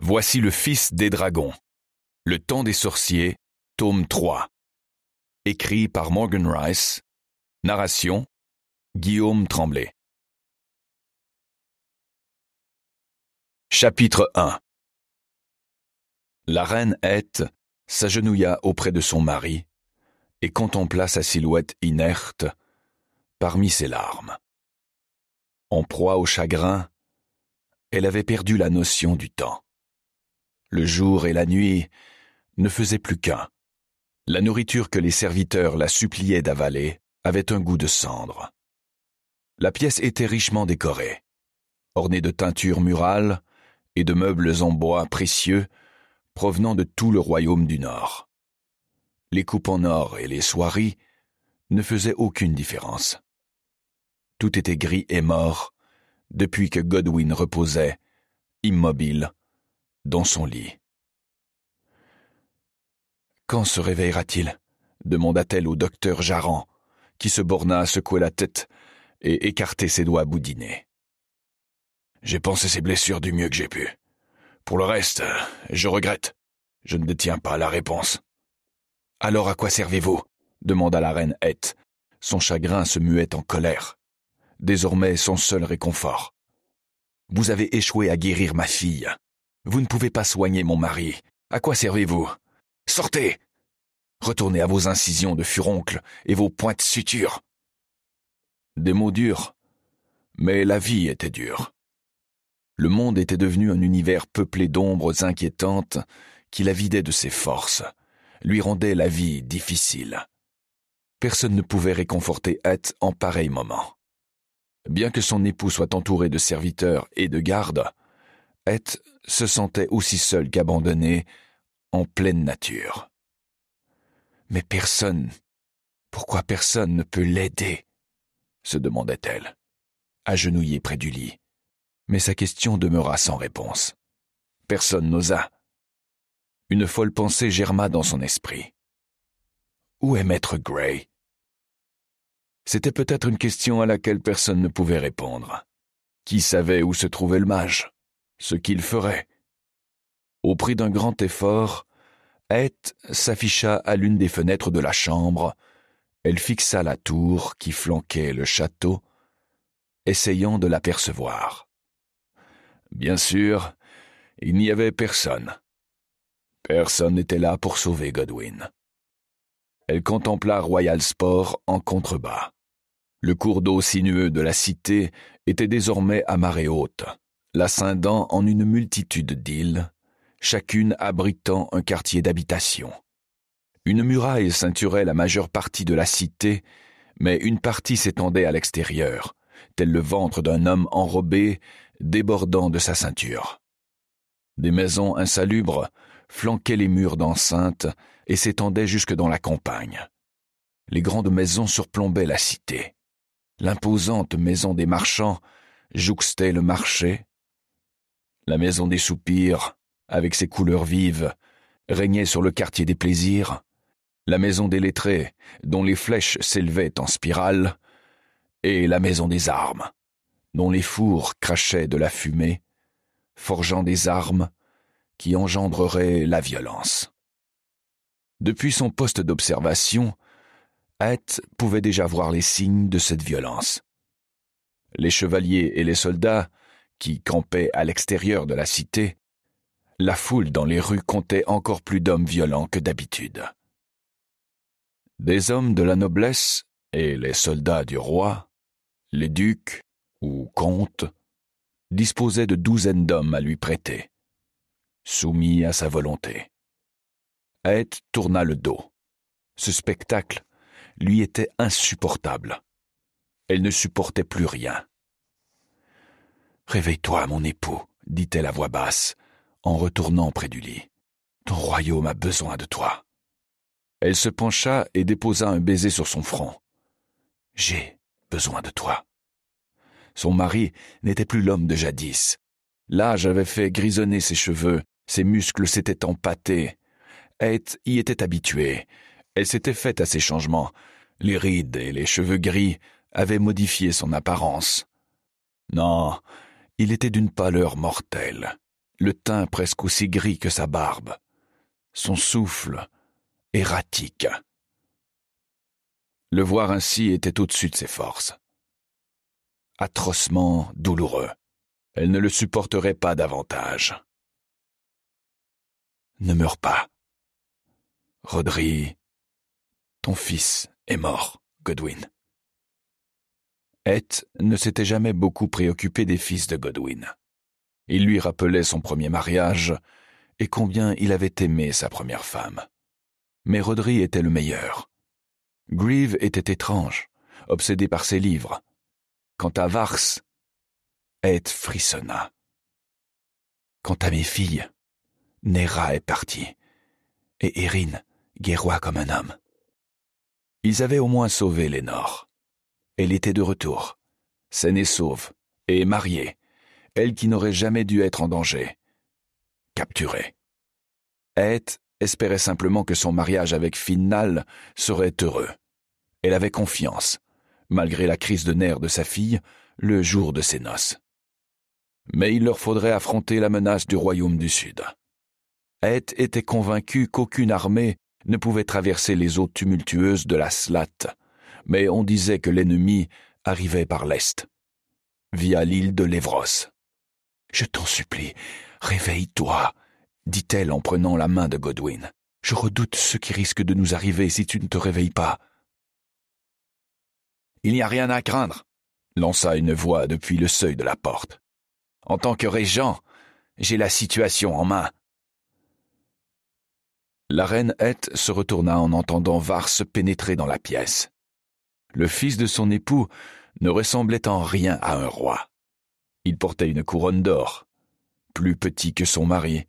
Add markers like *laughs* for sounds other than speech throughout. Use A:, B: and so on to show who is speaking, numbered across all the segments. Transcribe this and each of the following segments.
A: Voici le Fils des Dragons. Le temps des sorciers, tome 3. Écrit par Morgan Rice. Narration Guillaume Tremblay. Chapitre 1 La reine Heth s'agenouilla auprès de son mari et contempla sa silhouette inerte parmi ses larmes. En proie au chagrin, elle avait perdu la notion du temps le jour et la nuit, ne faisaient plus qu'un. La nourriture que les serviteurs la suppliaient d'avaler avait un goût de cendre. La pièce était richement décorée, ornée de teintures murales et de meubles en bois précieux provenant de tout le royaume du Nord. Les coupes en or et les soieries ne faisaient aucune différence. Tout était gris et mort depuis que Godwin reposait, immobile, dans son lit. Quand se réveillera-t-il demanda-t-elle au docteur Jaran, qui se borna à secouer la tête et écarter ses doigts boudinés. J'ai pensé ses blessures du mieux que j'ai pu. Pour le reste, je regrette. Je ne détiens pas la réponse. Alors à quoi servez-vous demanda la reine Heth. Son chagrin se muait en colère. Désormais son seul réconfort. Vous avez échoué à guérir ma fille, vous ne pouvez pas soigner mon mari. À quoi servez-vous Sortez Retournez à vos incisions de furoncle et vos pointes sutures. Des mots durs, mais la vie était dure. Le monde était devenu un univers peuplé d'ombres inquiétantes qui la vidaient de ses forces, lui rendait la vie difficile. Personne ne pouvait réconforter Heth en pareil moment. Bien que son époux soit entouré de serviteurs et de gardes, Heth se sentait aussi seul qu'abandonné en pleine nature. Mais personne, pourquoi personne ne peut l'aider se demandait-elle, agenouillée près du lit. Mais sa question demeura sans réponse. Personne n'osa. Une folle pensée germa dans son esprit. Où est Maître Gray C'était peut-être une question à laquelle personne ne pouvait répondre. Qui savait où se trouvait le mage ce qu'il ferait. Au prix d'un grand effort, Het s'afficha à l'une des fenêtres de la chambre. Elle fixa la tour qui flanquait le château, essayant de l'apercevoir. Bien sûr, il n'y avait personne. Personne n'était là pour sauver Godwin. Elle contempla Royal Sport en contrebas. Le cours d'eau sinueux de la cité était désormais à marée haute l'ascendant en une multitude d'îles, chacune abritant un quartier d'habitation. Une muraille ceinturait la majeure partie de la cité, mais une partie s'étendait à l'extérieur, tel le ventre d'un homme enrobé débordant de sa ceinture. Des maisons insalubres flanquaient les murs d'enceinte et s'étendaient jusque dans la campagne. Les grandes maisons surplombaient la cité. L'imposante maison des marchands jouxtait le marché, la maison des soupirs, avec ses couleurs vives, régnait sur le quartier des plaisirs, la maison des lettrés, dont les flèches s'élevaient en spirale, et la maison des armes, dont les fours crachaient de la fumée, forgeant des armes qui engendreraient la violence. Depuis son poste d'observation, Het pouvait déjà voir les signes de cette violence. Les chevaliers et les soldats qui campaient à l'extérieur de la cité, la foule dans les rues comptait encore plus d'hommes violents que d'habitude. Des hommes de la noblesse et les soldats du roi, les ducs ou comtes, disposaient de douzaines d'hommes à lui prêter, soumis à sa volonté. Aet tourna le dos. Ce spectacle lui était insupportable. Elle ne supportait plus rien. Réveille-toi, mon époux, dit-elle à voix basse, en retournant près du lit. Ton royaume a besoin de toi. Elle se pencha et déposa un baiser sur son front. J'ai besoin de toi. Son mari n'était plus l'homme de jadis. L'âge avait fait grisonner ses cheveux, ses muscles s'étaient empâtés. Eth y était habituée. Elle s'était faite à ces changements. Les rides et les cheveux gris avaient modifié son apparence. Non, il était d'une pâleur mortelle, le teint presque aussi gris que sa barbe, son souffle erratique. Le voir ainsi était au-dessus de ses forces. Atrocement douloureux. Elle ne le supporterait pas davantage. Ne meurs pas. Rodri, ton fils est mort, Godwin. Het ne s'était jamais beaucoup préoccupé des fils de Godwin. Il lui rappelait son premier mariage et combien il avait aimé sa première femme. Mais Rodri était le meilleur. Grieve était étrange, obsédé par ses livres. Quant à Vars, Het frissonna. Quant à mes filles, Nera est partie, et Erin guerroie comme un homme. Ils avaient au moins sauvé Lénore. Elle était de retour, saine et sauve, et mariée, elle qui n'aurait jamais dû être en danger. Capturée. eth espérait simplement que son mariage avec Final serait heureux. Elle avait confiance, malgré la crise de nerfs de sa fille, le jour de ses noces. Mais il leur faudrait affronter la menace du royaume du Sud. eth était convaincu qu'aucune armée ne pouvait traverser les eaux tumultueuses de la Slate mais on disait que l'ennemi arrivait par l'Est, via l'île de Lévros. Je t'en supplie, réveille-toi, dit-elle en prenant la main de Godwin. Je redoute ce qui risque de nous arriver si tu ne te réveilles pas. Il n'y a rien à craindre, lança une voix depuis le seuil de la porte. En tant que régent, j'ai la situation en main. La reine Heth se retourna en entendant Vars pénétrer dans la pièce le fils de son époux, ne ressemblait en rien à un roi. Il portait une couronne d'or, plus petit que son mari,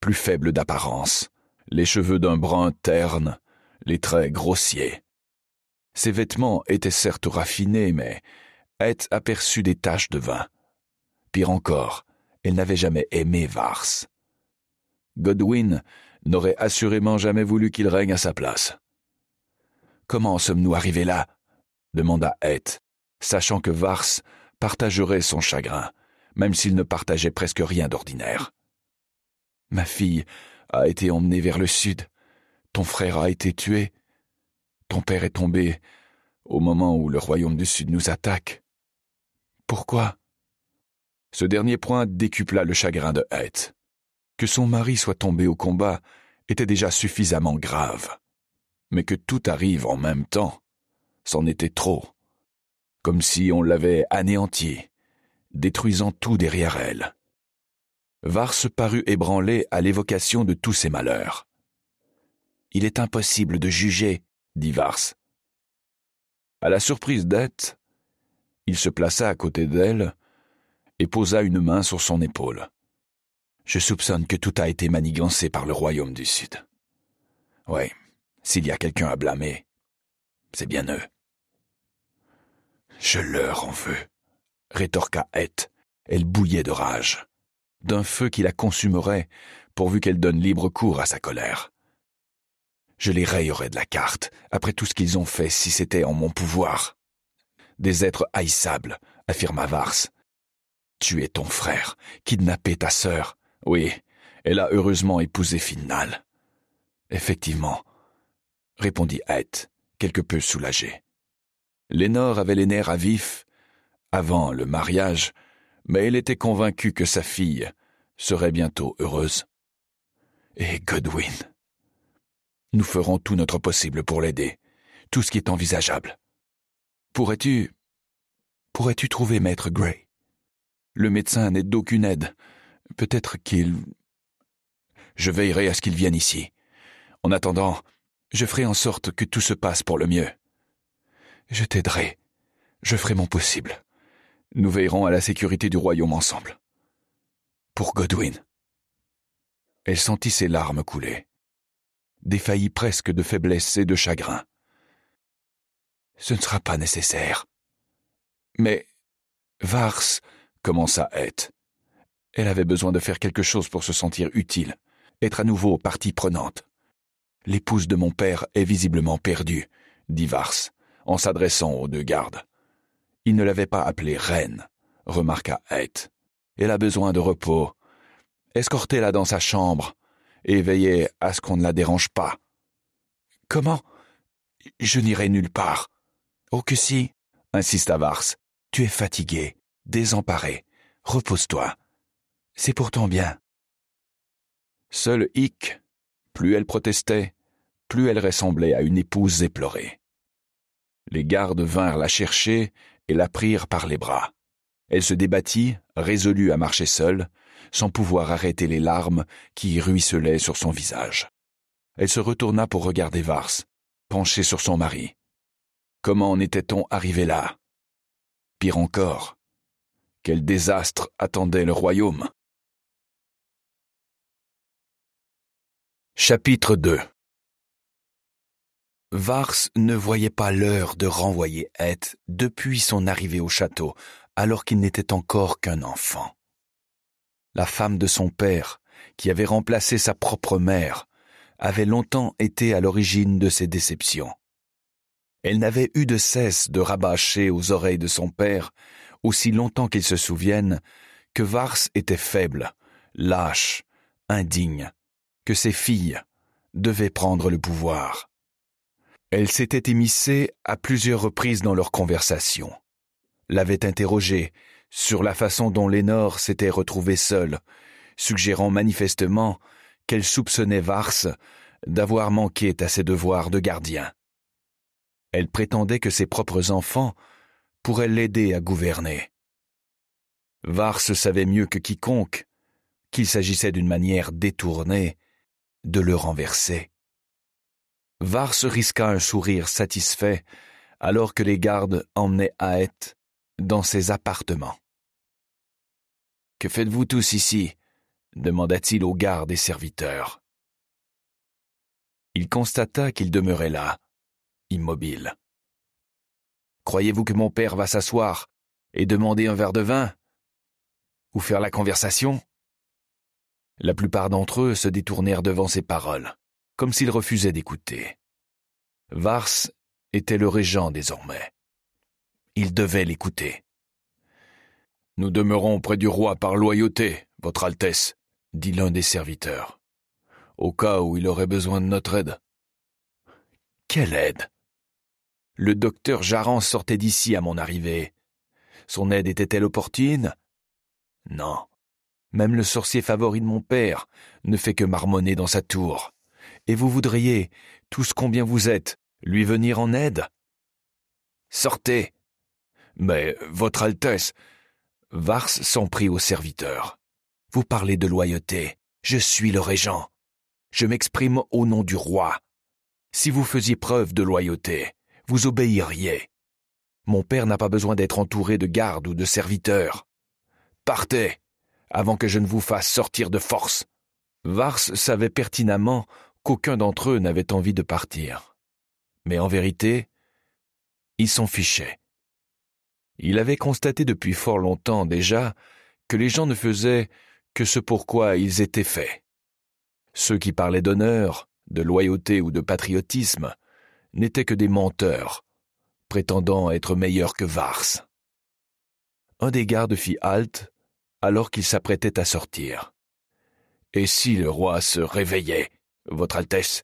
A: plus faible d'apparence, les cheveux d'un brun terne, les traits grossiers. Ses vêtements étaient certes raffinés, mais Heth aperçut des taches de vin. Pire encore, elle n'avait jamais aimé Vars. Godwin n'aurait assurément jamais voulu qu'il règne à sa place. Comment sommes-nous arrivés là demanda Heth, sachant que Vars partagerait son chagrin, même s'il ne partageait presque rien d'ordinaire. Ma fille a été emmenée vers le sud, ton frère a été tué, ton père est tombé au moment où le royaume du sud nous attaque. Pourquoi Ce dernier point décupla le chagrin de Heth. Que son mari soit tombé au combat était déjà suffisamment grave, mais que tout arrive en même temps c'en était trop. Comme si on l'avait anéantie, détruisant tout derrière elle. Vars parut ébranlé à l'évocation de tous ses malheurs. Il est impossible de juger, dit Vars. À la surprise d'Ette, il se plaça à côté d'elle et posa une main sur son épaule. Je soupçonne que tout a été manigancé par le royaume du Sud. Oui, s'il y a quelqu'un à blâmer, c'est bien eux. Je leur en veux, rétorqua Heth. Elle bouillait de rage, d'un feu qui la consumerait, pourvu qu'elle donne libre cours à sa colère. Je les rayerais de la carte, après tout ce qu'ils ont fait si c'était en mon pouvoir. Des êtres haïssables, affirma Vars. es ton frère, kidnappé ta sœur. Oui, elle a heureusement épousé Final. Effectivement, répondit Heth, quelque peu soulagée. Lénore avait les nerfs à vif avant le mariage, mais elle était convaincue que sa fille serait bientôt heureuse. Et Godwin. Nous ferons tout notre possible pour l'aider, tout ce qui est envisageable. Pourrais-tu. Pourrais-tu trouver Maître Gray Le médecin n'est d'aucune aide. Peut-être qu'il. Je veillerai à ce qu'il vienne ici. En attendant, je ferai en sorte que tout se passe pour le mieux. Je t'aiderai. Je ferai mon possible. Nous veillerons à la sécurité du royaume ensemble. Pour Godwin. Elle sentit ses larmes couler, défaillit presque de faiblesse et de chagrin. Ce ne sera pas nécessaire. Mais Vars commença être. Elle avait besoin de faire quelque chose pour se sentir utile, être à nouveau partie prenante. L'épouse de mon père est visiblement perdue, dit Vars en s'adressant aux deux gardes. Il ne l'avait pas appelée reine, remarqua Het. Elle a besoin de repos. Escortez-la dans sa chambre et veillez à ce qu'on ne la dérange pas. Comment Je n'irai nulle part. Oh que si, insista Vars. Tu es fatigué, désemparé. Repose-toi. C'est pourtant bien. Seule Hic, plus elle protestait, plus elle ressemblait à une épouse éplorée. Les gardes vinrent la chercher et la prirent par les bras. Elle se débattit, résolue à marcher seule, sans pouvoir arrêter les larmes qui ruisselaient sur son visage. Elle se retourna pour regarder Vars, penchée sur son mari. Comment en était-on arrivé là Pire encore, quel désastre attendait le royaume Chapitre 2 Vars ne voyait pas l'heure de renvoyer Heth depuis son arrivée au château, alors qu'il n'était encore qu'un enfant. La femme de son père, qui avait remplacé sa propre mère, avait longtemps été à l'origine de ses déceptions. Elle n'avait eu de cesse de rabâcher aux oreilles de son père, aussi longtemps qu'il se souvienne, que Vars était faible, lâche, indigne, que ses filles devaient prendre le pouvoir. Elle s'était émissée à plusieurs reprises dans leur conversation, l'avait interrogée sur la façon dont Lénore s'était retrouvée seule, suggérant manifestement qu'elle soupçonnait Vars d'avoir manqué à ses devoirs de gardien. Elle prétendait que ses propres enfants pourraient l'aider à gouverner. Vars savait mieux que quiconque qu'il s'agissait d'une manière détournée de le renverser se risqua un sourire satisfait alors que les gardes emmenaient Haët dans ses appartements. Que faites-vous tous ici demanda-t-il aux gardes et serviteurs. Il constata qu'il demeurait là, immobile. Croyez-vous que mon père va s'asseoir et demander un verre de vin Ou faire la conversation La plupart d'entre eux se détournèrent devant ces paroles comme s'il refusait d'écouter. Vars était le régent désormais. Il devait l'écouter. Nous demeurons près du roi par loyauté, Votre Altesse, dit l'un des serviteurs, au cas où il aurait besoin de notre aide. Quelle aide Le docteur Jaran sortait d'ici à mon arrivée. Son aide était-elle opportune Non. Même le sorcier favori de mon père ne fait que marmonner dans sa tour et vous voudriez, tous combien vous êtes, lui venir en aide Sortez Mais, Votre Altesse Vars s'en prit au serviteur. Vous parlez de loyauté. Je suis le régent. Je m'exprime au nom du roi. Si vous faisiez preuve de loyauté, vous obéiriez. Mon père n'a pas besoin d'être entouré de gardes ou de serviteurs. Partez, avant que je ne vous fasse sortir de force. Vars savait pertinemment qu'aucun d'entre eux n'avait envie de partir. Mais en vérité, ils s'en fichaient. Il avait constaté depuis fort longtemps déjà que les gens ne faisaient que ce pourquoi ils étaient faits. Ceux qui parlaient d'honneur, de loyauté ou de patriotisme n'étaient que des menteurs, prétendant être meilleurs que Vars. Un des gardes fit halte alors qu'il s'apprêtait à sortir. Et si le roi se réveillait votre Altesse,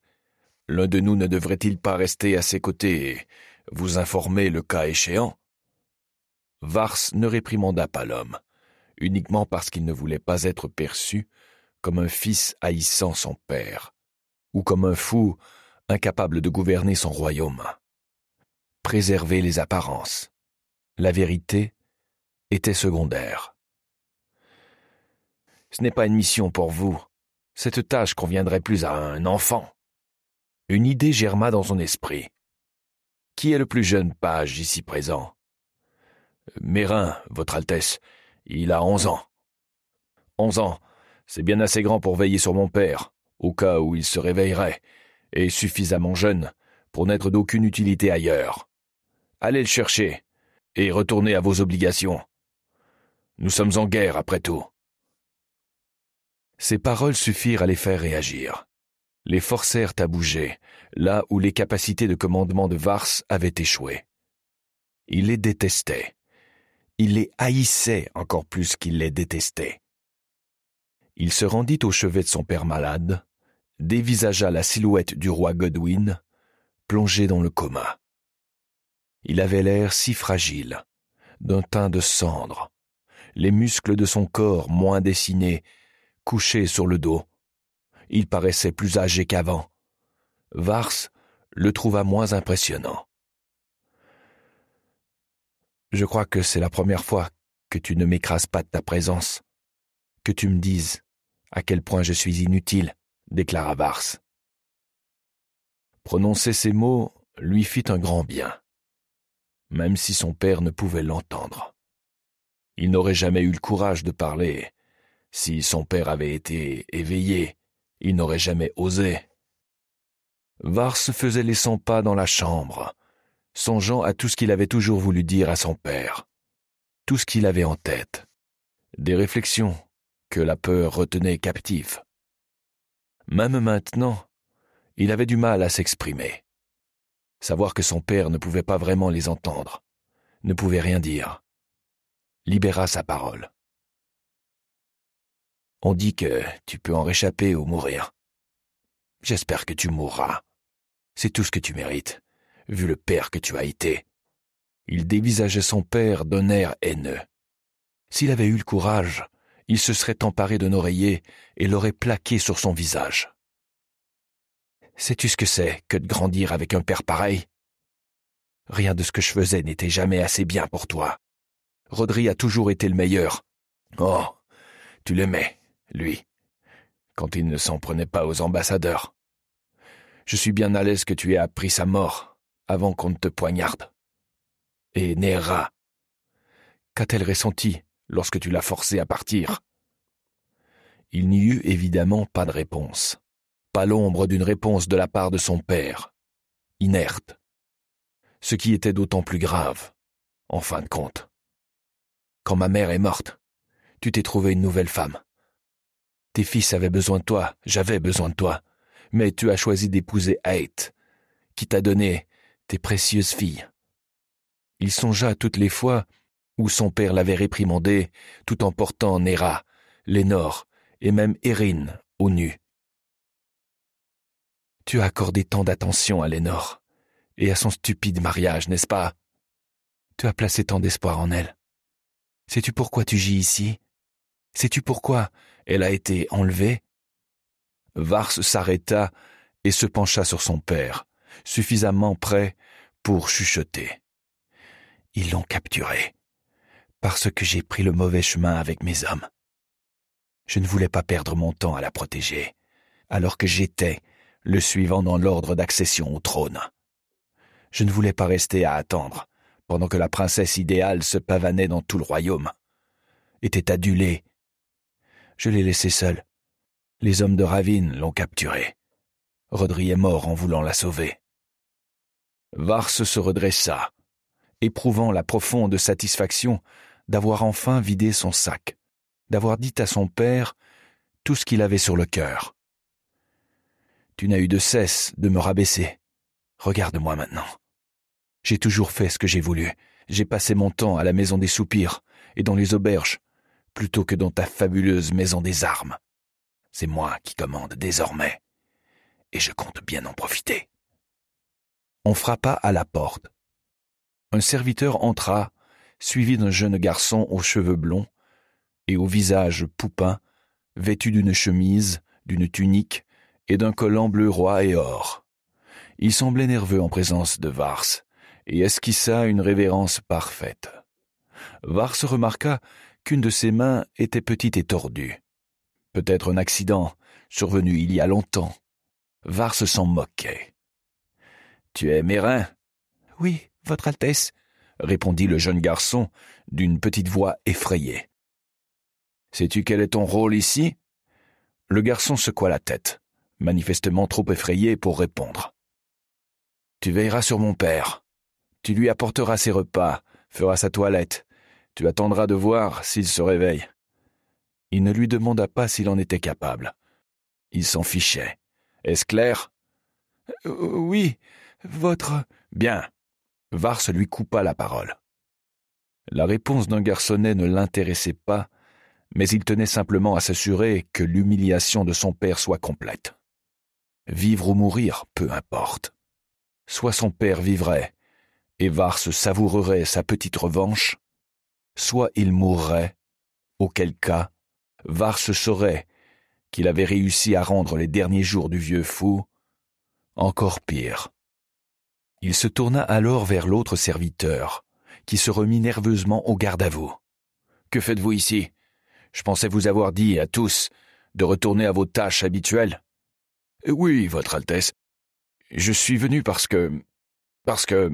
A: l'un de nous ne devrait-il pas rester à ses côtés et vous informer le cas échéant Vars ne réprimanda pas l'homme, uniquement parce qu'il ne voulait pas être perçu comme un fils haïssant son père, ou comme un fou incapable de gouverner son royaume. Préserver les apparences. La vérité était secondaire. Ce n'est pas une mission pour vous, cette tâche conviendrait plus à un enfant. Une idée germa dans son esprit. Qui est le plus jeune page ici présent Mérin, Votre Altesse. Il a onze ans. Onze ans. C'est bien assez grand pour veiller sur mon père, au cas où il se réveillerait, et suffisamment jeune pour n'être d'aucune utilité ailleurs. Allez le chercher, et retournez à vos obligations. Nous sommes en guerre, après tout. Ces paroles suffirent à les faire réagir. Les forcèrent à bouger, là où les capacités de commandement de Vars avaient échoué. Il les détestait. Il les haïssait encore plus qu'il les détestait. Il se rendit au chevet de son père malade, dévisagea la silhouette du roi Godwin, plongé dans le coma. Il avait l'air si fragile, d'un teint de cendre, les muscles de son corps moins dessinés couché sur le dos. Il paraissait plus âgé qu'avant. Vars le trouva moins impressionnant. Je crois que c'est la première fois que tu ne m'écrases pas de ta présence, que tu me dises à quel point je suis inutile, déclara Vars. Prononcer ces mots lui fit un grand bien, même si son père ne pouvait l'entendre. Il n'aurait jamais eu le courage de parler si son père avait été éveillé, il n'aurait jamais osé. Vars faisait les cent pas dans la chambre, songeant à tout ce qu'il avait toujours voulu dire à son père, tout ce qu'il avait en tête, des réflexions que la peur retenait captives. Même maintenant, il avait du mal à s'exprimer. Savoir que son père ne pouvait pas vraiment les entendre, ne pouvait rien dire, libéra sa parole. On dit que tu peux en réchapper ou mourir. J'espère que tu mourras. C'est tout ce que tu mérites, vu le père que tu as été. Il dévisageait son père d'un air haineux. S'il avait eu le courage, il se serait emparé d'un oreiller et l'aurait plaqué sur son visage. Sais-tu ce que c'est que de grandir avec un père pareil Rien de ce que je faisais n'était jamais assez bien pour toi. Rodri a toujours été le meilleur. Oh, tu l'aimais, lui, quand il ne s'en prenait pas aux ambassadeurs. Je suis bien à l'aise que tu aies appris sa mort avant qu'on ne te poignarde. Et Néra Qu'a-t-elle ressenti lorsque tu l'as forcé à partir Il n'y eut évidemment pas de réponse. Pas l'ombre d'une réponse de la part de son père. Inerte. Ce qui était d'autant plus grave, en fin de compte. Quand ma mère est morte, tu t'es trouvé une nouvelle femme. Tes fils avaient besoin de toi, j'avais besoin de toi, mais tu as choisi d'épouser Haït, qui t'a donné tes précieuses filles. Il songea toutes les fois où son père l'avait réprimandé, tout en portant Nera, Lénore et même Erin au nu. Tu as accordé tant d'attention à Lénore et à son stupide mariage, n'est-ce pas Tu as placé tant d'espoir en elle. Sais-tu pourquoi tu gis ici Sais-tu pourquoi elle a été enlevée Vars s'arrêta et se pencha sur son père, suffisamment près pour chuchoter. Ils l'ont capturée, parce que j'ai pris le mauvais chemin avec mes hommes. Je ne voulais pas perdre mon temps à la protéger, alors que j'étais le suivant dans l'ordre d'accession au trône. Je ne voulais pas rester à attendre, pendant que la princesse idéale se pavanait dans tout le royaume, était adulée je l'ai laissé seul. Les hommes de Ravine l'ont capturé. Rodri est mort en voulant la sauver. Vars se redressa, éprouvant la profonde satisfaction d'avoir enfin vidé son sac, d'avoir dit à son père tout ce qu'il avait sur le cœur. Tu n'as eu de cesse de me rabaisser. Regarde-moi maintenant. J'ai toujours fait ce que j'ai voulu. J'ai passé mon temps à la maison des soupirs et dans les auberges plutôt que dans ta fabuleuse maison des armes. C'est moi qui commande désormais, et je compte bien en profiter. On frappa à la porte. Un serviteur entra, suivi d'un jeune garçon aux cheveux blonds et au visage poupin, vêtu d'une chemise, d'une tunique et d'un collant bleu roi et or. Il semblait nerveux en présence de Vars, et esquissa une révérence parfaite. Vars remarqua qu'une de ses mains était petite et tordue. Peut-être un accident, survenu il y a longtemps. Vars s'en moquait. Tu es Mérin Oui, Votre Altesse, répondit le jeune garçon d'une petite voix effrayée. Sais-tu quel est ton rôle ici Le garçon secoua la tête, manifestement trop effrayé pour répondre. Tu veilleras sur mon père. Tu lui apporteras ses repas, feras sa toilette, tu attendras de voir s'il se réveille. Il ne lui demanda pas s'il en était capable. Il s'en fichait. Est-ce clair euh, Oui, votre. Bien. Vars lui coupa la parole. La réponse d'un garçonnet ne l'intéressait pas, mais il tenait simplement à s'assurer que l'humiliation de son père soit complète. Vivre ou mourir, peu importe. Soit son père vivrait, et Vars savourerait sa petite revanche, soit il mourrait, auquel cas Vars saurait qu'il avait réussi à rendre les derniers jours du vieux fou encore pire. Il se tourna alors vers l'autre serviteur, qui se remit nerveusement au garde à vous. Que faites-vous ici Je pensais vous avoir dit à tous de retourner à vos tâches habituelles. Euh, oui, Votre Altesse. Je suis venu parce que. parce que.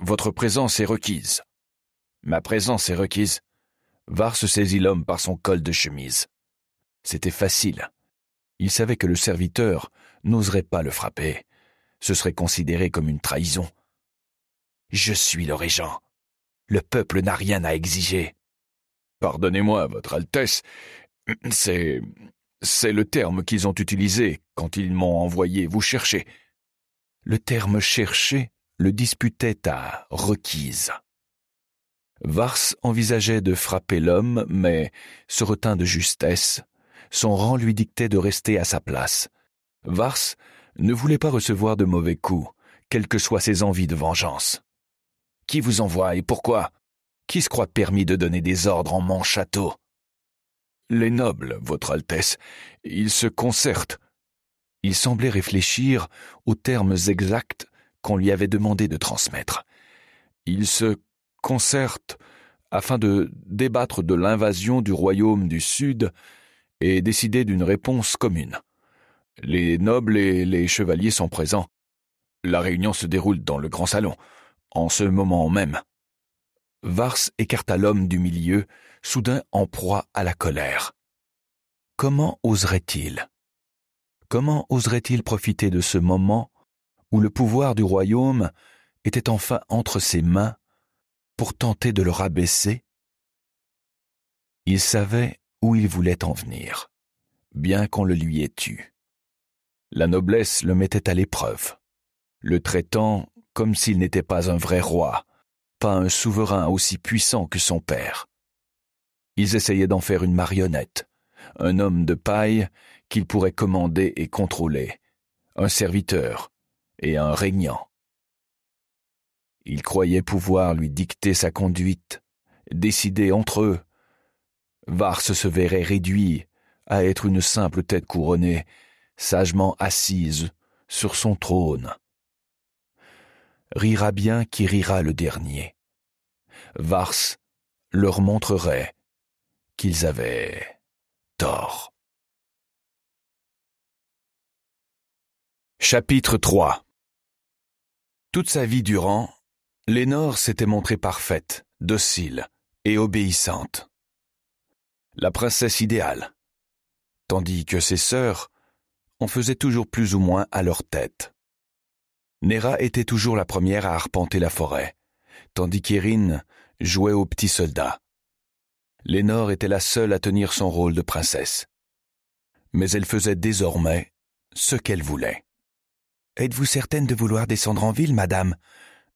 A: votre présence est requise. Ma présence est requise. se saisit l'homme par son col de chemise. C'était facile. Il savait que le serviteur n'oserait pas le frapper. Ce serait considéré comme une trahison. Je suis le régent. Le peuple n'a rien à exiger. Pardonnez-moi, Votre Altesse. C'est. C'est le terme qu'ils ont utilisé quand ils m'ont envoyé vous chercher. Le terme chercher le disputait à requise. Vars envisageait de frapper l'homme, mais se retint de justesse. Son rang lui dictait de rester à sa place. Vars ne voulait pas recevoir de mauvais coups, quelles que soient ses envies de vengeance. Qui vous envoie et pourquoi Qui se croit permis de donner des ordres en mon château Les nobles, Votre Altesse, ils se concertent. Il semblait réfléchir aux termes exacts qu'on lui avait demandé de transmettre. Il se concertent afin de débattre de l'invasion du royaume du Sud et décider d'une réponse commune. Les nobles et les chevaliers sont présents. La réunion se déroule dans le grand salon, en ce moment même. Vars écarta l'homme du milieu, soudain en proie à la colère. Comment oserait-il Comment oserait-il profiter de ce moment où le pouvoir du royaume était enfin entre ses mains pour tenter de le rabaisser Il savait où il voulait en venir, bien qu'on le lui ait eu. La noblesse le mettait à l'épreuve, le traitant comme s'il n'était pas un vrai roi, pas un souverain aussi puissant que son père. Ils essayaient d'en faire une marionnette, un homme de paille qu'il pourrait commander et contrôler, un serviteur et un régnant. Il croyait pouvoir lui dicter sa conduite, décider entre eux. Vars se verrait réduit à être une simple tête couronnée, sagement assise sur son trône. Rira bien qui rira le dernier. Vars leur montrerait qu'ils avaient tort. Chapitre 3 Toute sa vie durant, Lénore s'était montrée parfaite, docile et obéissante. La princesse idéale. Tandis que ses sœurs en faisaient toujours plus ou moins à leur tête. Néra était toujours la première à arpenter la forêt, tandis qu'Irine jouait aux petits soldats. Lénore était la seule à tenir son rôle de princesse. Mais elle faisait désormais ce qu'elle voulait. Êtes-vous certaine de vouloir descendre en ville, madame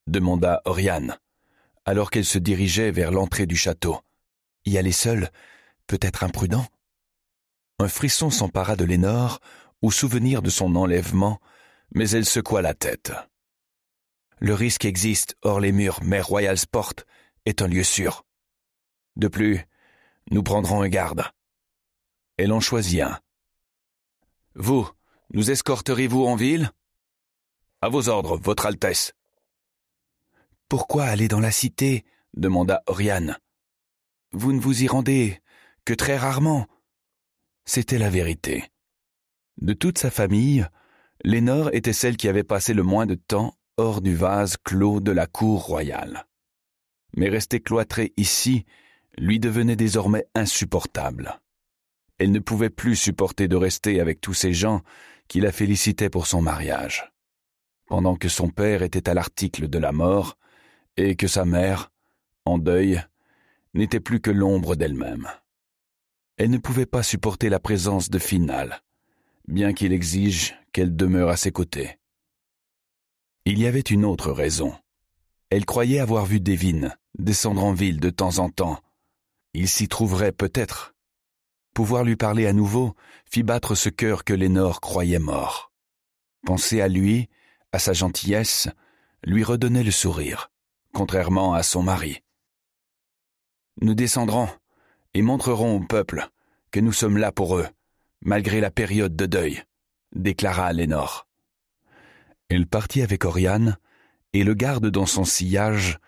A: demanda Oriane, alors qu'elle se dirigeait vers l'entrée du château. Y aller seule, peut-être imprudent Un frisson s'empara de Lénore au souvenir de son enlèvement, mais elle secoua la tête. Le risque existe hors les murs, mais Royal's porte est un lieu sûr. De plus, nous prendrons un garde. Elle en choisit un. Vous, nous escorterez-vous en ville À vos ordres, Votre Altesse. Pourquoi aller dans la cité demanda Oriane. Vous ne vous y rendez que très rarement. C'était la vérité. De toute sa famille, Lénore était celle qui avait passé le moins de temps hors du vase clos de la cour royale. Mais rester cloîtrée ici lui devenait désormais insupportable. Elle ne pouvait plus supporter de rester avec tous ces gens qui la félicitaient pour son mariage. Pendant que son père était à l'article de la mort, et que sa mère, en deuil, n'était plus que l'ombre d'elle-même. Elle ne pouvait pas supporter la présence de Final, bien qu'il exige qu'elle demeure à ses côtés. Il y avait une autre raison. Elle croyait avoir vu Devine descendre en ville de temps en temps. Il s'y trouverait peut-être. Pouvoir lui parler à nouveau fit battre ce cœur que Lénore croyait mort. Penser à lui, à sa gentillesse, lui redonnait le sourire contrairement à son mari. Nous descendrons et montrerons au peuple que nous sommes là pour eux, malgré la période de deuil, déclara Lénore. Elle partit avec Oriane, et le garde dans son sillage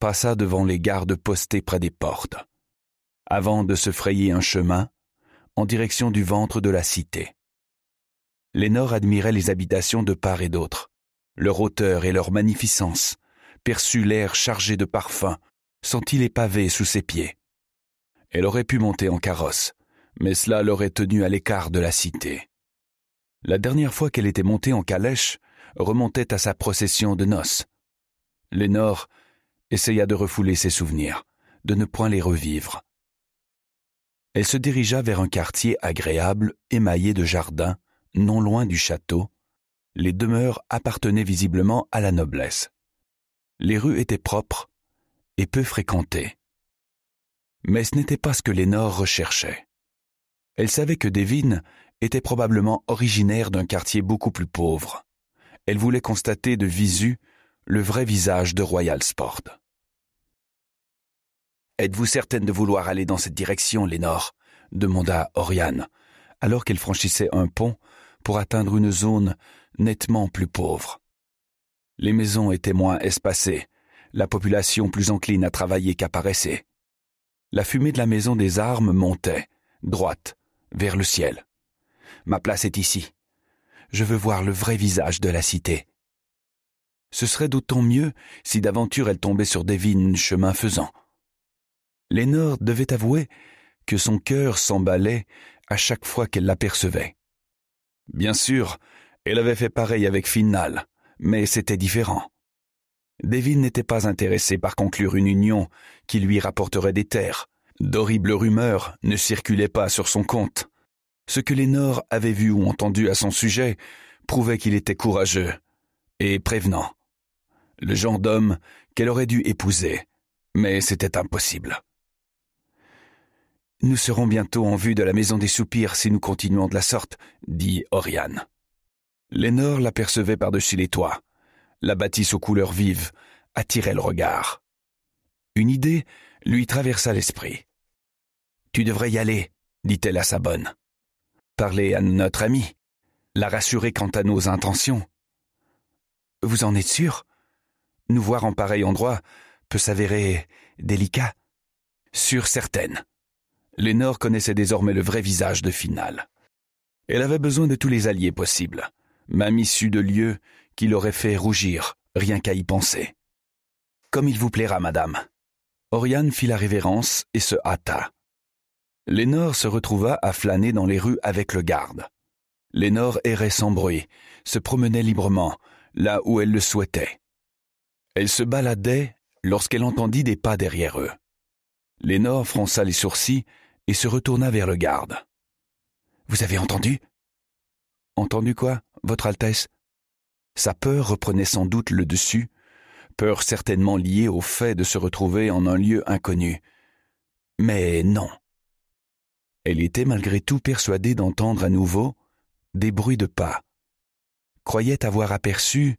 A: passa devant les gardes postés près des portes, avant de se frayer un chemin en direction du ventre de la cité. Lénore admirait les habitations de part et d'autre, leur hauteur et leur magnificence, perçut l'air chargé de parfums, sentit les pavés sous ses pieds. Elle aurait pu monter en carrosse, mais cela l'aurait tenue à l'écart de la cité. La dernière fois qu'elle était montée en calèche remontait à sa procession de noces. Lénore essaya de refouler ses souvenirs, de ne point les revivre. Elle se dirigea vers un quartier agréable, émaillé de jardins, non loin du château. Les demeures appartenaient visiblement à la noblesse. Les rues étaient propres et peu fréquentées. Mais ce n'était pas ce que Lénore recherchait. Elle savait que Devine était probablement originaire d'un quartier beaucoup plus pauvre. Elle voulait constater de visu le vrai visage de Royal Sport. Êtes-vous certaine de vouloir aller dans cette direction, Lénore demanda Oriane, alors qu'elle franchissait un pont pour atteindre une zone nettement plus pauvre. Les maisons étaient moins espacées, la population plus encline à travailler qu'à La fumée de la maison des armes montait, droite, vers le ciel. Ma place est ici. Je veux voir le vrai visage de la cité. Ce serait d'autant mieux si d'aventure elle tombait sur des chemin faisant. Lénore devait avouer que son cœur s'emballait à chaque fois qu'elle l'apercevait. Bien sûr, elle avait fait pareil avec Final, mais c'était différent. David n'était pas intéressé par conclure une union qui lui rapporterait des terres. D'horribles rumeurs ne circulaient pas sur son compte. Ce que les Nords avaient vu ou entendu à son sujet prouvait qu'il était courageux et prévenant. Le genre d'homme qu'elle aurait dû épouser, mais c'était impossible. Nous serons bientôt en vue de la maison des soupirs si nous continuons de la sorte, dit Oriane. Lénore l'apercevait par-dessus les toits. La bâtisse aux couleurs vives attirait le regard. Une idée lui traversa l'esprit. Tu devrais y aller, dit-elle à sa bonne. Parler à notre amie, la rassurer quant à nos intentions. Vous en êtes sûr Nous voir en pareil endroit peut s'avérer délicat. Sur certaine. Lénore connaissait désormais le vrai visage de Final. Elle avait besoin de tous les alliés possibles même issue de lieux qui l'auraient fait rougir, rien qu'à y penser. Comme il vous plaira, madame. Oriane fit la révérence et se hâta. Lénore se retrouva à flâner dans les rues avec le garde. Lénore errait sans bruit, se promenait librement, là où elle le souhaitait. Elle se baladait lorsqu'elle entendit des pas derrière eux. Lénore fronça les sourcils et se retourna vers le garde. Vous avez entendu Entendu quoi votre Altesse. Sa peur reprenait sans doute le dessus, peur certainement liée au fait de se retrouver en un lieu inconnu. Mais non. Elle était malgré tout persuadée d'entendre à nouveau des bruits de pas, croyait avoir aperçu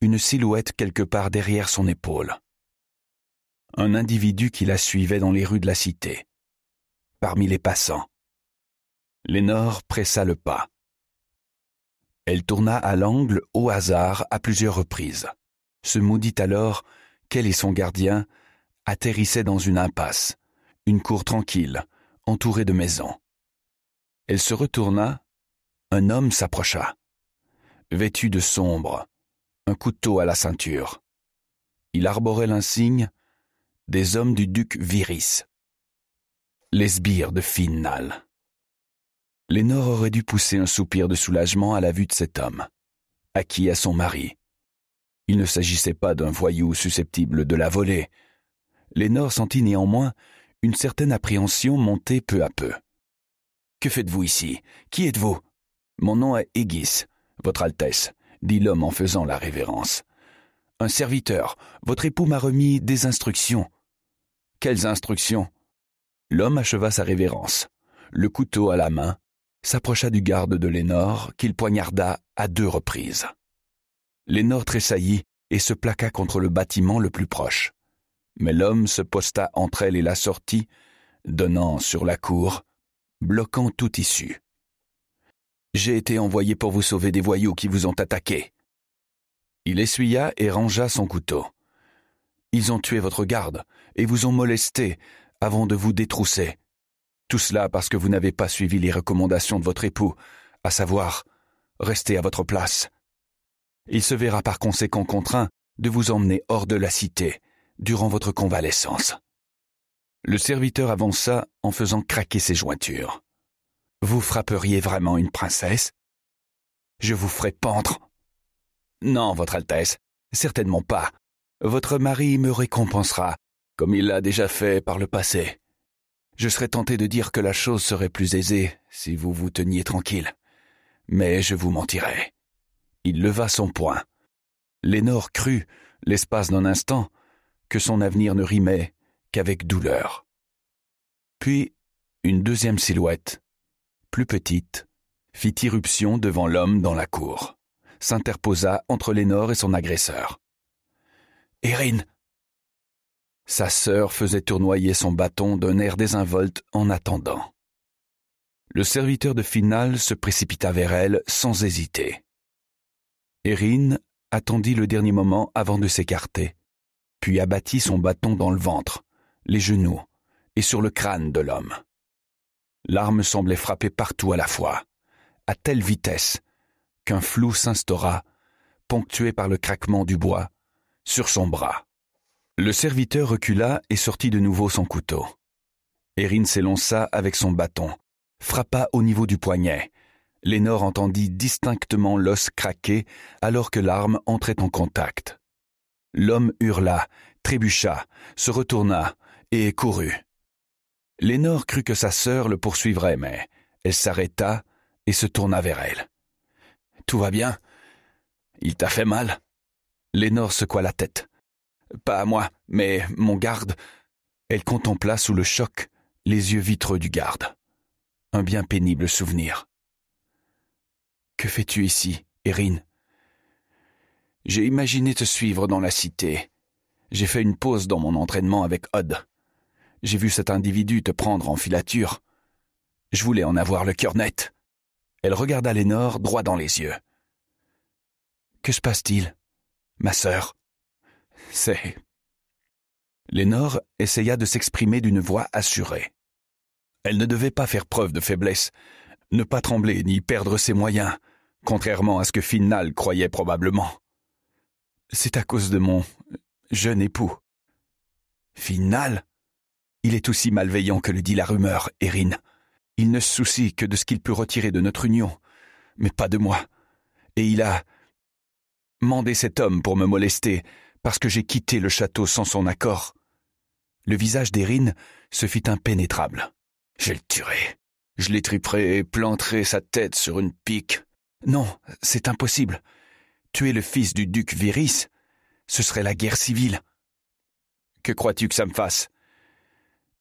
A: une silhouette quelque part derrière son épaule. Un individu qui la suivait dans les rues de la cité, parmi les passants. Lénore pressa le pas. Elle tourna à l'angle au hasard à plusieurs reprises. Se maudit alors qu'elle et son gardien atterrissaient dans une impasse, une cour tranquille, entourée de maisons. Elle se retourna, un homme s'approcha, vêtu de sombre, un couteau à la ceinture. Il arborait l'insigne des hommes du duc Viris, les sbires de Finnal. Lénore aurait dû pousser un soupir de soulagement à la vue de cet homme, à qui à son mari. Il ne s'agissait pas d'un voyou susceptible de la voler. Lénore sentit néanmoins une certaine appréhension monter peu à peu. Que faites-vous ici Qui êtes-vous Mon nom est Aegis, Votre Altesse, dit l'homme en faisant la révérence. Un serviteur, votre époux m'a remis des instructions. Quelles instructions L'homme acheva sa révérence, le couteau à la main, s'approcha du garde de Lénore, qu'il poignarda à deux reprises. Lénore tressaillit et se plaqua contre le bâtiment le plus proche. Mais l'homme se posta entre elle et la sortie, donnant sur la cour, bloquant toute issue. J'ai été envoyé pour vous sauver des voyous qui vous ont attaqué. Il essuya et rangea son couteau. Ils ont tué votre garde et vous ont molesté avant de vous détrousser. Tout cela parce que vous n'avez pas suivi les recommandations de votre époux, à savoir rester à votre place. Il se verra par conséquent contraint de vous emmener hors de la cité durant votre convalescence. Le serviteur avança en faisant craquer ses jointures. Vous frapperiez vraiment une princesse Je vous ferai pendre. Non, Votre Altesse, certainement pas. Votre mari me récompensera, comme il l'a déjà fait par le passé. Je serais tenté de dire que la chose serait plus aisée si vous vous teniez tranquille. Mais je vous mentirais. Il leva son poing. Lénore crut, l'espace d'un instant, que son avenir ne rimait qu'avec douleur. Puis, une deuxième silhouette, plus petite, fit irruption devant l'homme dans la cour, s'interposa entre Lénore et son agresseur. Erin sa sœur faisait tournoyer son bâton d'un air désinvolte en attendant. Le serviteur de finale se précipita vers elle sans hésiter. Erin attendit le dernier moment avant de s'écarter, puis abattit son bâton dans le ventre, les genoux et sur le crâne de l'homme. L'arme semblait frapper partout à la fois, à telle vitesse qu'un flou s'instaura, ponctué par le craquement du bois, sur son bras. Le serviteur recula et sortit de nouveau son couteau. Erin s'élança avec son bâton, frappa au niveau du poignet. Lénore entendit distinctement l'os craquer alors que l'arme entrait en contact. L'homme hurla, trébucha, se retourna et courut. Lénore crut que sa sœur le poursuivrait, mais elle s'arrêta et se tourna vers elle. Tout va bien Il t'a fait mal Lénore secoua la tête. Pas à moi, mais mon garde. Elle contempla sous le choc les yeux vitreux du garde. Un bien pénible souvenir. Que fais-tu ici, Erin J'ai imaginé te suivre dans la cité. J'ai fait une pause dans mon entraînement avec Odd. J'ai vu cet individu te prendre en filature. Je voulais en avoir le cœur net. Elle regarda Lénore droit dans les yeux. Que se passe-t-il Ma sœur c'est. Lénore essaya de s'exprimer d'une voix assurée. Elle ne devait pas faire preuve de faiblesse, ne pas trembler ni perdre ses moyens, contrairement à ce que Final croyait probablement. C'est à cause de mon jeune époux. Final, Il est aussi malveillant que le dit la rumeur, Erin. Il ne se soucie que de ce qu'il peut retirer de notre union, mais pas de moi. Et il a mandé cet homme pour me molester, parce que j'ai quitté le château sans son accord. Le visage d'Erin se fit impénétrable. Je le tuerai. Je l'étriperai et planterai sa tête sur une pique. Non, c'est impossible. Tuer le fils du duc Viris, ce serait la guerre civile. Que crois-tu que ça me fasse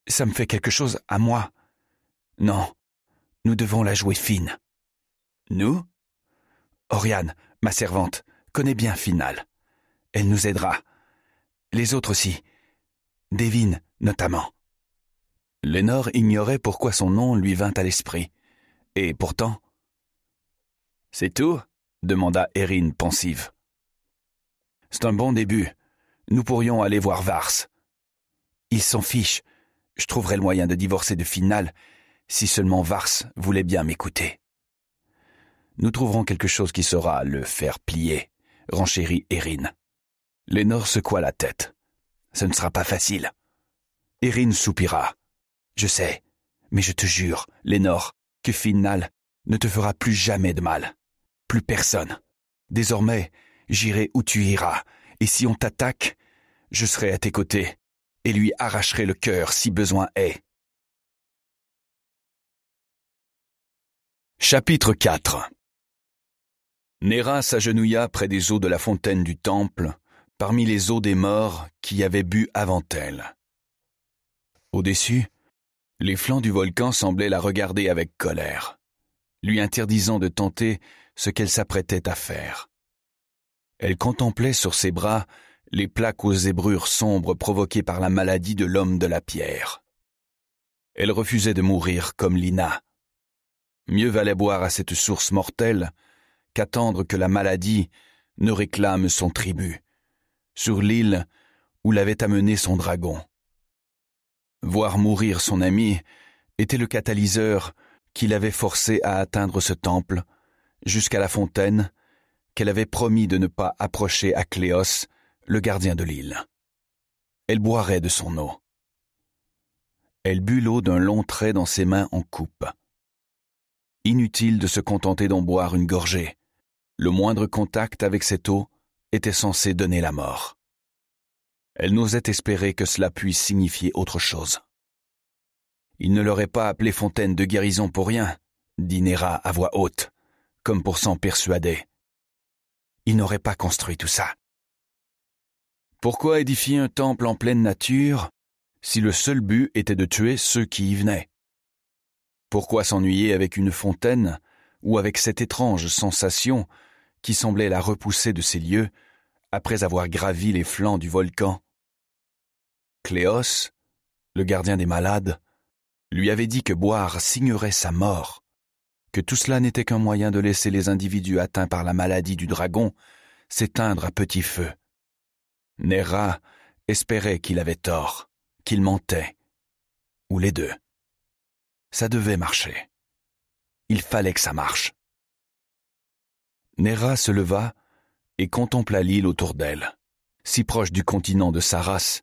A: Ça me fait quelque chose à moi. Non, nous devons la jouer fine. Nous Oriane, ma servante, connaît bien Final. Elle nous aidera. Les autres aussi. Devine, notamment. Lénore ignorait pourquoi son nom lui vint à l'esprit. Et pourtant. C'est tout demanda Erin pensive. C'est un bon début. Nous pourrions aller voir Vars. Il s'en fiche. Je trouverai le moyen de divorcer de Final si seulement Vars voulait bien m'écouter. Nous trouverons quelque chose qui saura le faire plier, renchérit Erin. Lénor secoua la tête. Ce ne sera pas facile. Erin soupira. Je sais, mais je te jure, Lénor, que Final ne te fera plus jamais de mal. Plus personne. Désormais, j'irai où tu iras, et si on t'attaque, je serai à tes côtés, et lui arracherai le cœur si besoin est. Chapitre 4 Nera s'agenouilla près des eaux de la fontaine du temple, parmi les eaux des morts qui avaient bu avant elle. Au-dessus, les flancs du volcan semblaient la regarder avec colère, lui interdisant de tenter ce qu'elle s'apprêtait à faire. Elle contemplait sur ses bras les plaques aux zébrures sombres provoquées par la maladie de l'homme de la pierre. Elle refusait de mourir comme Lina. Mieux valait boire à cette source mortelle qu'attendre que la maladie ne réclame son tribut sur l'île où l'avait amené son dragon. Voir mourir son ami était le catalyseur qui l'avait forcé à atteindre ce temple, jusqu'à la fontaine, qu'elle avait promis de ne pas approcher à Cléos, le gardien de l'île. Elle boirait de son eau. Elle but l'eau d'un long trait dans ses mains en coupe. Inutile de se contenter d'en boire une gorgée. Le moindre contact avec cette eau était censé donner la mort. Elle n'osait espérer que cela puisse signifier autre chose. Il ne l'aurait pas appelé fontaine de guérison pour rien, dit Néra à voix haute, comme pour s'en persuader. Il n'aurait pas construit tout ça. Pourquoi édifier un temple en pleine nature si le seul but était de tuer ceux qui y venaient Pourquoi s'ennuyer avec une fontaine ou avec cette étrange sensation qui semblait la repousser de ces lieux après avoir gravi les flancs du volcan. Cléos, le gardien des malades, lui avait dit que boire signerait sa mort, que tout cela n'était qu'un moyen de laisser les individus atteints par la maladie du dragon s'éteindre à petit feu. Nera espérait qu'il avait tort, qu'il mentait, ou les deux. Ça devait marcher. Il fallait que ça marche. Nera se leva et contempla l'île autour d'elle, si proche du continent de sa race,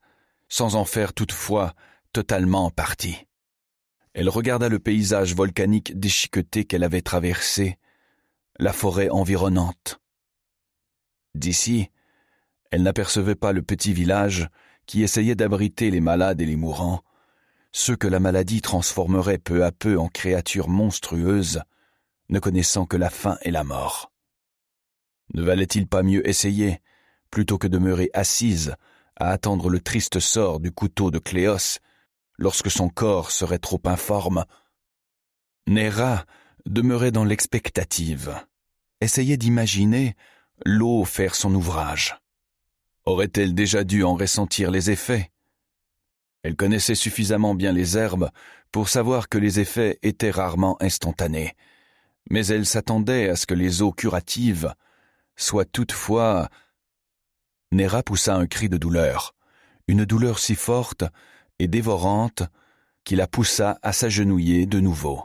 A: sans en faire toutefois totalement partie. Elle regarda le paysage volcanique déchiqueté qu'elle avait traversé, la forêt environnante. D'ici, elle n'apercevait pas le petit village qui essayait d'abriter les malades et les mourants, ceux que la maladie transformerait peu à peu en créatures monstrueuses, ne connaissant que la faim et la mort. Ne valait-il pas mieux essayer, plutôt que demeurer assise, à attendre le triste sort du couteau de Cléos, lorsque son corps serait trop informe Néra demeurait dans l'expectative, essayait d'imaginer l'eau faire son ouvrage. Aurait-elle déjà dû en ressentir les effets Elle connaissait suffisamment bien les herbes pour savoir que les effets étaient rarement instantanés, mais elle s'attendait à ce que les eaux curatives soit toutefois. Néra poussa un cri de douleur, une douleur si forte et dévorante qui la poussa à s'agenouiller de nouveau.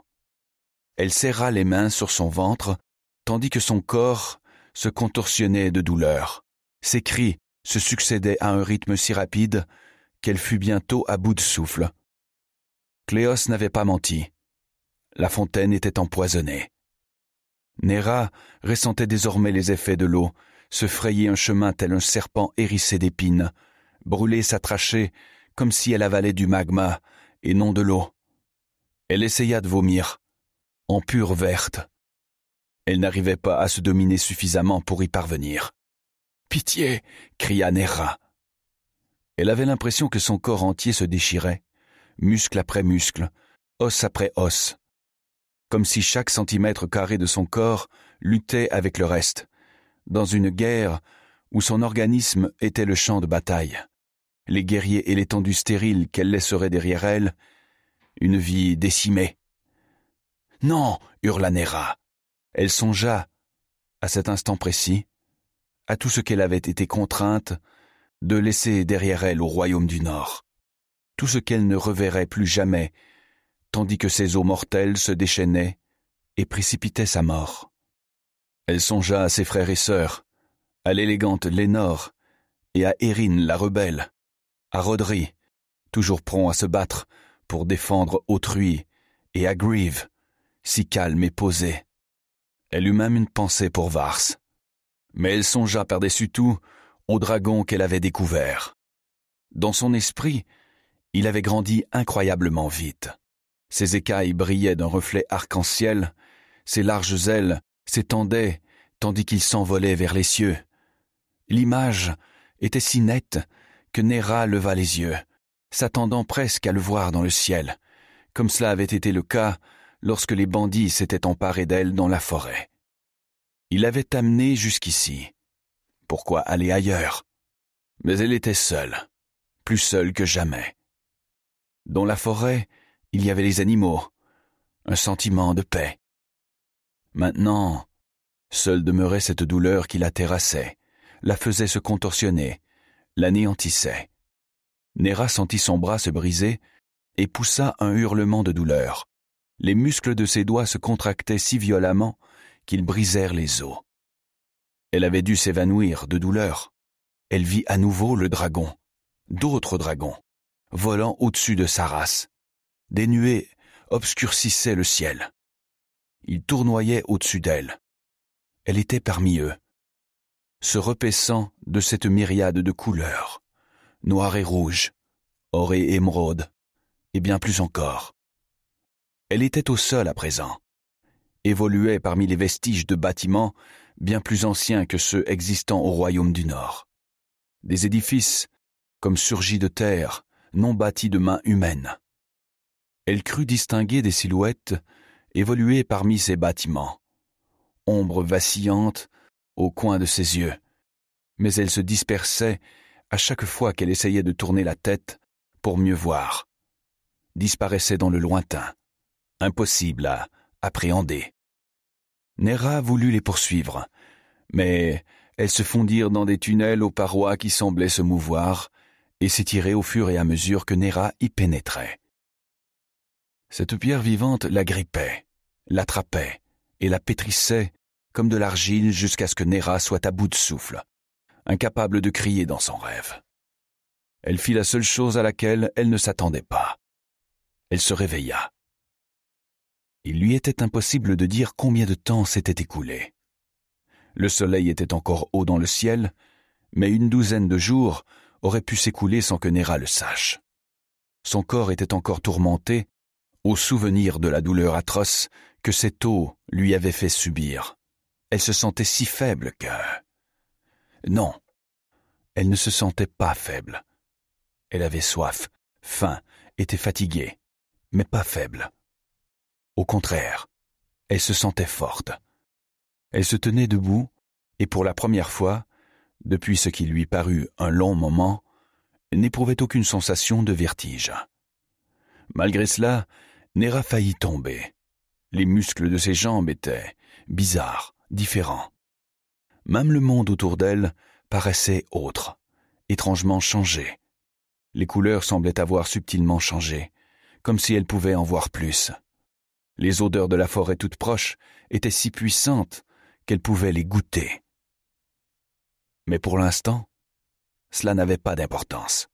A: Elle serra les mains sur son ventre, tandis que son corps se contorsionnait de douleur. Ses cris se succédaient à un rythme si rapide qu'elle fut bientôt à bout de souffle. Cléos n'avait pas menti. La fontaine était empoisonnée. Nera ressentait désormais les effets de l'eau, se frayer un chemin tel un serpent hérissé d'épines, brûler sa trachée comme si elle avalait du magma et non de l'eau. Elle essaya de vomir, en pure verte. Elle n'arrivait pas à se dominer suffisamment pour y parvenir. Pitié cria Nera. Elle avait l'impression que son corps entier se déchirait, muscle après muscle, os après os comme si chaque centimètre carré de son corps luttait avec le reste, dans une guerre où son organisme était le champ de bataille, les guerriers et l'étendue stérile qu'elle laisserait derrière elle, une vie décimée. Non, hurla Nera. Elle songea, à cet instant précis, à tout ce qu'elle avait été contrainte de laisser derrière elle au royaume du Nord, tout ce qu'elle ne reverrait plus jamais tandis que ses eaux mortelles se déchaînaient et précipitaient sa mort. Elle songea à ses frères et sœurs, à l'élégante Lénore, et à Erin la rebelle, à Rodri, toujours prompt à se battre pour défendre autrui, et à Grieve, si calme et posée. Elle eut même une pensée pour Vars. Mais elle songea par-dessus tout au dragon qu'elle avait découvert. Dans son esprit, il avait grandi incroyablement vite. Ses écailles brillaient d'un reflet arc-en-ciel, ses larges ailes s'étendaient tandis qu'il s'envolait vers les cieux. L'image était si nette que Nera leva les yeux, s'attendant presque à le voir dans le ciel, comme cela avait été le cas lorsque les bandits s'étaient emparés d'elle dans la forêt. Il avait amenée jusqu'ici. Pourquoi aller ailleurs Mais elle était seule, plus seule que jamais. Dans la forêt, il y avait les animaux, un sentiment de paix. Maintenant, seule demeurait cette douleur qui la terrassait, la faisait se contorsionner, l'anéantissait. Nera sentit son bras se briser et poussa un hurlement de douleur. Les muscles de ses doigts se contractaient si violemment qu'ils brisèrent les os. Elle avait dû s'évanouir de douleur. Elle vit à nouveau le dragon, d'autres dragons, volant au-dessus de sa race. Des nuées obscurcissaient le ciel. Ils tournoyaient au-dessus d'elle. Elle était parmi eux, se repaissant de cette myriade de couleurs, noires et rouge, or et émeraude, et bien plus encore. Elle était au sol à présent, évoluait parmi les vestiges de bâtiments bien plus anciens que ceux existant au royaume du Nord. Des édifices, comme surgis de terre, non bâtis de mains humaines elle crut distinguer des silhouettes évoluer parmi ces bâtiments, ombres vacillantes au coin de ses yeux. Mais elles se dispersaient à chaque fois qu'elle essayait de tourner la tête pour mieux voir, disparaissaient dans le lointain, impossible à appréhender. Nera voulut les poursuivre, mais elles se fondirent dans des tunnels aux parois qui semblaient se mouvoir et s'étiraient au fur et à mesure que Nera y pénétrait. Cette pierre vivante la l'agrippait, l'attrapait et la pétrissait comme de l'argile jusqu'à ce que Néra soit à bout de souffle, incapable de crier dans son rêve. Elle fit la seule chose à laquelle elle ne s'attendait pas. Elle se réveilla. Il lui était impossible de dire combien de temps s'était écoulé. Le soleil était encore haut dans le ciel, mais une douzaine de jours auraient pu s'écouler sans que Néra le sache. Son corps était encore tourmenté au souvenir de la douleur atroce que cette eau lui avait fait subir. Elle se sentait si faible que... Non, elle ne se sentait pas faible. Elle avait soif, faim, était fatiguée, mais pas faible. Au contraire, elle se sentait forte. Elle se tenait debout, et pour la première fois, depuis ce qui lui parut un long moment, n'éprouvait aucune sensation de vertige. Malgré cela, Nera faillit tomber. Les muscles de ses jambes étaient bizarres, différents. Même le monde autour d'elle paraissait autre, étrangement changé. Les couleurs semblaient avoir subtilement changé, comme si elle pouvait en voir plus. Les odeurs de la forêt toute proche étaient si puissantes qu'elle pouvait les goûter. Mais pour l'instant, cela n'avait pas d'importance.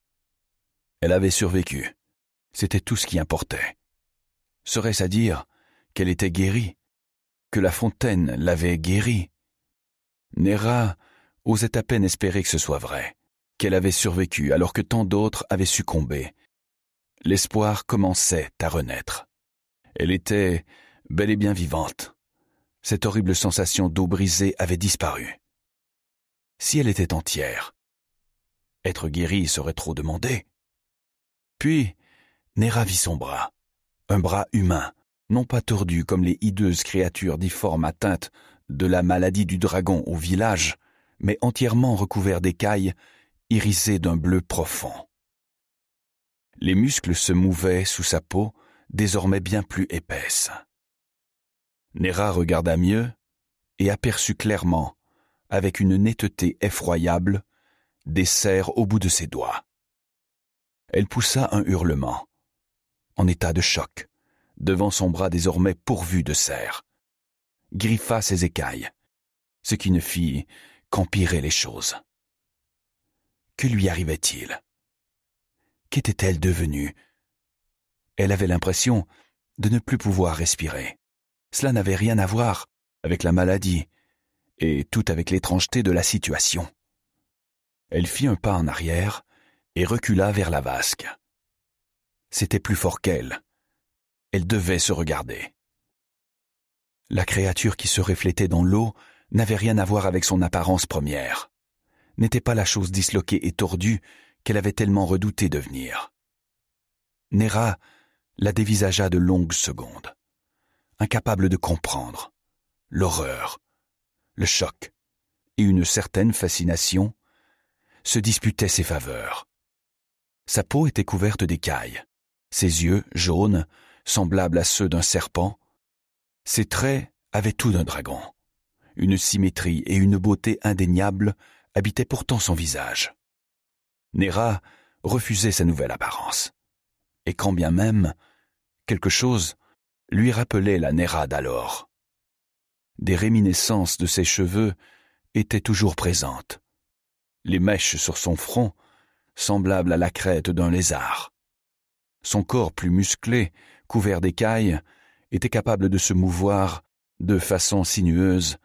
A: Elle avait survécu. C'était tout ce qui importait. Serait-ce à dire qu'elle était guérie, que la fontaine l'avait guérie Néra osait à peine espérer que ce soit vrai, qu'elle avait survécu alors que tant d'autres avaient succombé. L'espoir commençait à renaître. Elle était bel et bien vivante. Cette horrible sensation d'eau brisée avait disparu. Si elle était entière, être guérie serait trop demandé. Puis, Néra vit son bras un bras humain, non pas tordu comme les hideuses créatures difformes atteintes de la maladie du dragon au village, mais entièrement recouvert d'écailles, irisées d'un bleu profond. Les muscles se mouvaient sous sa peau, désormais bien plus épaisse. Nera regarda mieux et aperçut clairement, avec une netteté effroyable, des serres au bout de ses doigts. Elle poussa un hurlement, en état de choc, devant son bras désormais pourvu de serre, griffa ses écailles, ce qui ne fit qu'empirer les choses. Que lui arrivait-il Qu'était-elle devenue Elle avait l'impression de ne plus pouvoir respirer. Cela n'avait rien à voir avec la maladie, et tout avec l'étrangeté de la situation. Elle fit un pas en arrière et recula vers la vasque c'était plus fort qu'elle. Elle devait se regarder. La créature qui se reflétait dans l'eau n'avait rien à voir avec son apparence première. N'était pas la chose disloquée et tordue qu'elle avait tellement redouté devenir. Nera la dévisagea de longues secondes, incapable de comprendre l'horreur, le choc et une certaine fascination se disputaient ses faveurs. Sa peau était couverte d'écailles, ses yeux jaunes, semblables à ceux d'un serpent. Ses traits avaient tout d'un dragon. Une symétrie et une beauté indéniables habitaient pourtant son visage. Néra refusait sa nouvelle apparence. Et quand bien même, quelque chose lui rappelait la Néra d'alors. Des réminiscences de ses cheveux étaient toujours présentes. Les mèches sur son front, semblables à la crête d'un lézard son corps plus musclé, couvert d'écailles, était capable de se mouvoir de façon sinueuse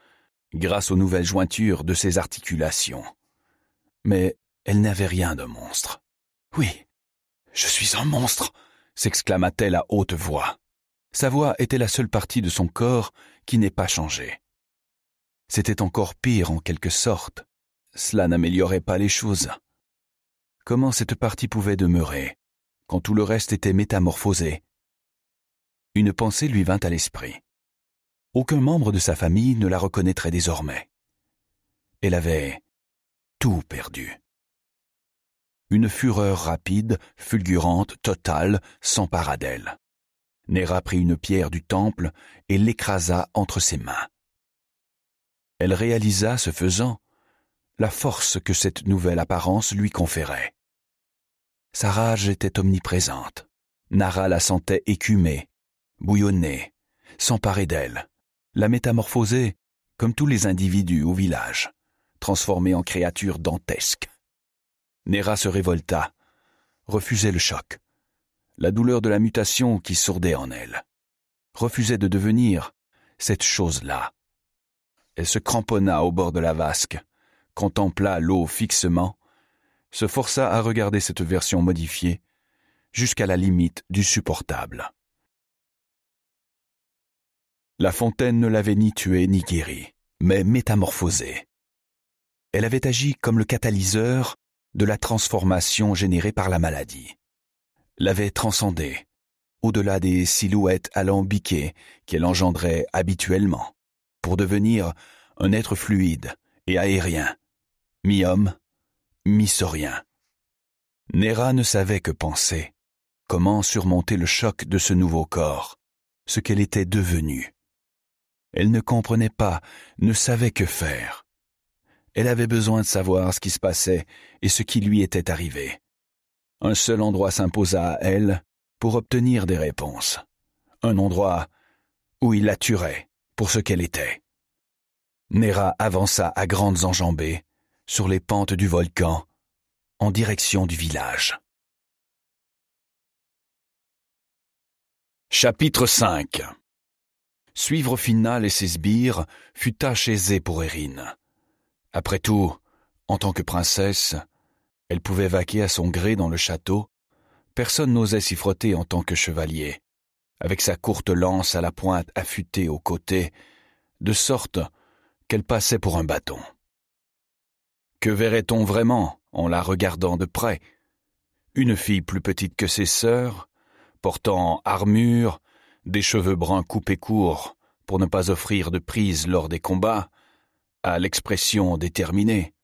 A: grâce aux nouvelles jointures de ses articulations. Mais elle n'avait rien de monstre. Oui, je suis un monstre, s'exclama-t-elle à haute voix. Sa voix était la seule partie de son corps qui n'ait pas changé. C'était encore pire en quelque sorte. Cela n'améliorait pas les choses. Comment cette partie pouvait demeurer quand tout le reste était métamorphosé. Une pensée lui vint à l'esprit. Aucun membre de sa famille ne la reconnaîtrait désormais. Elle avait tout perdu. Une fureur rapide, fulgurante, totale, s'empara d'elle. Nera prit une pierre du temple et l'écrasa entre ses mains. Elle réalisa, ce faisant, la force que cette nouvelle apparence lui conférait. Sa rage était omniprésente. Nara la sentait écumer, bouillonner, s'emparer d'elle, la métamorphoser, comme tous les individus au village, transformée en créature dantesque. Nera se révolta, refusait le choc, la douleur de la mutation qui sourdait en elle, refusait de devenir cette chose-là. Elle se cramponna au bord de la vasque, contempla l'eau fixement, se força à regarder cette version modifiée jusqu'à la limite du supportable. La fontaine ne l'avait ni tué ni guéri, mais métamorphosée. Elle avait agi comme le catalyseur de la transformation générée par la maladie. L'avait transcendée, au-delà des silhouettes alambiquées qu'elle engendrait habituellement, pour devenir un être fluide et aérien, mi-homme, « Missaurien. Néra ne savait que penser, comment surmonter le choc de ce nouveau corps, ce qu'elle était devenue. Elle ne comprenait pas, ne savait que faire. Elle avait besoin de savoir ce qui se passait et ce qui lui était arrivé. Un seul endroit s'imposa à elle pour obtenir des réponses. Un endroit où il la tuerait pour ce qu'elle était. Néra avança à grandes enjambées, sur les pentes du volcan, en direction du village. Chapitre 5 Suivre Final et ses sbires fut tâche aisée pour Erin. Après tout, en tant que princesse, elle pouvait vaquer à son gré dans le château. Personne n'osait s'y frotter en tant que chevalier, avec sa courte lance à la pointe affûtée au côté, de sorte qu'elle passait pour un bâton. Que verrait-on vraiment en la regardant de près Une fille plus petite que ses sœurs, portant armure, des cheveux bruns coupés courts pour ne pas offrir de prise lors des combats, à l'expression déterminée.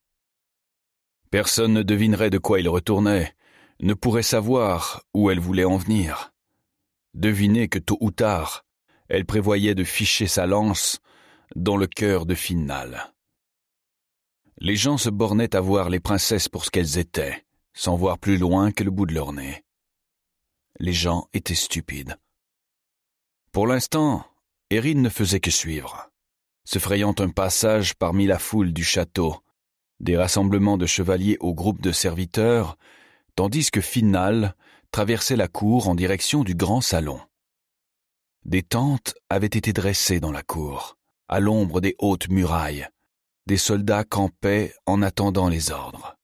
A: Personne ne devinerait de quoi il retournait, ne pourrait savoir où elle voulait en venir. Deviner que tôt ou tard, elle prévoyait de ficher sa lance dans le cœur de Finnal les gens se bornaient à voir les princesses pour ce qu'elles étaient, sans voir plus loin que le bout de leur nez. Les gens étaient stupides. Pour l'instant, Erin ne faisait que suivre, se frayant un passage parmi la foule du château, des rassemblements de chevaliers au groupe de serviteurs, tandis que Final traversait la cour en direction du grand salon. Des tentes avaient été dressées dans la cour, à l'ombre des hautes murailles, des soldats campaient en attendant les ordres.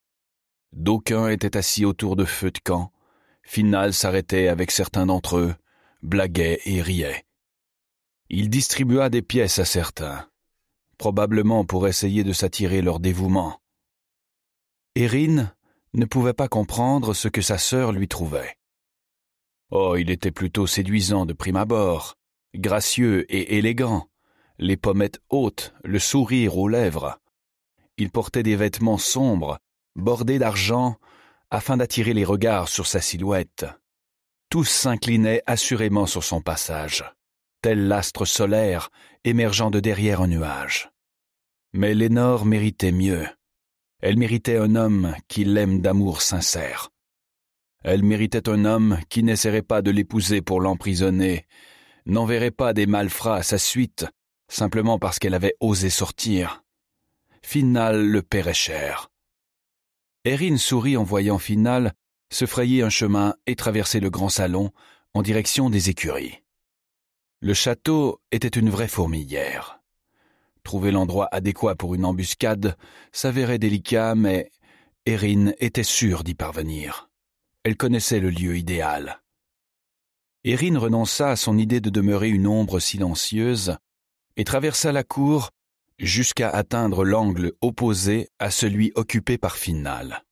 A: D'aucuns étaient assis autour de feux de camp, Final s'arrêtait avec certains d'entre eux, blaguait et riait. Il distribua des pièces à certains, probablement pour essayer de s'attirer leur dévouement. Erin ne pouvait pas comprendre ce que sa sœur lui trouvait. Oh, il était plutôt séduisant de prime abord, gracieux et élégant, les pommettes hautes, le sourire aux lèvres. Il portait des vêtements sombres, bordés d'argent, afin d'attirer les regards sur sa silhouette. Tous s'inclinaient assurément sur son passage, tel l'astre solaire émergeant de derrière un nuage. Mais Lénore méritait mieux. Elle méritait un homme qui l'aime d'amour sincère. Elle méritait un homme qui n'essaierait pas de l'épouser pour l'emprisonner, n'enverrait pas des malfrats à sa suite simplement parce qu'elle avait osé sortir. Final le paierait cher. Erin sourit en voyant Final se frayer un chemin et traverser le grand salon en direction des écuries. Le château était une vraie fourmilière. Trouver l'endroit adéquat pour une embuscade s'avérait délicat, mais Erin était sûre d'y parvenir. Elle connaissait le lieu idéal. Erin renonça à son idée de demeurer une ombre silencieuse et traversa la cour jusqu'à atteindre l'angle opposé à celui occupé par Final.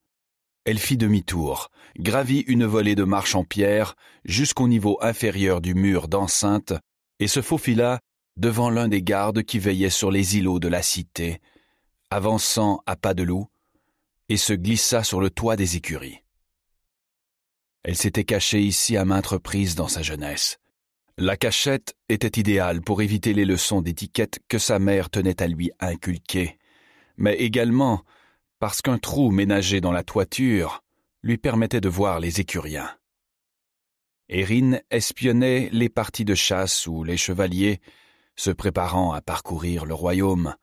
A: Elle fit demi-tour, gravit une volée de marches en pierre jusqu'au niveau inférieur du mur d'enceinte et se faufila devant l'un des gardes qui veillait sur les îlots de la cité, avançant à pas de loup, et se glissa sur le toit des écuries. Elle s'était cachée ici à maintes reprises dans sa jeunesse, la cachette était idéale pour éviter les leçons d'étiquette que sa mère tenait à lui inculquer, mais également parce qu'un trou ménagé dans la toiture lui permettait de voir les écuriens. Erin espionnait les parties de chasse où les chevaliers, se préparant à parcourir le royaume,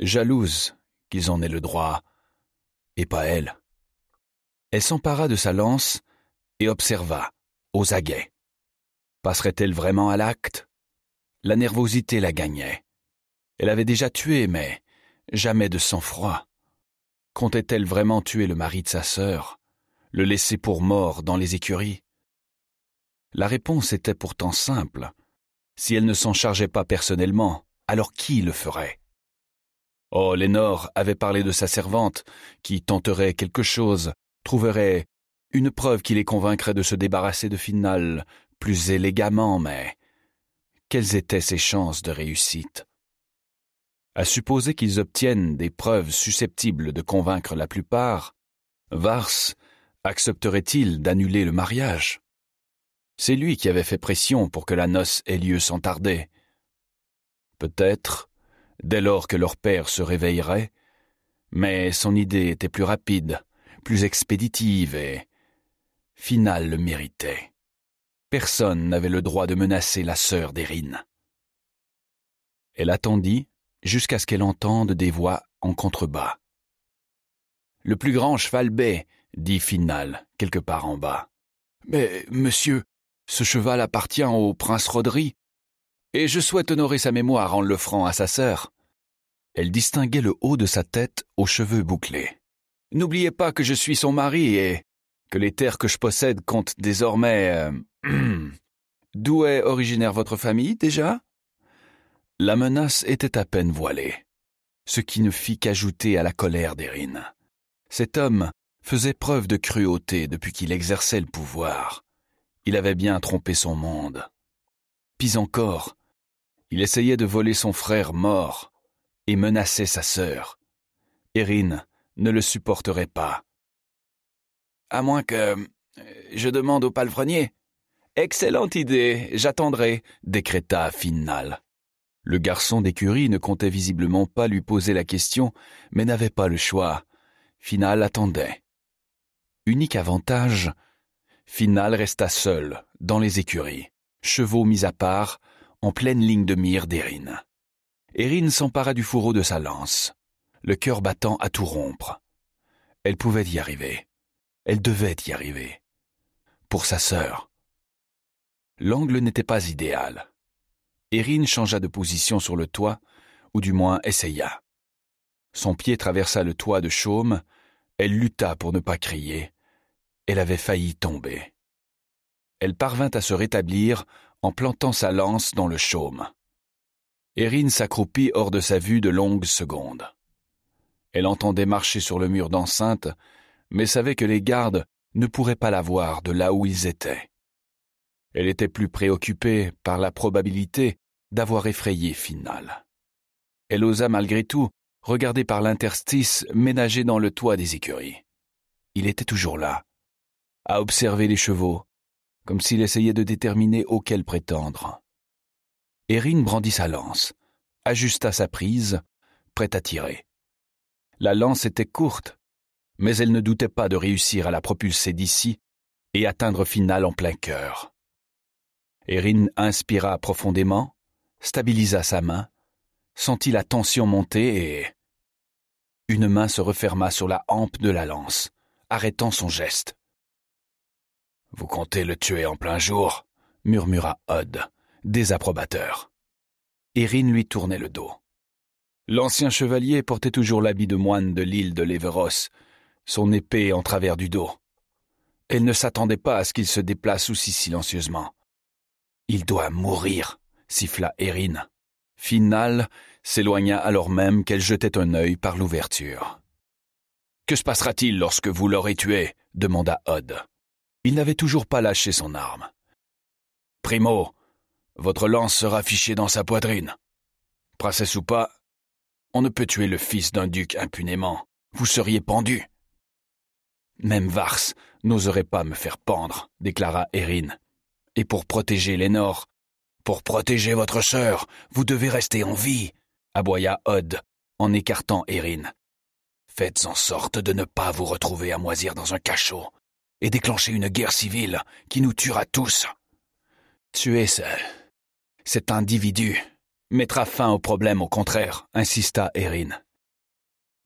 A: jalouse qu'ils en aient le droit, et pas elle. Elle s'empara de sa lance et observa, aux aguets. Passerait-elle vraiment à l'acte La nervosité la gagnait. Elle avait déjà tué, mais jamais de sang-froid. Comptait-elle vraiment tuer le mari de sa sœur, le laisser pour mort dans les écuries La réponse était pourtant simple. Si elle ne s'en chargeait pas personnellement, alors qui le ferait Oh, Lénore avait parlé de sa servante, qui tenterait quelque chose, trouverait une preuve qui les convaincrait de se débarrasser de Final, plus élégamment, mais quelles étaient ses chances de réussite? À supposer qu'ils obtiennent des preuves susceptibles de convaincre la plupart, Vars accepterait-il d'annuler le mariage? C'est lui qui avait fait pression pour que la noce ait lieu sans tarder. Peut-être, dès lors que leur père se réveillerait, mais son idée était plus rapide, plus expéditive et finale le méritait. Personne n'avait le droit de menacer la sœur d'Erin. Elle attendit jusqu'à ce qu'elle entende des voix en contrebas. Le plus grand cheval bai dit Final, quelque part en bas. Mais, monsieur, ce cheval appartient au prince Rodri, et je souhaite honorer sa mémoire en l'offrant à sa sœur. Elle distinguait le haut de sa tête aux cheveux bouclés. N'oubliez pas que je suis son mari et que les terres que je possède comptent désormais. Euh, *clears throat* D'où est originaire votre famille, déjà La menace était à peine voilée, ce qui ne fit qu'ajouter à la colère d'Hérine. Cet homme faisait preuve de cruauté depuis qu'il exerçait le pouvoir. Il avait bien trompé son monde. Pis encore, il essayait de voler son frère mort et menaçait sa sœur. Erin ne le supporterait pas. À moins que euh, je demande au palefrenier, Excellente idée, j'attendrai, décréta Final. Le garçon d'écurie ne comptait visiblement pas lui poser la question, mais n'avait pas le choix. Final attendait. Unique avantage, Final resta seul, dans les écuries, chevaux mis à part, en pleine ligne de mire d'Erin. Erin s'empara du fourreau de sa lance, le cœur battant à tout rompre. Elle pouvait y arriver. Elle devait y arriver. Pour sa sœur, L'angle n'était pas idéal. Erin changea de position sur le toit, ou du moins essaya. Son pied traversa le toit de chaume, elle lutta pour ne pas crier. Elle avait failli tomber. Elle parvint à se rétablir en plantant sa lance dans le chaume. Erin s'accroupit hors de sa vue de longues secondes. Elle entendait marcher sur le mur d'enceinte, mais savait que les gardes ne pourraient pas la voir de là où ils étaient. Elle était plus préoccupée par la probabilité d'avoir effrayé Final. Elle osa malgré tout regarder par l'interstice ménagé dans le toit des écuries. Il était toujours là, à observer les chevaux, comme s'il essayait de déterminer auquel prétendre. Erin brandit sa lance, ajusta sa prise, prête à tirer. La lance était courte, mais elle ne doutait pas de réussir à la propulser d'ici et atteindre Final en plein cœur. Erin inspira profondément, stabilisa sa main, sentit la tension monter et... Une main se referma sur la hampe de la lance, arrêtant son geste. Vous comptez le tuer en plein jour murmura Odd, désapprobateur. Erin lui tournait le dos. L'ancien chevalier portait toujours l'habit de moine de l'île de Leveros, son épée en travers du dos. Elle ne s'attendait pas à ce qu'il se déplace aussi silencieusement. Il doit mourir, siffla Erin. Final s'éloigna alors même qu'elle jetait un œil par l'ouverture. Que se passera-t-il lorsque vous l'aurez tué demanda Odd. Il n'avait toujours pas lâché son arme. Primo, votre lance sera fichée dans sa poitrine. Princesse ou pas, on ne peut tuer le fils d'un duc impunément. Vous seriez pendu. Même Vars n'oserait pas me faire pendre, déclara Erin et pour protéger Lénore. Pour protéger votre sœur, vous devez rester en vie, aboya Odd, en écartant Erin. Faites en sorte de ne pas vous retrouver à moisir dans un cachot et déclencher une guerre civile qui nous tuera tous. Tuez ce... cet individu mettra fin au problème, au contraire, insista Erin.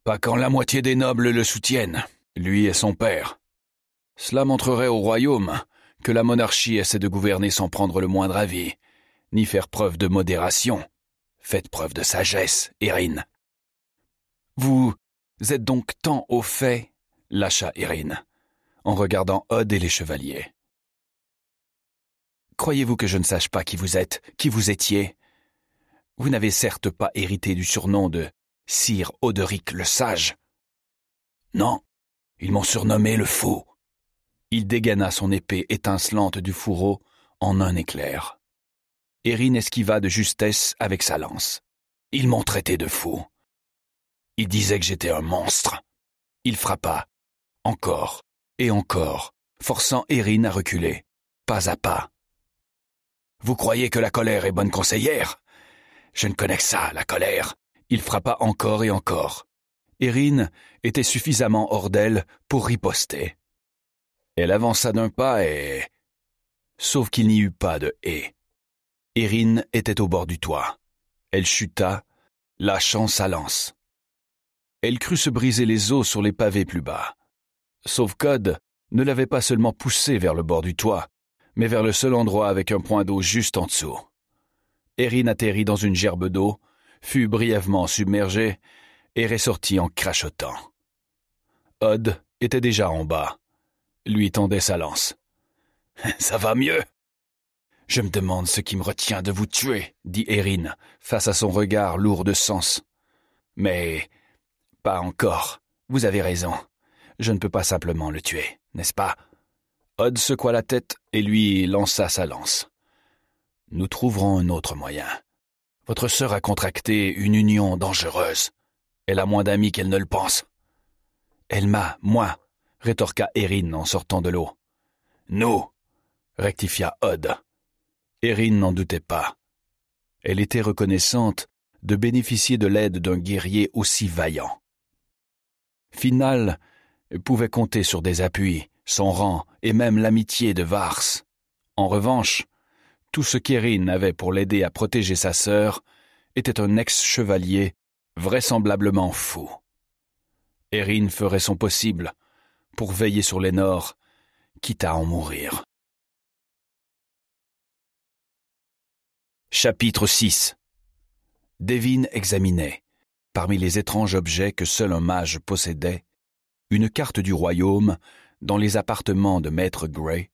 A: Pas quand la moitié des nobles le soutiennent, lui et son père. Cela montrerait au royaume que la monarchie essaie de gouverner sans prendre le moindre avis, ni faire preuve de modération. Faites preuve de sagesse, Erin. Vous êtes donc tant au fait, lâcha Erin, en regardant Odd et les chevaliers. Croyez-vous que je ne sache pas qui vous êtes, qui vous étiez Vous n'avez certes pas hérité du surnom de Sire Oderic le Sage. Non, ils m'ont surnommé le Fou il dégaina son épée étincelante du fourreau en un éclair. Erin esquiva de justesse avec sa lance. Ils m'ont traité de fou. Ils disaient que j'étais un monstre. Il frappa, encore et encore, forçant Erin à reculer, pas à pas. Vous croyez que la colère est bonne conseillère Je ne connais que ça, la colère. Il frappa encore et encore. Erin était suffisamment hors d'elle pour riposter. Elle avança d'un pas et... Sauf qu'il n'y eut pas de et. Erin était au bord du toit. Elle chuta, lâchant sa lance. Elle crut se briser les os sur les pavés plus bas. Sauf code ne l'avait pas seulement poussée vers le bord du toit, mais vers le seul endroit avec un point d'eau juste en dessous. Erin atterrit dans une gerbe d'eau, fut brièvement submergée et ressortit en crachotant. Odd était déjà en bas, lui tendait sa lance. *laughs* Ça va mieux Je me demande ce qui me retient de vous tuer, dit Erin, face à son regard lourd de sens. Mais pas encore. Vous avez raison. Je ne peux pas simplement le tuer, n'est-ce pas Od secoua la tête et lui lança sa lance. Nous trouverons un autre moyen. Votre sœur a contracté une union dangereuse. Elle a moins d'amis qu'elle ne le pense. Elle m'a, moi, rétorqua Erin en sortant de l'eau. Nous rectifia Odd. Erin n'en doutait pas. Elle était reconnaissante de bénéficier de l'aide d'un guerrier aussi vaillant. Final pouvait compter sur des appuis, son rang et même l'amitié de Vars. En revanche, tout ce qu'Erin avait pour l'aider à protéger sa sœur était un ex-chevalier vraisemblablement fou. Erin ferait son possible pour veiller sur Nords, quitte à en mourir. Chapitre 6 Devine examinait, parmi les étranges objets que seul un mage possédait, une carte du royaume dans les appartements de Maître Gray,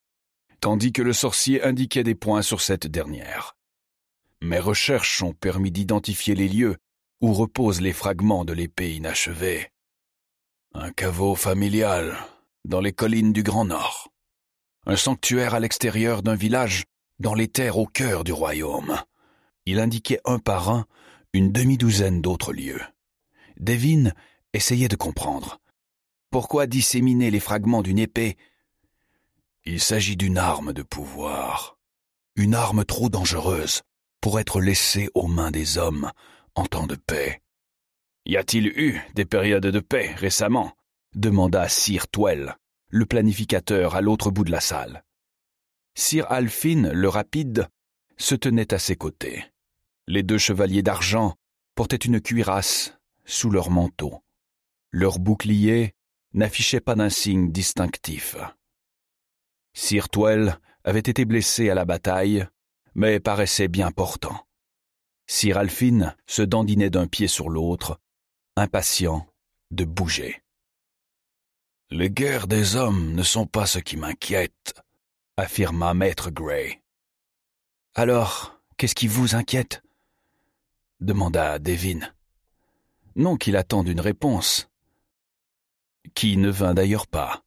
A: tandis que le sorcier indiquait des points sur cette dernière. Mes recherches ont permis d'identifier les lieux où reposent les fragments de l'épée inachevée. Un caveau familial, dans les collines du Grand Nord. Un sanctuaire à l'extérieur d'un village, dans les terres au cœur du royaume. Il indiquait un par un une demi-douzaine d'autres lieux. Devine essayait de comprendre. Pourquoi disséminer les fragments d'une épée Il s'agit d'une arme de pouvoir. Une arme trop dangereuse pour être laissée aux mains des hommes en temps de paix. Y a-t-il eu des périodes de paix récemment demanda Sir Twell, le planificateur à l'autre bout de la salle. Sir Alphine, le rapide, se tenait à ses côtés. Les deux chevaliers d'argent portaient une cuirasse sous leur manteau. Leurs boucliers n'affichaient pas d'un signe distinctif. Sir Twell avait été blessé à la bataille, mais paraissait bien portant. Sir Alphine se dandinait d'un pied sur l'autre, impatient de bouger. Les guerres des hommes ne sont pas ce qui m'inquiète, affirma Maître Gray. Alors, qu'est-ce qui vous inquiète demanda Devine. Non qu'il attende une réponse, qui ne vint d'ailleurs pas.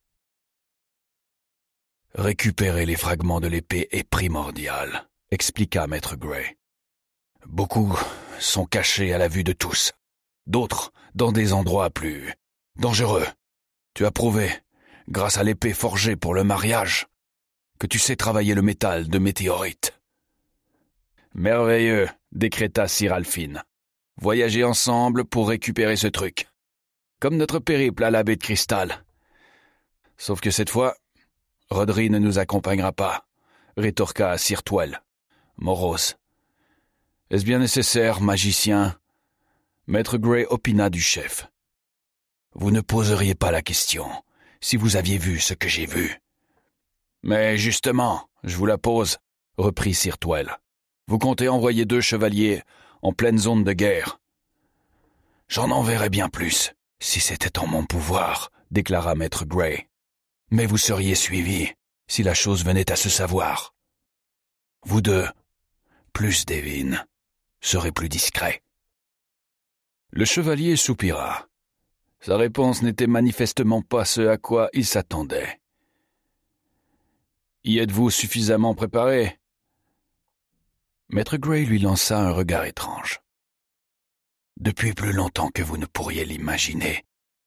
A: Récupérer les fragments de l'épée est primordial, expliqua Maître Gray. Beaucoup sont cachés à la vue de tous d'autres dans des endroits plus dangereux. Tu as prouvé, grâce à l'épée forgée pour le mariage, que tu sais travailler le métal de météorite. « Merveilleux, décréta Sir Alphine. Voyager ensemble pour récupérer ce truc. Comme notre périple à la de cristal. Sauf que cette fois, Rodri ne nous accompagnera pas, rétorqua Sir Toile, morose. Est-ce bien nécessaire, magicien Maître Gray opina du chef. Vous ne poseriez pas la question si vous aviez vu ce que j'ai vu. Mais justement, je vous la pose, reprit Sir Twell. Vous comptez envoyer deux chevaliers en pleine zone de guerre. J'en enverrais bien plus, si c'était en mon pouvoir, déclara Maître Gray. Mais vous seriez suivi si la chose venait à se savoir. Vous deux, plus Devine, serez plus discrets. Le chevalier soupira. Sa réponse n'était manifestement pas ce à quoi il s'attendait. Y êtes-vous suffisamment préparé Maître Gray lui lança un regard étrange. Depuis plus longtemps que vous ne pourriez l'imaginer,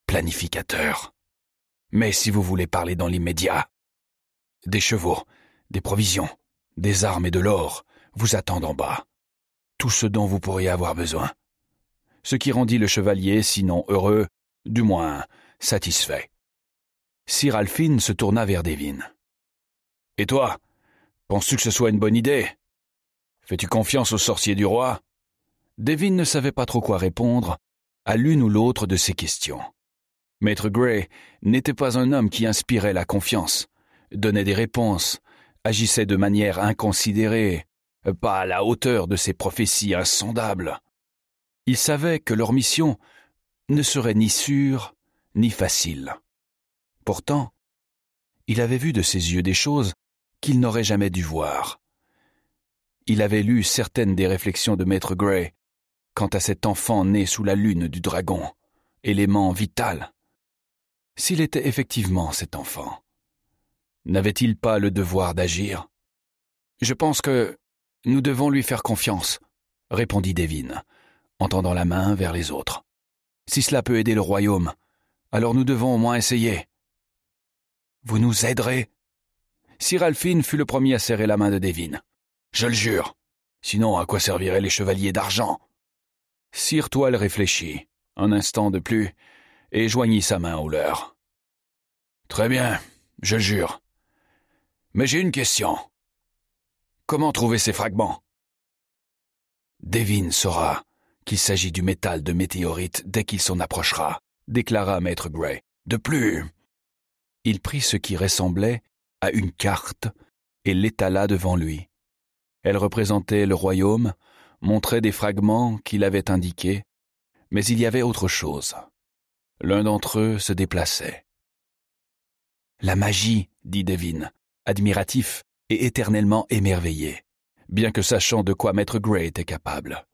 A: planificateur. Mais si vous voulez parler dans l'immédiat, des chevaux, des provisions, des armes et de l'or vous attendent en bas. Tout ce dont vous pourriez avoir besoin ce qui rendit le chevalier, sinon heureux, du moins satisfait. Sir Alphine se tourna vers Devine. Et toi, penses-tu que ce soit une bonne idée Fais-tu confiance au sorcier du roi Devine ne savait pas trop quoi répondre à l'une ou l'autre de ces questions. Maître Gray n'était pas un homme qui inspirait la confiance, donnait des réponses, agissait de manière inconsidérée, pas à la hauteur de ses prophéties insondables. Il savait que leur mission ne serait ni sûre ni facile. Pourtant, il avait vu de ses yeux des choses qu'il n'aurait jamais dû voir. Il avait lu certaines des réflexions de Maître Gray quant à cet enfant né sous la lune du dragon, élément vital. S'il était effectivement cet enfant, n'avait-il pas le devoir d'agir Je pense que nous devons lui faire confiance, répondit Devine en tendant la main vers les autres. Si cela peut aider le royaume, alors nous devons au moins essayer. Vous nous aiderez Sir Alphine fut le premier à serrer la main de Devine. Je le jure. Sinon, à quoi serviraient les chevaliers d'argent Sir Toile réfléchit, un instant de plus, et joignit sa main au leur. Très bien, je le jure. Mais j'ai une question. Comment trouver ces fragments Devine saura qu'il s'agit du métal de météorite dès qu'il s'en approchera, déclara Maître Gray. De plus. Il prit ce qui ressemblait à une carte et l'étala devant lui. Elle représentait le royaume, montrait des fragments qu'il avait indiqués, mais il y avait autre chose. L'un d'entre eux se déplaçait. La magie, dit Devine, admiratif et éternellement émerveillé, bien que sachant de quoi Maître Gray était capable.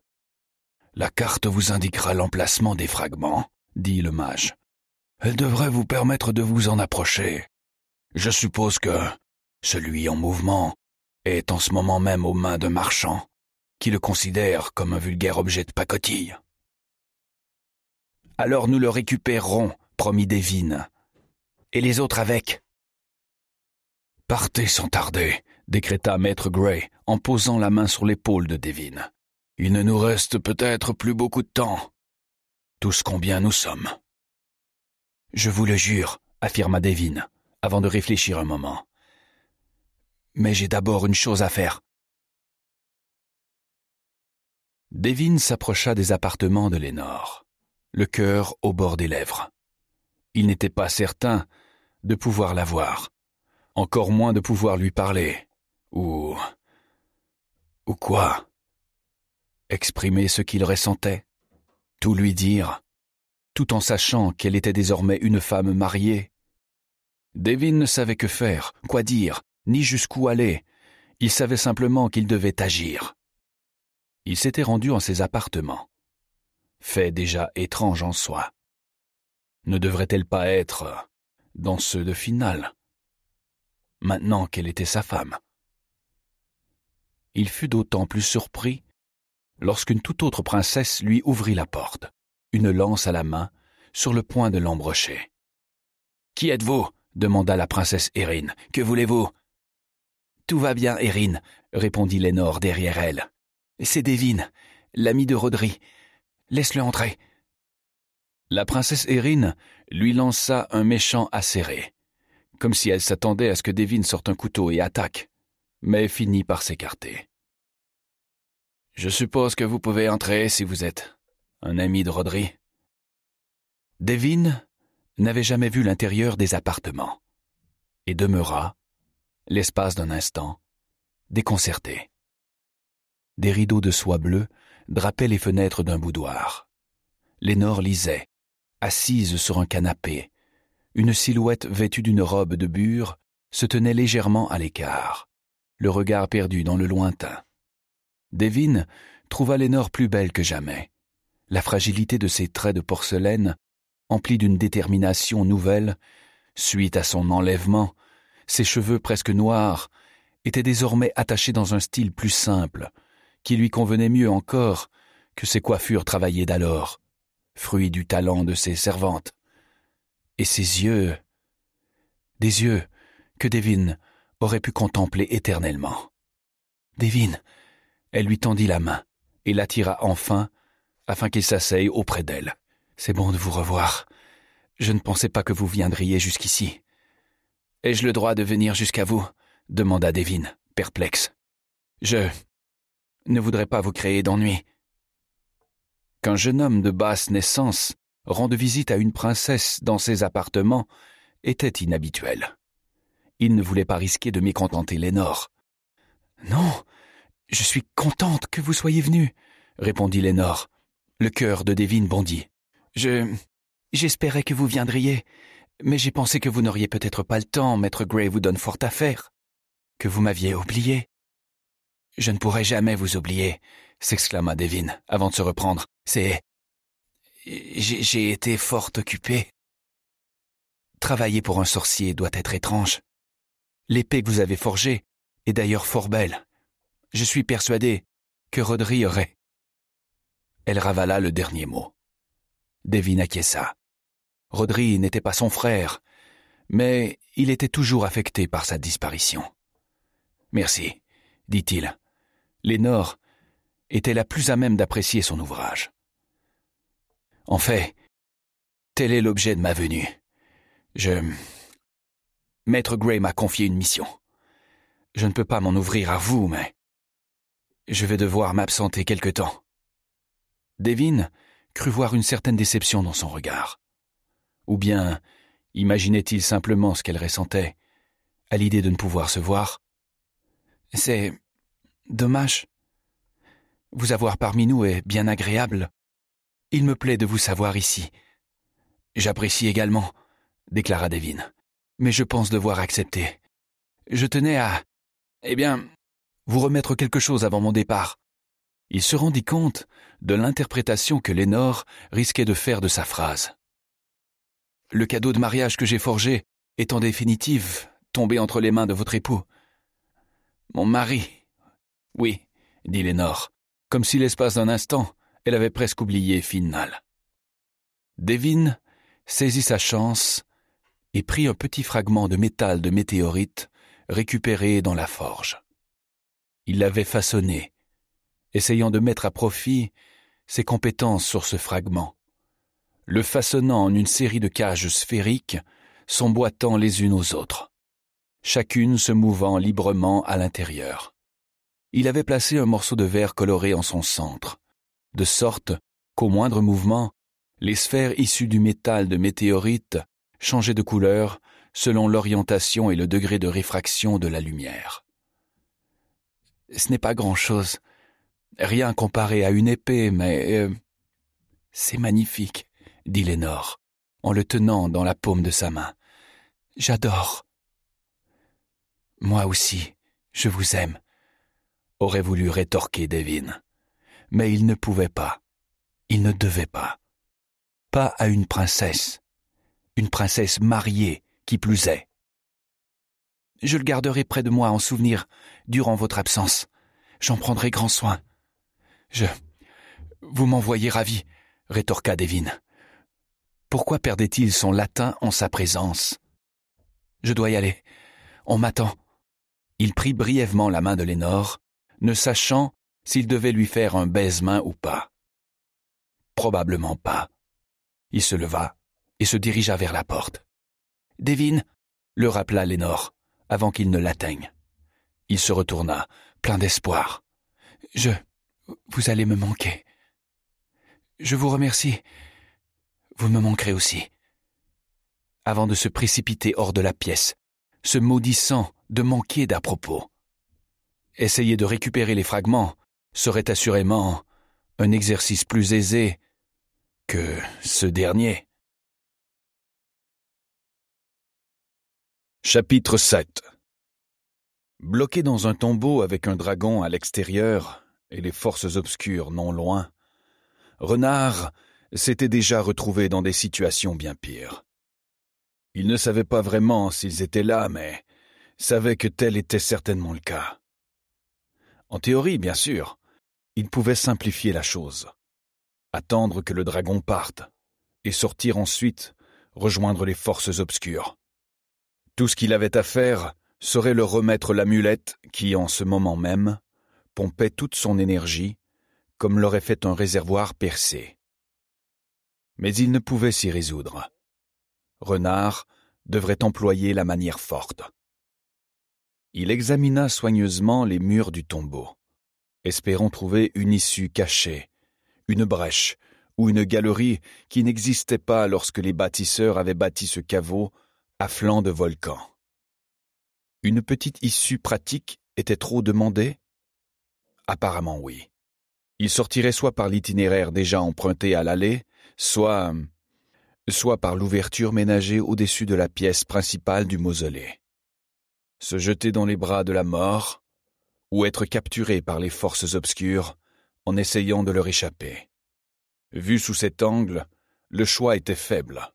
A: La carte vous indiquera l'emplacement des fragments, dit le mage. Elle devrait vous permettre de vous en approcher. Je suppose que celui en mouvement est en ce moment même aux mains d'un marchand qui le considère comme un vulgaire objet de pacotille. Alors nous le récupérerons, promit Devine. Et les autres avec. Partez sans tarder, décréta Maître Gray en posant la main sur l'épaule de Devine. Il ne nous reste peut-être plus beaucoup de temps. Tous combien nous sommes. Je vous le jure, affirma Devine, avant de réfléchir un moment. Mais j'ai d'abord une chose à faire. Devine s'approcha des appartements de Lénore, le cœur au bord des lèvres. Il n'était pas certain de pouvoir la voir, encore moins de pouvoir lui parler, ou... ou quoi exprimer ce qu'il ressentait, tout lui dire, tout en sachant qu'elle était désormais une femme mariée. Devin ne savait que faire, quoi dire, ni jusqu'où aller, il savait simplement qu'il devait agir. Il s'était rendu en ses appartements. Fait déjà étrange en soi. Ne devrait-elle pas être dans ceux de finale Maintenant qu'elle était sa femme. Il fut d'autant plus surpris lorsqu'une toute autre princesse lui ouvrit la porte, une lance à la main, sur le point de l'embrocher. Qui êtes-vous demanda la princesse Erin. Que voulez-vous Tout va bien, Erin, répondit Lénore derrière elle. C'est Devine, l'ami de Rodri. Laisse-le entrer. La princesse Erin lui lança un méchant acéré, comme si elle s'attendait à ce que Devine sorte un couteau et attaque, mais finit par s'écarter. Je suppose que vous pouvez entrer si vous êtes un ami de Rodri. Devine n'avait jamais vu l'intérieur des appartements et demeura, l'espace d'un instant, déconcerté. Des rideaux de soie bleue drapaient les fenêtres d'un boudoir. Lénore lisait, assise sur un canapé. Une silhouette vêtue d'une robe de bure se tenait légèrement à l'écart, le regard perdu dans le lointain. Devine trouva Lénore plus belle que jamais. La fragilité de ses traits de porcelaine, emplis d'une détermination nouvelle, suite à son enlèvement, ses cheveux presque noirs, étaient désormais attachés dans un style plus simple, qui lui convenait mieux encore que ses coiffures travaillées d'alors, fruit du talent de ses servantes. Et ses yeux, des yeux que Devine aurait pu contempler éternellement. Devine elle lui tendit la main et l'attira enfin afin qu'il s'asseye auprès d'elle. C'est bon de vous revoir. Je ne pensais pas que vous viendriez jusqu'ici. Ai-je le droit de venir jusqu'à vous demanda Devine, perplexe. Je ne voudrais pas vous créer d'ennui. Qu'un jeune homme de basse naissance rende visite à une princesse dans ses appartements était inhabituel. Il ne voulait pas risquer de mécontenter Lénore. Non, je suis contente que vous soyez venu, répondit Lénore. Le cœur de Devine bondit. Je. J'espérais que vous viendriez, mais j'ai pensé que vous n'auriez peut-être pas le temps, Maître Gray vous donne fort à faire. Que vous m'aviez oublié. Je ne pourrai jamais vous oublier, s'exclama Devine, avant de se reprendre. C'est. J'ai été fort occupé. Travailler pour un sorcier doit être étrange. L'épée que vous avez forgée est d'ailleurs fort belle. Je suis persuadé que Rodri aurait. Elle ravala le dernier mot. Devine acquiesça. Rodri n'était pas son frère, mais il était toujours affecté par sa disparition. Merci, dit-il. Lénore était la plus à même d'apprécier son ouvrage. En fait, tel est l'objet de ma venue. Je. Maître Gray m'a confié une mission. Je ne peux pas m'en ouvrir à vous, mais je vais devoir m'absenter quelque temps. Devine crut voir une certaine déception dans son regard. Ou bien imaginait-il simplement ce qu'elle ressentait, à l'idée de ne pouvoir se voir C'est dommage. Vous avoir parmi nous est bien agréable. Il me plaît de vous savoir ici. J'apprécie également, déclara Devine. Mais je pense devoir accepter. Je tenais à. Eh bien, vous remettre quelque chose avant mon départ. Il se rendit compte de l'interprétation que Lénore risquait de faire de sa phrase. Le cadeau de mariage que j'ai forgé est en définitive tombé entre les mains de votre époux. Mon mari. Oui, dit Lénore, comme si l'espace d'un instant, elle avait presque oublié Final. Devine saisit sa chance et prit un petit fragment de métal de météorite récupéré dans la forge. Il l'avait façonné, essayant de mettre à profit ses compétences sur ce fragment, le façonnant en une série de cages sphériques, s'emboîtant les unes aux autres, chacune se mouvant librement à l'intérieur. Il avait placé un morceau de verre coloré en son centre, de sorte qu'au moindre mouvement, les sphères issues du métal de météorite changeaient de couleur selon l'orientation et le degré de réfraction de la lumière. Ce n'est pas grand-chose. Rien comparé à une épée, mais... Euh, c'est magnifique, dit Lénore, en le tenant dans la paume de sa main. J'adore. Moi aussi, je vous aime, aurait voulu rétorquer Devine. Mais il ne pouvait pas. Il ne devait pas. Pas à une princesse. Une princesse mariée, qui plus est. Je le garderai près de moi en souvenir durant votre absence. J'en prendrai grand soin. Je. Vous m'envoyez ravi, rétorqua Devine. Pourquoi perdait-il son latin en sa présence Je dois y aller. On m'attend. Il prit brièvement la main de Lénore, ne sachant s'il devait lui faire un baise-main ou pas. Probablement pas. Il se leva et se dirigea vers la porte. Devine, le rappela Lénore avant qu'il ne l'atteigne. Il se retourna, plein d'espoir. Je. Vous allez me manquer. Je vous remercie. Vous me manquerez aussi. Avant de se précipiter hors de la pièce, se maudissant de manquer d'à propos. Essayer de récupérer les fragments serait assurément un exercice plus aisé que ce dernier. Chapitre 7 Bloqué dans un tombeau avec un dragon à l'extérieur et les forces obscures non loin, Renard s'était déjà retrouvé dans des situations bien pires. Il ne savait pas vraiment s'ils étaient là, mais savait que tel était certainement le cas. En théorie, bien sûr, il pouvait simplifier la chose, attendre que le dragon parte, et sortir ensuite, rejoindre les forces obscures. Tout ce qu'il avait à faire serait leur remettre l'amulette qui, en ce moment même, pompait toute son énergie, comme l'aurait fait un réservoir percé. Mais il ne pouvait s'y résoudre. Renard devrait employer la manière forte. Il examina soigneusement les murs du tombeau, espérant trouver une issue cachée, une brèche ou une galerie qui n'existait pas lorsque les bâtisseurs avaient bâti ce caveau à flanc de volcan. Une petite issue pratique était trop demandée Apparemment oui. Il sortirait soit par l'itinéraire déjà emprunté à l'allée, soit soit par l'ouverture ménagée au-dessus de la pièce principale du mausolée. Se jeter dans les bras de la mort, ou être capturé par les forces obscures en essayant de leur échapper. Vu sous cet angle, le choix était faible.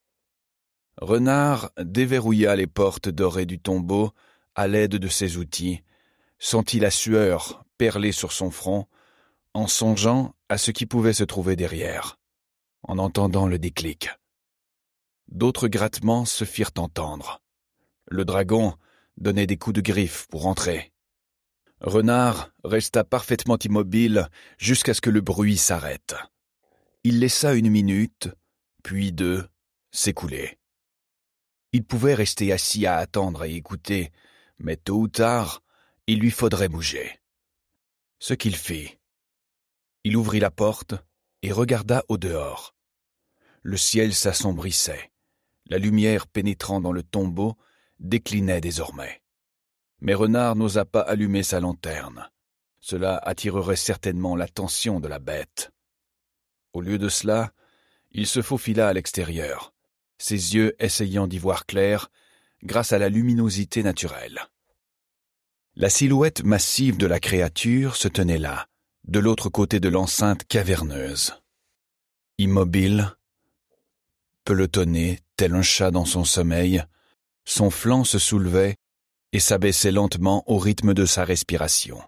A: Renard déverrouilla les portes dorées du tombeau à l'aide de ses outils, sentit la sueur perler sur son front, en songeant à ce qui pouvait se trouver derrière, en entendant le déclic. D'autres grattements se firent entendre. Le dragon donnait des coups de griffe pour entrer. Renard resta parfaitement immobile jusqu'à ce que le bruit s'arrête. Il laissa une minute, puis deux, s'écouler. Il pouvait rester assis à attendre et écouter, mais tôt ou tard, il lui faudrait bouger. Ce qu'il fit. Il ouvrit la porte et regarda au dehors. Le ciel s'assombrissait. La lumière pénétrant dans le tombeau déclinait désormais. Mais Renard n'osa pas allumer sa lanterne. Cela attirerait certainement l'attention de la bête. Au lieu de cela, il se faufila à l'extérieur ses yeux essayant d'y voir clair grâce à la luminosité naturelle. La silhouette massive de la créature se tenait là, de l'autre côté de l'enceinte caverneuse. Immobile, pelotonné tel un chat dans son sommeil, son flanc se soulevait et s'abaissait lentement au rythme de sa respiration.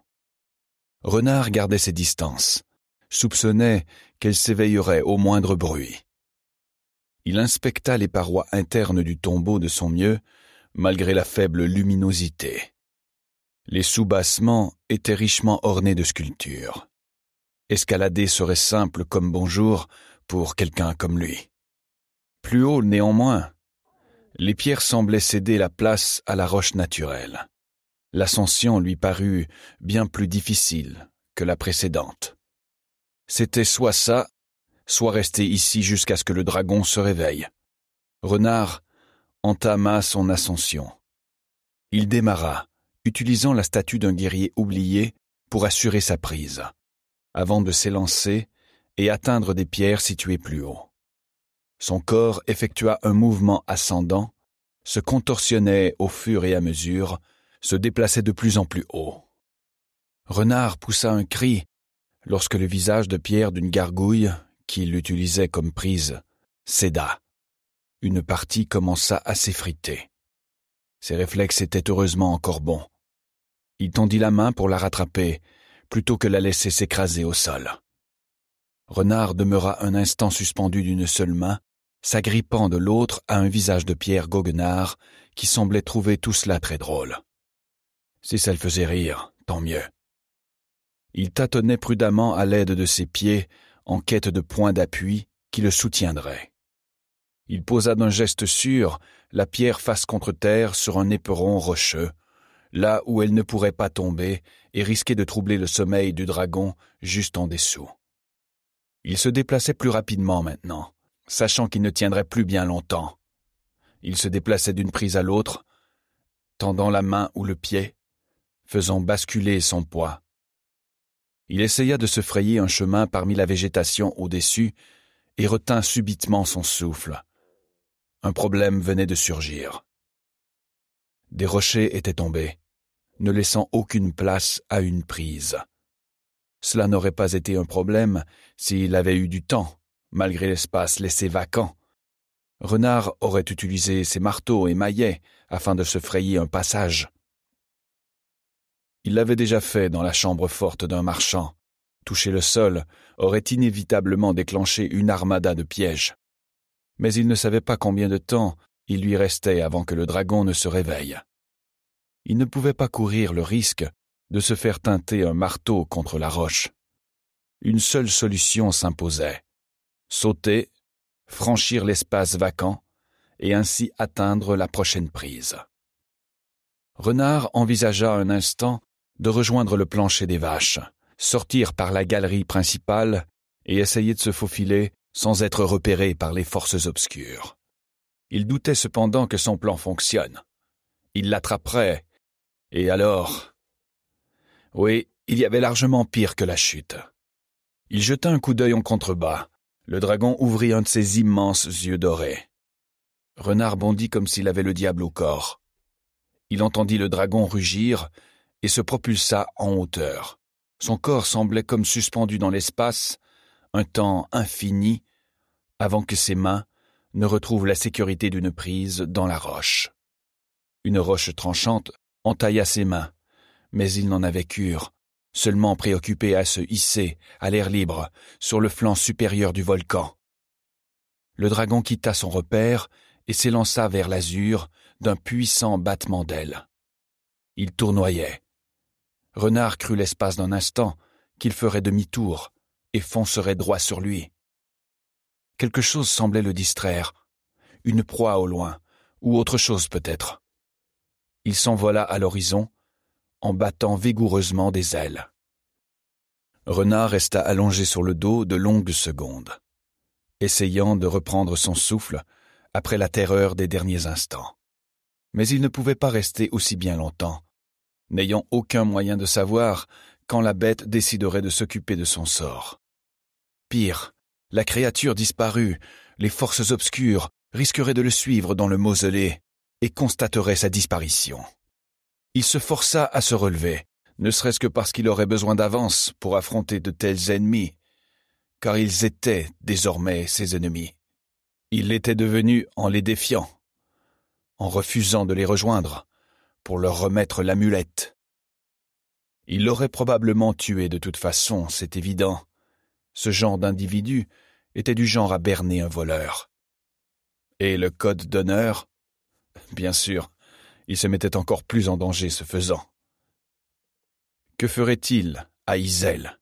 A: Renard gardait ses distances, soupçonnait qu'elle s'éveillerait au moindre bruit. Il inspecta les parois internes du tombeau de son mieux, malgré la faible luminosité. Les soubassements étaient richement ornés de sculptures. Escalader serait simple comme bonjour pour quelqu'un comme lui. Plus haut, néanmoins, les pierres semblaient céder la place à la roche naturelle. L'ascension lui parut bien plus difficile que la précédente. C'était soit ça, soit resté ici jusqu'à ce que le dragon se réveille. Renard entama son ascension. Il démarra, utilisant la statue d'un guerrier oublié pour assurer sa prise, avant de s'élancer et atteindre des pierres situées plus haut. Son corps effectua un mouvement ascendant, se contorsionnait au fur et à mesure, se déplaçait de plus en plus haut. Renard poussa un cri lorsque le visage de pierre d'une gargouille qui l'utilisait comme prise, céda. Une partie commença à s'effriter. Ses réflexes étaient heureusement encore bons. Il tendit la main pour la rattraper, plutôt que la laisser s'écraser au sol. Renard demeura un instant suspendu d'une seule main, s'agrippant de l'autre à un visage de Pierre Goguenard qui semblait trouver tout cela très drôle. Si ça le faisait rire, tant mieux. Il tâtonnait prudemment à l'aide de ses pieds en quête de points d'appui qui le soutiendraient. Il posa d'un geste sûr la pierre face contre terre sur un éperon rocheux, là où elle ne pourrait pas tomber et risquer de troubler le sommeil du dragon juste en dessous. Il se déplaçait plus rapidement maintenant, sachant qu'il ne tiendrait plus bien longtemps. Il se déplaçait d'une prise à l'autre, tendant la main ou le pied, faisant basculer son poids, il essaya de se frayer un chemin parmi la végétation au-dessus et retint subitement son souffle. Un problème venait de surgir. Des rochers étaient tombés, ne laissant aucune place à une prise. Cela n'aurait pas été un problème s'il avait eu du temps, malgré l'espace laissé vacant. Renard aurait utilisé ses marteaux et maillets afin de se frayer un passage. Il l'avait déjà fait dans la chambre forte d'un marchand. Toucher le sol aurait inévitablement déclenché une armada de pièges. Mais il ne savait pas combien de temps il lui restait avant que le dragon ne se réveille. Il ne pouvait pas courir le risque de se faire teinter un marteau contre la roche. Une seule solution s'imposait sauter, franchir l'espace vacant, et ainsi atteindre la prochaine prise. Renard envisagea un instant de rejoindre le plancher des vaches, sortir par la galerie principale et essayer de se faufiler sans être repéré par les forces obscures. Il doutait cependant que son plan fonctionne. Il l'attraperait. Et alors Oui, il y avait largement pire que la chute. Il jeta un coup d'œil en contrebas. Le dragon ouvrit un de ses immenses yeux dorés. Renard bondit comme s'il avait le diable au corps. Il entendit le dragon rugir et se propulsa en hauteur. Son corps semblait comme suspendu dans l'espace, un temps infini, avant que ses mains ne retrouvent la sécurité d'une prise dans la roche. Une roche tranchante entailla ses mains, mais il n'en avait cure, seulement préoccupé à se hisser, à l'air libre, sur le flanc supérieur du volcan. Le dragon quitta son repère et s'élança vers l'azur d'un puissant battement d'ailes. Il tournoyait, Renard crut l'espace d'un instant qu'il ferait demi-tour et foncerait droit sur lui. Quelque chose semblait le distraire, une proie au loin, ou autre chose peut-être. Il s'envola à l'horizon, en battant vigoureusement des ailes. Renard resta allongé sur le dos de longues secondes, essayant de reprendre son souffle après la terreur des derniers instants. Mais il ne pouvait pas rester aussi bien longtemps, n'ayant aucun moyen de savoir quand la bête déciderait de s'occuper de son sort. Pire, la créature disparue, les forces obscures risqueraient de le suivre dans le mausolée et constateraient sa disparition. Il se força à se relever, ne serait-ce que parce qu'il aurait besoin d'avance pour affronter de tels ennemis, car ils étaient désormais ses ennemis. Il l'était devenu en les défiant, en refusant de les rejoindre, pour leur remettre l'amulette. Il l'aurait probablement tué de toute façon, c'est évident. Ce genre d'individu était du genre à berner un voleur. Et le code d'honneur Bien sûr, il se mettait encore plus en danger ce faisant. Que ferait-il à Isel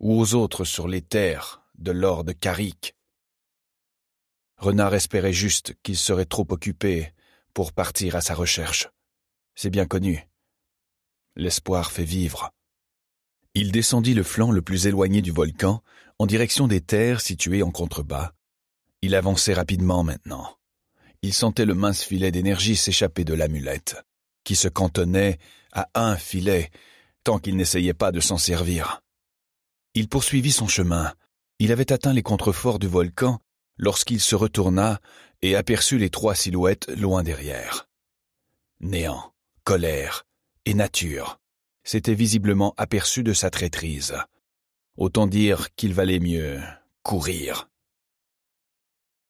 A: ou aux autres sur les terres de Lord Carrick Renard espérait juste qu'il serait trop occupé pour partir à sa recherche c'est bien connu. L'espoir fait vivre. Il descendit le flanc le plus éloigné du volcan, en direction des terres situées en contrebas. Il avançait rapidement maintenant. Il sentait le mince filet d'énergie s'échapper de l'amulette, qui se cantonnait à un filet, tant qu'il n'essayait pas de s'en servir. Il poursuivit son chemin. Il avait atteint les contreforts du volcan lorsqu'il se retourna et aperçut les trois silhouettes loin derrière. Néant colère et nature s'étaient visiblement aperçus de sa traîtrise. Autant dire qu'il valait mieux courir.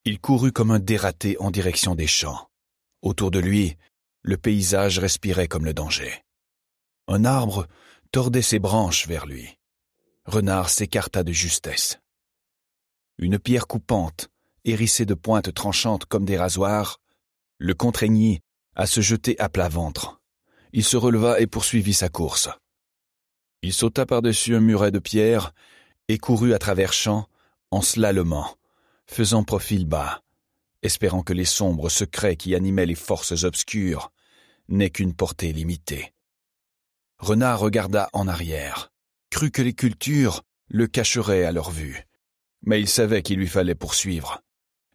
A: Il courut comme un dératé en direction des champs. Autour de lui, le paysage respirait comme le danger. Un arbre tordait ses branches vers lui. Renard s'écarta de justesse. Une pierre coupante, hérissée de pointes tranchantes comme des rasoirs, le contraignit à se jeter à plat ventre il se releva et poursuivit sa course. Il sauta par-dessus un muret de pierre et courut à travers champs en slalomant, faisant profil bas, espérant que les sombres secrets qui animaient les forces obscures n'aient qu'une portée limitée. Renard regarda en arrière, crut que les cultures le cacheraient à leur vue, mais il savait qu'il lui fallait poursuivre.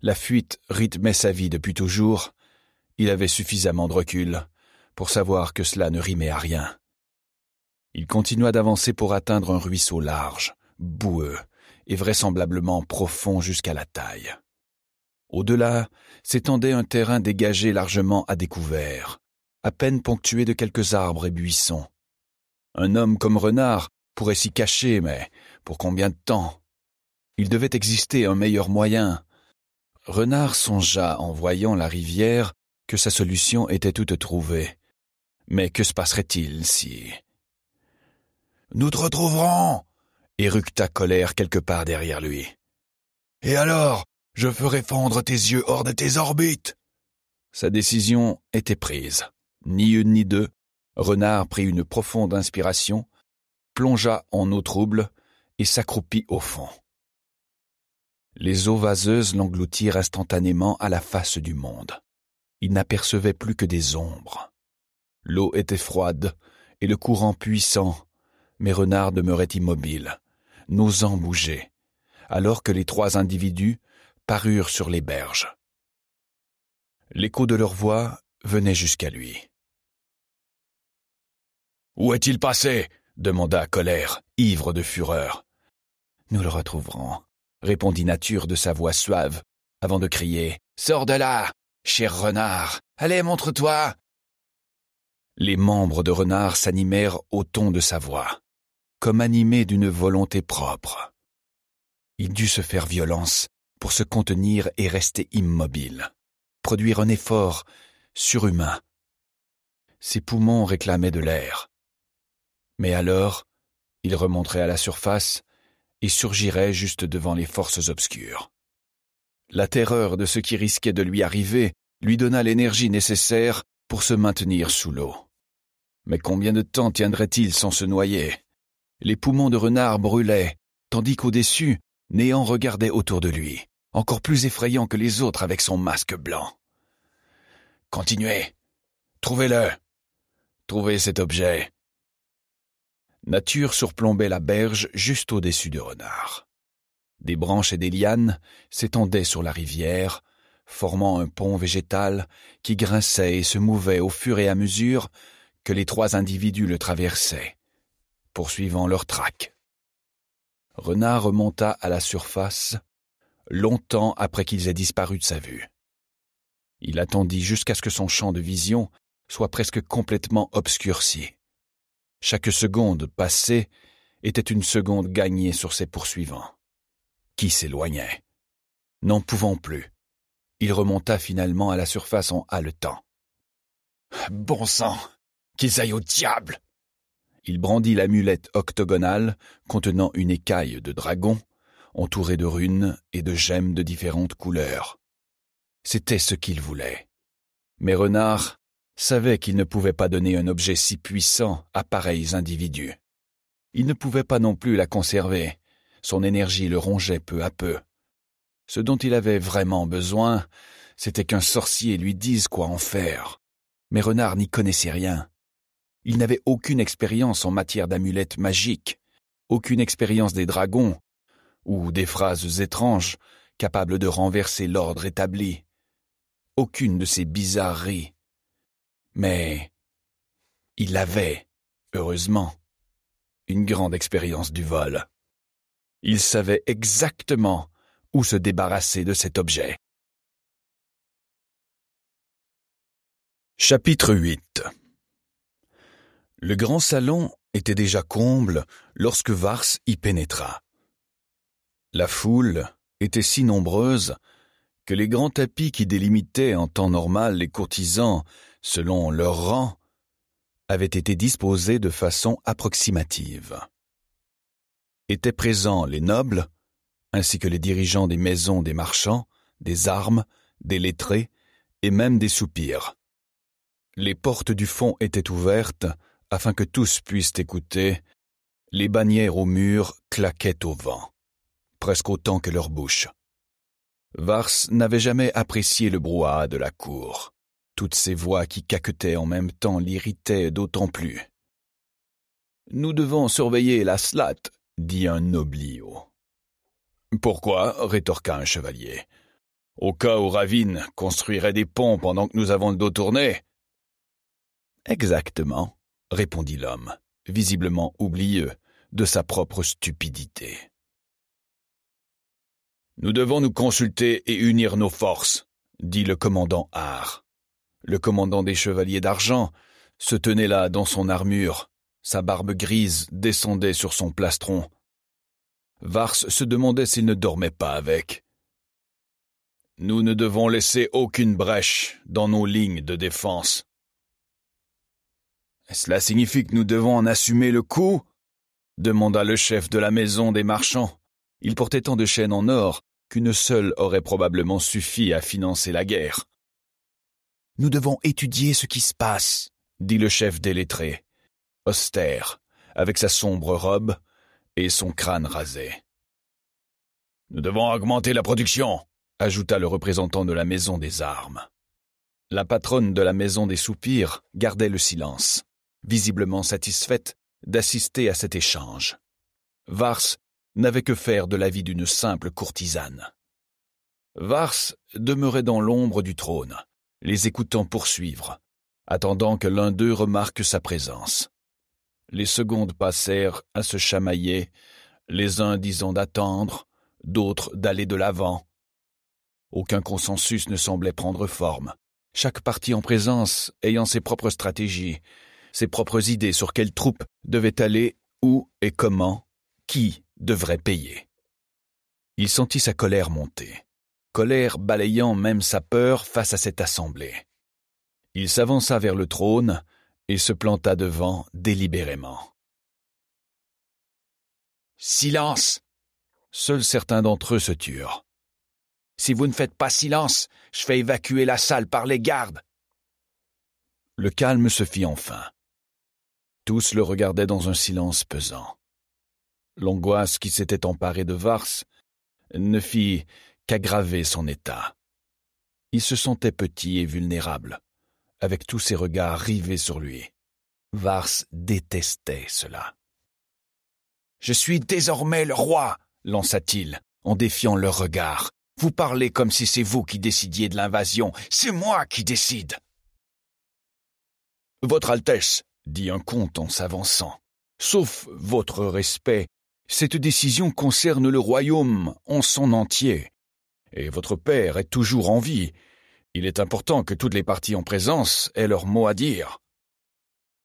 A: La fuite rythmait sa vie depuis toujours, il avait suffisamment de recul, pour savoir que cela ne rimait à rien. Il continua d'avancer pour atteindre un ruisseau large, boueux, et vraisemblablement profond jusqu'à la taille. Au-delà s'étendait un terrain dégagé largement à découvert, à peine ponctué de quelques arbres et buissons. Un homme comme Renard pourrait s'y cacher, mais pour combien de temps Il devait exister un meilleur moyen. Renard songea, en voyant la rivière, que sa solution était toute trouvée, mais que se passerait-il si... Nous te retrouverons éructa colère quelque part derrière lui. Et alors, je ferai fondre tes yeux hors de tes orbites. Sa décision était prise. Ni une ni deux, Renard prit une profonde inspiration, plongea en eau trouble et s'accroupit au fond. Les eaux vaseuses l'engloutirent instantanément à la face du monde. Il n'apercevait plus que des ombres. L'eau était froide, et le courant puissant. mais Renard demeurait immobile, n'osant bouger, alors que les trois individus parurent sur les berges. L'écho de leur voix venait jusqu'à lui. Où est-il passé demanda Colère, ivre de fureur. Nous le retrouverons, répondit Nature de sa voix suave, avant de crier Sors de là, cher renard, allez, montre-toi les membres de Renard s'animèrent au ton de sa voix, comme animés d'une volonté propre. Il dut se faire violence pour se contenir et rester immobile, produire un effort surhumain. Ses poumons réclamaient de l'air. Mais alors, il remonterait à la surface et surgirait juste devant les forces obscures. La terreur de ce qui risquait de lui arriver lui donna l'énergie nécessaire pour se maintenir sous l'eau. Mais combien de temps tiendrait-il sans se noyer Les poumons de renard brûlaient, tandis qu'au-dessus, Néant regardait autour de lui, encore plus effrayant que les autres avec son masque blanc. Continuez. Trouvez-le. Trouvez cet objet. Nature surplombait la berge juste au-dessus de Renard. Des branches et des lianes s'étendaient sur la rivière, formant un pont végétal qui grinçait et se mouvait au fur et à mesure que les trois individus le traversaient, poursuivant leur traque. Renard remonta à la surface, longtemps après qu'ils aient disparu de sa vue. Il attendit jusqu'à ce que son champ de vision soit presque complètement obscurci. Chaque seconde passée était une seconde gagnée sur ses poursuivants, qui s'éloignait N'en pouvant plus, il remonta finalement à la surface en haletant. Bon sang Qu'ils aillent au diable Il brandit l'amulette octogonale contenant une écaille de dragon, entourée de runes et de gemmes de différentes couleurs. C'était ce qu'il voulait. Mais Renard savait qu'il ne pouvait pas donner un objet si puissant à pareils individus. Il ne pouvait pas non plus la conserver. Son énergie le rongeait peu à peu. Ce dont il avait vraiment besoin, c'était qu'un sorcier lui dise quoi en faire. Mais Renard n'y connaissait rien. Il n'avait aucune expérience en matière d'amulettes magiques, aucune expérience des dragons, ou des phrases étranges capables de renverser l'ordre établi. Aucune de ces bizarreries. Mais il avait, heureusement, une grande expérience du vol. Il savait exactement ou se débarrasser de cet objet. Chapitre 8 Le grand salon était déjà comble lorsque Vars y pénétra. La foule était si nombreuse que les grands tapis qui délimitaient en temps normal les courtisans selon leur rang avaient été disposés de façon approximative. Étaient présents les nobles, ainsi que les dirigeants des maisons des marchands, des armes, des lettrés, et même des soupirs. Les portes du fond étaient ouvertes, afin que tous puissent écouter, les bannières au mur claquaient au vent, presque autant que leurs bouches. Vars n'avait jamais apprécié le brouhaha de la cour. Toutes ces voix qui caquetaient en même temps l'irritaient d'autant plus. Nous devons surveiller la slate, dit un oblio. Pourquoi rétorqua un chevalier. Au cas où Ravine construirait des ponts pendant que nous avons le dos tourné. Exactement, répondit l'homme, visiblement oublieux de sa propre stupidité. Nous devons nous consulter et unir nos forces, dit le commandant Har. Le commandant des chevaliers d'argent se tenait là dans son armure, sa barbe grise descendait sur son plastron, Vars se demandait s'il ne dormait pas avec. Nous ne devons laisser aucune brèche dans nos lignes de défense. Cela signifie que nous devons en assumer le coup demanda le chef de la maison des marchands. Il portait tant de chaînes en or qu'une seule aurait probablement suffi à financer la guerre. Nous devons étudier ce qui se passe, dit le chef des lettrés, austère, avec sa sombre robe, et son crâne rasé. Nous devons augmenter la production, ajouta le représentant de la maison des armes. La patronne de la maison des soupirs gardait le silence, visiblement satisfaite d'assister à cet échange. Vars n'avait que faire de l'avis d'une simple courtisane. Vars demeurait dans l'ombre du trône, les écoutant poursuivre, attendant que l'un d'eux remarque sa présence. Les secondes passèrent à se chamailler, les uns disant d'attendre, d'autres d'aller de l'avant. Aucun consensus ne semblait prendre forme, chaque parti en présence ayant ses propres stratégies, ses propres idées sur quelle troupe devait aller, où et comment, qui devrait payer. Il sentit sa colère monter, colère balayant même sa peur face à cette assemblée. Il s'avança vers le trône, il se planta devant délibérément. Silence. Seuls certains d'entre eux se turent. Si vous ne faites pas silence, je fais évacuer la salle par les gardes. Le calme se fit enfin. Tous le regardaient dans un silence pesant. L'angoisse qui s'était emparée de Vars ne fit qu'aggraver son état. Il se sentait petit et vulnérable avec tous ses regards rivés sur lui. Vars détestait cela. Je suis désormais le roi, lança-t-il, en défiant leurs regard. Vous parlez comme si c'est vous qui décidiez de l'invasion. C'est moi qui décide. Votre Altesse, dit un comte en s'avançant, sauf votre respect, cette décision concerne le royaume en son entier. Et votre père est toujours en vie, il est important que toutes les parties en présence aient leur mot à dire.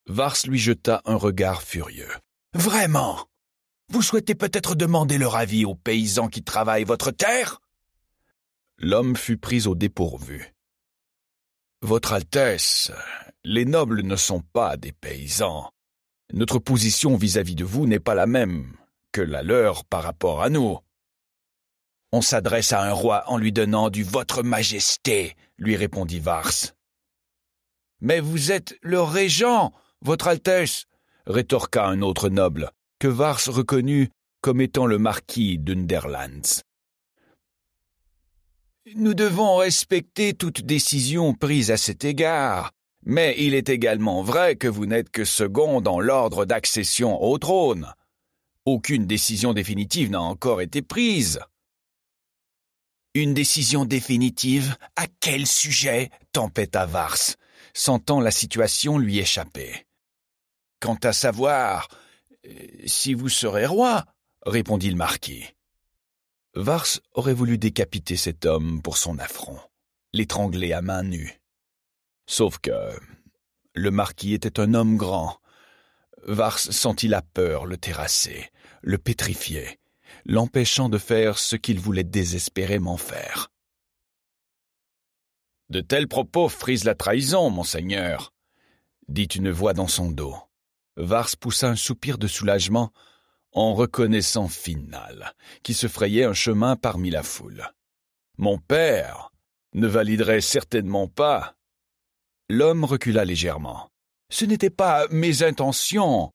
A: Vars lui jeta un regard furieux. Vraiment Vous souhaitez peut-être demander leur avis aux paysans qui travaillent votre terre L'homme fut pris au dépourvu. Votre Altesse, les nobles ne sont pas des paysans. Notre position vis-à-vis -vis de vous n'est pas la même que la leur par rapport à nous. On s'adresse à un roi en lui donnant du Votre Majesté, lui répondit Vars. Mais vous êtes le régent, Votre Altesse, rétorqua un autre noble, que Vars reconnut comme étant le marquis d'Underlands. Nous devons respecter toute décision prise à cet égard, mais il est également vrai que vous n'êtes que second dans l'ordre d'accession au trône. Aucune décision définitive n'a encore été prise. Une décision définitive À quel sujet tempête Vars, sentant la situation lui échapper. Quant à savoir euh, si vous serez roi, répondit le marquis. Vars aurait voulu décapiter cet homme pour son affront, l'étrangler à main nue. Sauf que le marquis était un homme grand. Vars sentit la peur le terrasser, le pétrifier l'empêchant de faire ce qu'il voulait désespérément faire. De tels propos frisent la trahison, monseigneur, dit une voix dans son dos. Vars poussa un soupir de soulagement en reconnaissant Final, qui se frayait un chemin parmi la foule. Mon père ne validerait certainement pas. L'homme recula légèrement. Ce n'était pas mes intentions,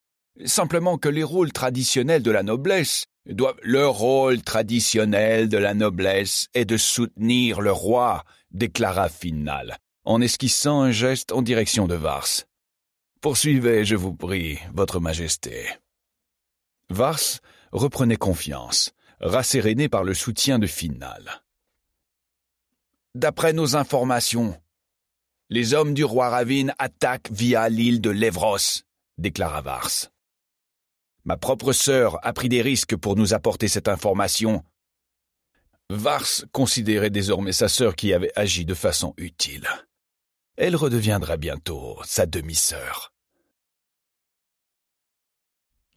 A: simplement que les rôles traditionnels de la noblesse le rôle traditionnel de la noblesse est de soutenir le roi, déclara Final, en esquissant un geste en direction de Vars. Poursuivez, je vous prie, Votre Majesté. Vars reprenait confiance, rasséréné par le soutien de Final. D'après nos informations, les hommes du roi Ravine attaquent via l'île de Lévros, déclara Vars. Ma propre sœur a pris des risques pour nous apporter cette information. Vars considérait désormais sa sœur qui avait agi de façon utile. Elle redeviendra bientôt sa demi-sœur.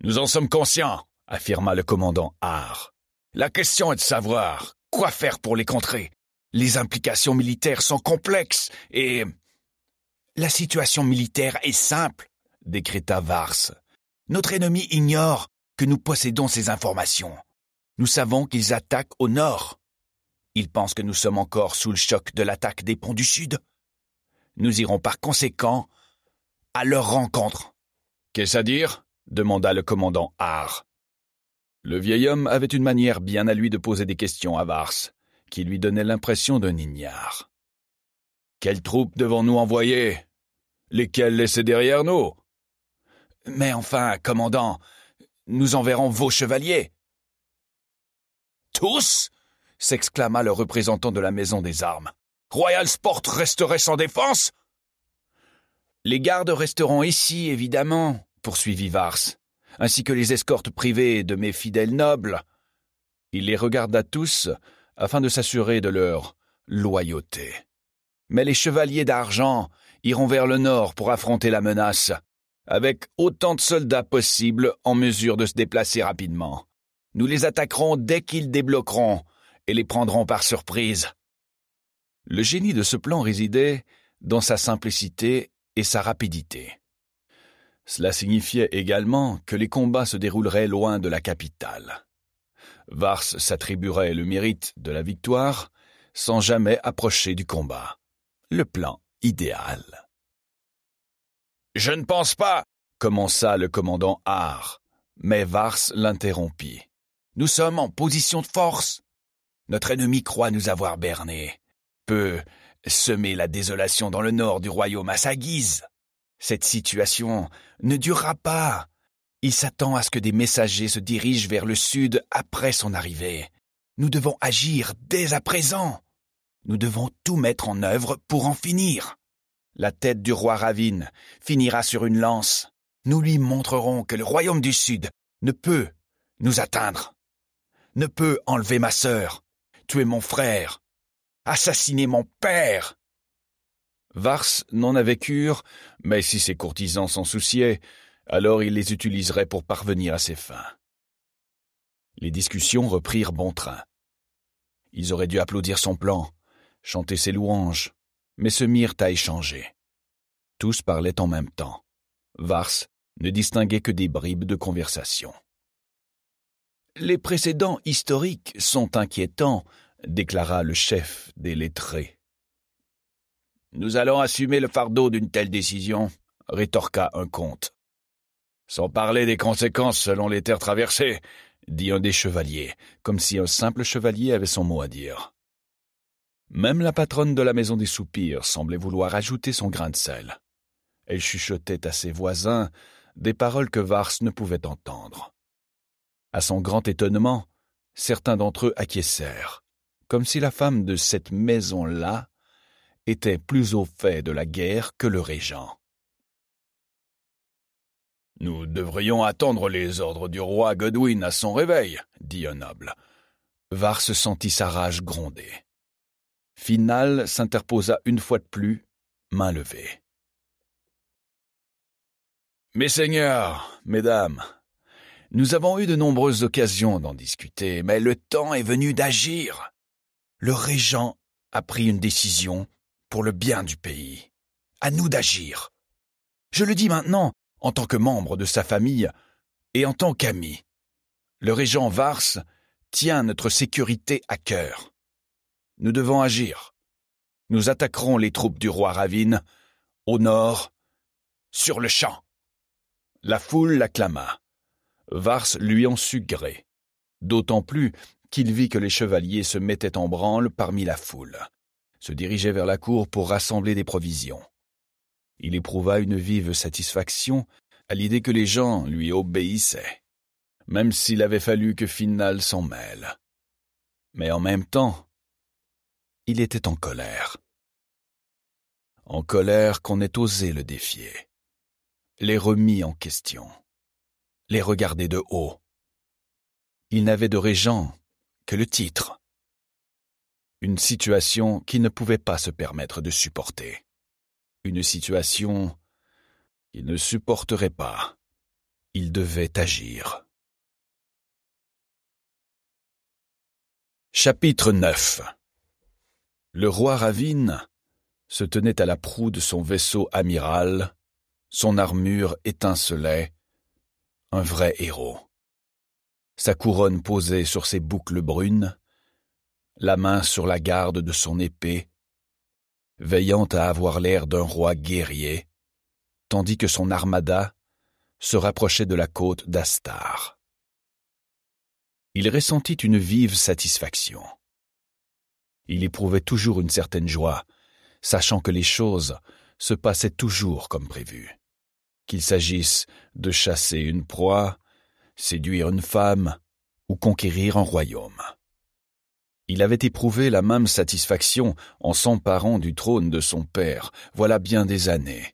A: Nous en sommes conscients, affirma le commandant Har. La question est de savoir quoi faire pour les contrer. Les implications militaires sont complexes et. La situation militaire est simple, décréta Vars. Notre ennemi ignore que nous possédons ces informations. Nous savons qu'ils attaquent au nord. Ils pensent que nous sommes encore sous le choc de l'attaque des ponts du sud. Nous irons par conséquent à leur rencontre. Qu'est-ce à dire demanda le commandant Haar. Le vieil homme avait une manière bien à lui de poser des questions à qui lui donnait l'impression d'un ignare. Quelles troupes devons-nous envoyer Lesquelles laisser derrière nous mais enfin, commandant, nous enverrons vos chevaliers. Tous s'exclama le représentant de la maison des armes. Royal Sport resterait sans défense Les gardes resteront ici, évidemment, poursuivit Vars, ainsi que les escortes privées de mes fidèles nobles. Il les regarda tous afin de s'assurer de leur loyauté. Mais les chevaliers d'argent iront vers le nord pour affronter la menace avec autant de soldats possibles en mesure de se déplacer rapidement. Nous les attaquerons dès qu'ils débloqueront et les prendrons par surprise. Le génie de ce plan résidait dans sa simplicité et sa rapidité. Cela signifiait également que les combats se dérouleraient loin de la capitale. Vars s'attribuerait le mérite de la victoire sans jamais approcher du combat. Le plan idéal. Je ne pense pas, commença le commandant Har. mais Vars l'interrompit. Nous sommes en position de force. Notre ennemi croit nous avoir bernés. Peut semer la désolation dans le nord du royaume à sa guise. Cette situation ne durera pas. Il s'attend à ce que des messagers se dirigent vers le sud après son arrivée. Nous devons agir dès à présent. Nous devons tout mettre en œuvre pour en finir. La tête du roi Ravine finira sur une lance. Nous lui montrerons que le royaume du Sud ne peut nous atteindre, ne peut enlever ma sœur, tuer mon frère, assassiner mon père. Vars n'en avait cure, mais si ses courtisans s'en souciaient, alors il les utiliserait pour parvenir à ses fins. Les discussions reprirent bon train. Ils auraient dû applaudir son plan, chanter ses louanges, mais se mirent à échanger. Tous parlaient en même temps. Vars ne distinguait que des bribes de conversation. Les précédents historiques sont inquiétants, déclara le chef des lettrés. Nous allons assumer le fardeau d'une telle décision, rétorqua un comte. Sans parler des conséquences selon les terres traversées, dit un des chevaliers, comme si un simple chevalier avait son mot à dire. Même la patronne de la maison des soupirs semblait vouloir ajouter son grain de sel. Elle chuchotait à ses voisins des paroles que Vars ne pouvait entendre. À son grand étonnement, certains d'entre eux acquiescèrent, comme si la femme de cette maison-là était plus au fait de la guerre que le régent. Nous devrions attendre les ordres du roi Godwin à son réveil, dit un noble. Vars sentit sa rage gronder. Final s'interposa une fois de plus, main levée. Mes seigneurs, mesdames, nous avons eu de nombreuses occasions d'en discuter, mais le temps est venu d'agir. Le régent a pris une décision pour le bien du pays. À nous d'agir. Je le dis maintenant en tant que membre de sa famille et en tant qu'ami. Le régent Vars tient notre sécurité à cœur. Nous devons agir. Nous attaquerons les troupes du roi Ravine, au nord, sur le champ. La foule l'acclama. Vars lui en sut gré, d'autant plus qu'il vit que les chevaliers se mettaient en branle parmi la foule, se dirigeaient vers la cour pour rassembler des provisions. Il éprouva une vive satisfaction à l'idée que les gens lui obéissaient, même s'il avait fallu que Final s'en mêle. Mais en même temps, il était en colère. En colère qu'on ait osé le défier, les remis en question, les regarder de haut. Il n'avait de régent que le titre. Une situation qu'il ne pouvait pas se permettre de supporter. Une situation qu'il ne supporterait pas. Il devait agir. Chapitre 9 le roi Ravine se tenait à la proue de son vaisseau amiral, son armure étincelait, un vrai héros. Sa couronne posée sur ses boucles brunes, la main sur la garde de son épée, veillant à avoir l'air d'un roi guerrier, tandis que son armada se rapprochait de la côte d'Astar. Il ressentit une vive satisfaction. Il éprouvait toujours une certaine joie, sachant que les choses se passaient toujours comme prévu. Qu'il s'agisse de chasser une proie, séduire une femme ou conquérir un royaume. Il avait éprouvé la même satisfaction en s'emparant du trône de son père, voilà bien des années.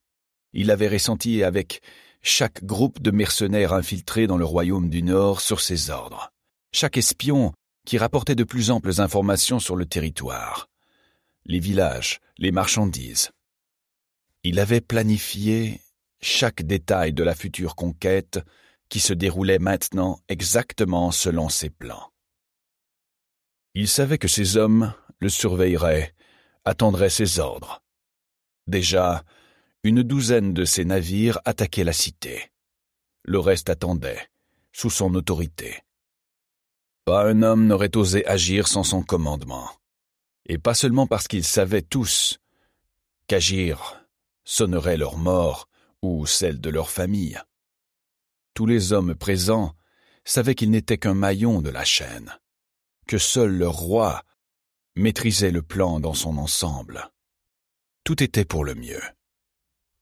A: Il avait ressenti avec chaque groupe de mercenaires infiltrés dans le royaume du Nord sur ses ordres, chaque espion qui rapportait de plus amples informations sur le territoire, les villages, les marchandises. Il avait planifié chaque détail de la future conquête qui se déroulait maintenant exactement selon ses plans. Il savait que ses hommes le surveilleraient, attendraient ses ordres. Déjà, une douzaine de ses navires attaquaient la cité. Le reste attendait, sous son autorité. Pas un homme n'aurait osé agir sans son commandement. Et pas seulement parce qu'ils savaient tous qu'agir sonnerait leur mort ou celle de leur famille. Tous les hommes présents savaient qu'ils n'étaient qu'un maillon de la chaîne, que seul leur roi maîtrisait le plan dans son ensemble. Tout était pour le mieux.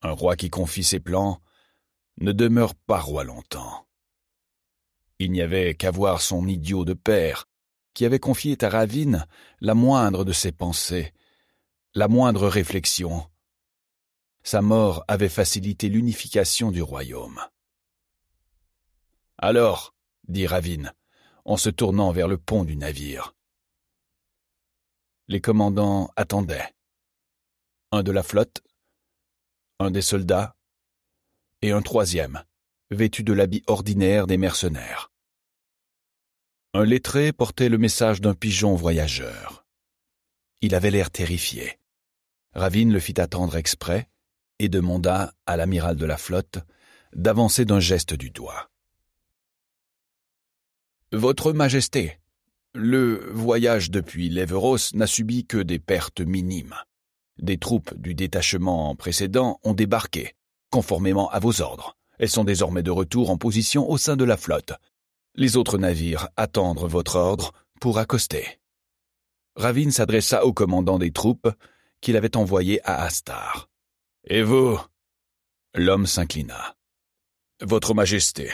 A: Un roi qui confie ses plans ne demeure pas roi longtemps. Il n'y avait qu'à voir son idiot de père, qui avait confié à Ravine la moindre de ses pensées, la moindre réflexion. Sa mort avait facilité l'unification du royaume. Alors, dit Ravine, en se tournant vers le pont du navire. Les commandants attendaient. Un de la flotte, un des soldats, et un troisième, vêtu de l'habit ordinaire des mercenaires. Un lettré portait le message d'un pigeon voyageur. Il avait l'air terrifié. Ravine le fit attendre exprès et demanda à l'amiral de la flotte d'avancer d'un geste du doigt. Votre Majesté, le voyage depuis l'Everos n'a subi que des pertes minimes. Des troupes du détachement précédent ont débarqué, conformément à vos ordres. Elles sont désormais de retour en position au sein de la flotte. Les autres navires attendent votre ordre pour accoster. Ravine s'adressa au commandant des troupes qu'il avait envoyé à Astar. Et vous L'homme s'inclina. Votre Majesté,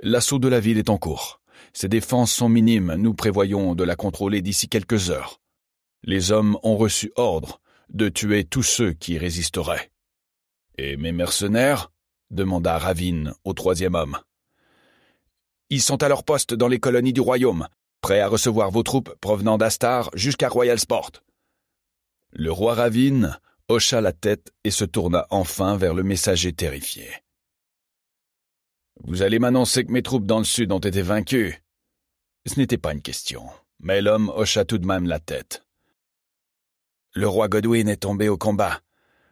A: l'assaut de la ville est en cours. Ses défenses sont minimes, nous prévoyons de la contrôler d'ici quelques heures. Les hommes ont reçu ordre de tuer tous ceux qui résisteraient. Et mes mercenaires demanda Ravine au troisième homme. Ils sont à leur poste dans les colonies du royaume, prêts à recevoir vos troupes provenant d'Astar jusqu'à Royal Le roi Ravine hocha la tête et se tourna enfin vers le messager terrifié. Vous allez m'annoncer que mes troupes dans le sud ont été vaincues. Ce n'était pas une question, mais l'homme hocha tout de même la tête. Le roi Godwin est tombé au combat.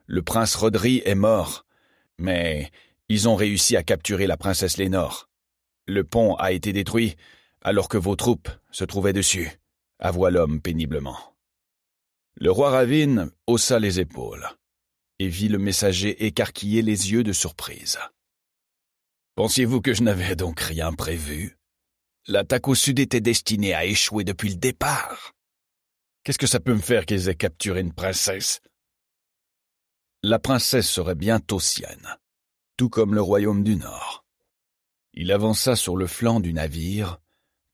A: Le prince Rodri est mort. Mais ils ont réussi à capturer la princesse Lénore. Le pont a été détruit, alors que vos troupes se trouvaient dessus, avoua l'homme péniblement. Le roi Ravine haussa les épaules et vit le messager écarquiller les yeux de surprise. Pensiez-vous que je n'avais donc rien prévu L'attaque au sud était destinée à échouer depuis le départ. Qu'est-ce que ça peut me faire qu'ils aient capturé une princesse La princesse serait bientôt sienne tout comme le royaume du Nord. Il avança sur le flanc du navire,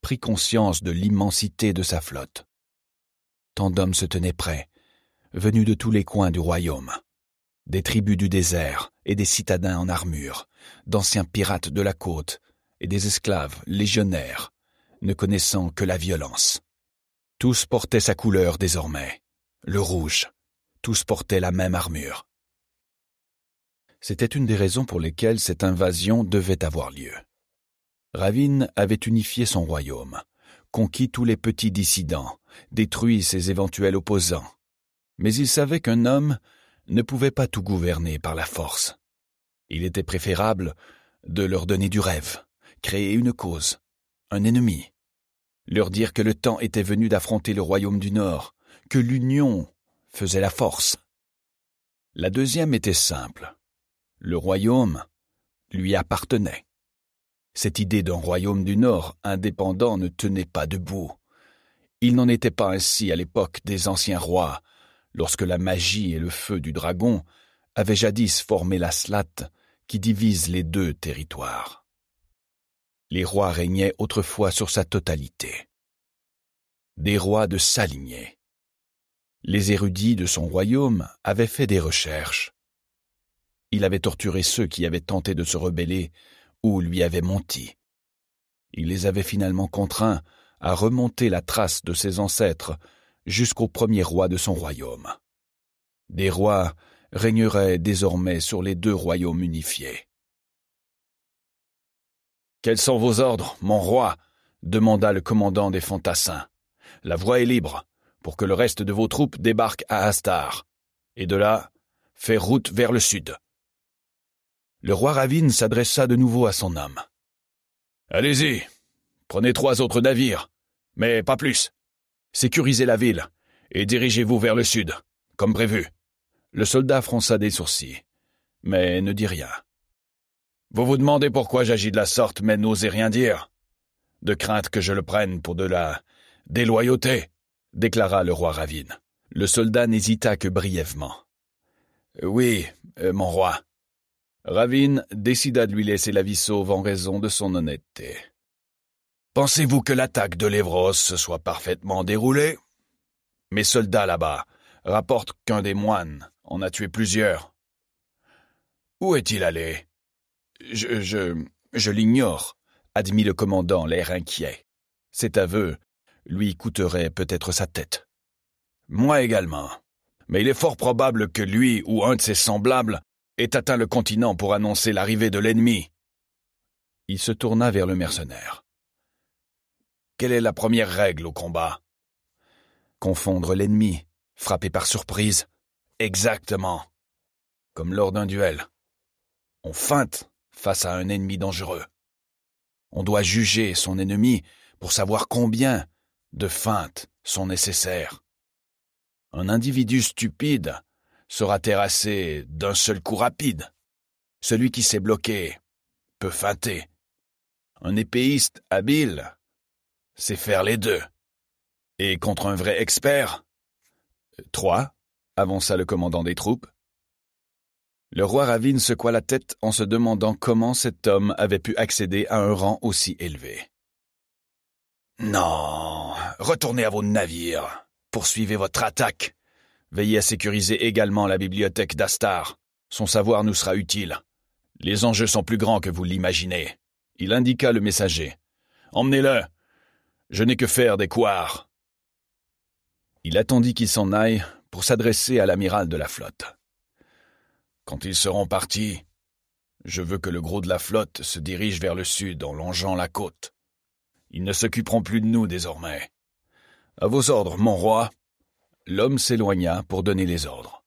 A: prit conscience de l'immensité de sa flotte. Tant d'hommes se tenaient prêts, venus de tous les coins du royaume. Des tribus du désert et des citadins en armure, d'anciens pirates de la côte et des esclaves légionnaires, ne connaissant que la violence. Tous portaient sa couleur désormais, le rouge. Tous portaient la même armure. C'était une des raisons pour lesquelles cette invasion devait avoir lieu. Ravine avait unifié son royaume, conquis tous les petits dissidents, détruit ses éventuels opposants. Mais il savait qu'un homme ne pouvait pas tout gouverner par la force. Il était préférable de leur donner du rêve, créer une cause, un ennemi, leur dire que le temps était venu d'affronter le royaume du Nord, que l'union faisait la force. La deuxième était simple. Le royaume lui appartenait. Cette idée d'un royaume du Nord indépendant ne tenait pas debout. Il n'en était pas ainsi à l'époque des anciens rois, lorsque la magie et le feu du dragon avaient jadis formé la slate qui divise les deux territoires. Les rois régnaient autrefois sur sa totalité. Des rois de s'aligner. Les érudits de son royaume avaient fait des recherches. Il avait torturé ceux qui avaient tenté de se rebeller ou lui avaient menti. Il les avait finalement contraints à remonter la trace de ses ancêtres jusqu'au premier roi de son royaume. Des rois régneraient désormais sur les deux royaumes unifiés. Quels sont vos ordres, mon roi demanda le commandant des fantassins. La voie est libre pour que le reste de vos troupes débarque à Astar. Et de là, fait route vers le sud le roi Ravine s'adressa de nouveau à son homme. Allez-y, prenez trois autres navires, mais pas plus. Sécurisez la ville et dirigez-vous vers le sud, comme prévu. Le soldat fronça des sourcils, mais ne dit rien. Vous vous demandez pourquoi j'agis de la sorte, mais n'osez rien dire. De crainte que je le prenne pour de la déloyauté, déclara le roi Ravine. Le soldat n'hésita que brièvement. Oui, euh, mon roi, Ravine décida de lui laisser la vie sauve en raison de son honnêteté. Pensez-vous que l'attaque de l'Evros se soit parfaitement déroulée Mes soldats là-bas rapportent qu'un des moines en a tué plusieurs. Où est-il allé Je. je. je l'ignore, admit le commandant, l'air inquiet. Cet aveu lui coûterait peut-être sa tête. Moi également. Mais il est fort probable que lui ou un de ses semblables ait atteint le continent pour annoncer l'arrivée de l'ennemi. Il se tourna vers le mercenaire. Quelle est la première règle au combat Confondre l'ennemi, frapper par surprise. Exactement. Comme lors d'un duel. On feinte face à un ennemi dangereux. On doit juger son ennemi pour savoir combien de feintes sont nécessaires. Un individu stupide sera terrassé d'un seul coup rapide. Celui qui s'est bloqué peut feinter. Un épéiste habile sait faire les deux. Et contre un vrai expert Trois, avança le commandant des troupes. Le roi Ravine secoua la tête en se demandant comment cet homme avait pu accéder à un rang aussi élevé. Non, retournez à vos navires, poursuivez votre attaque, Veillez à sécuriser également la bibliothèque d'Astar. Son savoir nous sera utile. Les enjeux sont plus grands que vous l'imaginez. Il indiqua le messager. Emmenez-le. Je n'ai que faire des couards. Il attendit qu'il s'en aille pour s'adresser à l'amiral de la flotte. Quand ils seront partis, je veux que le gros de la flotte se dirige vers le sud en longeant la côte. Ils ne s'occuperont plus de nous désormais. À vos ordres, mon roi. L'homme s'éloigna pour donner les ordres.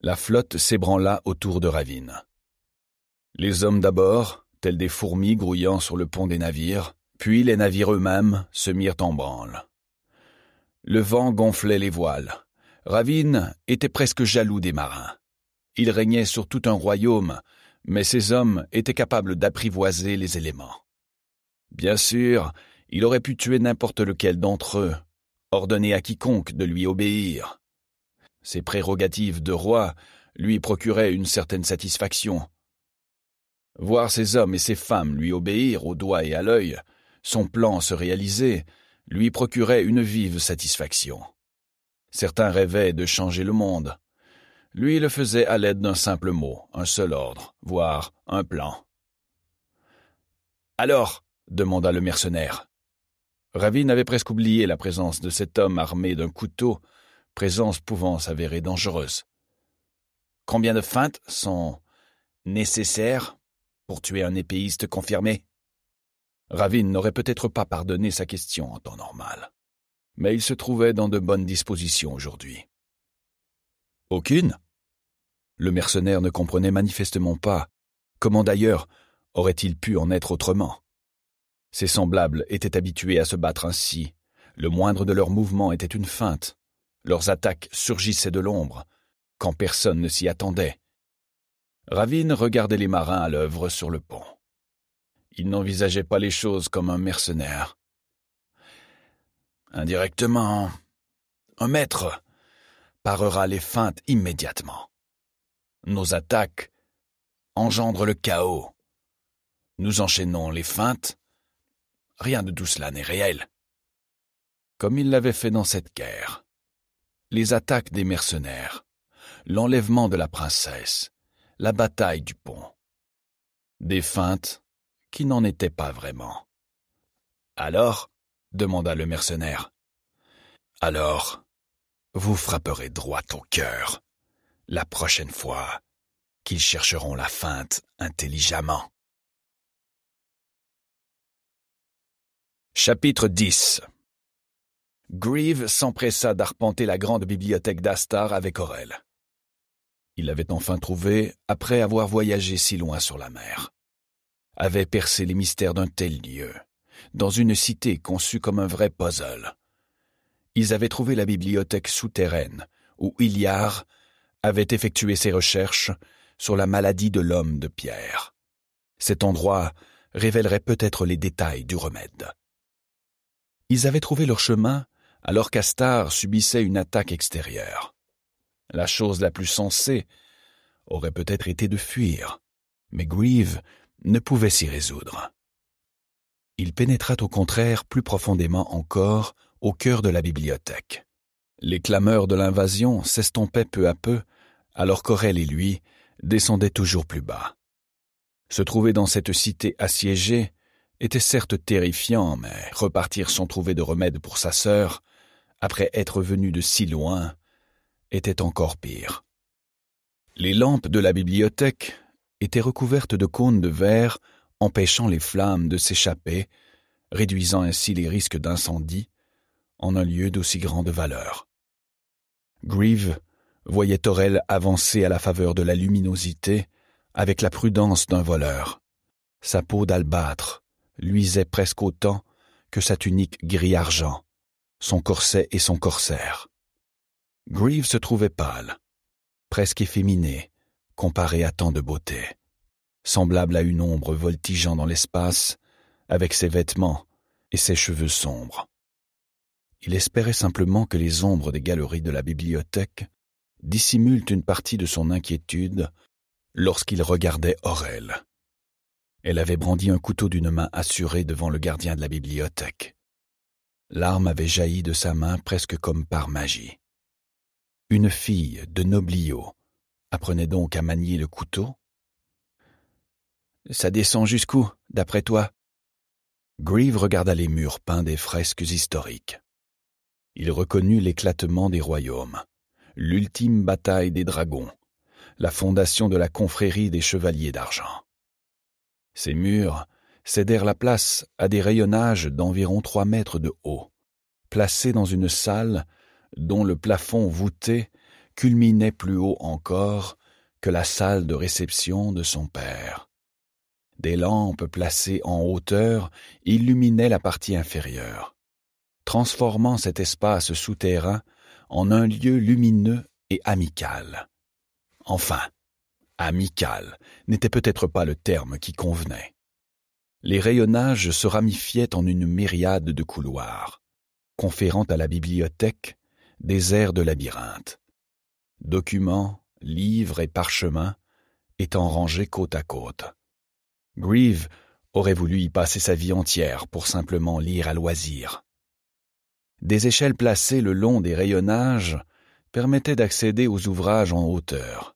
A: La flotte s'ébranla autour de Ravine. Les hommes d'abord, tels des fourmis grouillant sur le pont des navires, puis les navires eux-mêmes se mirent en branle. Le vent gonflait les voiles. Ravine était presque jaloux des marins. Il régnait sur tout un royaume, mais ces hommes étaient capables d'apprivoiser les éléments. Bien sûr, il aurait pu tuer n'importe lequel d'entre eux, ordonner à quiconque de lui obéir. Ses prérogatives de roi lui procuraient une certaine satisfaction. Voir ses hommes et ses femmes lui obéir au doigt et à l'œil, son plan se réaliser, lui procurait une vive satisfaction. Certains rêvaient de changer le monde. Lui le faisait à l'aide d'un simple mot, un seul ordre, voire un plan. Alors, demanda le mercenaire, Ravine avait presque oublié la présence de cet homme armé d'un couteau, présence pouvant s'avérer dangereuse. Combien de feintes sont nécessaires pour tuer un épéiste confirmé Ravine n'aurait peut-être pas pardonné sa question en temps normal. Mais il se trouvait dans de bonnes dispositions aujourd'hui. Aucune Le mercenaire ne comprenait manifestement pas. Comment d'ailleurs aurait-il pu en être autrement ses semblables étaient habitués à se battre ainsi. Le moindre de leurs mouvements était une feinte. Leurs attaques surgissaient de l'ombre, quand personne ne s'y attendait. Ravine regardait les marins à l'œuvre sur le pont. Il n'envisageait pas les choses comme un mercenaire. Indirectement, un maître parera les feintes immédiatement. Nos attaques engendrent le chaos. Nous enchaînons les feintes rien de tout cela n'est réel. Comme il l'avait fait dans cette guerre, les attaques des mercenaires, l'enlèvement de la princesse, la bataille du pont, des feintes qui n'en étaient pas vraiment. Alors, demanda le mercenaire, alors, vous frapperez droit au cœur la prochaine fois qu'ils chercheront la feinte intelligemment. Chapitre 10 Greave s'empressa d'arpenter la grande bibliothèque d'Astar avec Aurel. Il l'avait enfin trouvé après avoir voyagé si loin sur la mer. Avait percé les mystères d'un tel lieu, dans une cité conçue comme un vrai puzzle. Ils avaient trouvé la bibliothèque souterraine, où Iliard avait effectué ses recherches sur la maladie de l'homme de pierre. Cet endroit révélerait peut-être les détails du remède. Ils avaient trouvé leur chemin alors qu'Astar subissait une attaque extérieure. La chose la plus sensée aurait peut-être été de fuir, mais Greave ne pouvait s'y résoudre. Il pénétra au contraire plus profondément encore au cœur de la bibliothèque. Les clameurs de l'invasion s'estompaient peu à peu, alors qu'Aurel et lui descendaient toujours plus bas. Se trouver dans cette cité assiégée était certes terrifiant, mais repartir sans trouver de remède pour sa sœur, après être venu de si loin, était encore pire. Les lampes de la bibliothèque étaient recouvertes de cônes de verre, empêchant les flammes de s'échapper, réduisant ainsi les risques d'incendie en un lieu d'aussi grande valeur. Grieve voyait Torel avancer à la faveur de la luminosité avec la prudence d'un voleur. Sa peau d'albâtre luisait presque autant que sa tunique gris-argent, son corset et son corsaire. Greaves se trouvait pâle, presque efféminé, comparé à tant de beauté, semblable à une ombre voltigeant dans l'espace, avec ses vêtements et ses cheveux sombres. Il espérait simplement que les ombres des galeries de la bibliothèque dissimulent une partie de son inquiétude lorsqu'il regardait Aurel. Elle avait brandi un couteau d'une main assurée devant le gardien de la bibliothèque. L'arme avait jailli de sa main presque comme par magie. Une fille de Noblio apprenait donc à manier le couteau Ça descend jusqu'où, d'après toi Grieve regarda les murs peints des fresques historiques. Il reconnut l'éclatement des royaumes, l'ultime bataille des dragons, la fondation de la confrérie des chevaliers d'argent. Ces murs cédèrent la place à des rayonnages d'environ trois mètres de haut, placés dans une salle dont le plafond voûté culminait plus haut encore que la salle de réception de son père. Des lampes placées en hauteur illuminaient la partie inférieure, transformant cet espace souterrain en un lieu lumineux et amical. Enfin, Amical n'était peut-être pas le terme qui convenait. Les rayonnages se ramifiaient en une myriade de couloirs, conférant à la bibliothèque des airs de labyrinthe. Documents, livres et parchemins étant rangés côte à côte. Grieve aurait voulu y passer sa vie entière pour simplement lire à loisir. Des échelles placées le long des rayonnages permettaient d'accéder aux ouvrages en hauteur.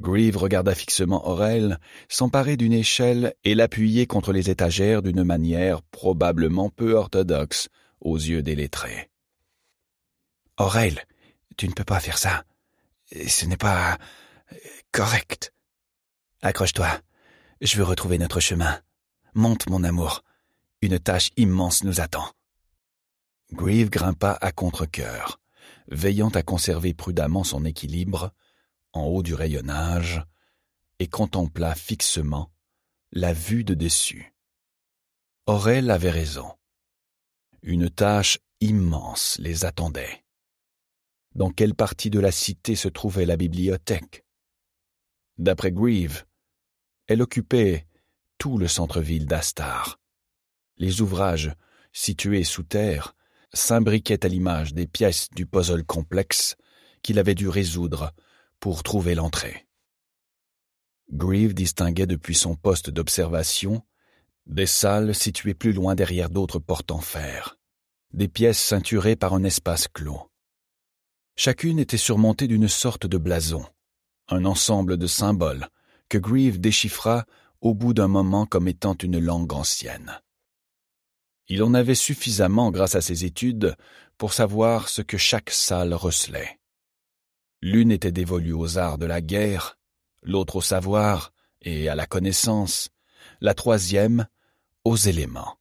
A: Grieve regarda fixement Aurel, s'emparer d'une échelle et l'appuyer contre les étagères d'une manière probablement peu orthodoxe aux yeux des lettrés. Aurel, tu ne peux pas faire ça. Ce n'est pas correct. Accroche-toi. Je veux retrouver notre chemin. Monte, mon amour. Une tâche immense nous attend. Grieve grimpa à contre-cœur, veillant à conserver prudemment son équilibre en haut du rayonnage, et contempla fixement la vue de dessus. Aurel avait raison. Une tâche immense les attendait. Dans quelle partie de la cité se trouvait la bibliothèque D'après Greave, elle occupait tout le centre-ville d'Astar. Les ouvrages, situés sous terre, s'imbriquaient à l'image des pièces du puzzle complexe qu'il avait dû résoudre pour trouver l'entrée. Greave distinguait depuis son poste d'observation des salles situées plus loin derrière d'autres portes en fer, des pièces ceinturées par un espace clos. Chacune était surmontée d'une sorte de blason, un ensemble de symboles que Greave déchiffra au bout d'un moment comme étant une langue ancienne. Il en avait suffisamment grâce à ses études pour savoir ce que chaque salle recelait. L'une était dévolue aux arts de la guerre, l'autre au savoir et à la connaissance, la troisième aux éléments.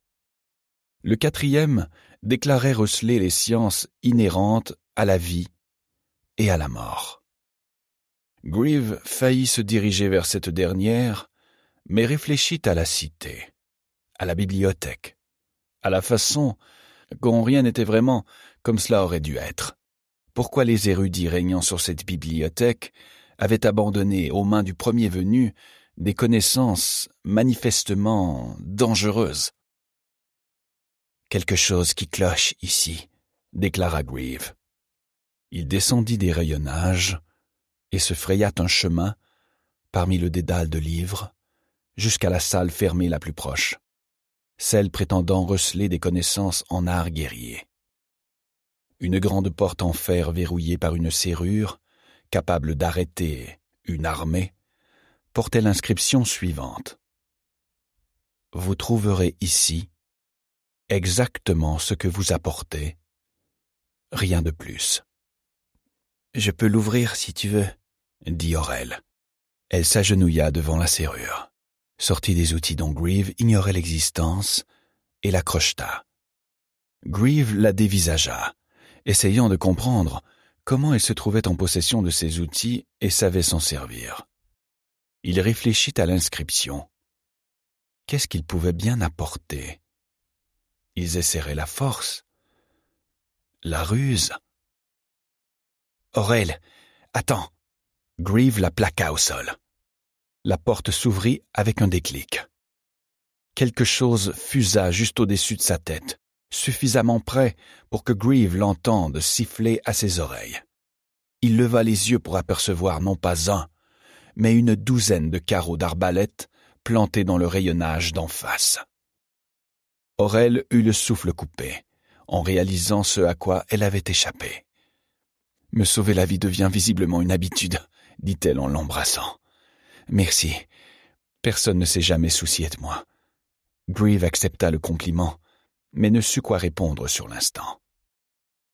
A: Le quatrième déclarait receler les sciences inhérentes à la vie et à la mort. Grieve faillit se diriger vers cette dernière, mais réfléchit à la cité, à la bibliothèque, à la façon dont rien n'était vraiment comme cela aurait dû être pourquoi les érudits régnant sur cette bibliothèque avaient abandonné aux mains du premier venu des connaissances manifestement dangereuses. Quelque chose qui cloche ici, déclara Greave. Il descendit des rayonnages et se fraya un chemin parmi le dédale de livres jusqu'à la salle fermée la plus proche, celle prétendant receler des connaissances en art guerrier une grande porte en fer verrouillée par une serrure, capable d'arrêter une armée, portait l'inscription suivante. Vous trouverez ici exactement ce que vous apportez, rien de plus. Je peux l'ouvrir si tu veux, dit Aurel. Elle s'agenouilla devant la serrure, sortit des outils dont Greave ignorait l'existence et la crocheta. Greave la dévisagea, essayant de comprendre comment elle se trouvait en possession de ces outils et savait s'en servir. Il réfléchit à l'inscription. Qu'est-ce qu'il pouvait bien apporter Ils essaieraient la force, la ruse. Aurel, attends. Grieve la plaqua au sol. La porte s'ouvrit avec un déclic. Quelque chose fusa juste au-dessus de sa tête suffisamment près pour que Greave l'entende siffler à ses oreilles. Il leva les yeux pour apercevoir non pas un, mais une douzaine de carreaux d'arbalète plantés dans le rayonnage d'en face. Aurel eut le souffle coupé, en réalisant ce à quoi elle avait échappé. Me sauver la vie devient visiblement une habitude, dit-elle en l'embrassant. Merci. Personne ne s'est jamais soucié de moi. Grieve accepta le compliment, mais ne sut quoi répondre sur l'instant.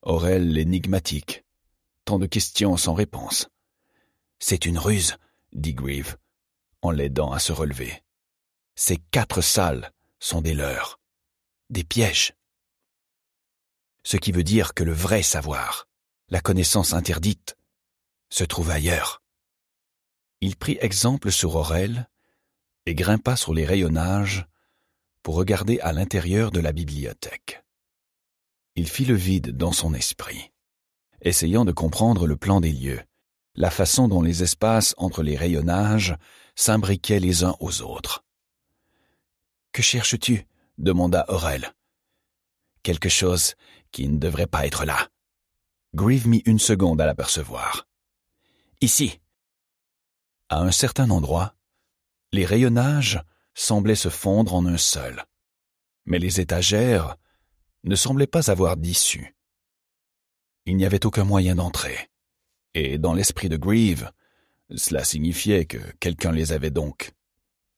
A: Aurel l'énigmatique. Tant de questions sans réponse. C'est une ruse, dit Grieve, en l'aidant à se relever. Ces quatre salles sont des leurs, des pièges. Ce qui veut dire que le vrai savoir, la connaissance interdite, se trouve ailleurs. Il prit exemple sur Aurel et grimpa sur les rayonnages pour regarder à l'intérieur de la bibliothèque. Il fit le vide dans son esprit, essayant de comprendre le plan des lieux, la façon dont les espaces entre les rayonnages s'imbriquaient les uns aux autres. Que cherches-tu demanda Aurel. Quelque chose qui ne devrait pas être là. Grieve mit une seconde à l'apercevoir. Ici. À un certain endroit, les rayonnages semblaient se fondre en un seul. Mais les étagères ne semblaient pas avoir d'issue. Il n'y avait aucun moyen d'entrer. Et dans l'esprit de Grieve, cela signifiait que quelqu'un les avait donc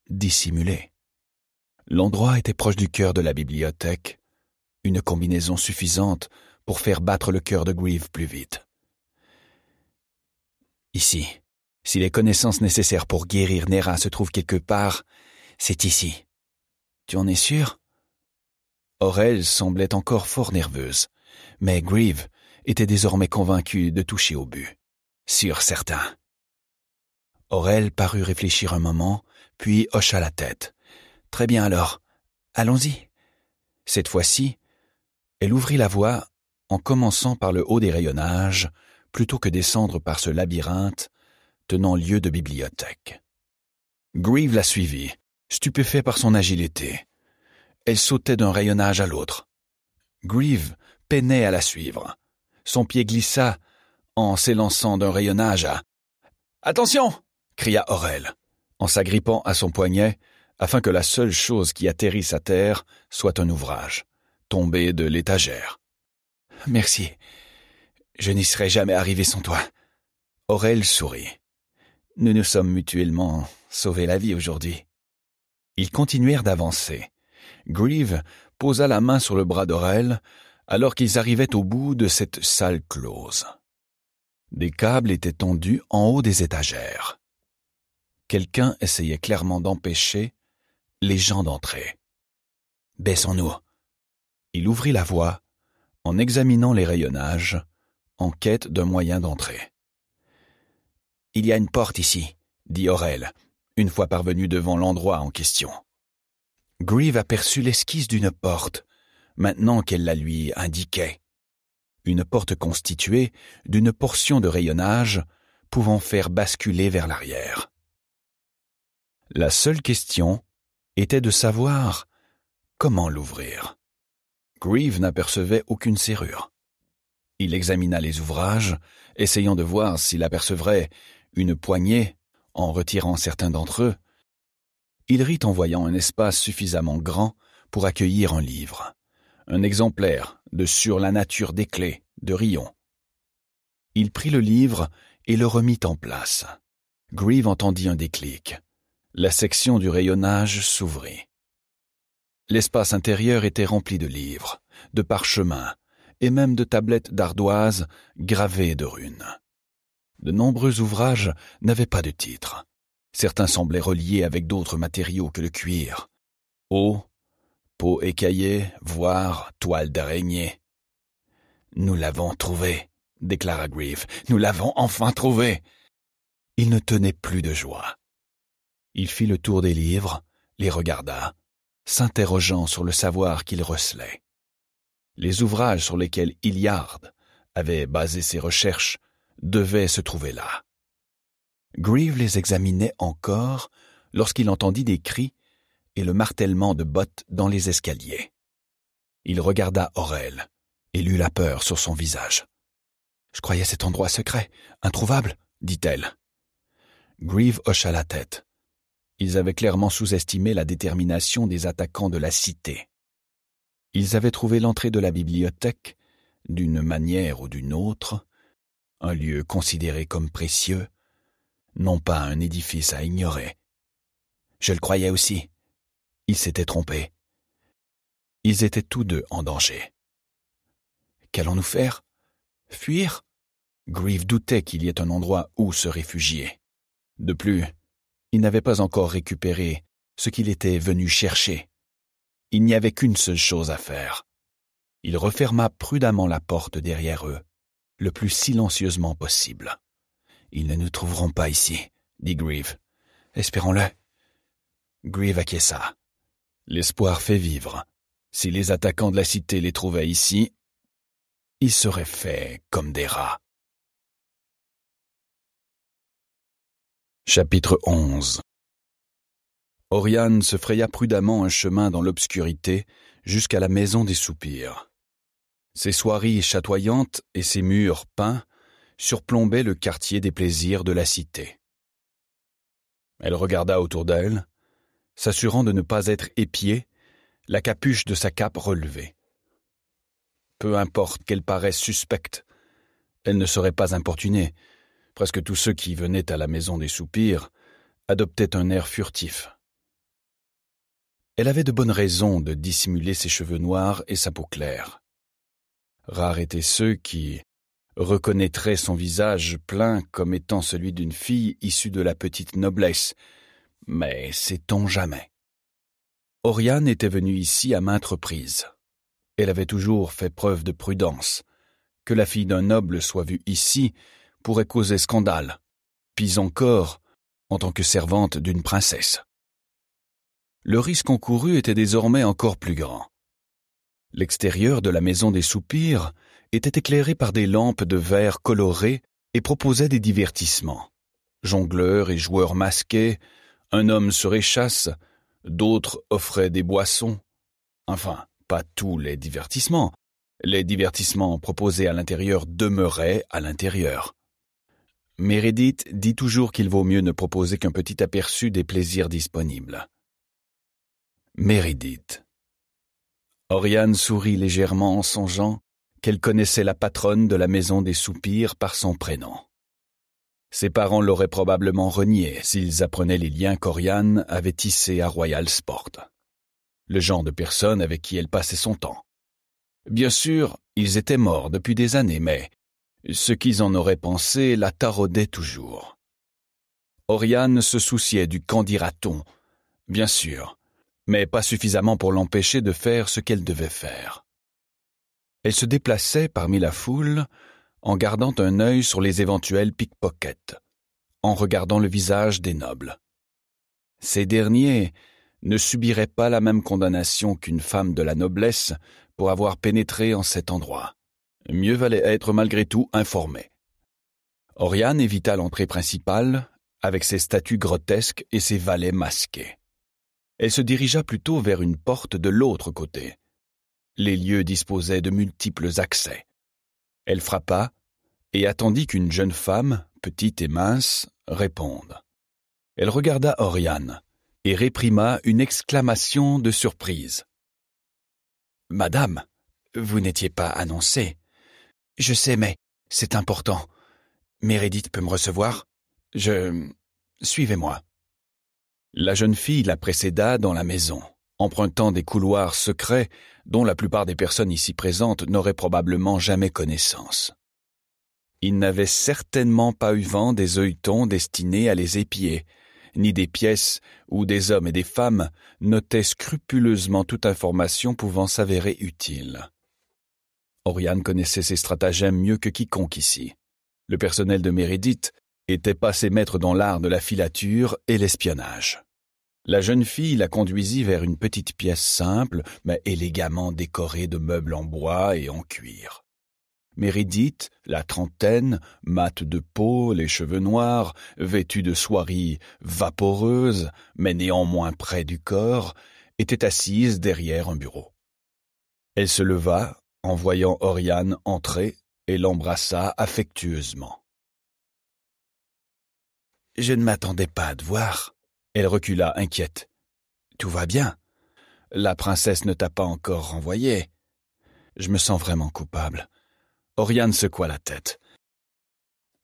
A: dissimulés. L'endroit était proche du cœur de la bibliothèque, une combinaison suffisante pour faire battre le cœur de Grieve plus vite. Ici, si les connaissances nécessaires pour guérir Nera se trouvent quelque part, c'est ici. Tu en es sûr Aurel semblait encore fort nerveuse, mais Grieve était désormais convaincu de toucher au but. Sûr certain. Aurel parut réfléchir un moment, puis hocha la tête. Très bien alors, allons-y. Cette fois-ci, elle ouvrit la voie en commençant par le haut des rayonnages, plutôt que descendre par ce labyrinthe tenant lieu de bibliothèque. Grieve la suivit, stupéfait par son agilité. Elle sautait d'un rayonnage à l'autre. Grieve peinait à la suivre. Son pied glissa en s'élançant d'un rayonnage à Attention cria Aurel, en s'agrippant à son poignet, afin que la seule chose qui atterrisse à terre soit un ouvrage, tombé de l'étagère. Merci. Je n'y serais jamais arrivé sans toi. Aurel sourit. Nous nous sommes mutuellement sauvés la vie aujourd'hui. Ils continuèrent d'avancer. Grieve posa la main sur le bras d'Orel alors qu'ils arrivaient au bout de cette salle close. Des câbles étaient tendus en haut des étagères. Quelqu'un essayait clairement d'empêcher les gens d'entrer. Baissons-nous. Il ouvrit la voie en examinant les rayonnages, en quête d'un moyen d'entrer. Il y a une porte ici, dit Aurel une fois parvenu devant l'endroit en question. Grieve aperçut l'esquisse d'une porte, maintenant qu'elle la lui indiquait. Une porte constituée d'une portion de rayonnage pouvant faire basculer vers l'arrière. La seule question était de savoir comment l'ouvrir. Grieve n'apercevait aucune serrure. Il examina les ouvrages, essayant de voir s'il apercevrait une poignée en retirant certains d'entre eux, il rit en voyant un espace suffisamment grand pour accueillir un livre, un exemplaire de Sur la nature des clés de Rion. Il prit le livre et le remit en place. Grieve entendit un déclic. La section du rayonnage s'ouvrit. L'espace intérieur était rempli de livres, de parchemins, et même de tablettes d'ardoise gravées de runes de nombreux ouvrages n'avaient pas de titre. Certains semblaient reliés avec d'autres matériaux que le cuir. Eau, peau écaillée, voire toile d'araignée. Nous l'avons trouvé, déclara Grieve. Nous l'avons enfin trouvé. Il ne tenait plus de joie. Il fit le tour des livres, les regarda, s'interrogeant sur le savoir qu'il recelait. Les ouvrages sur lesquels Hilliard avait basé ses recherches devait se trouver là. Greave les examinait encore lorsqu'il entendit des cris et le martèlement de bottes dans les escaliers. Il regarda Aurel et lut la peur sur son visage. Je croyais cet endroit secret, introuvable, dit-elle. Greave hocha la tête. Ils avaient clairement sous-estimé la détermination des attaquants de la cité. Ils avaient trouvé l'entrée de la bibliothèque, d'une manière ou d'une autre, un lieu considéré comme précieux, non pas un édifice à ignorer. Je le croyais aussi. Il s'était trompé. Ils étaient tous deux en danger. Qu'allons-nous faire Fuir Grieve doutait qu'il y ait un endroit où se réfugier. De plus, il n'avait pas encore récupéré ce qu'il était venu chercher. Il n'y avait qu'une seule chose à faire. Il referma prudemment la porte derrière eux le plus silencieusement possible. Ils ne nous trouveront pas ici, dit Grieve. Espérons-le. Grieve acquiesça. L'espoir fait vivre. Si les attaquants de la cité les trouvaient ici, ils seraient faits comme des rats. Chapitre 11 Oriane se fraya prudemment un chemin dans l'obscurité jusqu'à la maison des soupirs. Ses soieries chatoyantes et ses murs peints surplombaient le quartier des plaisirs de la cité. Elle regarda autour d'elle, s'assurant de ne pas être épiée, la capuche de sa cape relevée. Peu importe qu'elle paraisse suspecte, elle ne serait pas importunée. Presque tous ceux qui venaient à la maison des soupirs adoptaient un air furtif. Elle avait de bonnes raisons de dissimuler ses cheveux noirs et sa peau claire. Rares étaient ceux qui reconnaîtraient son visage plein comme étant celui d'une fille issue de la petite noblesse, mais sait-on jamais Oriane était venue ici à maintes reprises. Elle avait toujours fait preuve de prudence. Que la fille d'un noble soit vue ici pourrait causer scandale, pis encore en tant que servante d'une princesse. Le risque encouru était désormais encore plus grand. L'extérieur de la maison des soupirs était éclairé par des lampes de verre colorées et proposait des divertissements. Jongleurs et joueurs masqués, un homme se réchasse, d'autres offraient des boissons. Enfin, pas tous les divertissements. Les divertissements proposés à l'intérieur demeuraient à l'intérieur. Meredith dit toujours qu'il vaut mieux ne proposer qu'un petit aperçu des plaisirs disponibles. Meredith. Oriane sourit légèrement en songeant qu'elle connaissait la patronne de la maison des soupirs par son prénom. Ses parents l'auraient probablement renié s'ils apprenaient les liens qu'Oriane avait tissés à Royal Sport. Le genre de personne avec qui elle passait son temps. Bien sûr, ils étaient morts depuis des années, mais ce qu'ils en auraient pensé la taraudait toujours. Oriane se souciait du quand dira Bien sûr, mais pas suffisamment pour l'empêcher de faire ce qu'elle devait faire. Elle se déplaçait parmi la foule en gardant un œil sur les éventuels pickpockets, en regardant le visage des nobles. Ces derniers ne subiraient pas la même condamnation qu'une femme de la noblesse pour avoir pénétré en cet endroit. Mieux valait être malgré tout informé. Oriane évita l'entrée principale avec ses statues grotesques et ses valets masqués elle se dirigea plutôt vers une porte de l'autre côté. Les lieux disposaient de multiples accès. Elle frappa et attendit qu'une jeune femme, petite et mince, réponde. Elle regarda Oriane et réprima une exclamation de surprise. Madame, vous n'étiez pas annoncée. Je sais, mais c'est important. Meredith peut me recevoir Je. Suivez-moi. La jeune fille la précéda dans la maison, empruntant des couloirs secrets dont la plupart des personnes ici présentes n'auraient probablement jamais connaissance. Il n'avait certainement pas eu vent des œilletons destinés à les épier, ni des pièces où des hommes et des femmes notaient scrupuleusement toute information pouvant s'avérer utile. Oriane connaissait ces stratagèmes mieux que quiconque ici. Le personnel de Meredith était passé maître dans l'art de la filature et l'espionnage. La jeune fille la conduisit vers une petite pièce simple, mais élégamment décorée de meubles en bois et en cuir. Meredith, la trentaine, mate de peau, les cheveux noirs, vêtue de soieries vaporeuses, mais néanmoins près du corps, était assise derrière un bureau. Elle se leva en voyant Oriane entrer et l'embrassa affectueusement. Je ne m'attendais pas à te voir. Elle recula, inquiète. Tout va bien. La princesse ne t'a pas encore renvoyé. Je me sens vraiment coupable. Oriane secoua la tête.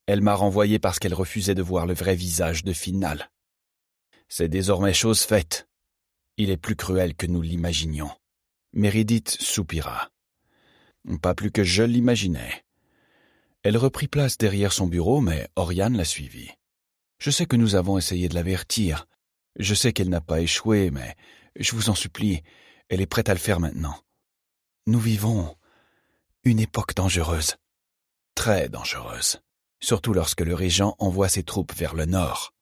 A: Elle m'a renvoyé parce qu'elle refusait de voir le vrai visage de Final. C'est désormais chose faite. Il est plus cruel que nous l'imaginions. Méridith soupira. Pas plus que je l'imaginais. Elle reprit place derrière son bureau, mais Oriane la suivit. Je sais que nous avons essayé de l'avertir. Je sais qu'elle n'a pas échoué, mais je vous en supplie, elle est prête à le faire maintenant. Nous vivons une époque dangereuse. Très dangereuse. Surtout lorsque le régent envoie ses troupes vers le nord.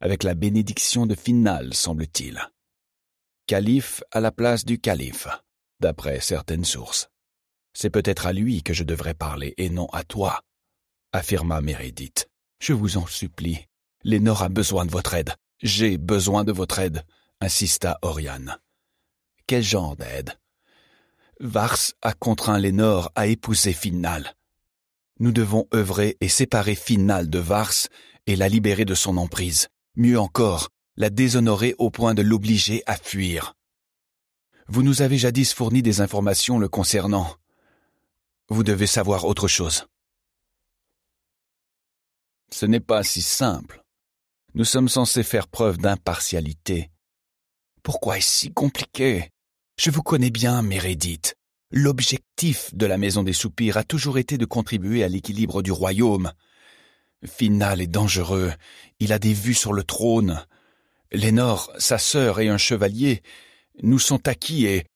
A: Avec la bénédiction de Final, semble-t-il. Calife à la place du calife, d'après certaines sources. C'est peut-être à lui que je devrais parler et non à toi, affirma Meredith. Je vous en supplie, Lénore a besoin de votre aide. J'ai besoin de votre aide, insista Oriane. Quel genre d'aide Vars a contraint Lénore à épouser Final. Nous devons œuvrer et séparer Final de Vars et la libérer de son emprise. Mieux encore, la déshonorer au point de l'obliger à fuir. Vous nous avez jadis fourni des informations le concernant. Vous devez savoir autre chose. Ce n'est pas si simple, nous sommes censés faire preuve d'impartialité. Pourquoi est-ce si compliqué Je vous connais bien, Mérédith. L'objectif de la Maison des Soupirs a toujours été de contribuer à l'équilibre du royaume. Final est dangereux. Il a des vues sur le trône. Lénore, sa sœur et un chevalier nous sont acquis et...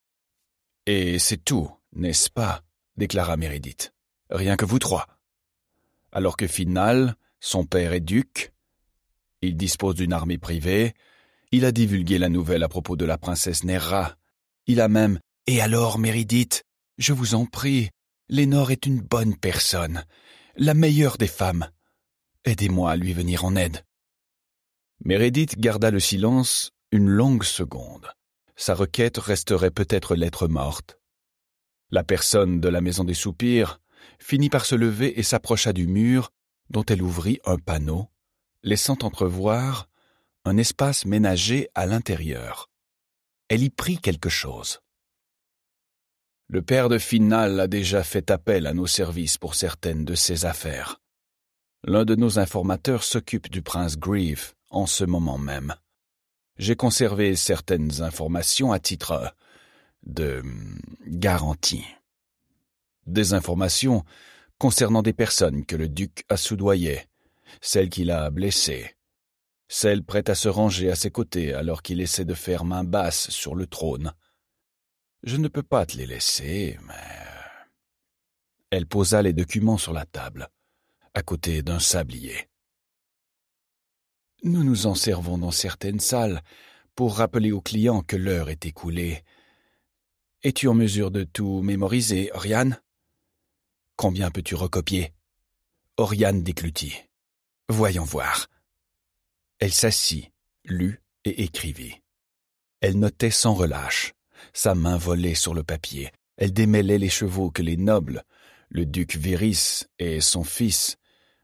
A: Et c'est tout, n'est-ce pas déclara Mérédith. Rien que vous trois. Alors que Final, son père et duc, il dispose d'une armée privée. Il a divulgué la nouvelle à propos de la princesse Nerra. Il a même Et alors, Mérédith, je vous en prie, Lénore est une bonne personne, la meilleure des femmes. Aidez-moi à lui venir en aide. Mérédith garda le silence une longue seconde. Sa requête resterait peut-être lettre morte. La personne de la maison des soupirs finit par se lever et s'approcha du mur, dont elle ouvrit un panneau laissant entrevoir un espace ménagé à l'intérieur. Elle y prit quelque chose. Le père de Final a déjà fait appel à nos services pour certaines de ses affaires. L'un de nos informateurs s'occupe du prince Grieve en ce moment même. J'ai conservé certaines informations à titre de garantie. Des informations concernant des personnes que le duc a soudoyées, celle qui l'a blessé, celle prête à se ranger à ses côtés alors qu'il essaie de faire main basse sur le trône. Je ne peux pas te les laisser, mais... Elle posa les documents sur la table, à côté d'un sablier. Nous nous en servons dans certaines salles pour rappeler aux clients que l'heure est écoulée. Es-tu en mesure de tout mémoriser, Oriane Combien peux-tu recopier Oriane déclutit. Voyons voir. Elle s'assit, lut et écrivit. Elle notait sans relâche. Sa main volait sur le papier. Elle démêlait les chevaux que les nobles, le duc Véris et son fils,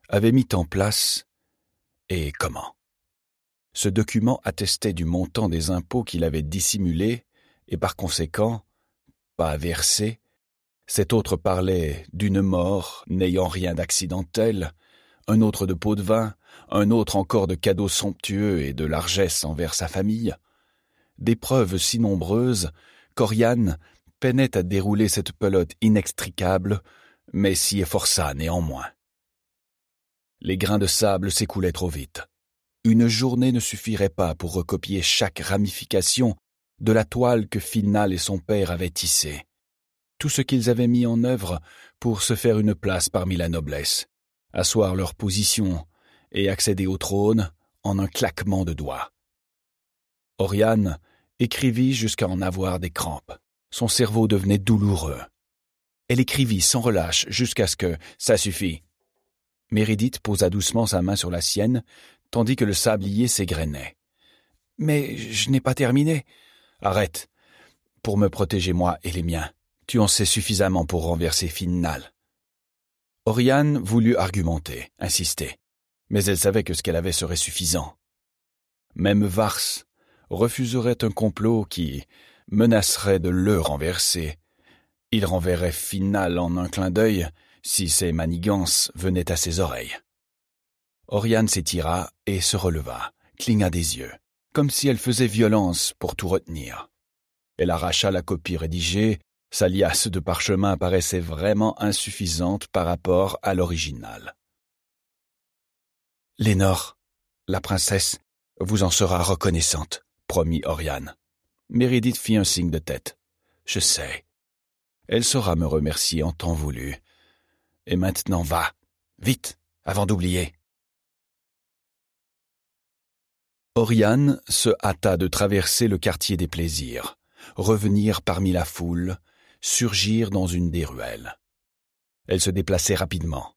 A: avaient mis en place et comment. Ce document attestait du montant des impôts qu'il avait dissimulés et par conséquent pas versés. Cet autre parlait d'une mort n'ayant rien d'accidentel, un autre de pots de vin, un autre encore de cadeaux somptueux et de largesse envers sa famille. Des preuves si nombreuses, Coriane peinait à dérouler cette pelote inextricable, mais s'y efforça néanmoins. Les grains de sable s'écoulaient trop vite. Une journée ne suffirait pas pour recopier chaque ramification de la toile que Final et son père avaient tissée. Tout ce qu'ils avaient mis en œuvre pour se faire une place parmi la noblesse asseoir leur position et accéder au trône en un claquement de doigts. Oriane écrivit jusqu'à en avoir des crampes. Son cerveau devenait douloureux. Elle écrivit sans relâche jusqu'à ce que ça suffit. Méridith posa doucement sa main sur la sienne, tandis que le sablier s'égrenait. Mais je n'ai pas terminé. Arrête. Pour me protéger moi et les miens. Tu en sais suffisamment pour renverser Finnal. Oriane voulut argumenter, insister, mais elle savait que ce qu'elle avait serait suffisant. Même Vars refuserait un complot qui menacerait de le renverser. Il renverrait Final en un clin d'œil si ses manigances venaient à ses oreilles. Oriane s'étira et se releva, cligna des yeux, comme si elle faisait violence pour tout retenir. Elle arracha la copie rédigée sa liasse de parchemin paraissait vraiment insuffisante par rapport à l'original. Lénore, la princesse, vous en sera reconnaissante, promit Oriane. Meredith fit un signe de tête. Je sais. Elle saura me remercier en temps voulu. Et maintenant va, vite, avant d'oublier. Oriane se hâta de traverser le quartier des plaisirs, revenir parmi la foule, Surgir dans une des ruelles. Elle se déplaçait rapidement.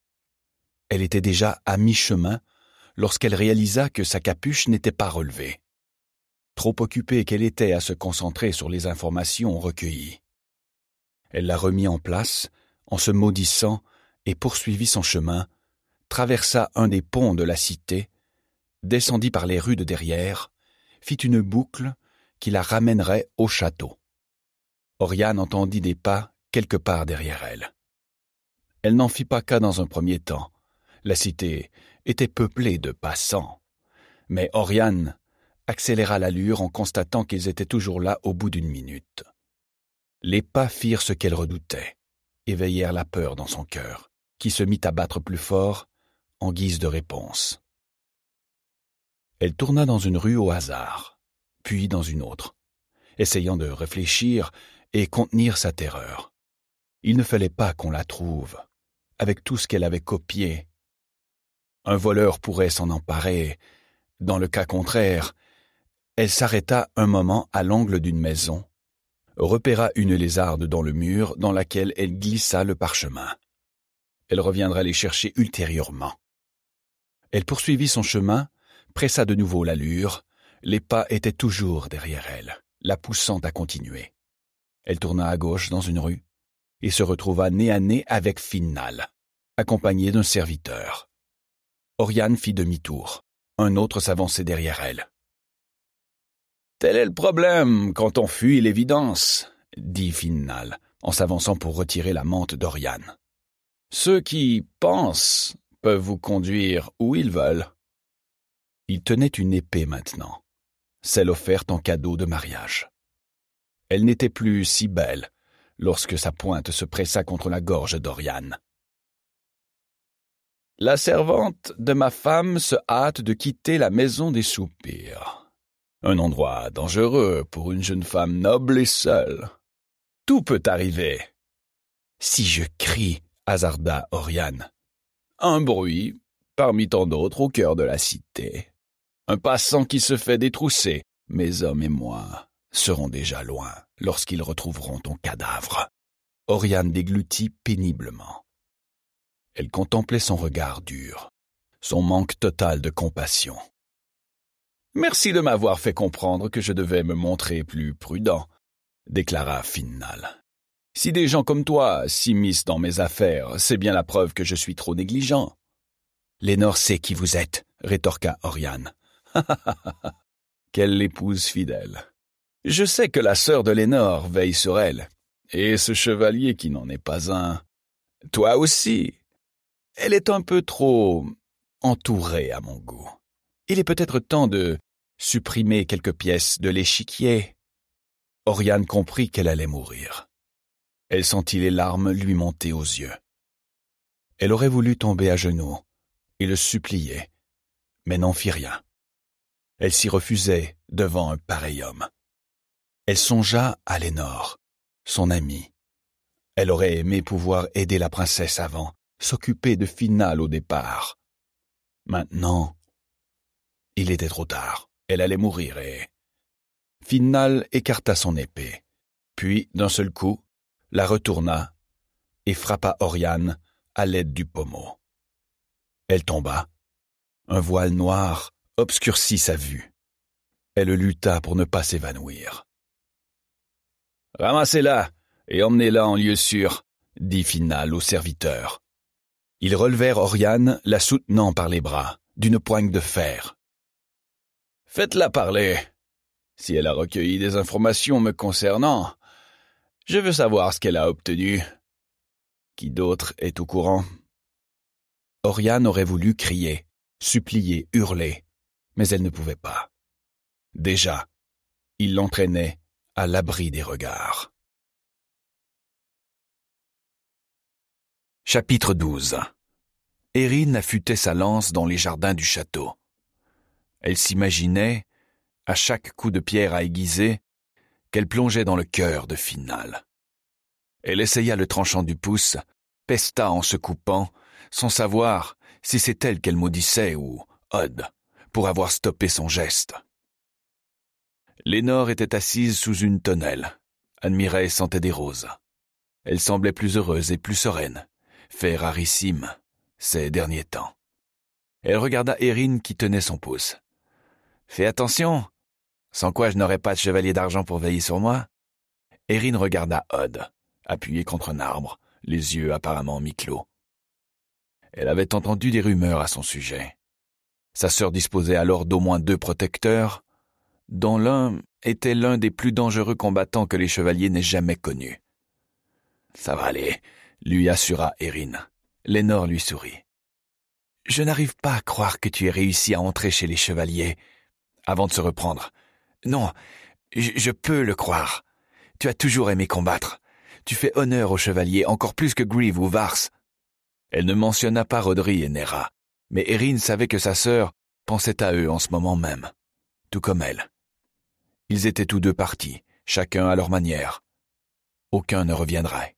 A: Elle était déjà à mi-chemin lorsqu'elle réalisa que sa capuche n'était pas relevée. Trop occupée qu'elle était à se concentrer sur les informations recueillies. Elle la remit en place, en se maudissant, et poursuivit son chemin, traversa un des ponts de la cité, descendit par les rues de derrière, fit une boucle qui la ramènerait au château. Oriane entendit des pas quelque part derrière elle. Elle n'en fit pas cas dans un premier temps. La cité était peuplée de passants. Mais Oriane accéléra l'allure en constatant qu'ils étaient toujours là au bout d'une minute. Les pas firent ce qu'elle redoutait, éveillèrent la peur dans son cœur, qui se mit à battre plus fort en guise de réponse. Elle tourna dans une rue au hasard, puis dans une autre. Essayant de réfléchir, et contenir sa terreur. Il ne fallait pas qu'on la trouve, avec tout ce qu'elle avait copié. Un voleur pourrait s'en emparer. Dans le cas contraire, elle s'arrêta un moment à l'angle d'une maison, repéra une lézarde dans le mur dans laquelle elle glissa le parchemin. Elle reviendra les chercher ultérieurement. Elle poursuivit son chemin, pressa de nouveau l'allure, les pas étaient toujours derrière elle, la poussant à continuer. Elle tourna à gauche dans une rue et se retrouva nez à nez avec Final, accompagné d'un serviteur. Oriane fit demi-tour. Un autre s'avançait derrière elle. Tel est le problème quand on fuit l'évidence, dit Final en s'avançant pour retirer la mante d'Oriane. Ceux qui pensent peuvent vous conduire où ils veulent. Il tenait une épée maintenant, celle offerte en cadeau de mariage. Elle n'était plus si belle lorsque sa pointe se pressa contre la gorge d'Oriane. La servante de ma femme se hâte de quitter la maison des soupirs. Un endroit dangereux pour une jeune femme noble et seule. Tout peut arriver. Si je crie, hasarda Oriane. Un bruit, parmi tant d'autres, au cœur de la cité. Un passant qui se fait détrousser, mes hommes et moi seront déjà loin lorsqu'ils retrouveront ton cadavre. Oriane déglutit péniblement. Elle contemplait son regard dur, son manque total de compassion. Merci de m'avoir fait comprendre que je devais me montrer plus prudent, déclara Finnal. Si des gens comme toi s'immiscent dans mes affaires, c'est bien la preuve que je suis trop négligent. Lénore sait qui vous êtes, rétorqua Oriane. *laughs* Quelle épouse fidèle. Je sais que la sœur de Lénore veille sur elle, et ce chevalier qui n'en est pas un. Toi aussi. Elle est un peu trop entourée à mon goût. Il est peut-être temps de supprimer quelques pièces de l'échiquier. Oriane comprit qu'elle allait mourir. Elle sentit les larmes lui monter aux yeux. Elle aurait voulu tomber à genoux et le supplier, mais n'en fit rien. Elle s'y refusait devant un pareil homme. Elle songea à Lénore, son amie. Elle aurait aimé pouvoir aider la princesse avant, s'occuper de Final au départ. Maintenant, il était trop tard. Elle allait mourir et... Final écarta son épée, puis, d'un seul coup, la retourna et frappa Oriane à l'aide du pommeau. Elle tomba. Un voile noir obscurcit sa vue. Elle lutta pour ne pas s'évanouir. Ramassez-la et emmenez-la en lieu sûr, dit Final au serviteur. Ils relevèrent Oriane, la soutenant par les bras, d'une poigne de fer. Faites-la parler. Si elle a recueilli des informations me concernant, je veux savoir ce qu'elle a obtenu. Qui d'autre est au courant Oriane aurait voulu crier, supplier, hurler, mais elle ne pouvait pas. Déjà, il l'entraînait à l'abri des regards. Chapitre 12 Erin affûtait sa lance dans les jardins du château. Elle s'imaginait, à chaque coup de pierre à aiguiser, qu'elle plongeait dans le cœur de Final. Elle essaya le tranchant du pouce, pesta en se coupant, sans savoir si c'est elle qu'elle maudissait ou Odd, pour avoir stoppé son geste. Lénore était assise sous une tonnelle, admirait et sentait des roses. Elle semblait plus heureuse et plus sereine, fait rarissime ces derniers temps. Elle regarda Erin qui tenait son pouce. Fais attention, sans quoi je n'aurais pas de chevalier d'argent pour veiller sur moi. Erin regarda Odd, appuyé contre un arbre, les yeux apparemment mi-clos. Elle avait entendu des rumeurs à son sujet. Sa sœur disposait alors d'au moins deux protecteurs, dont l'un était l'un des plus dangereux combattants que les chevaliers n'aient jamais connus. Ça va aller, lui assura Erin. Lénore lui sourit. Je n'arrive pas à croire que tu aies réussi à entrer chez les chevaliers. Avant de se reprendre. Non, je, peux le croire. Tu as toujours aimé combattre. Tu fais honneur aux chevaliers encore plus que Grieve ou Vars. Elle ne mentionna pas Rodri et Nera, mais Erin savait que sa sœur pensait à eux en ce moment même, tout comme elle. Ils étaient tous deux partis, chacun à leur manière. Aucun ne reviendrait.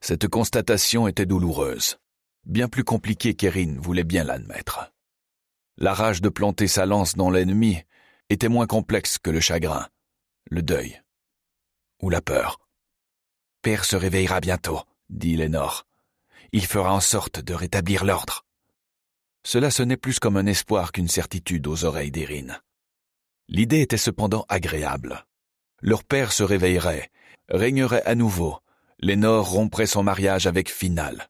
A: Cette constatation était douloureuse, bien plus compliquée qu'Erin voulait bien l'admettre. La rage de planter sa lance dans l'ennemi était moins complexe que le chagrin, le deuil ou la peur. Père se réveillera bientôt, dit Lénore. Il fera en sorte de rétablir l'ordre. Cela sonnait plus comme un espoir qu'une certitude aux oreilles d'Erin. L'idée était cependant agréable. Leur père se réveillerait, régnerait à nouveau, Lénore romprait son mariage avec Final.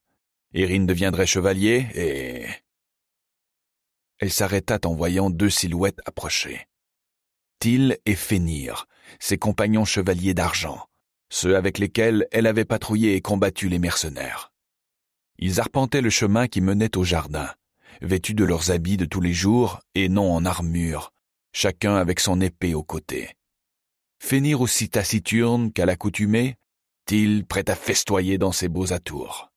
A: Erin deviendrait chevalier et... Elle s'arrêta en voyant deux silhouettes approcher. Til et Fenir, ses compagnons chevaliers d'argent, ceux avec lesquels elle avait patrouillé et combattu les mercenaires. Ils arpentaient le chemin qui menait au jardin, vêtus de leurs habits de tous les jours et non en armure, chacun avec son épée au côté. Fénir aussi taciturne qu'à l'accoutumée, Till prêt à festoyer dans ses beaux atours.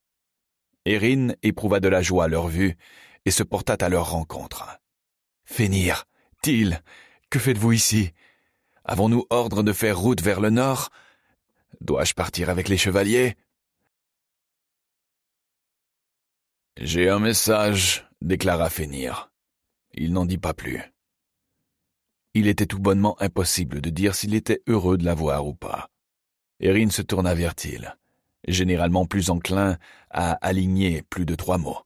A: Erin éprouva de la joie à leur vue et se porta à leur rencontre. Fénir, Til, que faites-vous ici Avons-nous ordre de faire route vers le nord Dois-je partir avec les chevaliers J'ai un message, déclara Fénir. Il n'en dit pas plus. Il était tout bonnement impossible de dire s'il était heureux de la voir ou pas. Erin se tourna vers il généralement plus enclin à aligner plus de trois mots.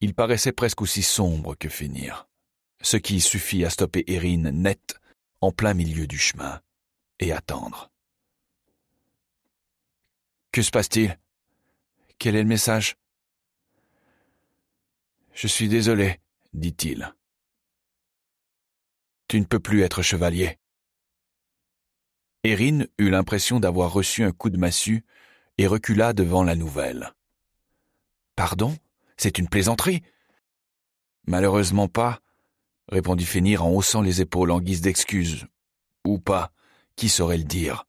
A: Il paraissait presque aussi sombre que finir, ce qui suffit à stopper Erin net en plein milieu du chemin et attendre. Que se passe-t-il Quel est le message Je suis désolé, dit-il. Tu ne peux plus être chevalier. Erin eut l'impression d'avoir reçu un coup de massue et recula devant la nouvelle. Pardon C'est une plaisanterie Malheureusement pas, répondit Fenir en haussant les épaules en guise d'excuse. Ou pas, qui saurait le dire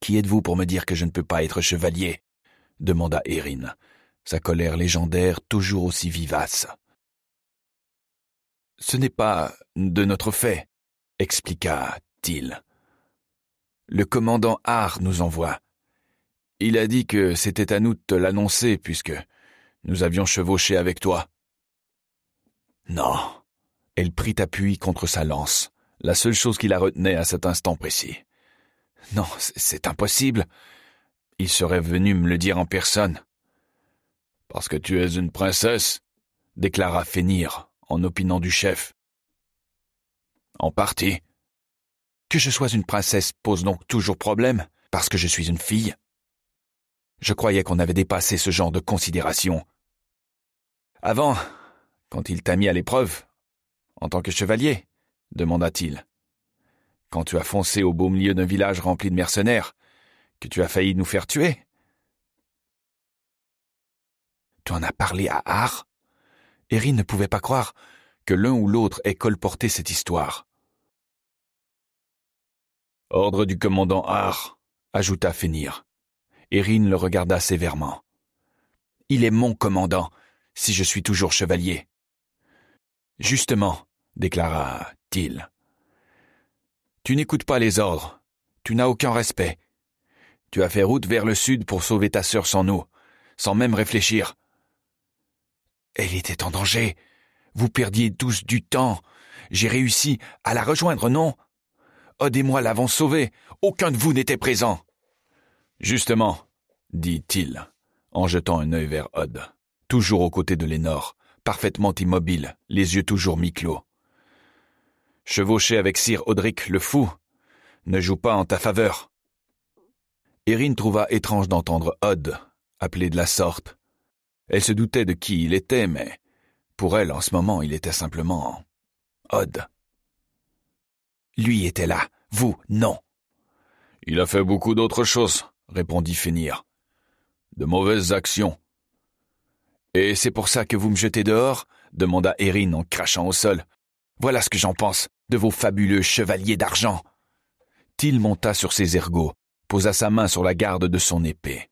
A: Qui êtes-vous pour me dire que je ne peux pas être chevalier demanda Erin, sa colère légendaire toujours aussi vivace. Ce n'est pas de notre fait, expliqua-t-il. Le commandant Hart nous envoie. Il a dit que c'était à nous de te l'annoncer puisque nous avions chevauché avec toi. Non. Elle prit appui contre sa lance, la seule chose qui la retenait à cet instant précis. Non, c'est impossible. Il serait venu me le dire en personne. Parce que tu es une princesse, déclara Fenir en opinant du chef. En partie. Que je sois une princesse pose donc toujours problème, parce que je suis une fille. Je croyais qu'on avait dépassé ce genre de considération. Avant, quand il t'a mis à l'épreuve, en tant que chevalier, demanda-t-il. Quand tu as foncé au beau milieu d'un village rempli de mercenaires, que tu as failli nous faire tuer. Tu en as parlé à Ar? Erin ne pouvait pas croire que l'un ou l'autre ait colporté cette histoire. Ordre du commandant Har, ajouta Fenir. Erin le regarda sévèrement. Il est mon commandant, si je suis toujours chevalier. Justement, déclara-t-il. Tu n'écoutes pas les ordres. Tu n'as aucun respect. Tu as fait route vers le sud pour sauver ta sœur sans nous, sans même réfléchir. Elle était en danger. Vous perdiez tous du temps. J'ai réussi à la rejoindre, non? Odd et moi l'avons sauvée. Aucun de vous n'était présent. Justement, dit-il, en jetant un œil vers Odd, toujours aux côtés de Lénore, parfaitement immobile, les yeux toujours mi-clos. Chevauché avec Sir Audric le fou ne joue pas en ta faveur. Erin trouva étrange d'entendre Odd, appelé de la sorte, elle se doutait de qui il était, mais pour elle, en ce moment, il était simplement Od. Lui était là, vous, non. Il a fait beaucoup d'autres choses, répondit Fenir. « De mauvaises actions. Et c'est pour ça que vous me jetez dehors demanda Erin en crachant au sol. Voilà ce que j'en pense de vos fabuleux chevaliers d'argent. Till monta sur ses ergots, posa sa main sur la garde de son épée.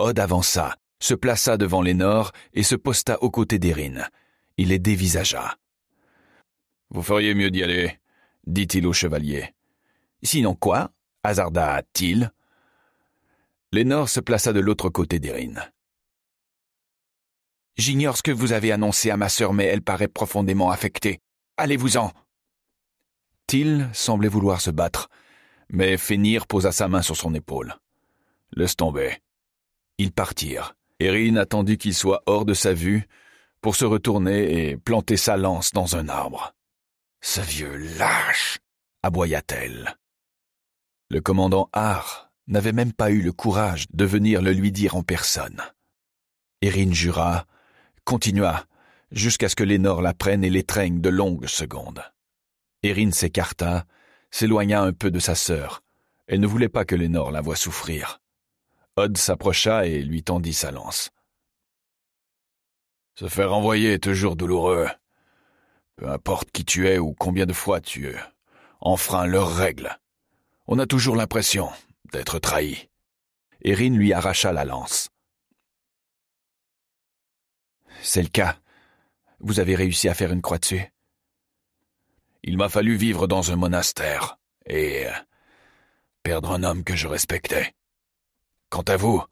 A: Odd avança, se plaça devant Lénore et se posta aux côtés d'Erin. Il les dévisagea. Vous feriez mieux d'y aller, dit-il au chevalier. Sinon quoi hasarda-t-il. Lénore se plaça de l'autre côté d'Erin. J'ignore ce que vous avez annoncé à ma sœur, mais elle paraît profondément affectée. Allez-vous-en. Till semblait vouloir se battre, mais Fénir posa sa main sur son épaule. Laisse tomber. Ils partirent. Erin attendit qu'il soit hors de sa vue pour se retourner et planter sa lance dans un arbre. Ce vieux lâche aboya-t-elle. Le commandant Har n'avait même pas eu le courage de venir le lui dire en personne. Erin jura, continua, jusqu'à ce que Lénore la prenne et l'étreigne de longues secondes. Erin s'écarta, s'éloigna un peu de sa sœur. Elle ne voulait pas que Lénore la voie souffrir. Odd s'approcha et lui tendit sa lance. Se faire envoyer est toujours douloureux. Peu importe qui tu es ou combien de fois tu enfreins leurs règles. On a toujours l'impression d'être trahi. Erin lui arracha la lance. C'est le cas. Vous avez réussi à faire une croix dessus. Il m'a fallu vivre dans un monastère et euh, perdre un homme que je respectais. Quant à vous,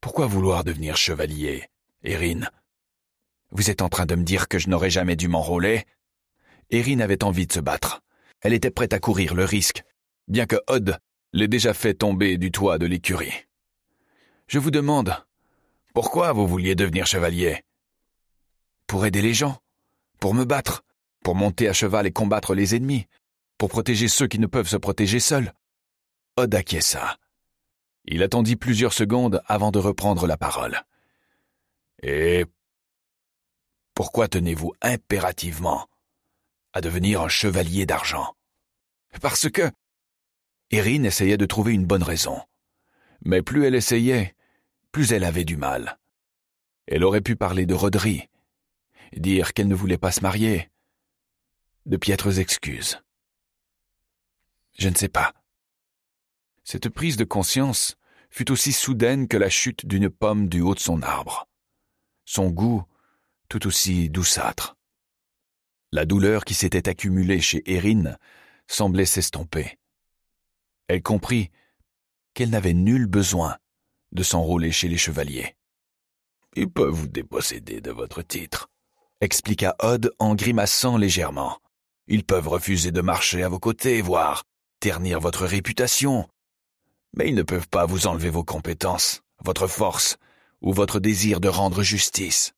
A: pourquoi vouloir devenir chevalier, Erin Vous êtes en train de me dire que je n'aurais jamais dû m'enrôler Erin avait envie de se battre. Elle était prête à courir le risque, bien que Odd l'ait déjà fait tomber du toit de l'écurie. Je vous demande, pourquoi vous vouliez devenir chevalier Pour aider les gens, pour me battre, pour monter à cheval et combattre les ennemis, pour protéger ceux qui ne peuvent se protéger seuls. Odd acquiesça. Il attendit plusieurs secondes avant de reprendre la parole. Et pourquoi tenez-vous impérativement à devenir un chevalier d'argent Parce que. Erin essayait de trouver une bonne raison. Mais plus elle essayait, plus elle avait du mal. Elle aurait pu parler de Rodri, dire qu'elle ne voulait pas se marier, de piètres excuses. Je ne sais pas, cette prise de conscience fut aussi soudaine que la chute d'une pomme du haut de son arbre. Son goût tout aussi douceâtre. La douleur qui s'était accumulée chez Erin semblait s'estomper. Elle comprit qu'elle n'avait nul besoin de s'enrôler chez les chevaliers. Ils peuvent vous déposséder de votre titre, expliqua Odd en grimaçant légèrement. Ils peuvent refuser de marcher à vos côtés, voire ternir votre réputation, mais ils ne peuvent pas vous enlever vos compétences, votre force ou votre désir de rendre justice.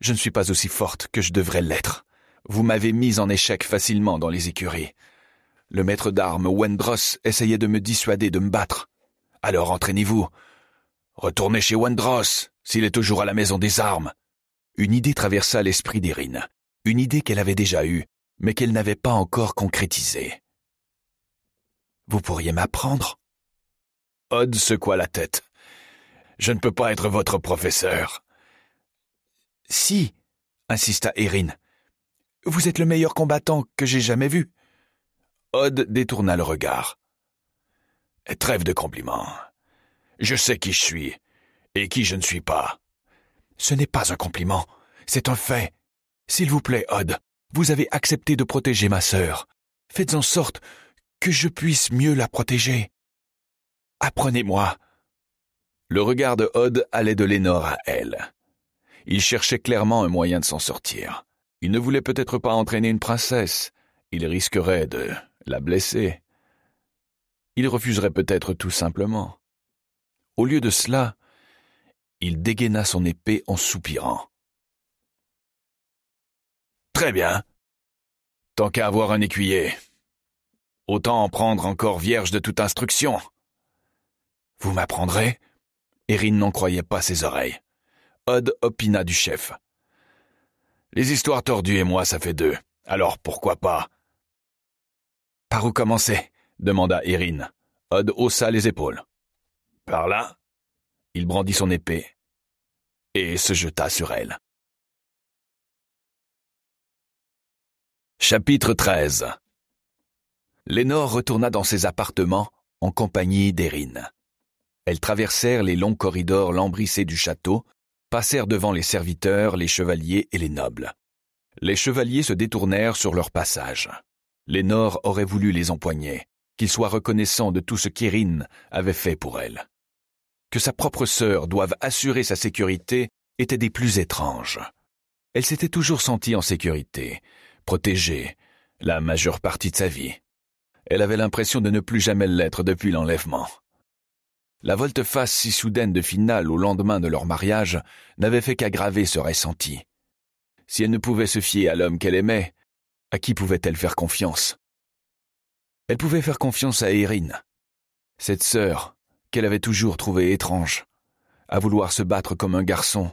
A: Je ne suis pas aussi forte que je devrais l'être. Vous m'avez mise en échec facilement dans les écuries. Le maître d'armes Wendros essayait de me dissuader de me battre. Alors entraînez-vous. Retournez chez Wendros, s'il est toujours à la maison des armes. Une idée traversa l'esprit d'Irine, une idée qu'elle avait déjà eue, mais qu'elle n'avait pas encore concrétisée. Vous pourriez m'apprendre Odd secoua la tête. Je ne peux pas être votre professeur. Si, insista Erin. Vous êtes le meilleur combattant que j'ai jamais vu. Odd détourna le regard. Trêve de compliments. Je sais qui je suis et qui je ne suis pas. Ce n'est pas un compliment, c'est un fait. S'il vous plaît, Odd, vous avez accepté de protéger ma sœur. Faites en sorte que je puisse mieux la protéger. Apprenez-moi. Le regard de Odd allait de Lénore à elle. Il cherchait clairement un moyen de s'en sortir. Il ne voulait peut-être pas entraîner une princesse. Il risquerait de la blesser. Il refuserait peut-être tout simplement. Au lieu de cela, il dégaina son épée en soupirant. Très bien. Tant qu'à avoir un écuyer, autant en prendre encore vierge de toute instruction. Vous m'apprendrez Erin n'en croyait pas ses oreilles. Odd opina du chef. Les histoires tordues et moi, ça fait deux. Alors pourquoi pas Par où commencer demanda Erin. Odd haussa les épaules. Par là Il brandit son épée et se jeta sur elle. Chapitre 13 Lénore retourna dans ses appartements en compagnie d'Erin. Elles traversèrent les longs corridors lambrissés du château, passèrent devant les serviteurs, les chevaliers et les nobles. Les chevaliers se détournèrent sur leur passage. Lénore aurait voulu les empoigner, qu'ils soient reconnaissants de tout ce qu'Irine avait fait pour elle. Que sa propre sœur doive assurer sa sécurité était des plus étranges. Elle s'était toujours sentie en sécurité, protégée, la majeure partie de sa vie. Elle avait l'impression de ne plus jamais l'être depuis l'enlèvement. La volte-face si soudaine de finale au lendemain de leur mariage n'avait fait qu'aggraver ce ressenti. Si elle ne pouvait se fier à l'homme qu'elle aimait, à qui pouvait-elle faire confiance Elle pouvait faire confiance à Erin, cette sœur qu'elle avait toujours trouvée étrange, à vouloir se battre comme un garçon,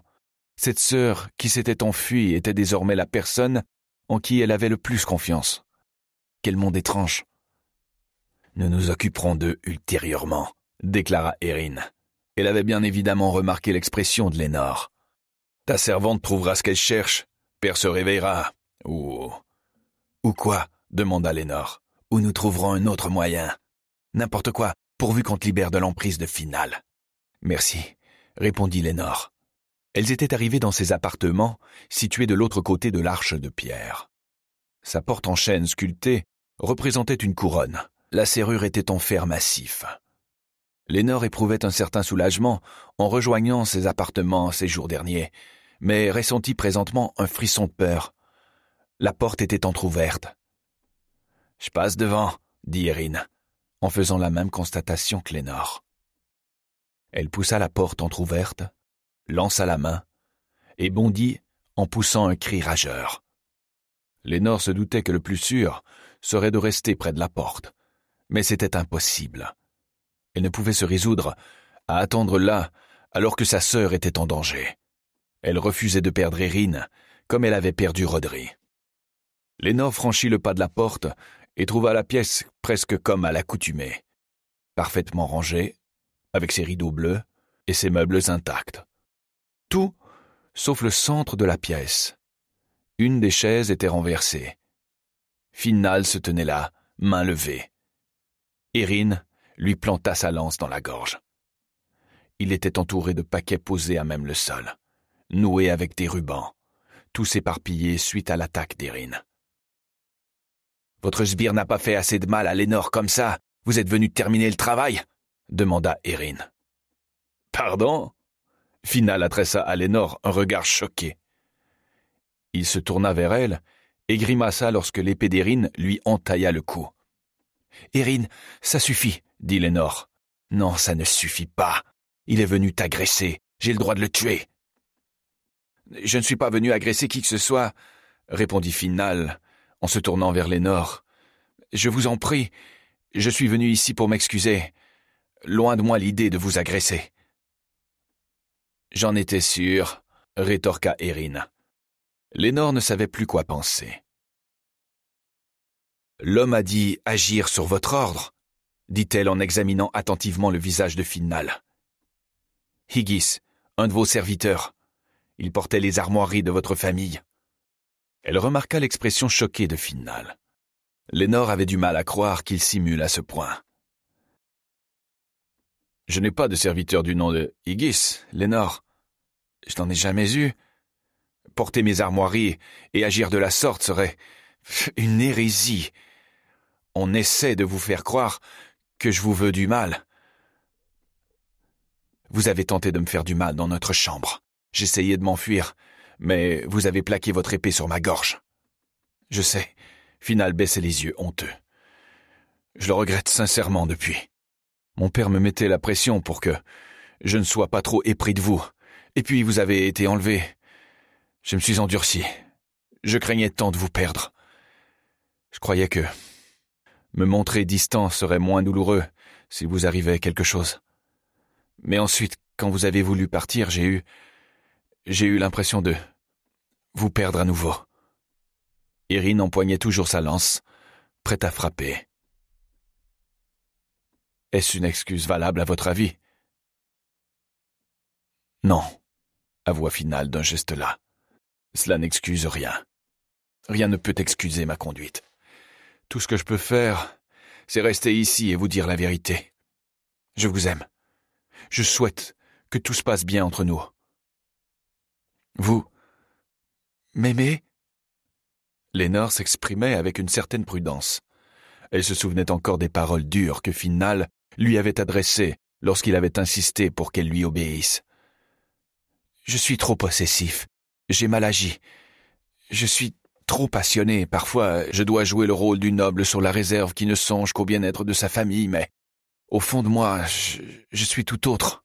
A: cette sœur qui s'était enfuie était désormais la personne en qui elle avait le plus confiance. Quel monde étrange. Nous nous occuperons d'eux ultérieurement, déclara Erin. Elle avait bien évidemment remarqué l'expression de Lénore. Ta servante trouvera ce qu'elle cherche. Père se réveillera. Ou. Ou quoi demanda Lénore. Ou nous trouverons un autre moyen. N'importe quoi, pourvu qu'on te libère de l'emprise de finale. Merci, répondit Lénore. Elles étaient arrivées dans ses appartements, situés de l'autre côté de l'arche de pierre. Sa porte en chêne sculptée représentait une couronne. La serrure était en fer massif. Lénore éprouvait un certain soulagement en rejoignant ses appartements ces jours derniers, mais ressentit présentement un frisson de peur. La porte était entr'ouverte. Je passe devant, dit Erin, en faisant la même constatation que Lénore. Elle poussa la porte entr'ouverte, lança la main, et bondit en poussant un cri rageur. Lénore se doutait que le plus sûr serait de rester près de la porte, mais c'était impossible. Elle ne pouvait se résoudre à attendre là alors que sa sœur était en danger. Elle refusait de perdre Erin comme elle avait perdu Rodri. Lénore franchit le pas de la porte et trouva la pièce presque comme à l'accoutumée, parfaitement rangée, avec ses rideaux bleus et ses meubles intacts. Tout sauf le centre de la pièce. Une des chaises était renversée. Final se tenait là, main levée. Erin lui planta sa lance dans la gorge. Il était entouré de paquets posés à même le sol, noués avec des rubans, tous éparpillés suite à l'attaque d'Erin. Votre sbire n'a pas fait assez de mal à Lénore comme ça. Vous êtes venu terminer le travail demanda Erin. Pardon Final adressa à Lénore un regard choqué. Il se tourna vers elle et grimaça lorsque l'épée d'Erin lui entailla le cou. Erin, ça suffit, dit Lénore. Non, ça ne suffit pas. Il est venu t'agresser. J'ai le droit de le tuer. Je ne suis pas venu agresser qui que ce soit, répondit Final, en se tournant vers Lénore. Je vous en prie, je suis venu ici pour m'excuser. Loin de moi l'idée de vous agresser. J'en étais sûr, rétorqua Erin. Lénore ne savait plus quoi penser. L'homme a dit agir sur votre ordre, dit-elle en examinant attentivement le visage de Finnal. Higgis, un de vos serviteurs. Il portait les armoiries de votre famille. Elle remarqua l'expression choquée de Finnal. Lénore avait du mal à croire qu'il simule à ce point. Je n'ai pas de serviteur du nom de Higgis, Lénore. Je n'en ai jamais eu. Porter mes armoiries et agir de la sorte serait une hérésie, on essaie de vous faire croire que je vous veux du mal. Vous avez tenté de me faire du mal dans notre chambre. J'essayais de m'enfuir, mais vous avez plaqué votre épée sur ma gorge. Je sais. Final baissait les yeux, honteux. Je le regrette sincèrement depuis. Mon père me mettait la pression pour que je ne sois pas trop épris de vous. Et puis vous avez été enlevé. Je me suis endurci. Je craignais tant de vous perdre. Je croyais que me montrer distant serait moins douloureux s'il vous arrivait quelque chose. Mais ensuite, quand vous avez voulu partir, j'ai eu. j'ai eu l'impression de. vous perdre à nouveau. Irine empoignait toujours sa lance, prête à frapper. Est-ce une excuse valable à votre avis Non, à voix finale d'un geste là. Cela n'excuse rien. Rien ne peut excuser ma conduite. Tout ce que je peux faire, c'est rester ici et vous dire la vérité. Je vous aime. Je souhaite que tout se passe bien entre nous. Vous m'aimez Lénore s'exprimait avec une certaine prudence. Elle se souvenait encore des paroles dures que Final lui avait adressées lorsqu'il avait insisté pour qu'elle lui obéisse. Je suis trop possessif. J'ai mal agi. Je suis trop passionné, parfois je dois jouer le rôle du noble sur la réserve qui ne songe qu'au bien-être de sa famille, mais au fond de moi, je, suis tout autre.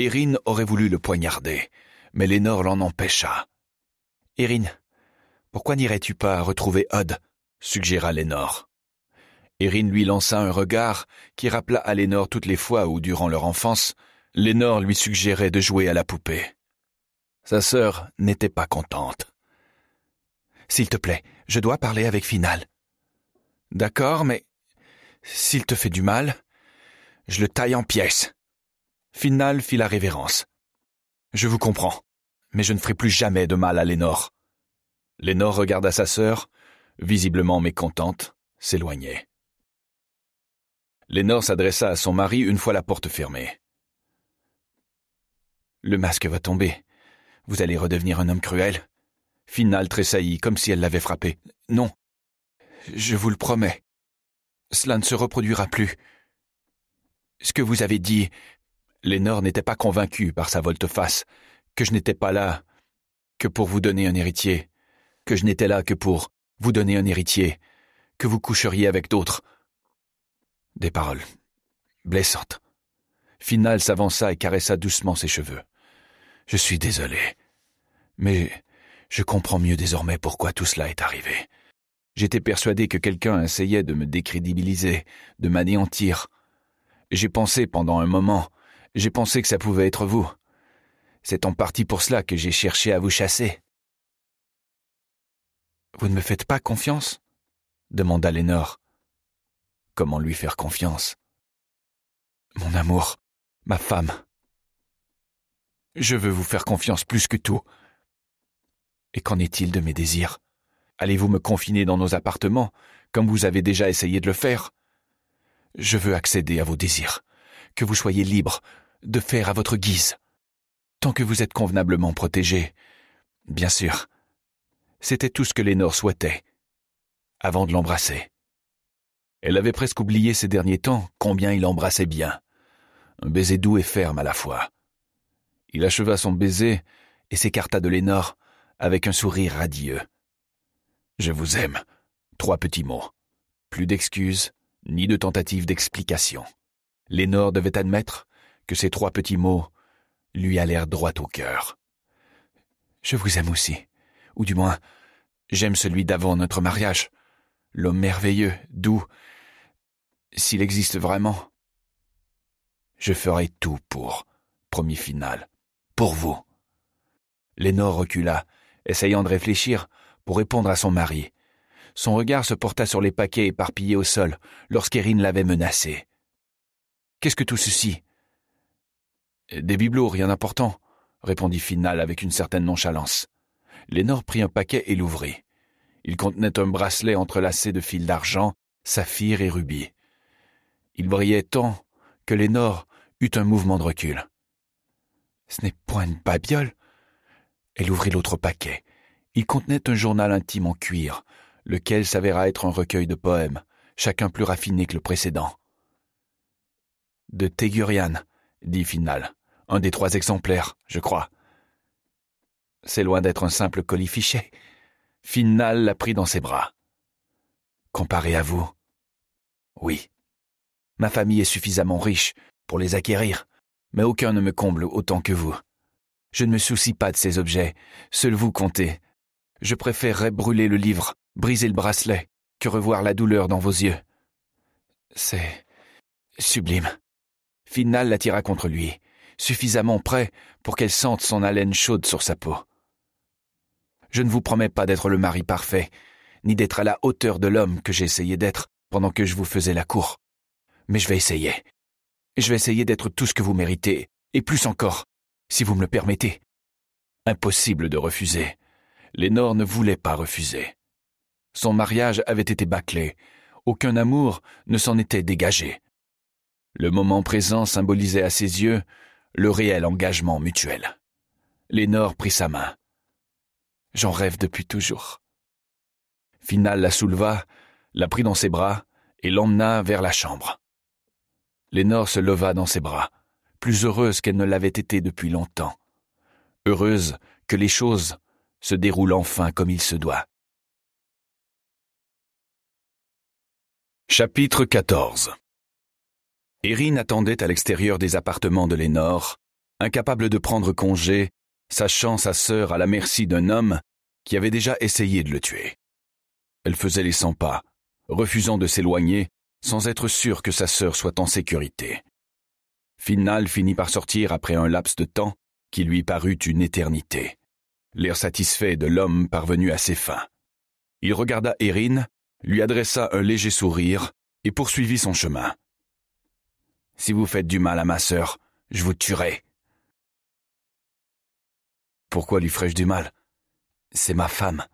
A: Erin aurait voulu le poignarder, mais Lénore l'en empêcha. Erin, pourquoi n'irais-tu pas retrouver Odd suggéra Lénore. Erin lui lança un regard qui rappela à Lénore toutes les fois où, durant leur enfance, Lénore lui suggérait de jouer à la poupée. Sa sœur n'était pas contente. S'il te plaît, je dois parler avec Final. D'accord, mais s'il te fait du mal, je le taille en pièces. Final fit la révérence. Je vous comprends, mais je ne ferai plus jamais de mal à Lénore. Lénore regarda sa sœur, visiblement mécontente, s'éloignait. Lénore s'adressa à son mari une fois la porte fermée. Le masque va tomber. Vous allez redevenir un homme cruel, Final tressaillit comme si elle l'avait frappé. Non. Je vous le promets. Cela ne se reproduira plus. Ce que vous avez dit. Lénore n'était pas convaincue par sa volte-face, que je n'étais pas là que pour vous donner un héritier, que je n'étais là que pour vous donner un héritier, que vous coucheriez avec d'autres. Des paroles blessantes. Final s'avança et caressa doucement ses cheveux. Je suis désolé. Mais je comprends mieux désormais pourquoi tout cela est arrivé. J'étais persuadé que quelqu'un essayait de me décrédibiliser, de m'anéantir. J'ai pensé pendant un moment, j'ai pensé que ça pouvait être vous. C'est en partie pour cela que j'ai cherché à vous chasser. Vous ne me faites pas confiance demanda Lénore. Comment lui faire confiance Mon amour, ma femme. Je veux vous faire confiance plus que tout. Et qu'en est-il de mes désirs Allez-vous me confiner dans nos appartements, comme vous avez déjà essayé de le faire Je veux accéder à vos désirs, que vous soyez libre de faire à votre guise, tant que vous êtes convenablement protégé. Bien sûr. C'était tout ce que Lénore souhaitait, avant de l'embrasser. Elle avait presque oublié ces derniers temps combien il embrassait bien. Un baiser doux et ferme à la fois. Il acheva son baiser et s'écarta de Lénore avec un sourire radieux. Je vous aime. Trois petits mots. Plus d'excuses, ni de tentatives d'explication. Lénore devait admettre que ces trois petits mots lui allèrent droit au cœur. Je vous aime aussi. Ou du moins, j'aime celui d'avant notre mariage. L'homme merveilleux, doux, s'il existe vraiment. Je ferai tout pour, promis Final, pour vous. Lénore recula, essayant de réfléchir pour répondre à son mari. Son regard se porta sur les paquets éparpillés au sol lorsqu'Erin l'avait menacé. Qu'est-ce que tout ceci Des bibelots, rien d'important, répondit Final avec une certaine nonchalance. Lénore prit un paquet et l'ouvrit. Il contenait un bracelet entrelacé de fils d'argent, saphir et rubis. Il brillait tant que Lénore eut un mouvement de recul. Ce n'est point une babiole, elle ouvrit l'autre paquet. Il contenait un journal intime en cuir, lequel s'avéra être un recueil de poèmes, chacun plus raffiné que le précédent. De Tégurian, » dit Final. Un des trois exemplaires, je crois. C'est loin d'être un simple colifichet. Final l'a pris dans ses bras. Comparé à vous Oui. Ma famille est suffisamment riche pour les acquérir, mais aucun ne me comble autant que vous. Je ne me soucie pas de ces objets. Seul vous comptez. Je préférerais brûler le livre, briser le bracelet, que revoir la douleur dans vos yeux. C'est sublime. Final l'attira contre lui, suffisamment près pour qu'elle sente son haleine chaude sur sa peau. Je ne vous promets pas d'être le mari parfait, ni d'être à la hauteur de l'homme que j'ai essayé d'être pendant que je vous faisais la cour. Mais je vais essayer. Je vais essayer d'être tout ce que vous méritez, et plus encore, si vous me le permettez. Impossible de refuser. Lénore ne voulait pas refuser. Son mariage avait été bâclé, aucun amour ne s'en était dégagé. Le moment présent symbolisait à ses yeux le réel engagement mutuel. Lénore prit sa main. J'en rêve depuis toujours. Final la souleva, la prit dans ses bras et l'emmena vers la chambre. Lénore se leva dans ses bras plus heureuse qu'elle ne l'avait été depuis longtemps, heureuse que les choses se déroulent enfin comme il se doit. Chapitre 14 Erin attendait à l'extérieur des appartements de Lénore, incapable de prendre congé, sachant sa sœur à la merci d'un homme qui avait déjà essayé de le tuer. Elle faisait les cent pas, refusant de s'éloigner sans être sûre que sa sœur soit en sécurité. Final finit par sortir après un laps de temps qui lui parut une éternité, l'air satisfait de l'homme parvenu à ses fins. Il regarda Erin, lui adressa un léger sourire et poursuivit son chemin. Si vous faites du mal à ma sœur, je vous tuerai. Pourquoi lui ferais-je du mal C'est ma femme.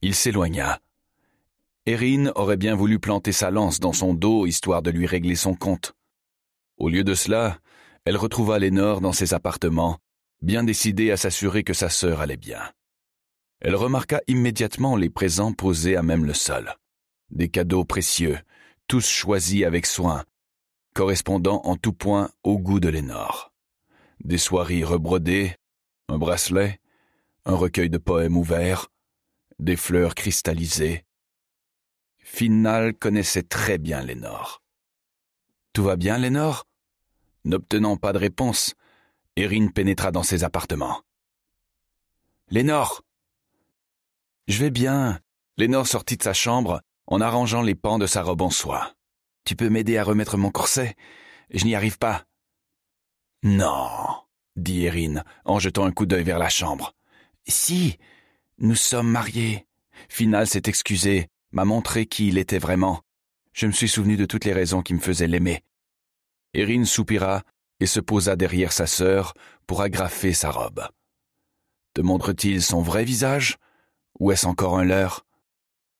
A: Il s'éloigna. Erin aurait bien voulu planter sa lance dans son dos histoire de lui régler son compte. Au lieu de cela, elle retrouva Lénore dans ses appartements, bien décidée à s'assurer que sa sœur allait bien. Elle remarqua immédiatement les présents posés à même le sol. Des cadeaux précieux, tous choisis avec soin, correspondant en tout point au goût de Lénore. Des soieries rebrodées, un bracelet, un recueil de poèmes ouverts, des fleurs cristallisées. Final connaissait très bien Lénore. Tout va bien, Lénore N'obtenant pas de réponse, Erin pénétra dans ses appartements. Lénore Je vais bien. Lénore sortit de sa chambre en arrangeant les pans de sa robe en soie. Tu peux m'aider à remettre mon corset Je n'y arrive pas. Non, dit Erin en jetant un coup d'œil vers la chambre. Si, nous sommes mariés. Final s'est excusé, m'a montré qui il était vraiment. Je me suis souvenu de toutes les raisons qui me faisaient l'aimer. Erin soupira et se posa derrière sa sœur pour agrafer sa robe. Te montre-t-il son vrai visage Ou est-ce encore un leurre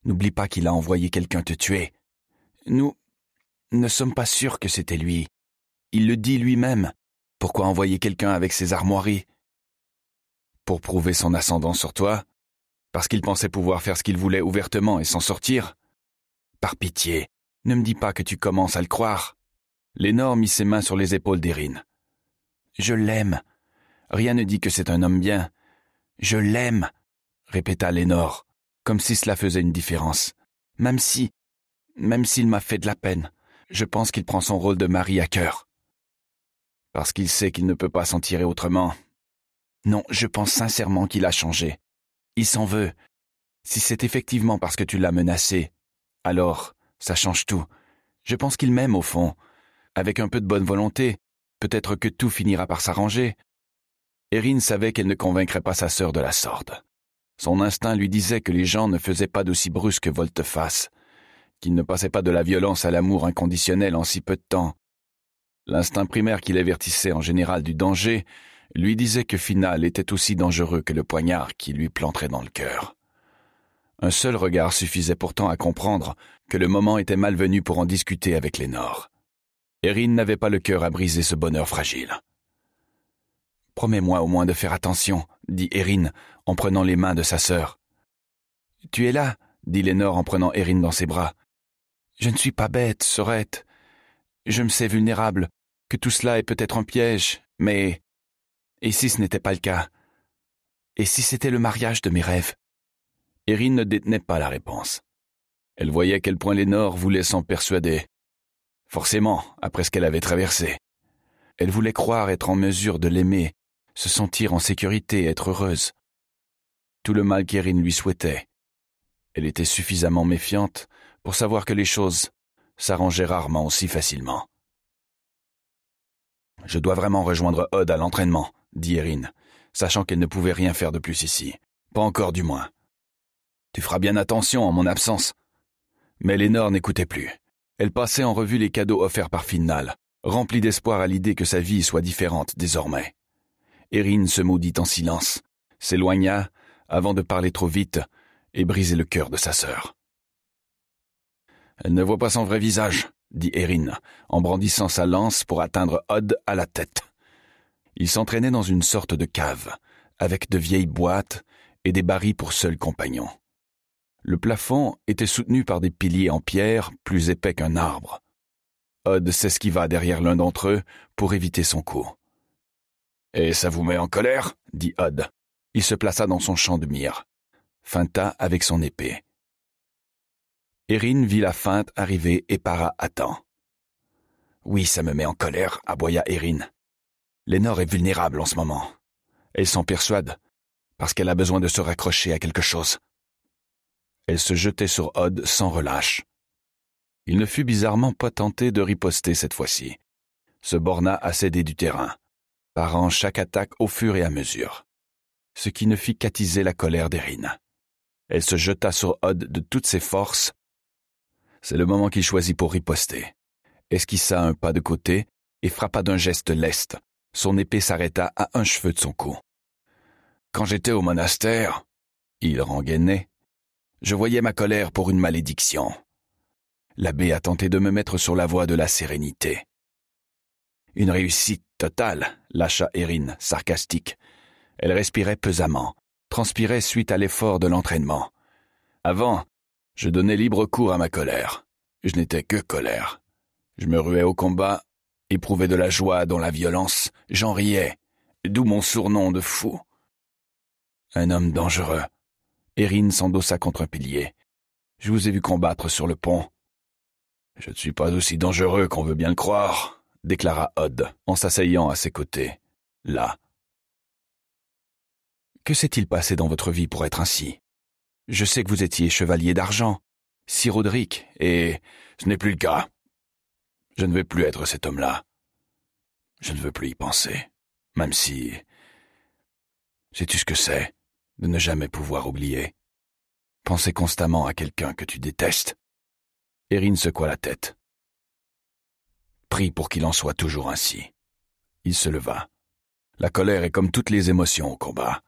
A: N'oublie pas qu'il a envoyé quelqu'un te tuer. Nous ne sommes pas sûrs que c'était lui. Il le dit lui-même. Pourquoi envoyer quelqu'un avec ses armoiries Pour prouver son ascendant sur toi Parce qu'il pensait pouvoir faire ce qu'il voulait ouvertement et s'en sortir Par pitié, ne me dis pas que tu commences à le croire. Lénore mit ses mains sur les épaules d'Erin. Je l'aime. Rien ne dit que c'est un homme bien. Je l'aime, répéta Lénore, comme si cela faisait une différence. Même si, même s'il m'a fait de la peine, je pense qu'il prend son rôle de mari à cœur. Parce qu'il sait qu'il ne peut pas s'en tirer autrement. Non, je pense sincèrement qu'il a changé. Il s'en veut. Si c'est effectivement parce que tu l'as menacé, alors ça change tout. Je pense qu'il m'aime au fond, avec un peu de bonne volonté, peut-être que tout finira par s'arranger. Erin savait qu'elle ne convaincrait pas sa sœur de la sorte. Son instinct lui disait que les gens ne faisaient pas d'aussi brusques volte-face, qu'ils ne passaient pas de la violence à l'amour inconditionnel en si peu de temps. L'instinct primaire qui l'avertissait en général du danger lui disait que Final était aussi dangereux que le poignard qui lui planterait dans le cœur. Un seul regard suffisait pourtant à comprendre que le moment était malvenu pour en discuter avec Lénore. Erin n'avait pas le cœur à briser ce bonheur fragile. Promets-moi au moins de faire attention, dit Erin en prenant les mains de sa sœur. Tu es là, dit Lénore en prenant Erin dans ses bras. Je ne suis pas bête, Sorette. Je me sais vulnérable, que tout cela est peut-être un piège, mais. Et si ce n'était pas le cas Et si c'était le mariage de mes rêves Erin ne détenait pas la réponse. Elle voyait à quel point Lénore voulait s'en persuader, forcément, après ce qu'elle avait traversé. Elle voulait croire être en mesure de l'aimer, se sentir en sécurité, être heureuse. Tout le mal qu'Erin lui souhaitait. Elle était suffisamment méfiante pour savoir que les choses s'arrangeaient rarement aussi facilement. Je dois vraiment rejoindre Odd à l'entraînement, dit Erin, sachant qu'elle ne pouvait rien faire de plus ici. Pas encore du moins. Tu feras bien attention en mon absence. Mais Lénore n'écoutait plus. Elle passait en revue les cadeaux offerts par Final, remplie d'espoir à l'idée que sa vie soit différente désormais. Erin se maudit en silence, s'éloigna, avant de parler trop vite, et briser le cœur de sa sœur. Elle ne voit pas son vrai visage, dit Erin, en brandissant sa lance pour atteindre Odd à la tête. Il s'entraînait dans une sorte de cave, avec de vieilles boîtes et des barils pour seuls compagnons. Le plafond était soutenu par des piliers en pierre plus épais qu'un arbre. Odd s'esquiva derrière l'un d'entre eux pour éviter son coup. Et ça vous met en colère dit Odd. Il se plaça dans son champ de mire, feinta avec son épée. Erin vit la feinte arriver et para à temps. Oui, ça me met en colère, aboya Erin. Lénore est vulnérable en ce moment. Elle s'en persuade, parce qu'elle a besoin de se raccrocher à quelque chose elle se jetait sur Ode sans relâche. Il ne fut bizarrement pas tenté de riposter cette fois-ci. Se borna à céder du terrain, parant chaque attaque au fur et à mesure. Ce qui ne fit qu'attiser la colère d'Erin. Elle se jeta sur Ode de toutes ses forces. C'est le moment qu'il choisit pour riposter. Esquissa un pas de côté et frappa d'un geste leste. Son épée s'arrêta à un cheveu de son cou. Quand j'étais au monastère, il rengainait, je voyais ma colère pour une malédiction. L'abbé a tenté de me mettre sur la voie de la sérénité. Une réussite totale, lâcha Erin, sarcastique. Elle respirait pesamment, transpirait suite à l'effort de l'entraînement. Avant, je donnais libre cours à ma colère. Je n'étais que colère. Je me ruais au combat, éprouvais de la joie dans la violence, j'en riais, d'où mon surnom de fou. Un homme dangereux, Erin s'endossa contre un pilier. Je vous ai vu combattre sur le pont. Je ne suis pas aussi dangereux qu'on veut bien le croire, déclara Odd en s'asseyant à ses côtés. Là. Que s'est-il passé dans votre vie pour être ainsi Je sais que vous étiez chevalier d'argent, si Roderick, et ce n'est plus le cas. Je ne veux plus être cet homme-là. Je ne veux plus y penser, même si. Sais-tu ce que c'est de ne jamais pouvoir oublier. Pensez constamment à quelqu'un que tu détestes. Erin secoua la tête. Prie pour qu'il en soit toujours ainsi. Il se leva. La colère est comme toutes les émotions au combat.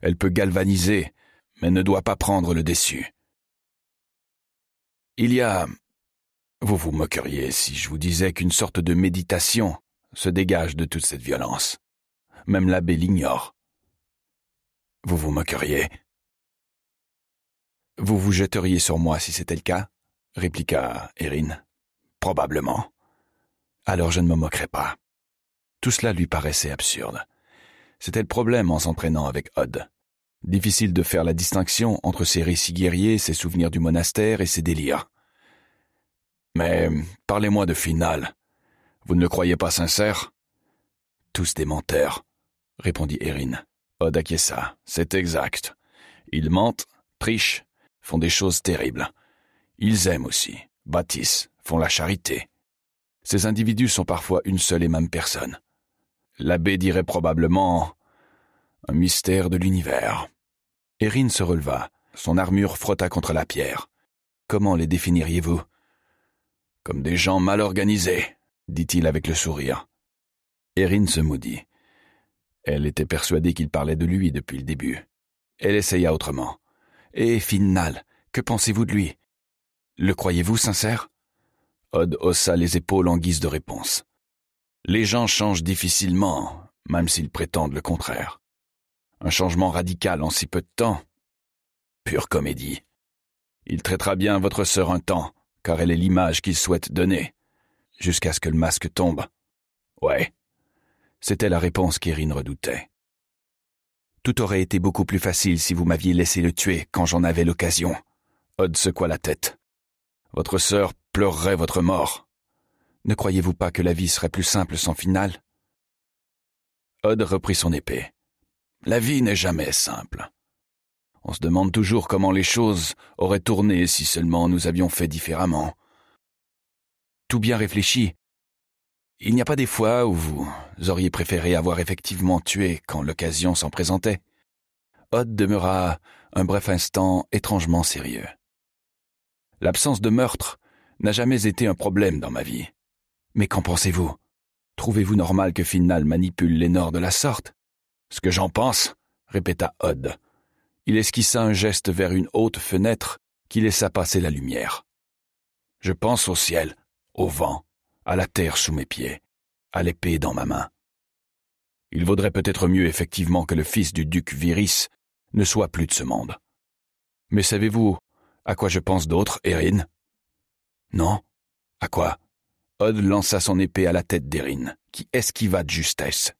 A: Elle peut galvaniser, mais ne doit pas prendre le déçu. Il y a... Vous vous moqueriez si je vous disais qu'une sorte de méditation se dégage de toute cette violence. Même l'abbé l'ignore. Vous vous moqueriez. Vous vous jetteriez sur moi si c'était le cas, répliqua Erin. Probablement. Alors je ne me moquerai pas. Tout cela lui paraissait absurde. C'était le problème en s'entraînant avec Odd. Difficile de faire la distinction entre ses récits guerriers, ses souvenirs du monastère et ses délires. Mais parlez-moi de final. Vous ne le croyez pas sincère Tous des menteurs, répondit Erin. Odd C'est exact. Ils mentent, trichent, font des choses terribles. Ils aiment aussi, bâtissent, font la charité. Ces individus sont parfois une seule et même personne. L'abbé dirait probablement un mystère de l'univers. Erin se releva, son armure frotta contre la pierre. Comment les définiriez-vous Comme des gens mal organisés, dit-il avec le sourire. Erin se maudit. Elle était persuadée qu'il parlait de lui depuis le début. Elle essaya autrement. Et eh, final, que pensez-vous de lui Le croyez-vous sincère Odd haussa les épaules en guise de réponse. Les gens changent difficilement, même s'ils prétendent le contraire. Un changement radical en si peu de temps Pure comédie. Il traitera bien votre sœur un temps, car elle est l'image qu'il souhaite donner, jusqu'à ce que le masque tombe. Ouais, c'était la réponse qu'Erin redoutait. Tout aurait été beaucoup plus facile si vous m'aviez laissé le tuer quand j'en avais l'occasion. Odd secoua la tête. Votre sœur pleurerait votre mort. Ne croyez-vous pas que la vie serait plus simple sans final Odd reprit son épée. La vie n'est jamais simple. On se demande toujours comment les choses auraient tourné si seulement nous avions fait différemment. Tout bien réfléchi, il n'y a pas des fois où vous auriez préféré avoir effectivement tué quand l'occasion s'en présentait. Odd demeura un bref instant étrangement sérieux. L'absence de meurtre n'a jamais été un problème dans ma vie. Mais qu'en pensez-vous Trouvez-vous normal que Final manipule les de la sorte Ce que j'en pense, répéta Odd. Il esquissa un geste vers une haute fenêtre qui laissa passer la lumière. Je pense au ciel, au vent, à la terre sous mes pieds, à l'épée dans ma main. Il vaudrait peut-être mieux effectivement que le fils du duc Viris ne soit plus de ce monde. Mais savez-vous à quoi je pense d'autre, Erin Non À quoi Odd lança son épée à la tête d'Erin, qui esquiva de justesse.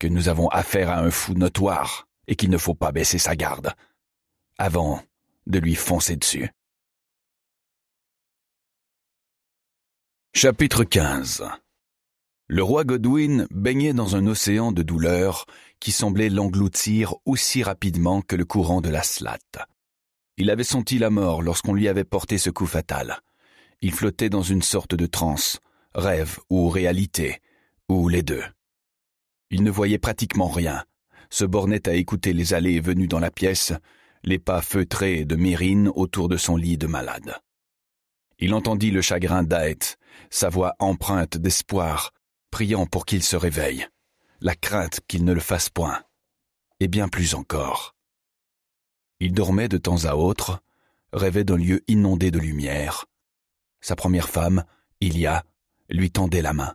A: Que nous avons affaire à un fou notoire et qu'il ne faut pas baisser sa garde. Avant de lui foncer dessus. Chapitre 15 Le roi Godwin baignait dans un océan de douleur qui semblait l'engloutir aussi rapidement que le courant de la slate. Il avait senti la mort lorsqu'on lui avait porté ce coup fatal. Il flottait dans une sorte de transe, rêve ou réalité, ou les deux. Il ne voyait pratiquement rien, se bornait à écouter les allées venues dans la pièce, les pas feutrés de Mérine autour de son lit de malade. Il entendit le chagrin d'Aet, sa voix empreinte d'espoir, priant pour qu'il se réveille, la crainte qu'il ne le fasse point, et bien plus encore. Il dormait de temps à autre, rêvait d'un lieu inondé de lumière. Sa première femme, Ilia, lui tendait la main.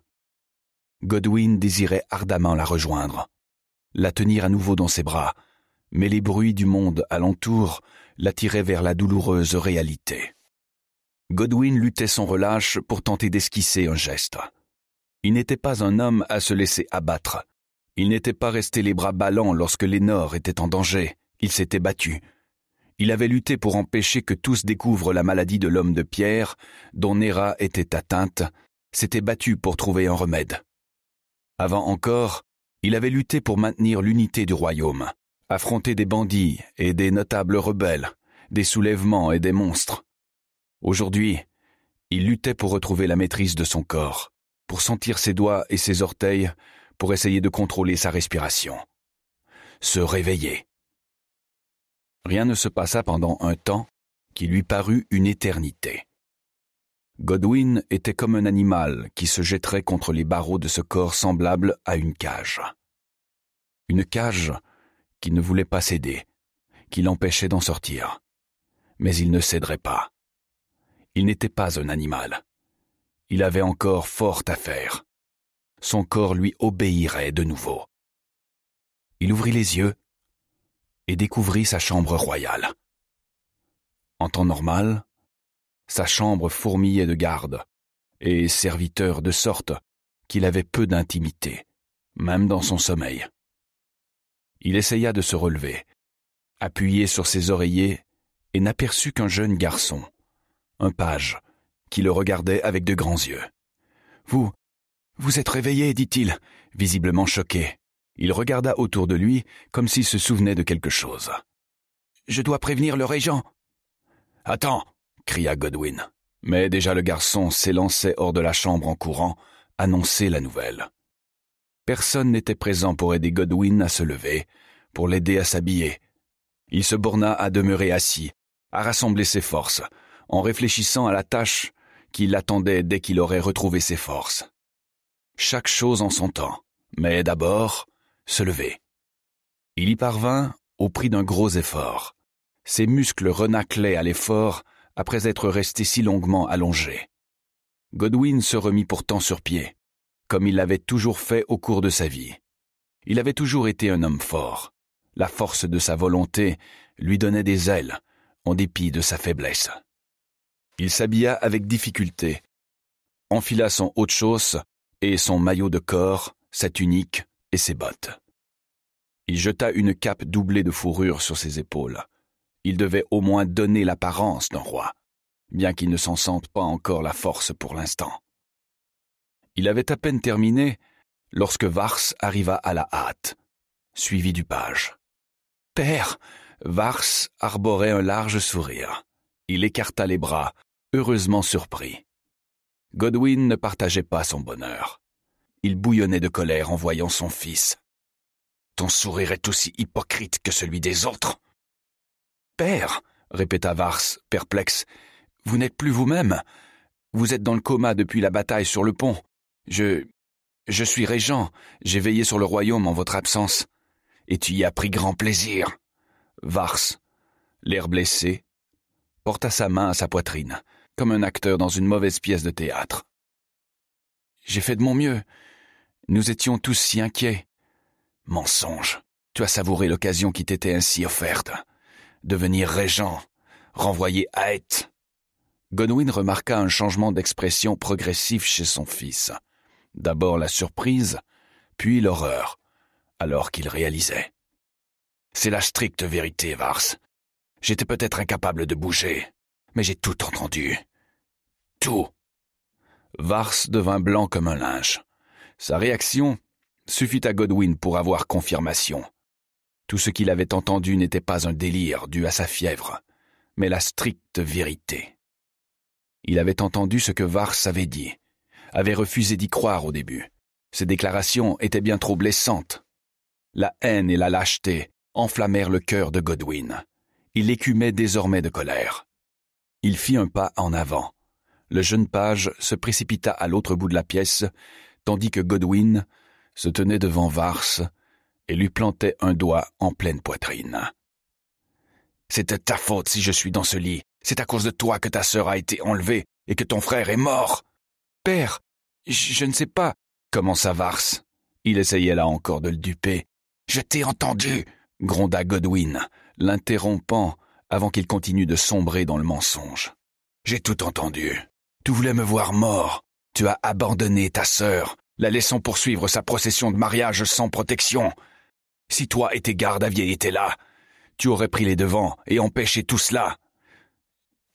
A: Godwin désirait ardemment la rejoindre, la tenir à nouveau dans ses bras, mais les bruits du monde alentour l'attiraient vers la douloureuse réalité. Godwin luttait sans relâche pour tenter d'esquisser un geste. Il n'était pas un homme à se laisser abattre. Il n'était pas resté les bras ballants lorsque Lénore était en danger. Il s'était battu. Il avait lutté pour empêcher que tous découvrent la maladie de l'homme de pierre, dont Nera était atteinte, s'était battu pour trouver un remède. Avant encore, il avait lutté pour maintenir l'unité du royaume, affronter des bandits et des notables rebelles, des soulèvements et des monstres. Aujourd'hui, il luttait pour retrouver la maîtrise de son corps, pour sentir ses doigts et ses orteils, pour essayer de contrôler sa respiration. Se réveiller. Rien ne se passa pendant un temps qui lui parut une éternité. Godwin était comme un animal qui se jetterait contre les barreaux de ce corps semblable à une cage. Une cage qui ne voulait pas céder, qui l'empêchait d'en sortir. Mais il ne céderait pas. Il n'était pas un animal. Il avait encore fort à faire. Son corps lui obéirait de nouveau. Il ouvrit les yeux et découvrit sa chambre royale. En temps normal, sa chambre fourmillait de gardes et serviteurs de sorte qu'il avait peu d'intimité, même dans son sommeil. Il essaya de se relever, appuyé sur ses oreillers, et n'aperçut qu'un jeune garçon, un page, qui le regardait avec de grands yeux. Vous. Vous êtes réveillé, dit il, visiblement choqué. Il regarda autour de lui comme s'il se souvenait de quelque chose. Je dois prévenir le régent. Attends. cria Godwin. Mais déjà le garçon s'élançait hors de la chambre en courant, annoncer la nouvelle. Personne n'était présent pour aider Godwin à se lever, pour l'aider à s'habiller. Il se borna à demeurer assis, à rassembler ses forces, en réfléchissant à la tâche qui l'attendait dès qu'il aurait retrouvé ses forces. Chaque chose en son temps, mais d'abord, se lever. Il y parvint au prix d'un gros effort. Ses muscles renaclaient à l'effort après être resté si longuement allongé. Godwin se remit pourtant sur pied, comme il l'avait toujours fait au cours de sa vie. Il avait toujours été un homme fort. La force de sa volonté lui donnait des ailes, en dépit de sa faiblesse. Il s'habilla avec difficulté, enfila son haut de chausse et son maillot de corps, sa tunique et ses bottes. Il jeta une cape doublée de fourrure sur ses épaules. Il devait au moins donner l'apparence d'un roi, bien qu'il ne s'en sente pas encore la force pour l'instant. Il avait à peine terminé lorsque Vars arriva à la hâte, suivi du page. Père Vars arborait un large sourire. Il écarta les bras, heureusement surpris. Godwin ne partageait pas son bonheur. Il bouillonnait de colère en voyant son fils. Ton sourire est aussi hypocrite que celui des autres. Père, répéta Vars, perplexe, vous n'êtes plus vous-même. Vous êtes dans le coma depuis la bataille sur le pont. Je. Je suis régent, j'ai veillé sur le royaume en votre absence. Et tu y as pris grand plaisir. Vars, l'air blessé, porta sa main à sa poitrine comme un acteur dans une mauvaise pièce de théâtre. J'ai fait de mon mieux. Nous étions tous si inquiets. Mensonge. Tu as savouré l'occasion qui t'était ainsi offerte. Devenir régent, renvoyer à être. Godwin remarqua un changement d'expression progressif chez son fils. D'abord la surprise, puis l'horreur, alors qu'il réalisait. C'est la stricte vérité, Vars. J'étais peut-être incapable de bouger, mais j'ai tout entendu tout. Vars devint blanc comme un linge. Sa réaction suffit à Godwin pour avoir confirmation. Tout ce qu'il avait entendu n'était pas un délire dû à sa fièvre, mais la stricte vérité. Il avait entendu ce que Vars avait dit, avait refusé d'y croire au début. Ses déclarations étaient bien trop blessantes. La haine et la lâcheté enflammèrent le cœur de Godwin. Il écumait désormais de colère. Il fit un pas en avant, le jeune page se précipita à l'autre bout de la pièce, tandis que Godwin se tenait devant Vars et lui plantait un doigt en pleine poitrine. C'était ta faute si je suis dans ce lit. C'est à cause de toi que ta sœur a été enlevée et que ton frère est mort. Père, je ne sais pas, commença Vars. Il essayait là encore de le duper. Je t'ai entendu, gronda Godwin, l'interrompant avant qu'il continue de sombrer dans le mensonge. J'ai tout entendu. Tu voulais me voir mort. Tu as abandonné ta sœur, la laissant poursuivre sa procession de mariage sans protection. Si toi et tes gardes aviez été là, tu aurais pris les devants et empêché tout cela.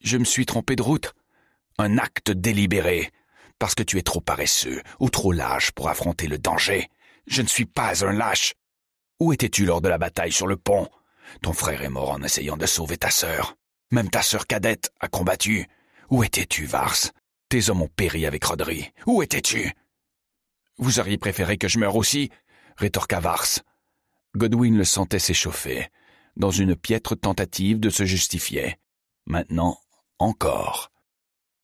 A: Je me suis trompé de route. Un acte délibéré, parce que tu es trop paresseux ou trop lâche pour affronter le danger. Je ne suis pas un lâche. Où étais-tu lors de la bataille sur le pont Ton frère est mort en essayant de sauver ta sœur. Même ta sœur cadette a combattu. Où étais-tu, Vars Tes hommes ont péri avec Rodri. Où étais-tu Vous auriez préféré que je meure aussi rétorqua Vars. Godwin le sentait s'échauffer, dans une piètre tentative de se justifier. Maintenant, encore.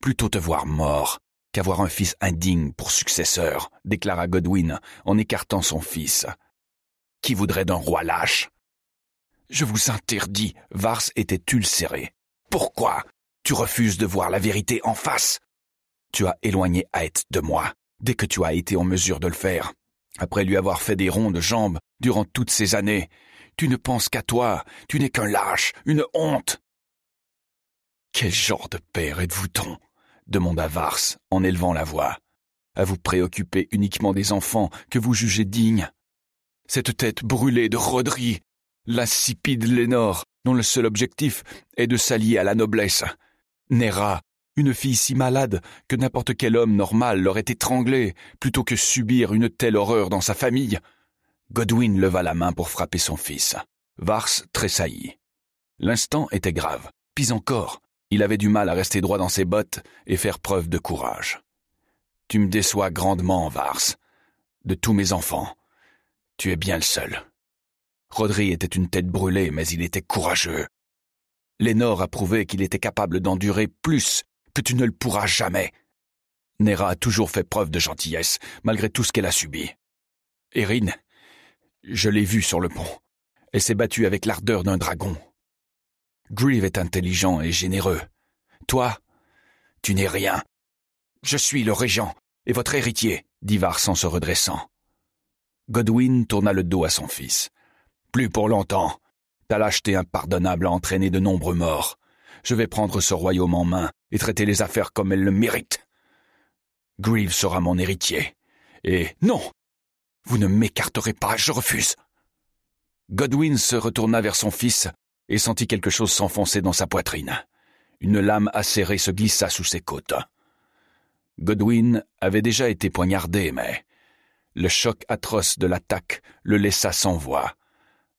A: Plutôt te voir mort qu'avoir un fils indigne pour successeur, déclara Godwin en écartant son fils. Qui voudrait d'un roi lâche Je vous interdis, Vars était ulcéré. Pourquoi tu refuses de voir la vérité en face. Tu as éloigné Haët de moi, dès que tu as été en mesure de le faire. Après lui avoir fait des ronds de jambes durant toutes ces années, tu ne penses qu'à toi, tu n'es qu'un lâche, une honte. Quel genre de père êtes-vous donc demanda Vars en élevant la voix. À vous préoccuper uniquement des enfants que vous jugez dignes. Cette tête brûlée de Rodri, l'insipide Lénore, dont le seul objectif est de s'allier à la noblesse. Nera, une fille si malade que n'importe quel homme normal l'aurait étranglée plutôt que subir une telle horreur dans sa famille. Godwin leva la main pour frapper son fils. Vars tressaillit. L'instant était grave. Pis encore, il avait du mal à rester droit dans ses bottes et faire preuve de courage. Tu me déçois grandement, Vars. De tous mes enfants, tu es bien le seul. Rodri était une tête brûlée, mais il était courageux. Lénore a prouvé qu'il était capable d'endurer plus que tu ne le pourras jamais. Nera a toujours fait preuve de gentillesse, malgré tout ce qu'elle a subi. Erin, je l'ai vue sur le pont. Elle s'est battue avec l'ardeur d'un dragon. Grieve est intelligent et généreux. Toi, tu n'es rien. Je suis le régent et votre héritier, dit Vars en se redressant. Godwin tourna le dos à son fils. Plus pour longtemps. Ta lâcheté impardonnable a entraîné de nombreux morts. Je vais prendre ce royaume en main et traiter les affaires comme elles le méritent. Greaves sera mon héritier. Et non Vous ne m'écarterez pas, je refuse Godwin se retourna vers son fils et sentit quelque chose s'enfoncer dans sa poitrine. Une lame acérée se glissa sous ses côtes. Godwin avait déjà été poignardé, mais le choc atroce de l'attaque le laissa sans voix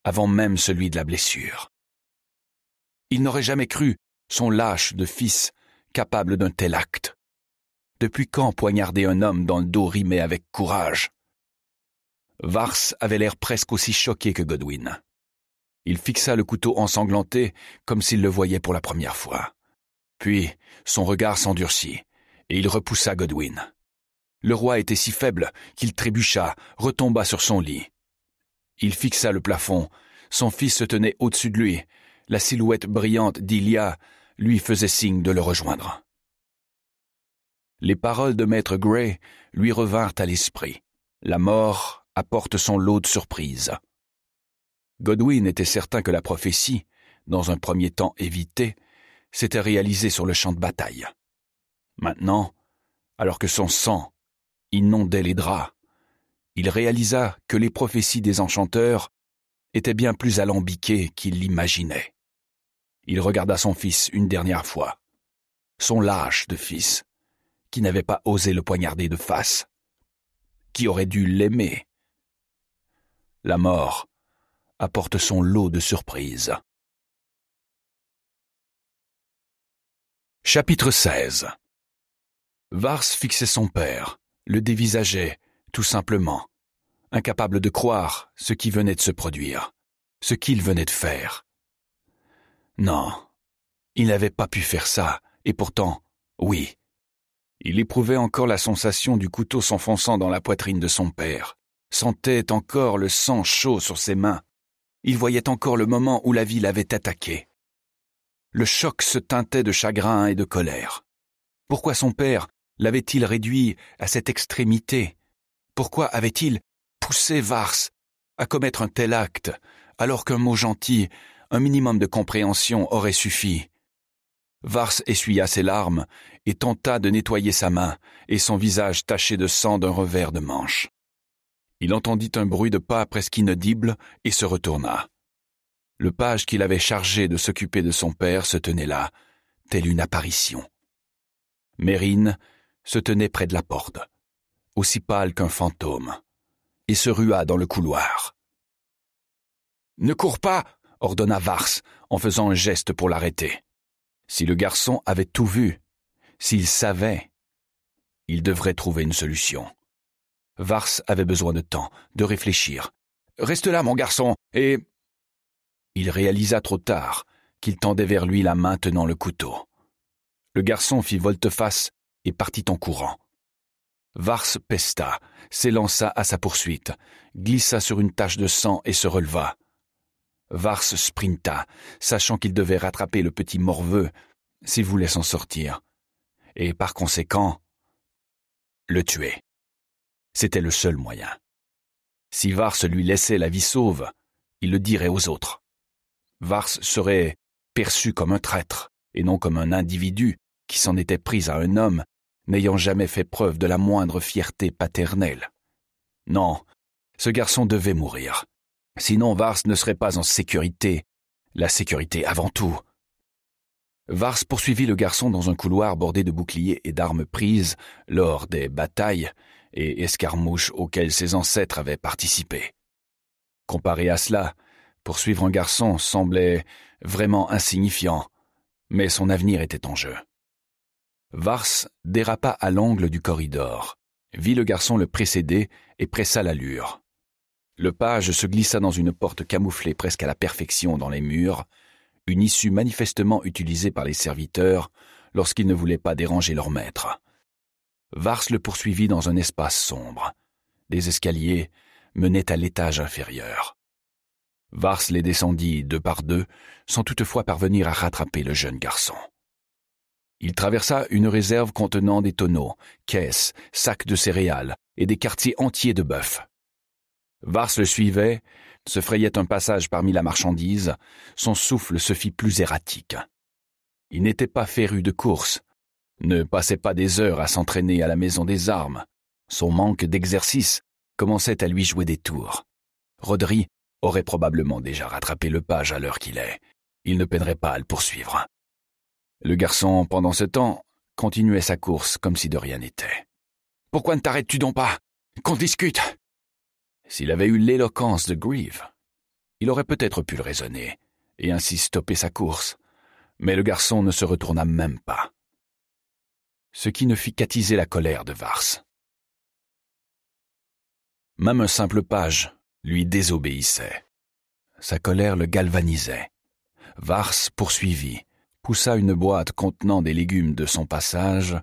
A: avant même celui de la blessure. Il n'aurait jamais cru son lâche de fils capable d'un tel acte. Depuis quand poignarder un homme dans le dos rimait avec courage Vars avait l'air presque aussi choqué que Godwin. Il fixa le couteau ensanglanté comme s'il le voyait pour la première fois. Puis son regard s'endurcit, et il repoussa Godwin. Le roi était si faible qu'il trébucha, retomba sur son lit, il fixa le plafond. Son fils se tenait au-dessus de lui. La silhouette brillante d'Ilia lui faisait signe de le rejoindre. Les paroles de Maître Gray lui revinrent à l'esprit. La mort apporte son lot de surprises. Godwin était certain que la prophétie, dans un premier temps évitée, s'était réalisée sur le champ de bataille. Maintenant, alors que son sang inondait les draps, il réalisa que les prophéties des enchanteurs étaient bien plus alambiquées qu'il l'imaginait. Il regarda son fils une dernière fois, son lâche de fils, qui n'avait pas osé le poignarder de face, qui aurait dû l'aimer. La mort apporte son lot de surprises. Chapitre 16 Vars fixait son père, le dévisageait, tout simplement, incapable de croire ce qui venait de se produire, ce qu'il venait de faire. Non, il n'avait pas pu faire ça, et pourtant, oui. Il éprouvait encore la sensation du couteau s'enfonçant dans la poitrine de son père, sentait encore le sang chaud sur ses mains, il voyait encore le moment où la vie l'avait attaqué. Le choc se teintait de chagrin et de colère. Pourquoi son père l'avait-il réduit à cette extrémité pourquoi avait-il poussé Vars à commettre un tel acte, alors qu'un mot gentil, un minimum de compréhension aurait suffi Vars essuya ses larmes et tenta de nettoyer sa main et son visage taché de sang d'un revers de manche. Il entendit un bruit de pas presque inaudible et se retourna. Le page qu'il avait chargé de s'occuper de son père se tenait là, telle une apparition. Mérine se tenait près de la porte aussi pâle qu'un fantôme, et se rua dans le couloir. Ne cours pas, ordonna Vars, en faisant un geste pour l'arrêter. Si le garçon avait tout vu, s'il savait, il devrait trouver une solution. Vars avait besoin de temps, de réfléchir. Reste là, mon garçon, et. Il réalisa trop tard qu'il tendait vers lui la main tenant le couteau. Le garçon fit volte-face et partit en courant, Vars pesta, s'élança à sa poursuite, glissa sur une tache de sang et se releva. Vars sprinta, sachant qu'il devait rattraper le petit morveux s'il voulait s'en sortir, et par conséquent, le tuer. C'était le seul moyen. Si Vars lui laissait la vie sauve, il le dirait aux autres. Vars serait perçu comme un traître, et non comme un individu qui s'en était pris à un homme n'ayant jamais fait preuve de la moindre fierté paternelle. Non, ce garçon devait mourir. Sinon Vars ne serait pas en sécurité, la sécurité avant tout. Vars poursuivit le garçon dans un couloir bordé de boucliers et d'armes prises lors des batailles et escarmouches auxquelles ses ancêtres avaient participé. Comparé à cela, poursuivre un garçon semblait vraiment insignifiant, mais son avenir était en jeu. Vars dérapa à l'angle du corridor, vit le garçon le précéder et pressa l'allure. Le page se glissa dans une porte camouflée presque à la perfection dans les murs, une issue manifestement utilisée par les serviteurs lorsqu'ils ne voulaient pas déranger leur maître. Vars le poursuivit dans un espace sombre. Des escaliers menaient à l'étage inférieur. Vars les descendit deux par deux, sans toutefois parvenir à rattraper le jeune garçon. Il traversa une réserve contenant des tonneaux, caisses, sacs de céréales et des quartiers entiers de bœufs. Vars le suivait, se frayait un passage parmi la marchandise, son souffle se fit plus erratique. Il n'était pas féru de course, ne passait pas des heures à s'entraîner à la maison des armes. Son manque d'exercice commençait à lui jouer des tours. Rodri aurait probablement déjà rattrapé le page à l'heure qu'il est. Il ne peinerait pas à le poursuivre. Le garçon, pendant ce temps, continuait sa course comme si de rien n'était. Pourquoi ne t'arrêtes-tu donc pas Qu'on discute S'il avait eu l'éloquence de Grieve, il aurait peut-être pu le raisonner, et ainsi stopper sa course. Mais le garçon ne se retourna même pas. Ce qui ne fit qu'attiser la colère de Vars. Même un simple page lui désobéissait. Sa colère le galvanisait. Vars poursuivit, poussa une boîte contenant des légumes de son passage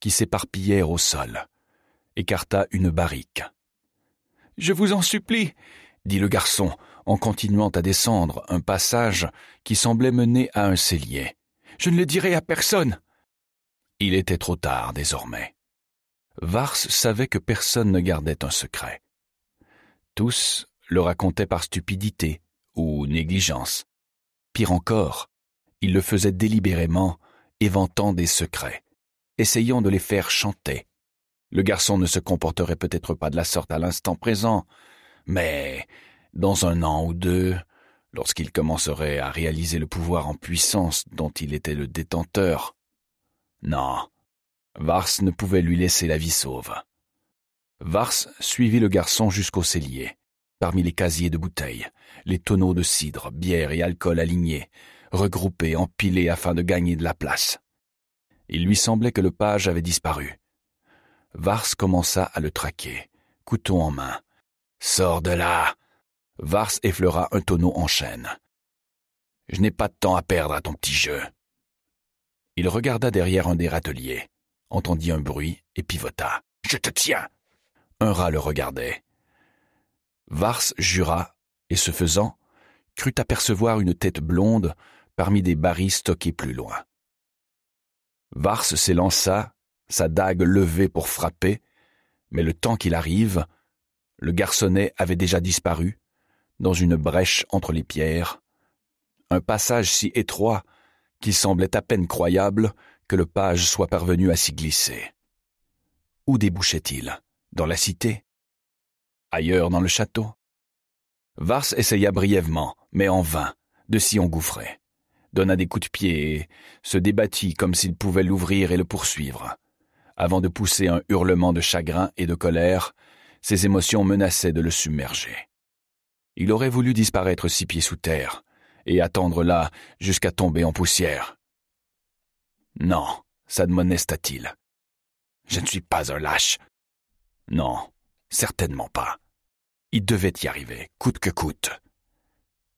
A: qui s'éparpillèrent au sol, écarta une barrique. Je vous en supplie, dit le garçon, en continuant à descendre un passage qui semblait mener à un cellier. Je ne le dirai à personne. Il était trop tard désormais. Vars savait que personne ne gardait un secret. Tous le racontaient par stupidité ou négligence. Pire encore, il le faisait délibérément, éventant des secrets, essayant de les faire chanter. Le garçon ne se comporterait peut-être pas de la sorte à l'instant présent, mais dans un an ou deux, lorsqu'il commencerait à réaliser le pouvoir en puissance dont il était le détenteur. Non, Vars ne pouvait lui laisser la vie sauve. Vars suivit le garçon jusqu'au cellier, parmi les casiers de bouteilles, les tonneaux de cidre, bière et alcool alignés, regroupés, empilés afin de gagner de la place. Il lui semblait que le page avait disparu. Vars commença à le traquer, couteau en main. Sors de là Vars effleura un tonneau en chêne. Je n'ai pas de temps à perdre à ton petit jeu. Il regarda derrière un des râteliers, entendit un bruit et pivota. Je te tiens Un rat le regardait. Vars jura, et ce faisant, crut apercevoir une tête blonde, parmi des barils stockés plus loin. Vars s'élança, sa dague levée pour frapper, mais le temps qu'il arrive, le garçonnet avait déjà disparu, dans une brèche entre les pierres, un passage si étroit qu'il semblait à peine croyable que le page soit parvenu à s'y glisser. Où débouchait-il Dans la cité Ailleurs dans le château Vars essaya brièvement, mais en vain, de s'y engouffrer donna des coups de pied et se débattit comme s'il pouvait l'ouvrir et le poursuivre. Avant de pousser un hurlement de chagrin et de colère, ses émotions menaçaient de le submerger. Il aurait voulu disparaître six pieds sous terre et attendre là jusqu'à tomber en poussière. Non, s'admonesta-t-il. Je ne suis pas un lâche. Non, certainement pas. Il devait y arriver, coûte que coûte.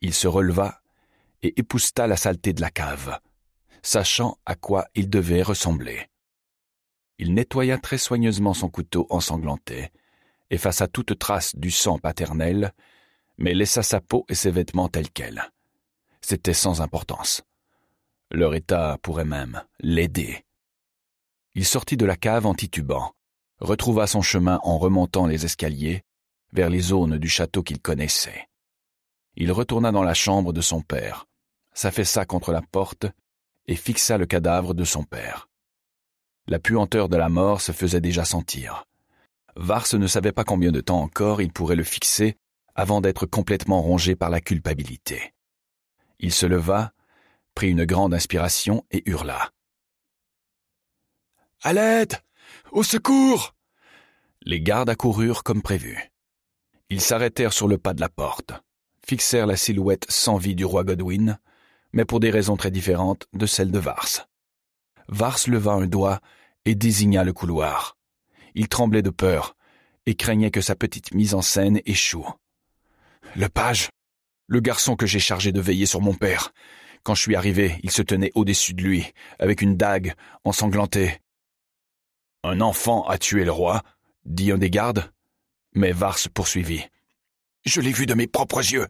A: Il se releva et épousta la saleté de la cave, sachant à quoi il devait ressembler. Il nettoya très soigneusement son couteau ensanglanté, effaça toute trace du sang paternel, mais laissa sa peau et ses vêtements tels quels. C'était sans importance. Leur état pourrait même l'aider. Il sortit de la cave en titubant, retrouva son chemin en remontant les escaliers vers les zones du château qu'il connaissait. Il retourna dans la chambre de son père, s'affaissa contre la porte et fixa le cadavre de son père. La puanteur de la mort se faisait déjà sentir. Vars ne savait pas combien de temps encore il pourrait le fixer avant d'être complètement rongé par la culpabilité. Il se leva, prit une grande inspiration et hurla. À l'aide Au secours Les gardes accoururent comme prévu. Ils s'arrêtèrent sur le pas de la porte, fixèrent la silhouette sans vie du roi Godwin, mais pour des raisons très différentes de celles de Vars. Vars leva un doigt et désigna le couloir. Il tremblait de peur et craignait que sa petite mise en scène échoue. Le page, le garçon que j'ai chargé de veiller sur mon père. Quand je suis arrivé, il se tenait au-dessus de lui, avec une dague, ensanglantée. Un enfant a tué le roi, dit un des gardes. Mais Vars poursuivit. Je l'ai vu de mes propres yeux.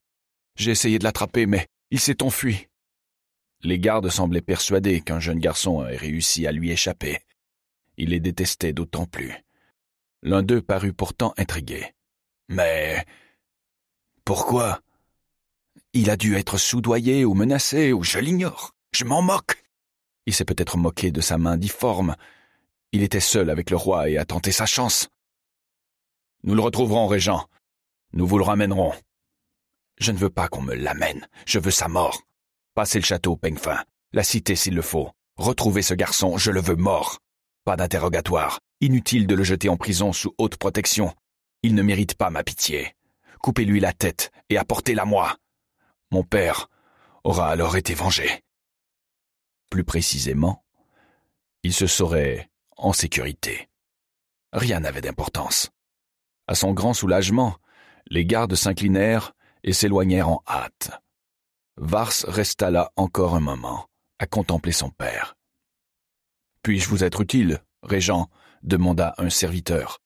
A: J'ai essayé de l'attraper, mais il s'est enfui. Les gardes semblaient persuadés qu'un jeune garçon ait réussi à lui échapper. Il les détestait d'autant plus. L'un d'eux parut pourtant intrigué. Mais pourquoi Il a dû être soudoyé ou menacé, ou je l'ignore. Je m'en moque. Il s'est peut-être moqué de sa main difforme. Il était seul avec le roi et a tenté sa chance. Nous le retrouverons, Régent. Nous vous le ramènerons. Je ne veux pas qu'on me l'amène, je veux sa mort. Passez le château, Pengfin. La cité s'il le faut. Retrouvez ce garçon, je le veux mort. Pas d'interrogatoire. Inutile de le jeter en prison sous haute protection. Il ne mérite pas ma pitié. Coupez-lui la tête et apportez-la moi. Mon père aura alors été vengé. Plus précisément, il se saurait en sécurité. Rien n'avait d'importance. À son grand soulagement, les gardes s'inclinèrent et s'éloignèrent en hâte. Vars resta là encore un moment, à contempler son père. Puis-je vous être utile, Régent demanda un serviteur.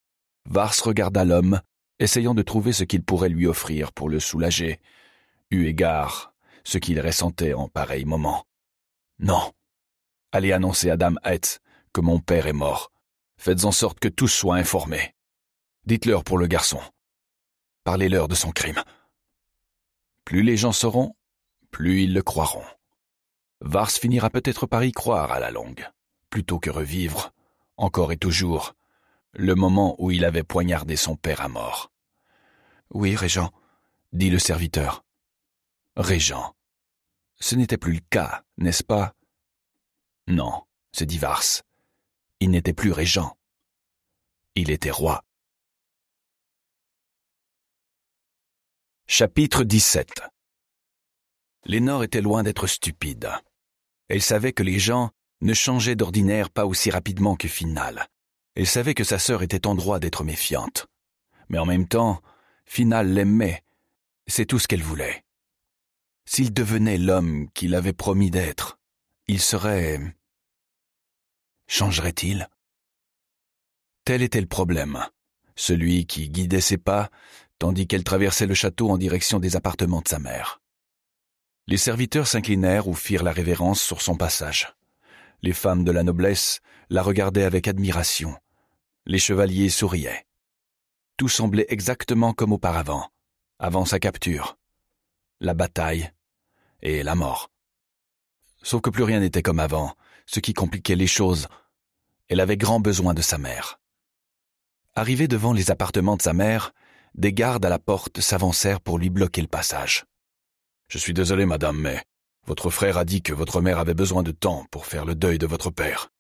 A: Vars regarda l'homme, essayant de trouver ce qu'il pourrait lui offrir pour le soulager, eu égard ce qu'il ressentait en pareil moment. Non. Allez annoncer à Dame Hetz que mon père est mort. Faites en sorte que tous soient informés. Dites-leur pour le garçon. Parlez-leur de son crime. Plus les gens seront, plus ils le croiront. Vars finira peut-être par y croire à la longue, plutôt que revivre, encore et toujours, le moment où il avait poignardé son père à mort. Oui, Régent, dit le serviteur. Régent. Ce n'était plus le cas, n'est-ce pas Non, se dit Vars. Il n'était plus Régent. Il était roi. Chapitre 17 Lénore était loin d'être stupide. Elle savait que les gens ne changeaient d'ordinaire pas aussi rapidement que Final. Elle savait que sa sœur était en droit d'être méfiante. Mais en même temps, Final l'aimait. C'est tout ce qu'elle voulait. S'il devenait l'homme qu'il avait promis d'être, il serait... Changerait-il Tel était le problème, celui qui guidait ses pas, tandis qu'elle traversait le château en direction des appartements de sa mère. Les serviteurs s'inclinèrent ou firent la révérence sur son passage. Les femmes de la noblesse la regardaient avec admiration. Les chevaliers souriaient. Tout semblait exactement comme auparavant, avant sa capture, la bataille et la mort. Sauf que plus rien n'était comme avant, ce qui compliquait les choses. Elle avait grand besoin de sa mère. Arrivée devant les appartements de sa mère, des gardes à la porte s'avancèrent pour lui bloquer le passage. Je suis désolé, madame, mais votre frère a dit que votre mère avait besoin de temps pour faire le deuil de votre père.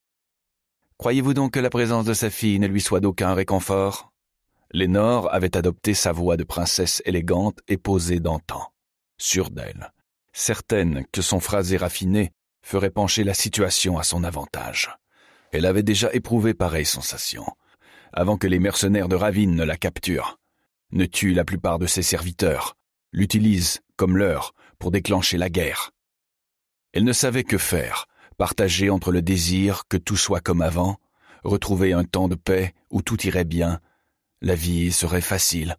A: Croyez-vous donc que la présence de sa fille ne lui soit d'aucun réconfort Lénore avait adopté sa voix de princesse élégante et posée d'antan, sûre d'elle, certaine que son phrasé raffiné ferait pencher la situation à son avantage. Elle avait déjà éprouvé pareille sensation, avant que les mercenaires de Ravine ne la capturent, ne tuent la plupart de ses serviteurs, l'utilisent comme l'heure pour déclencher la guerre. Elle ne savait que faire, partager entre le désir que tout soit comme avant, retrouver un temps de paix où tout irait bien, la vie serait facile.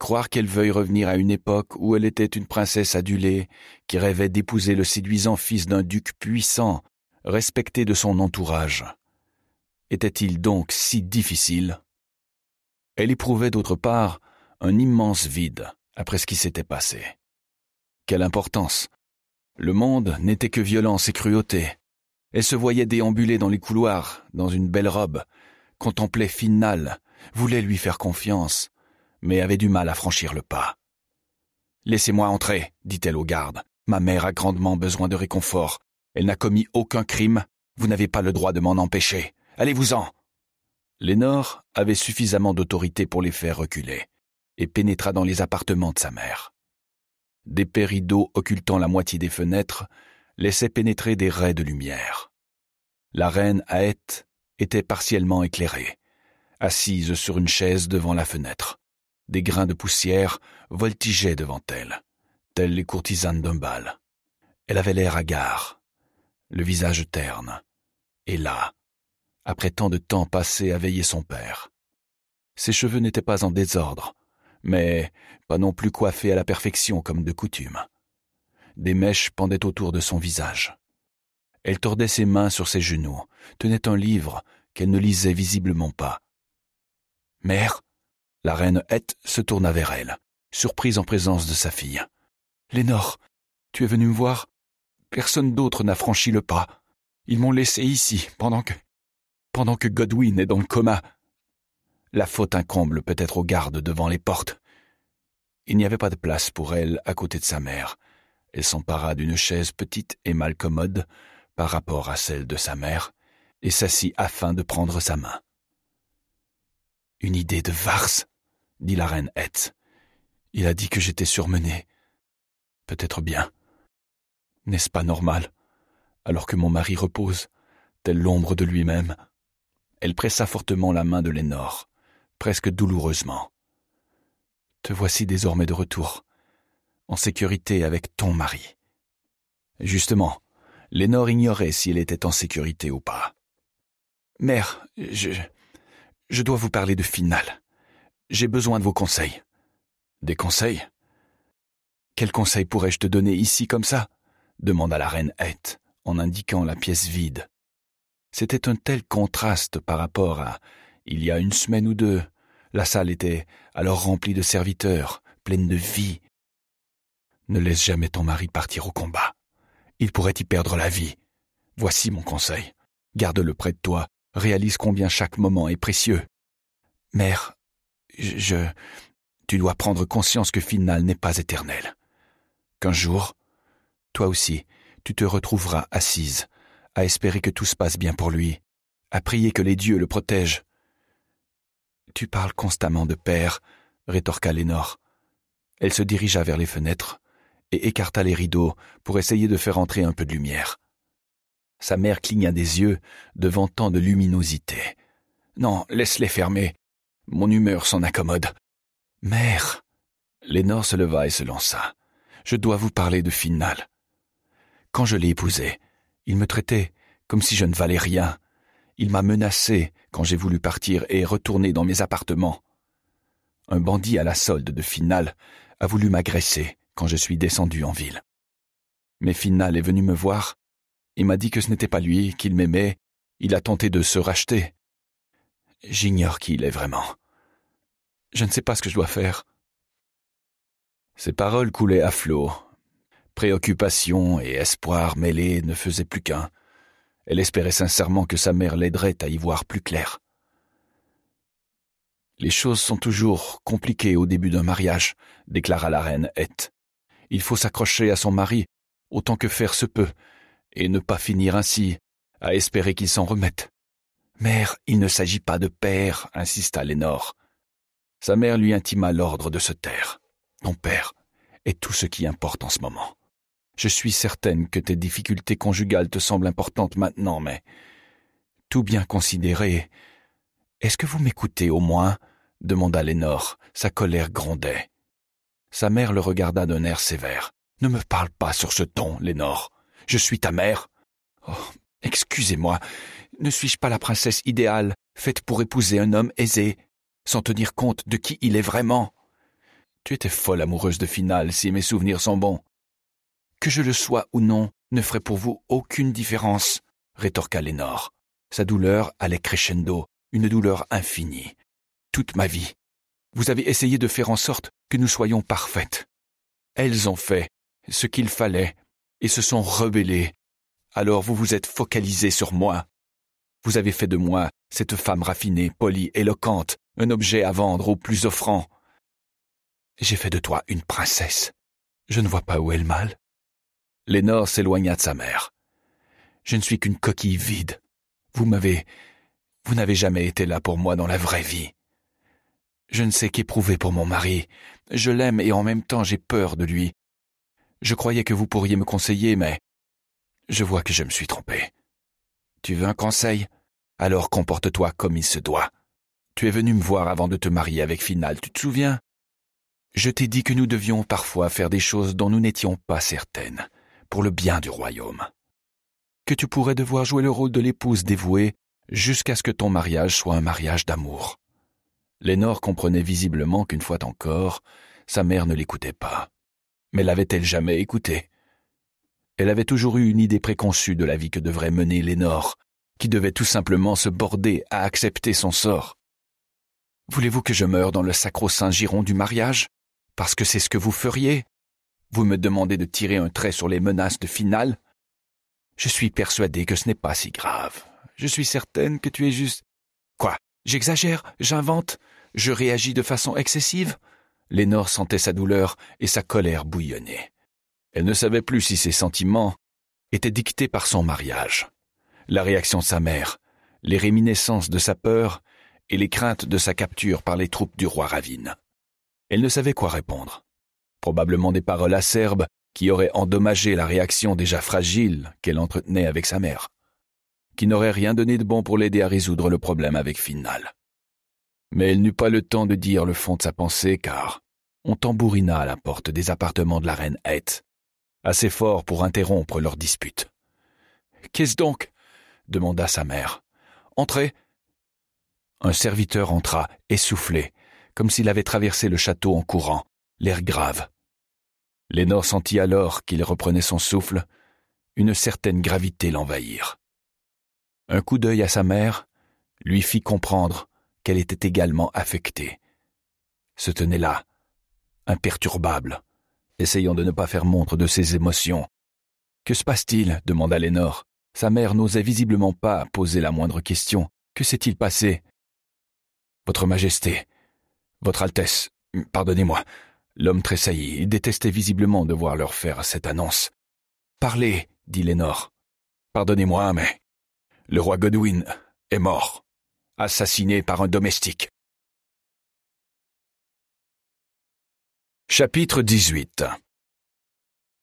A: Croire qu'elle veuille revenir à une époque où elle était une princesse adulée, qui rêvait d'épouser le séduisant fils d'un duc puissant, respecté de son entourage. Était-il donc si difficile Elle éprouvait d'autre part un immense vide, après ce qui s'était passé. Quelle importance Le monde n'était que violence et cruauté. Elle se voyait déambuler dans les couloirs, dans une belle robe, contemplait Final, voulait lui faire confiance, mais avait du mal à franchir le pas. Laissez-moi entrer, dit-elle au garde. Ma mère a grandement besoin de réconfort. Elle n'a commis aucun crime. Vous n'avez pas le droit de m'en empêcher. Allez-vous-en. Lénore avait suffisamment d'autorité pour les faire reculer et pénétra dans les appartements de sa mère. Des rideaux occultant la moitié des fenêtres laissaient pénétrer des raies de lumière. La reine Aet était partiellement éclairée, assise sur une chaise devant la fenêtre. Des grains de poussière voltigeaient devant elle, telles les courtisanes d'un bal. Elle avait l'air hagard, le visage terne, et là, après tant de temps passé à veiller son père. Ses cheveux n'étaient pas en désordre, mais pas non plus coiffée à la perfection comme de coutume. Des mèches pendaient autour de son visage. Elle tordait ses mains sur ses genoux, tenait un livre qu'elle ne lisait visiblement pas. Mère La reine Heth se tourna vers elle, surprise en présence de sa fille. Lénore, tu es venue me voir Personne d'autre n'a franchi le pas. Ils m'ont laissé ici pendant que. pendant que Godwin est dans le coma. La faute incomble peut-être aux gardes devant les portes. Il n'y avait pas de place pour elle à côté de sa mère. Elle s'empara d'une chaise petite et mal commode par rapport à celle de sa mère et s'assit afin de prendre sa main. Une idée de varse !» dit la reine Hetz. Il a dit que j'étais surmenée. Peut-être bien. N'est-ce pas normal, alors que mon mari repose, telle l'ombre de lui-même Elle pressa fortement la main de Lénore presque douloureusement. Te voici désormais de retour, en sécurité avec ton mari. Justement, Lénore ignorait s'il était en sécurité ou pas. Mère, je. Je dois vous parler de final. J'ai besoin de vos conseils. Des conseils Quels conseils pourrais-je te donner ici comme ça demanda la reine Heth, en indiquant la pièce vide. C'était un tel contraste par rapport à il y a une semaine ou deux, la salle était alors remplie de serviteurs, pleine de vie. Ne laisse jamais ton mari partir au combat. Il pourrait y perdre la vie. Voici mon conseil. Garde-le près de toi, réalise combien chaque moment est précieux. Mère, je... Tu dois prendre conscience que Final n'est pas éternel. Qu'un jour, toi aussi, tu te retrouveras assise, à espérer que tout se passe bien pour lui, à prier que les dieux le protègent, tu parles constamment de père, rétorqua Lénore. Elle se dirigea vers les fenêtres et écarta les rideaux pour essayer de faire entrer un peu de lumière. Sa mère cligna des yeux devant tant de luminosité. Non, laisse-les fermer. Mon humeur s'en accommode. Mère Lénore se leva et se lança. Je dois vous parler de Final. Quand je l'ai épousé, il me traitait comme si je ne valais rien. Il m'a menacé quand j'ai voulu partir et retourner dans mes appartements. Un bandit à la solde de Final a voulu m'agresser quand je suis descendu en ville. Mais Final est venu me voir et m'a dit que ce n'était pas lui, qu'il m'aimait, il a tenté de se racheter. J'ignore qui il est vraiment. Je ne sais pas ce que je dois faire. Ses paroles coulaient à flot. Préoccupation et espoir mêlés ne faisaient plus qu'un. Elle espérait sincèrement que sa mère l'aiderait à y voir plus clair. Les choses sont toujours compliquées au début d'un mariage, déclara la reine Heth. Il faut s'accrocher à son mari autant que faire se peut, et ne pas finir ainsi, à espérer qu'il s'en remette. Mère, il ne s'agit pas de père, insista Lénore. Sa mère lui intima l'ordre de se taire. Ton père est tout ce qui importe en ce moment. Je suis certaine que tes difficultés conjugales te semblent importantes maintenant, mais tout bien considéré. Est-ce que vous m'écoutez au moins demanda Lénore. Sa colère grondait. Sa mère le regarda d'un air sévère. Ne me parle pas sur ce ton, Lénore. Je suis ta mère. Oh, excusez-moi. Ne suis-je pas la princesse idéale, faite pour épouser un homme aisé, sans tenir compte de qui il est vraiment Tu étais folle amoureuse de Final, si mes souvenirs sont bons. Que je le sois ou non, ne ferait pour vous aucune différence, rétorqua Lénore. Sa douleur allait crescendo, une douleur infinie. Toute ma vie. Vous avez essayé de faire en sorte que nous soyons parfaites. Elles ont fait ce qu'il fallait et se sont rebellées. Alors vous vous êtes focalisé sur moi. Vous avez fait de moi cette femme raffinée, polie, éloquente, un objet à vendre au plus offrant. J'ai fait de toi une princesse. Je ne vois pas où est le mal. Lénore s'éloigna de sa mère. Je ne suis qu'une coquille vide. Vous m'avez. Vous n'avez jamais été là pour moi dans la vraie vie. Je ne sais qu'éprouver pour mon mari. Je l'aime et en même temps j'ai peur de lui. Je croyais que vous pourriez me conseiller, mais je vois que je me suis trompé. Tu veux un conseil Alors comporte-toi comme il se doit. Tu es venu me voir avant de te marier avec Final, tu te souviens Je t'ai dit que nous devions parfois faire des choses dont nous n'étions pas certaines pour le bien du royaume. Que tu pourrais devoir jouer le rôle de l'épouse dévouée jusqu'à ce que ton mariage soit un mariage d'amour. Lénore comprenait visiblement qu'une fois encore, sa mère ne l'écoutait pas. Mais l'avait-elle jamais écoutée Elle avait toujours eu une idée préconçue de la vie que devrait mener Lénore, qui devait tout simplement se border à accepter son sort. Voulez-vous que je meure dans le sacro-saint giron du mariage Parce que c'est ce que vous feriez vous me demandez de tirer un trait sur les menaces de finale Je suis persuadée que ce n'est pas si grave. Je suis certaine que tu es juste. Quoi J'exagère J'invente Je réagis de façon excessive Lénore sentait sa douleur et sa colère bouillonner. Elle ne savait plus si ses sentiments étaient dictés par son mariage, la réaction de sa mère, les réminiscences de sa peur et les craintes de sa capture par les troupes du roi Ravine. Elle ne savait quoi répondre probablement des paroles acerbes qui auraient endommagé la réaction déjà fragile qu'elle entretenait avec sa mère, qui n'aurait rien donné de bon pour l'aider à résoudre le problème avec Final. Mais elle n'eut pas le temps de dire le fond de sa pensée car on tambourina à la porte des appartements de la reine Het assez fort pour interrompre leur dispute. Qu'est-ce donc demanda sa mère. Entrez. Un serviteur entra, essoufflé, comme s'il avait traversé le château en courant, l'air grave. Lénore sentit alors qu'il reprenait son souffle, une certaine gravité l'envahir. Un coup d'œil à sa mère lui fit comprendre qu'elle était également affectée. Se tenait là, imperturbable, essayant de ne pas faire montre de ses émotions. Que se passe-t-il demanda Lénore. Sa mère n'osait visiblement pas poser la moindre question. Que s'est-il passé Votre Majesté, Votre Altesse, pardonnez-moi, L'homme tressaillit, et détestait visiblement de voir leur faire cette annonce. Parlez, dit Lénore. Pardonnez-moi, mais le roi Godwin est mort, assassiné par un domestique. Chapitre 18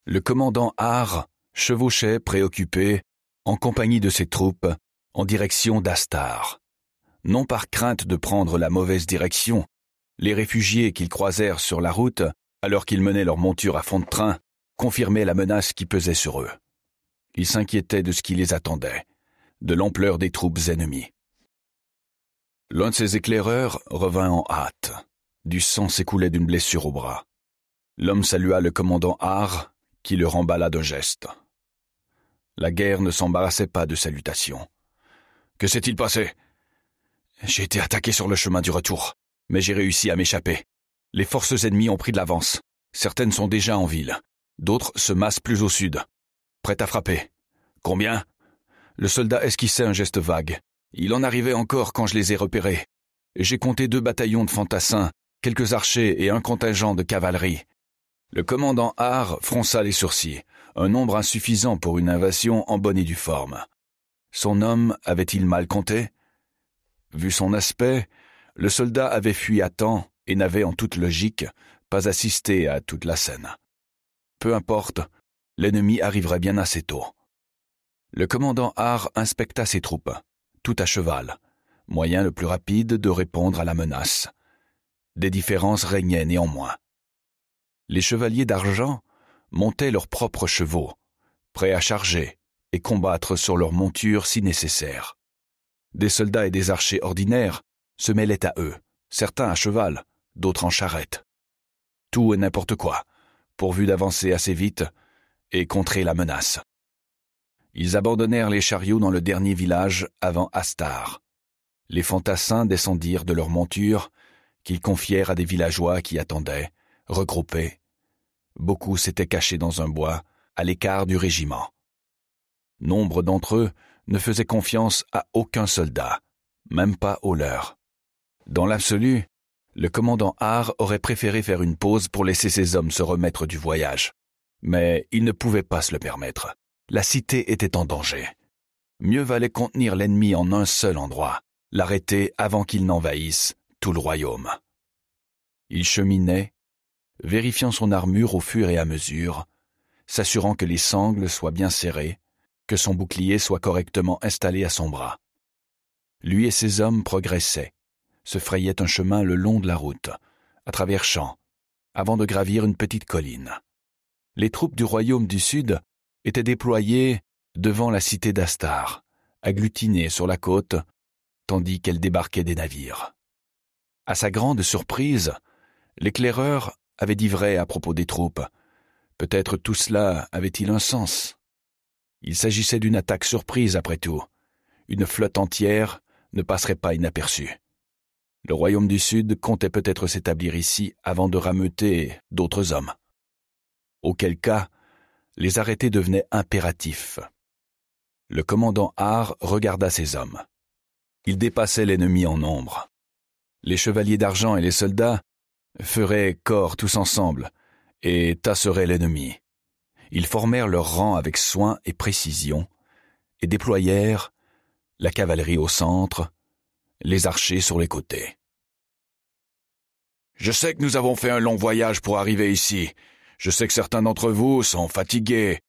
A: Le commandant Har chevauchait, préoccupé, en compagnie de ses troupes, en direction d'Astar. Non par crainte de prendre la mauvaise direction, les réfugiés qu'ils croisèrent sur la route, alors qu'ils menaient leur monture à fond de train, confirmaient la menace qui pesait sur eux. Ils s'inquiétaient de ce qui les attendait, de l'ampleur des troupes ennemies. L'un de ces éclaireurs revint en hâte. Du sang s'écoulait d'une blessure au bras. L'homme salua le commandant Har, qui le remballa d'un geste. La guerre ne s'embarrassait pas de salutations. Que s'est-il passé J'ai été attaqué sur le chemin du retour mais j'ai réussi à m'échapper. Les forces ennemies ont pris de l'avance. Certaines sont déjà en ville. D'autres se massent plus au sud. Prêtes à frapper. Combien Le soldat esquissait un geste vague. Il en arrivait encore quand je les ai repérés. J'ai compté deux bataillons de fantassins, quelques archers et un contingent de cavalerie. Le commandant Har fronça les sourcils, un nombre insuffisant pour une invasion en bonne et due forme. Son homme avait-il mal compté Vu son aspect, le soldat avait fui à temps et n'avait en toute logique pas assisté à toute la scène. Peu importe, l'ennemi arriverait bien assez tôt. Le commandant Har inspecta ses troupes, tout à cheval, moyen le plus rapide de répondre à la menace. Des différences régnaient néanmoins. Les chevaliers d'argent montaient leurs propres chevaux, prêts à charger et combattre sur leurs montures si nécessaire. Des soldats et des archers ordinaires se mêlaient à eux, certains à cheval, d'autres en charrette. Tout et n'importe quoi, pourvu d'avancer assez vite et contrer la menace. Ils abandonnèrent les chariots dans le dernier village avant Astar. Les fantassins descendirent de leurs montures, qu'ils confièrent à des villageois qui attendaient, regroupés. Beaucoup s'étaient cachés dans un bois, à l'écart du régiment. Nombre d'entre eux ne faisaient confiance à aucun soldat, même pas aux leur. Dans l'absolu, le commandant Har aurait préféré faire une pause pour laisser ses hommes se remettre du voyage. Mais il ne pouvait pas se le permettre. La cité était en danger. Mieux valait contenir l'ennemi en un seul endroit, l'arrêter avant qu'il n'envahisse tout le royaume. Il cheminait, vérifiant son armure au fur et à mesure, s'assurant que les sangles soient bien serrées, que son bouclier soit correctement installé à son bras. Lui et ses hommes progressaient, se frayait un chemin le long de la route, à travers champs, avant de gravir une petite colline. Les troupes du royaume du Sud étaient déployées devant la cité d'Astar, agglutinées sur la côte, tandis qu'elles débarquaient des navires. À sa grande surprise, l'éclaireur avait dit vrai à propos des troupes. Peut-être tout cela avait-il un sens. Il s'agissait d'une attaque surprise après tout. Une flotte entière ne passerait pas inaperçue. Le royaume du Sud comptait peut-être s'établir ici avant de rameuter d'autres hommes. Auquel cas, les arrêtés devenaient impératifs. Le commandant Har regarda ses hommes. Ils dépassaient l'ennemi en nombre. Les chevaliers d'argent et les soldats feraient corps tous ensemble et tasseraient l'ennemi. Ils formèrent leur rang avec soin et précision et déployèrent la cavalerie au centre, les archers sur les côtés. Je sais que nous avons fait un long voyage pour arriver ici. Je sais que certains d'entre vous sont fatigués.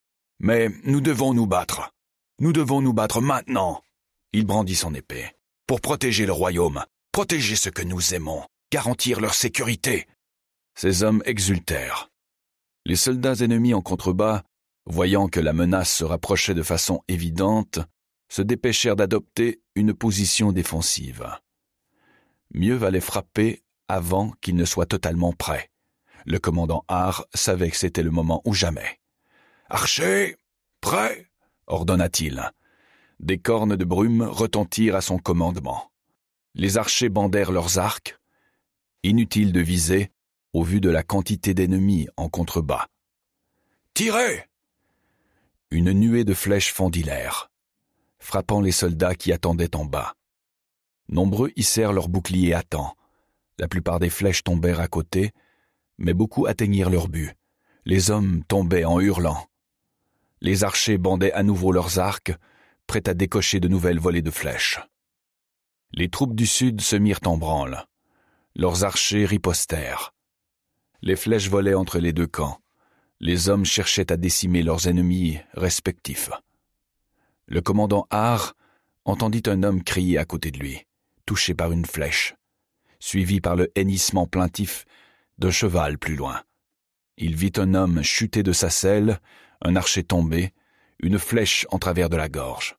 A: Mais nous devons nous battre. Nous devons nous battre maintenant. Il brandit son épée. Pour protéger le royaume, protéger ce que nous aimons, garantir leur sécurité. Ces hommes exultèrent. Les soldats ennemis en contrebas, voyant que la menace se rapprochait de façon évidente, se dépêchèrent d'adopter une position défensive. Mieux valait frapper avant qu'il ne soit totalement prêt. Le commandant Har savait que c'était le moment ou jamais. Archer, prêt ordonna-t-il. Des cornes de brume retentirent à son commandement. Les archers bandèrent leurs arcs. Inutile de viser, au vu de la quantité d'ennemis en contrebas. Tirez Une nuée de flèches fendit l'air frappant les soldats qui attendaient en bas. Nombreux hissèrent leurs boucliers à temps. La plupart des flèches tombèrent à côté, mais beaucoup atteignirent leur but. Les hommes tombaient en hurlant. Les archers bandaient à nouveau leurs arcs, prêts à décocher de nouvelles volées de flèches. Les troupes du sud se mirent en branle. Leurs archers ripostèrent. Les flèches volaient entre les deux camps. Les hommes cherchaient à décimer leurs ennemis respectifs le commandant Har entendit un homme crier à côté de lui, touché par une flèche, suivi par le hennissement plaintif d'un cheval plus loin. Il vit un homme chuter de sa selle, un archer tombé, une flèche en travers de la gorge.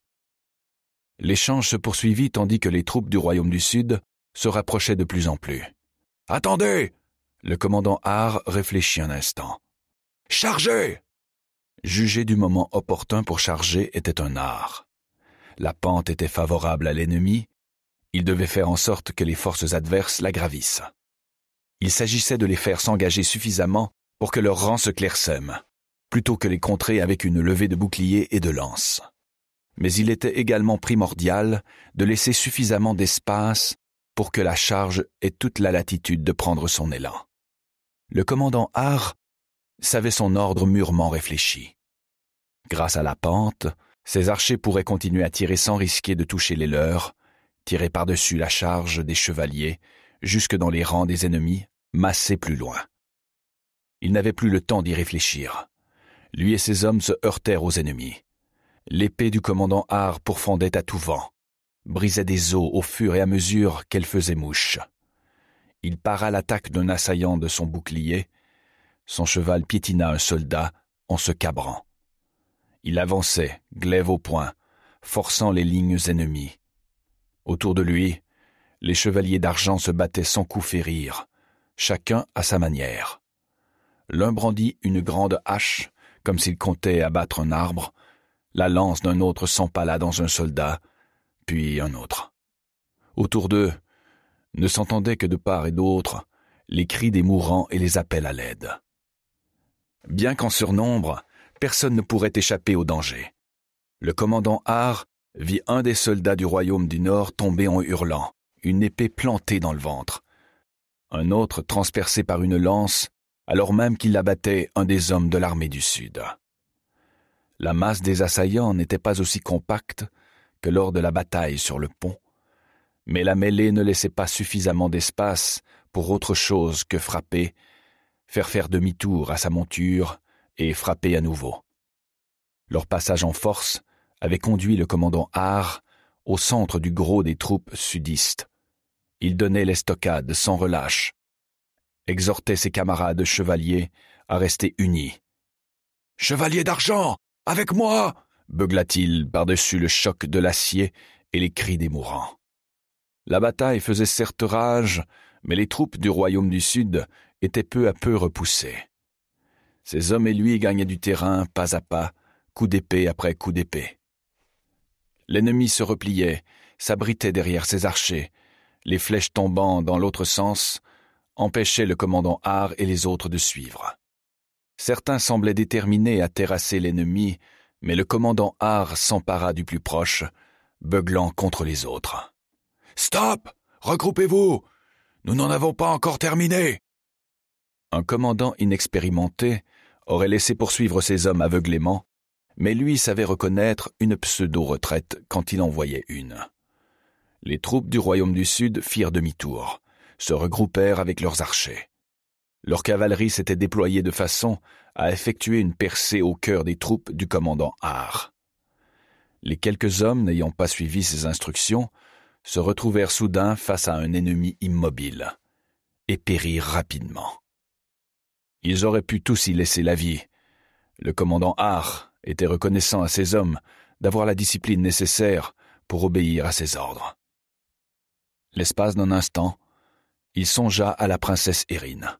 A: L'échange se poursuivit tandis que les troupes du royaume du Sud se rapprochaient de plus en plus. Attendez! Le commandant Har réfléchit un instant. Chargez! Juger du moment opportun pour charger était un art. La pente était favorable à l'ennemi, il devait faire en sorte que les forces adverses la gravissent. Il s'agissait de les faire s'engager suffisamment pour que leurs rangs se clairsèment, plutôt que les contrer avec une levée de boucliers et de lances. Mais il était également primordial de laisser suffisamment d'espace pour que la charge ait toute la latitude de prendre son élan. Le commandant savait son ordre mûrement réfléchi. Grâce à la pente, ses archers pourraient continuer à tirer sans risquer de toucher les leurs, tirer par-dessus la charge des chevaliers, jusque dans les rangs des ennemis, massés plus loin. Il n'avait plus le temps d'y réfléchir. Lui et ses hommes se heurtèrent aux ennemis. L'épée du commandant Har pourfondait à tout vent, brisait des os au fur et à mesure qu'elle faisait mouche. Il para l'attaque d'un assaillant de son bouclier, son cheval piétina un soldat en se cabrant. Il avançait, glaive au poing, forçant les lignes ennemies. Autour de lui, les chevaliers d'argent se battaient sans coup férir, chacun à sa manière. L'un brandit une grande hache, comme s'il comptait abattre un arbre, la lance d'un autre s'empala dans un soldat, puis un autre. Autour d'eux, ne s'entendaient que de part et d'autre les cris des mourants et les appels à l'aide. Bien qu'en surnombre, personne ne pourrait échapper au danger. Le commandant Har vit un des soldats du royaume du Nord tomber en hurlant, une épée plantée dans le ventre. Un autre transpercé par une lance, alors même qu'il abattait un des hommes de l'armée du Sud. La masse des assaillants n'était pas aussi compacte que lors de la bataille sur le pont, mais la mêlée ne laissait pas suffisamment d'espace pour autre chose que frapper faire faire demi-tour à sa monture et frapper à nouveau. Leur passage en force avait conduit le commandant Haar au centre du gros des troupes sudistes. Il donnait l'estocade sans relâche, exhortait ses camarades chevaliers à rester unis. Chevalier d'argent, avec moi beugla-t-il par-dessus le choc de l'acier et les cris des mourants. La bataille faisait certes rage, mais les troupes du royaume du Sud était peu à peu repoussé. Ses hommes et lui gagnaient du terrain pas à pas, coup d'épée après coup d'épée. L'ennemi se repliait, s'abritait derrière ses archers, les flèches tombant dans l'autre sens empêchaient le commandant Har et les autres de suivre. Certains semblaient déterminés à terrasser l'ennemi, mais le commandant Har s'empara du plus proche, beuglant contre les autres. Stop! Regroupez-vous! Nous n'en avons pas encore terminé! Un commandant inexpérimenté aurait laissé poursuivre ses hommes aveuglément, mais lui savait reconnaître une pseudo-retraite quand il en voyait une. Les troupes du royaume du Sud firent demi-tour, se regroupèrent avec leurs archers. Leur cavalerie s'était déployée de façon à effectuer une percée au cœur des troupes du commandant Har. Les quelques hommes n'ayant pas suivi ses instructions se retrouvèrent soudain face à un ennemi immobile et périrent rapidement. Ils auraient pu tous y laisser la vie. Le commandant Har était reconnaissant à ses hommes d'avoir la discipline nécessaire pour obéir à ses ordres. L'espace d'un instant, il songea à la princesse Erin.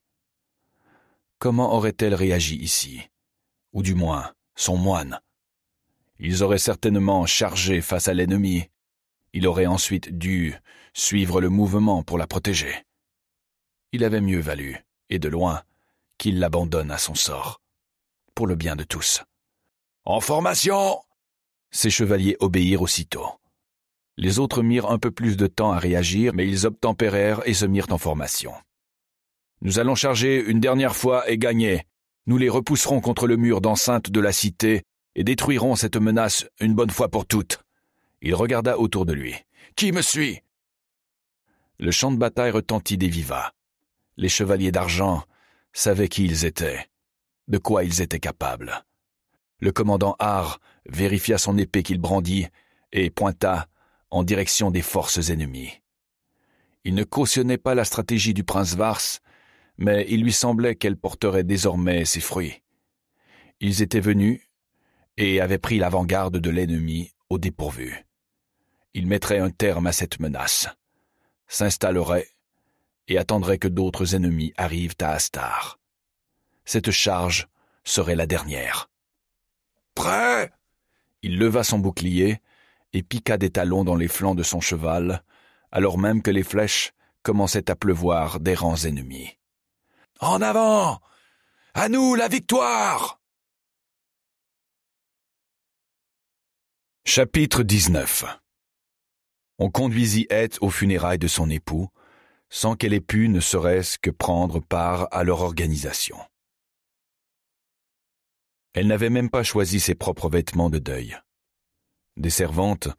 A: Comment aurait-elle réagi ici Ou du moins, son moine Ils auraient certainement chargé face à l'ennemi. Il aurait ensuite dû suivre le mouvement pour la protéger. Il avait mieux valu, et de loin, qu'il l'abandonne à son sort, pour le bien de tous. En formation Ces chevaliers obéirent aussitôt. Les autres mirent un peu plus de temps à réagir, mais ils obtempérèrent et se mirent en formation. Nous allons charger une dernière fois et gagner. Nous les repousserons contre le mur d'enceinte de la cité et détruirons cette menace une bonne fois pour toutes. Il regarda autour de lui. Qui me suit Le champ de bataille retentit des vivats. Les chevaliers d'argent, savaient qui ils étaient, de quoi ils étaient capables. Le commandant Har vérifia son épée qu'il brandit et pointa en direction des forces ennemies. Il ne cautionnait pas la stratégie du prince Vars, mais il lui semblait qu'elle porterait désormais ses fruits. Ils étaient venus et avaient pris l'avant-garde de l'ennemi au dépourvu. Ils mettraient un terme à cette menace, s'installerait et attendrait que d'autres ennemis arrivent à Astar. Cette charge serait la dernière. Prêt Il leva son bouclier et piqua des talons dans les flancs de son cheval, alors même que les flèches commençaient à pleuvoir des rangs ennemis. En avant À nous la victoire Chapitre 19 On conduisit Heth aux funérailles de son époux, sans qu'elle ait pu ne serait-ce que prendre part à leur organisation. Elle n'avait même pas choisi ses propres vêtements de deuil. Des servantes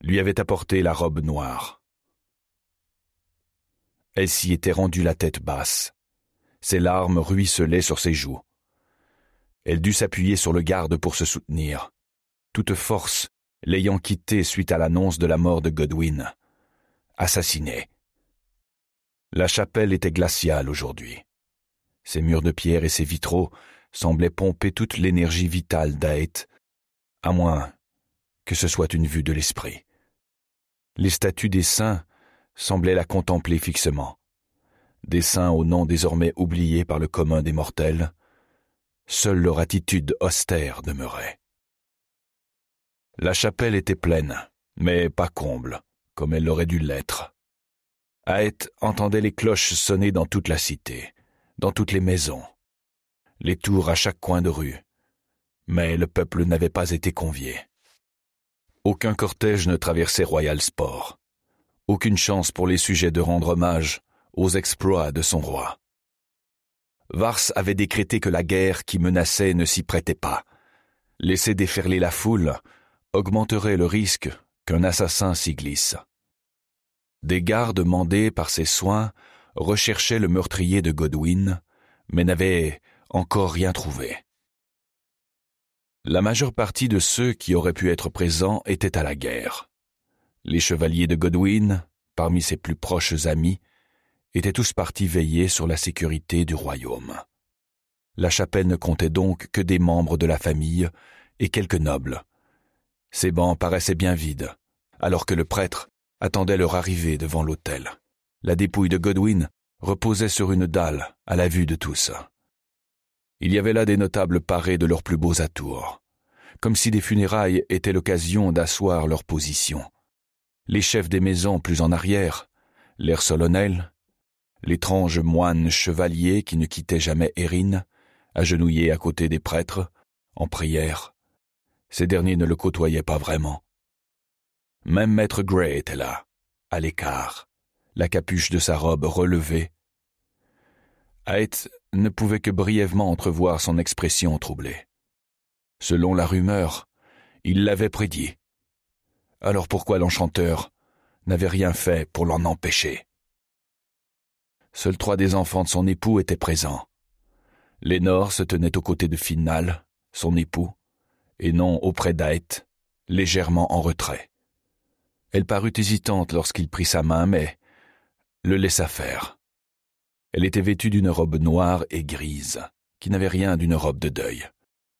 A: lui avaient apporté la robe noire. Elle s'y était rendue la tête basse. Ses larmes ruisselaient sur ses joues. Elle dut s'appuyer sur le garde pour se soutenir. Toute force l'ayant quittée suite à l'annonce de la mort de Godwin. Assassiné la chapelle était glaciale aujourd'hui. Ses murs de pierre et ses vitraux semblaient pomper toute l'énergie vitale d'Aeth, à moins que ce soit une vue de l'esprit. Les statues des saints semblaient la contempler fixement. Des saints au nom désormais oubliés par le commun des mortels, seule leur attitude austère demeurait. La chapelle était pleine, mais pas comble, comme elle aurait dû l'être. Aeth entendait les cloches sonner dans toute la cité, dans toutes les maisons, les tours à chaque coin de rue. Mais le peuple n'avait pas été convié. Aucun cortège ne traversait Royal Sport. Aucune chance pour les sujets de rendre hommage aux exploits de son roi. Vars avait décrété que la guerre qui menaçait ne s'y prêtait pas. Laisser déferler la foule augmenterait le risque qu'un assassin s'y glisse. Des gardes mandés par ses soins recherchaient le meurtrier de Godwin, mais n'avaient encore rien trouvé. La majeure partie de ceux qui auraient pu être présents étaient à la guerre. Les chevaliers de Godwin, parmi ses plus proches amis, étaient tous partis veiller sur la sécurité du royaume. La chapelle ne comptait donc que des membres de la famille et quelques nobles. Ses bancs paraissaient bien vides, alors que le prêtre attendaient leur arrivée devant l'hôtel. La dépouille de Godwin reposait sur une dalle à la vue de tous. Il y avait là des notables parés de leurs plus beaux atours, comme si des funérailles étaient l'occasion d'asseoir leur position. Les chefs des maisons plus en arrière, l'air solennel, l'étrange moine chevalier qui ne quittait jamais Erin, agenouillé à côté des prêtres, en prière. Ces derniers ne le côtoyaient pas vraiment. Même maître Gray était là, à l'écart, la capuche de sa robe relevée. Haït ne pouvait que brièvement entrevoir son expression troublée. Selon la rumeur, il l'avait prédit. Alors pourquoi l'enchanteur n'avait rien fait pour l'en empêcher Seuls trois des enfants de son époux étaient présents. Lénore se tenait aux côtés de Final, son époux, et non auprès d'Aet, légèrement en retrait. Elle parut hésitante lorsqu'il prit sa main, mais le laissa faire. Elle était vêtue d'une robe noire et grise, qui n'avait rien d'une robe de deuil,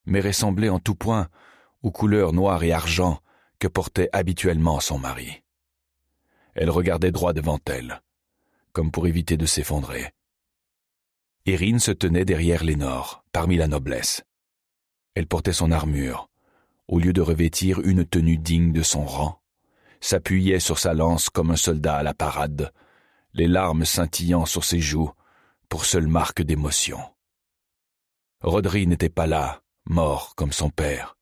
A: mais ressemblait en tout point aux couleurs noires et argent que portait habituellement son mari. Elle regardait droit devant elle, comme pour éviter de s'effondrer. Irine se tenait derrière Lénore, parmi la noblesse. Elle portait son armure, au lieu de revêtir une tenue digne de son rang s'appuyait sur sa lance comme un soldat à la parade, les larmes scintillant sur ses joues, pour seule marque d'émotion. Rodri n'était pas là, mort comme son père.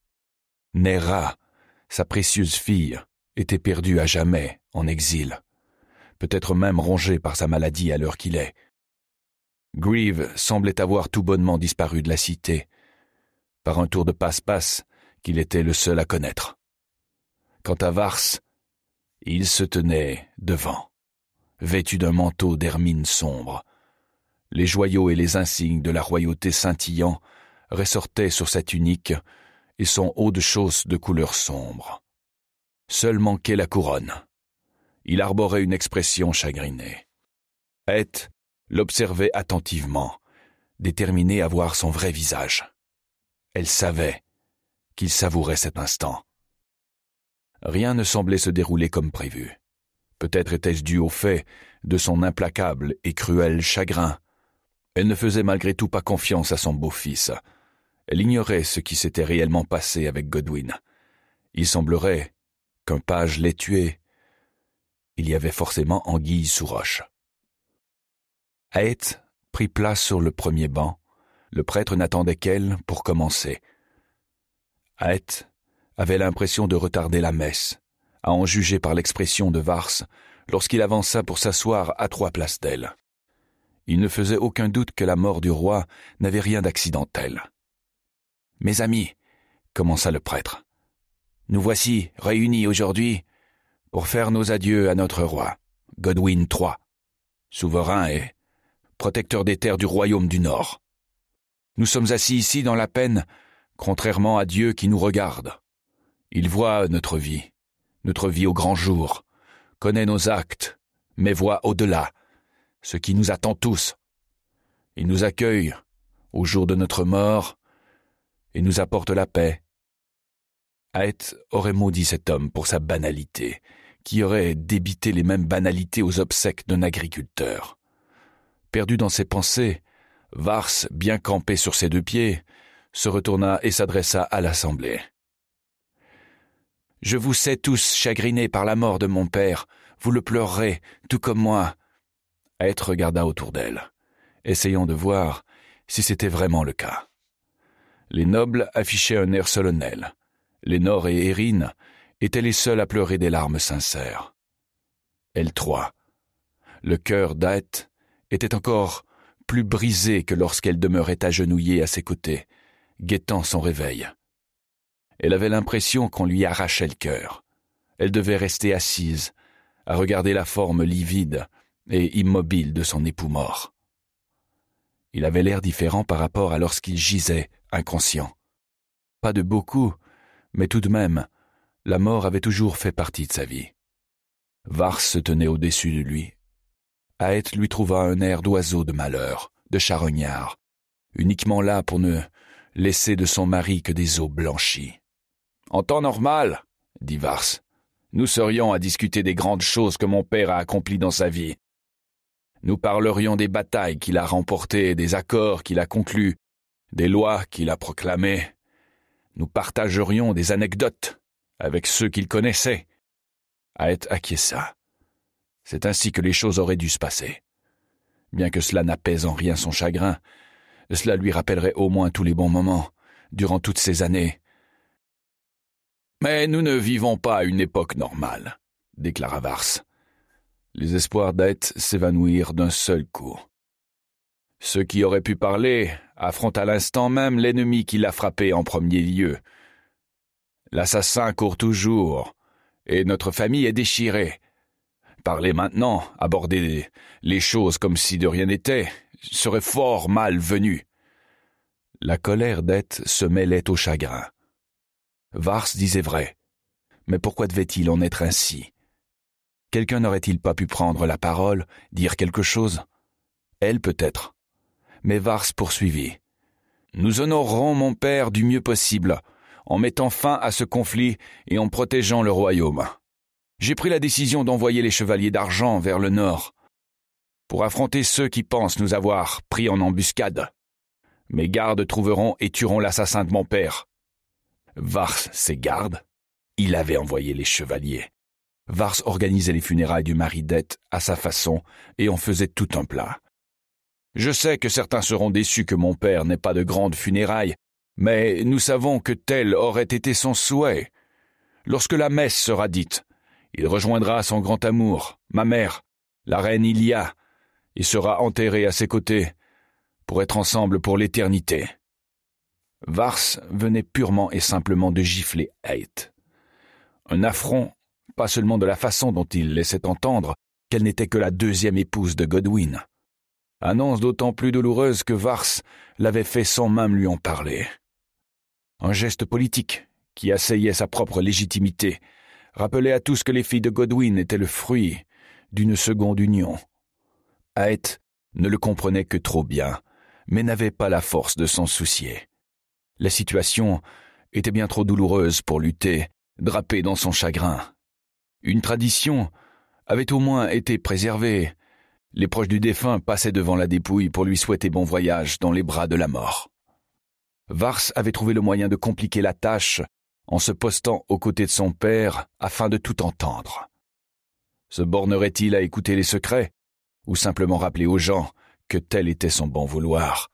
A: Nera, sa précieuse fille, était perdue à jamais, en exil, peut-être même rongée par sa maladie à l'heure qu'il est. Grieve semblait avoir tout bonnement disparu de la cité, par un tour de passe-passe qu'il était le seul à connaître. Quant à Vars, il se tenait devant, vêtu d'un manteau d'hermine sombre. Les joyaux et les insignes de la royauté scintillant ressortaient sur sa tunique et son haut de chausse de couleur sombre. Seul manquait la couronne. Il arborait une expression chagrinée. Heth l'observait attentivement, déterminée à voir son vrai visage. Elle savait qu'il savourait cet instant, rien ne semblait se dérouler comme prévu. Peut-être était-ce dû au fait de son implacable et cruel chagrin. Elle ne faisait malgré tout pas confiance à son beau-fils. Elle ignorait ce qui s'était réellement passé avec Godwin. Il semblerait qu'un page l'ait tué. Il y avait forcément anguille sous roche. Haët prit place sur le premier banc. Le prêtre n'attendait qu'elle pour commencer avait l'impression de retarder la messe, à en juger par l'expression de Vars lorsqu'il avança pour s'asseoir à trois places d'elle. Il ne faisait aucun doute que la mort du roi n'avait rien d'accidentel. Mes amis, commença le prêtre, nous voici réunis aujourd'hui pour faire nos adieux à notre roi, Godwin III, souverain et protecteur des terres du royaume du Nord. Nous sommes assis ici dans la peine, contrairement à Dieu qui nous regarde. Il voit notre vie, notre vie au grand jour, connaît nos actes, mais voit au-delà, ce qui nous attend tous. Il nous accueille au jour de notre mort et nous apporte la paix. Haït aurait maudit cet homme pour sa banalité, qui aurait débité les mêmes banalités aux obsèques d'un agriculteur. Perdu dans ses pensées, Vars, bien campé sur ses deux pieds, se retourna et s'adressa à l'assemblée. Je vous sais tous chagrinés par la mort de mon père, vous le pleurerez, tout comme moi. Aeth regarda autour d'elle, essayant de voir si c'était vraiment le cas. Les nobles affichaient un air solennel. Lénore et Erin étaient les seuls à pleurer des larmes sincères. Elles trois. Le cœur d'Aet était encore plus brisé que lorsqu'elle demeurait agenouillée à ses côtés, guettant son réveil. Elle avait l'impression qu'on lui arrachait le cœur. Elle devait rester assise, à regarder la forme livide et immobile de son époux mort. Il avait l'air différent par rapport à lorsqu'il gisait, inconscient. Pas de beaucoup, mais tout de même, la mort avait toujours fait partie de sa vie. Vars se tenait au-dessus de lui. Haët lui trouva un air d'oiseau de malheur, de charognard, uniquement là pour ne laisser de son mari que des os blanchis. En temps normal, dit Vars, nous serions à discuter des grandes choses que mon père a accomplies dans sa vie. Nous parlerions des batailles qu'il a remportées, des accords qu'il a conclus, des lois qu'il a proclamées. Nous partagerions des anecdotes avec ceux qu'il connaissait. Aet acquiesça. C'est ainsi que les choses auraient dû se passer. Bien que cela n'apaise en rien son chagrin, cela lui rappellerait au moins tous les bons moments, durant toutes ces années, mais nous ne vivons pas à une époque normale, déclara Vars. Les espoirs d'Ete s'évanouirent d'un seul coup. Ceux qui auraient pu parler affrontent à l'instant même l'ennemi qui l'a frappé en premier lieu. L'assassin court toujours, et notre famille est déchirée. Parler maintenant, aborder les choses comme si de rien n'était, serait fort mal venu. » La colère dette se mêlait au chagrin. Vars disait vrai. Mais pourquoi devait-il en être ainsi Quelqu'un n'aurait-il pas pu prendre la parole, dire quelque chose Elle peut-être. Mais Vars poursuivit. Nous honorerons mon père du mieux possible, en mettant fin à ce conflit et en protégeant le royaume. J'ai pris la décision d'envoyer les chevaliers d'argent vers le nord, pour affronter ceux qui pensent nous avoir pris en embuscade. Mes gardes trouveront et tueront l'assassin de mon père. Vars, ses gardes. Il avait envoyé les chevaliers. Vars organisait les funérailles du mari d'Ette à sa façon et en faisait tout un plat. Je sais que certains seront déçus que mon père n'ait pas de grandes funérailles, mais nous savons que tel aurait été son souhait. Lorsque la messe sera dite, il rejoindra son grand amour, ma mère, la reine Ilia, et sera enterré à ses côtés, pour être ensemble pour l'éternité. Vars venait purement et simplement de gifler Haït. Un affront, pas seulement de la façon dont il laissait entendre qu'elle n'était que la deuxième épouse de Godwin. Annonce d'autant plus douloureuse que Vars l'avait fait sans même lui en parler. Un geste politique qui asseyait sa propre légitimité, rappelait à tous que les filles de Godwin étaient le fruit d'une seconde union. Haït ne le comprenait que trop bien, mais n'avait pas la force de s'en soucier. La situation était bien trop douloureuse pour lutter, drapée dans son chagrin. Une tradition avait au moins été préservée. Les proches du défunt passaient devant la dépouille pour lui souhaiter bon voyage dans les bras de la mort. Vars avait trouvé le moyen de compliquer la tâche en se postant aux côtés de son père afin de tout entendre. Se bornerait-il à écouter les secrets ou simplement rappeler aux gens que tel était son bon vouloir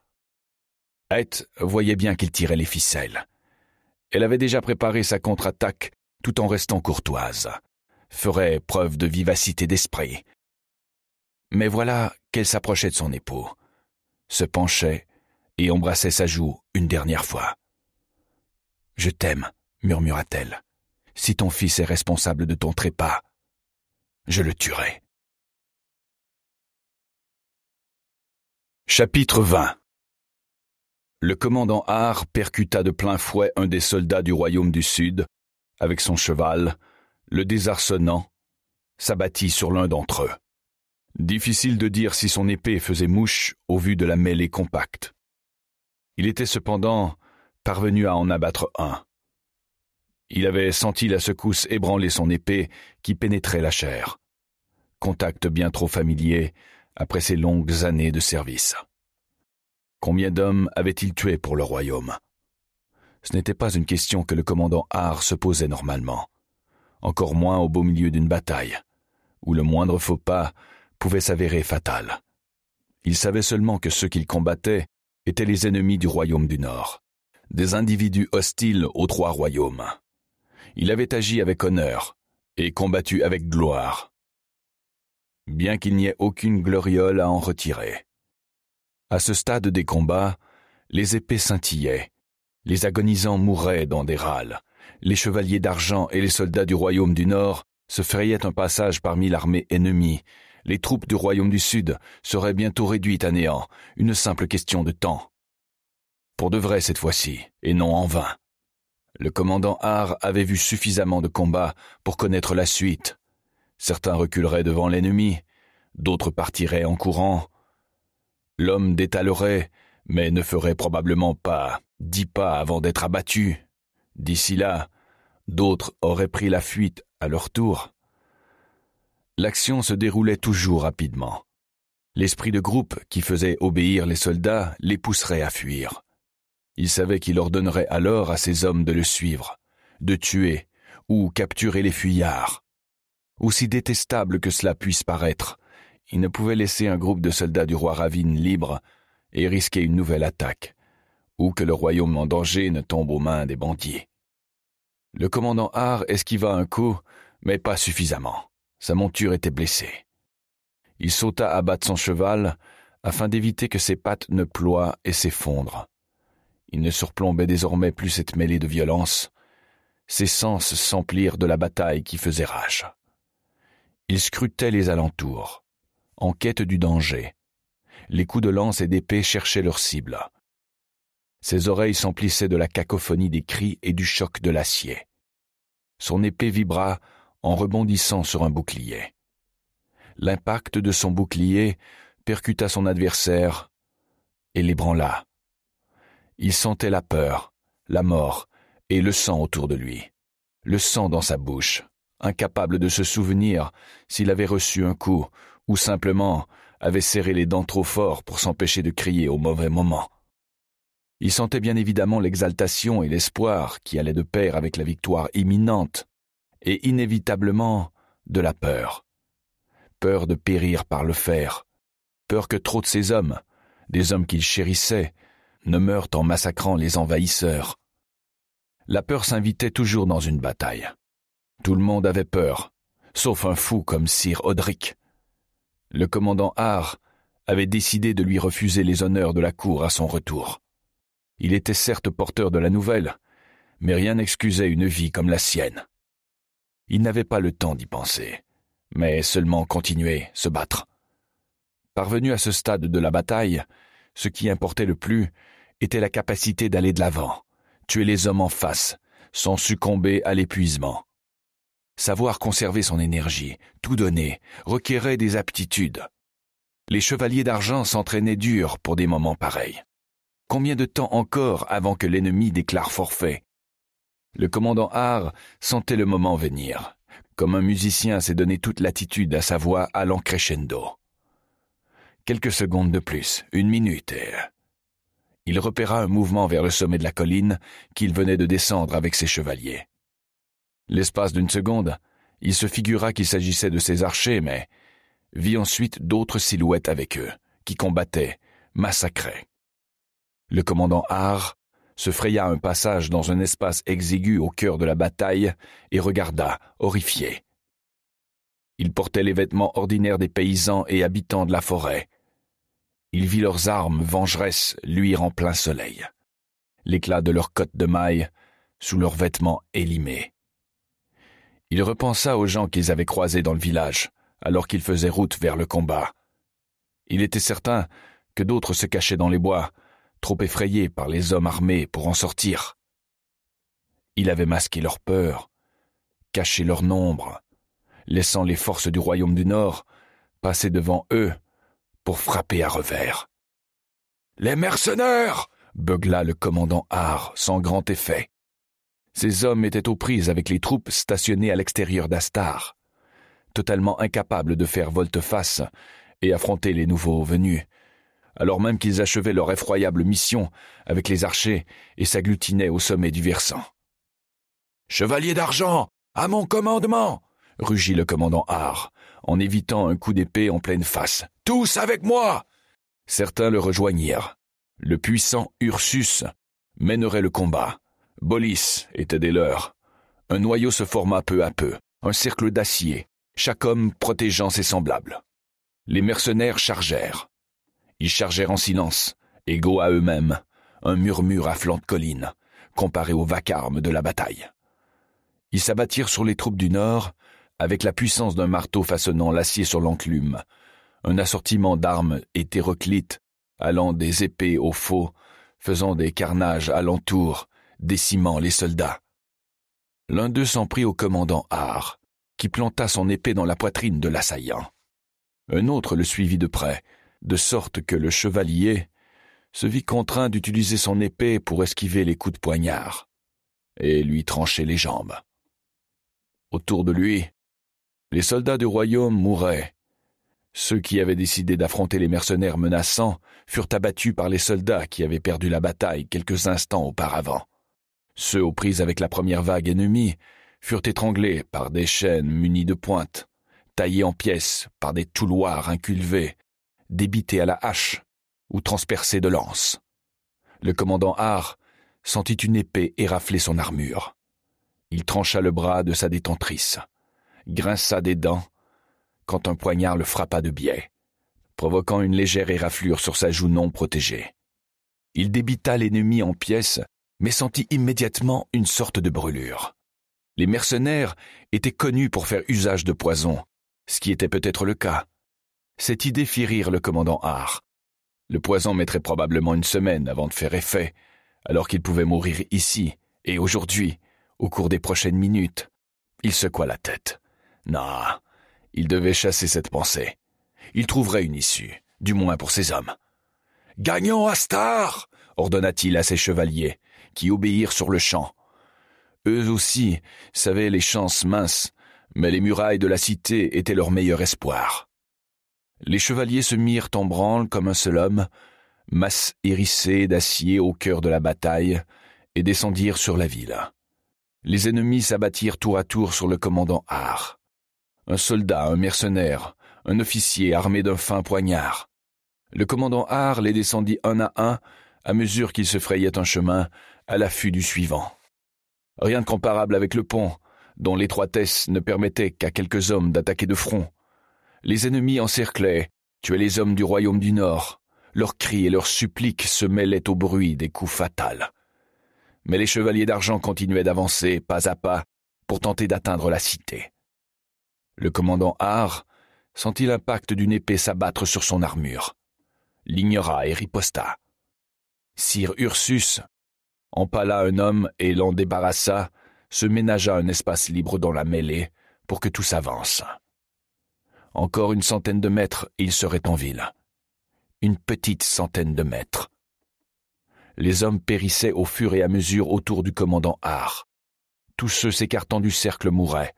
A: Het voyait bien qu'il tirait les ficelles. Elle avait déjà préparé sa contre-attaque tout en restant courtoise, ferait preuve de vivacité d'esprit. Mais voilà qu'elle s'approchait de son époux, se penchait et embrassait sa joue une dernière fois. Je t'aime, murmura-t-elle. Si ton fils est responsable de ton trépas, je le tuerai. Chapitre 20 le commandant Har percuta de plein fouet un des soldats du royaume du Sud, avec son cheval, le désarçonnant, s'abattit sur l'un d'entre eux. Difficile de dire si son épée faisait mouche au vu de la mêlée compacte. Il était cependant parvenu à en abattre un. Il avait senti la secousse ébranler son épée qui pénétrait la chair. Contact bien trop familier après ses longues années de service. Combien d'hommes avait-il tué pour le royaume Ce n'était pas une question que le commandant Har se posait normalement, encore moins au beau milieu d'une bataille, où le moindre faux pas pouvait s'avérer fatal. Il savait seulement que ceux qu'il combattait étaient les ennemis du royaume du Nord, des individus hostiles aux trois royaumes. Il avait agi avec honneur et combattu avec gloire, bien qu'il n'y ait aucune gloriole à en retirer. À ce stade des combats, les épées scintillaient, les agonisants mouraient dans des râles, les chevaliers d'argent et les soldats du royaume du Nord se frayaient un passage parmi l'armée ennemie, les troupes du royaume du Sud seraient bientôt réduites à néant, une simple question de temps. Pour de vrai cette fois-ci, et non en vain. Le commandant Har avait vu suffisamment de combats pour connaître la suite. Certains reculeraient devant l'ennemi, d'autres partiraient en courant, L'homme détalerait, mais ne ferait probablement pas dix pas avant d'être abattu. D'ici là, d'autres auraient pris la fuite à leur tour. L'action se déroulait toujours rapidement. L'esprit de groupe qui faisait obéir les soldats les pousserait à fuir. Il savait qu'il ordonnerait alors à ses hommes de le suivre, de tuer ou capturer les fuyards. Aussi détestable que cela puisse paraître, il ne pouvait laisser un groupe de soldats du roi Ravine libre et risquer une nouvelle attaque, ou que le royaume en danger ne tombe aux mains des bandits. Le commandant Har esquiva un coup, mais pas suffisamment. Sa monture était blessée. Il sauta à bas de son cheval afin d'éviter que ses pattes ne ploient et s'effondrent. Il ne surplombait désormais plus cette mêlée de violence. Ses sens s'emplirent de la bataille qui faisait rage. Il scrutait les alentours en quête du danger. Les coups de lance et d'épée cherchaient leur cible. Ses oreilles s'emplissaient de la cacophonie des cris et du choc de l'acier. Son épée vibra en rebondissant sur un bouclier. L'impact de son bouclier percuta son adversaire et l'ébranla. Il sentait la peur, la mort et le sang autour de lui, le sang dans sa bouche, incapable de se souvenir s'il avait reçu un coup ou simplement avait serré les dents trop fort pour s'empêcher de crier au mauvais moment. Il sentait bien évidemment l'exaltation et l'espoir qui allaient de pair avec la victoire imminente, et inévitablement de la peur. Peur de périr par le fer, peur que trop de ses hommes, des hommes qu'il chérissait, ne meurent en massacrant les envahisseurs. La peur s'invitait toujours dans une bataille. Tout le monde avait peur, sauf un fou comme Sir Audric le commandant Har avait décidé de lui refuser les honneurs de la cour à son retour. Il était certes porteur de la nouvelle, mais rien n'excusait une vie comme la sienne. Il n'avait pas le temps d'y penser, mais seulement continuer, se battre. Parvenu à ce stade de la bataille, ce qui importait le plus était la capacité d'aller de l'avant, tuer les hommes en face, sans succomber à l'épuisement, Savoir conserver son énergie, tout donner, requérait des aptitudes. Les chevaliers d'argent s'entraînaient dur pour des moments pareils. Combien de temps encore avant que l'ennemi déclare forfait Le commandant Har sentait le moment venir, comme un musicien s'est donné toute l'attitude à sa voix allant crescendo. Quelques secondes de plus, une minute, et... Il repéra un mouvement vers le sommet de la colline qu'il venait de descendre avec ses chevaliers. L'espace d'une seconde, il se figura qu'il s'agissait de ces archers, mais vit ensuite d'autres silhouettes avec eux, qui combattaient, massacraient. Le commandant Har se fraya un passage dans un espace exigu au cœur de la bataille et regarda, horrifié. Il portait les vêtements ordinaires des paysans et habitants de la forêt. Il vit leurs armes vengeresses luire en plein soleil, l'éclat de leurs cottes de mailles sous leurs vêtements élimés. Il repensa aux gens qu'ils avaient croisés dans le village, alors qu'ils faisaient route vers le combat. Il était certain que d'autres se cachaient dans les bois, trop effrayés par les hommes armés pour en sortir. Il avait masqué leur peur, caché leur nombre, laissant les forces du royaume du Nord passer devant eux pour frapper à revers. Les mercenaires beugla le commandant Har sans grand effet. Ces hommes étaient aux prises avec les troupes stationnées à l'extérieur d'Astar. Totalement incapables de faire volte-face et affronter les nouveaux venus, alors même qu'ils achevaient leur effroyable mission avec les archers et s'agglutinaient au sommet du versant. Chevalier d'argent, à mon commandement rugit le commandant Ar, en évitant un coup d'épée en pleine face. Tous avec moi Certains le rejoignirent. Le puissant Ursus mènerait le combat, Bolis était des leurs. Un noyau se forma peu à peu, un cercle d'acier, chaque homme protégeant ses semblables. Les mercenaires chargèrent. Ils chargèrent en silence, égaux à eux-mêmes, un murmure flanc de colline, comparé au vacarme de la bataille. Ils s'abattirent sur les troupes du Nord avec la puissance d'un marteau façonnant l'acier sur l'enclume, un assortiment d'armes hétéroclites allant des épées aux faux, faisant des carnages alentour, décimant les soldats. L'un d'eux s'en prit au commandant Har, qui planta son épée dans la poitrine de l'assaillant. Un autre le suivit de près, de sorte que le chevalier se vit contraint d'utiliser son épée pour esquiver les coups de poignard et lui trancher les jambes. Autour de lui, les soldats du royaume mouraient. Ceux qui avaient décidé d'affronter les mercenaires menaçants furent abattus par les soldats qui avaient perdu la bataille quelques instants auparavant. Ceux aux prises avec la première vague ennemie furent étranglés par des chaînes munies de pointes, taillés en pièces par des touloirs inculvés, débités à la hache ou transpercés de lances. Le commandant Har sentit une épée érafler son armure. Il trancha le bras de sa détentrice, grinça des dents, quand un poignard le frappa de biais, provoquant une légère éraflure sur sa joue non protégée. Il débita l'ennemi en pièces mais sentit immédiatement une sorte de brûlure. Les mercenaires étaient connus pour faire usage de poison, ce qui était peut-être le cas. Cette idée fit rire le commandant Har. Le poison mettrait probablement une semaine avant de faire effet, alors qu'il pouvait mourir ici et aujourd'hui, au cours des prochaines minutes. Il secoua la tête. Non, il devait chasser cette pensée. Il trouverait une issue, du moins pour ses hommes. Gagnons, Astar ordonna-t-il à ses chevaliers qui obéirent sur le champ. Eux aussi savaient les chances minces, mais les murailles de la cité étaient leur meilleur espoir. Les chevaliers se mirent en branle comme un seul homme, masse hérissée d'acier au cœur de la bataille, et descendirent sur la ville. Les ennemis s'abattirent tour à tour sur le commandant Har. Un soldat, un mercenaire, un officier armé d'un fin poignard. Le commandant Har les descendit un à un à mesure qu'ils se frayait un chemin, à l'affût du suivant. Rien de comparable avec le pont, dont l'étroitesse ne permettait qu'à quelques hommes d'attaquer de front. Les ennemis encerclaient, tuaient les hommes du royaume du Nord, leurs cris et leurs suppliques se mêlaient au bruit des coups fatals. Mais les chevaliers d'argent continuaient d'avancer pas à pas pour tenter d'atteindre la cité. Le commandant Har sentit l'impact d'une épée s'abattre sur son armure, l'ignora et riposta. Sire Ursus empala un homme et l'en débarrassa, se ménagea un espace libre dans la mêlée pour que tout s'avance. Encore une centaine de mètres, il serait en ville. Une petite centaine de mètres. Les hommes périssaient au fur et à mesure autour du commandant Har. Tous ceux s'écartant du cercle mouraient,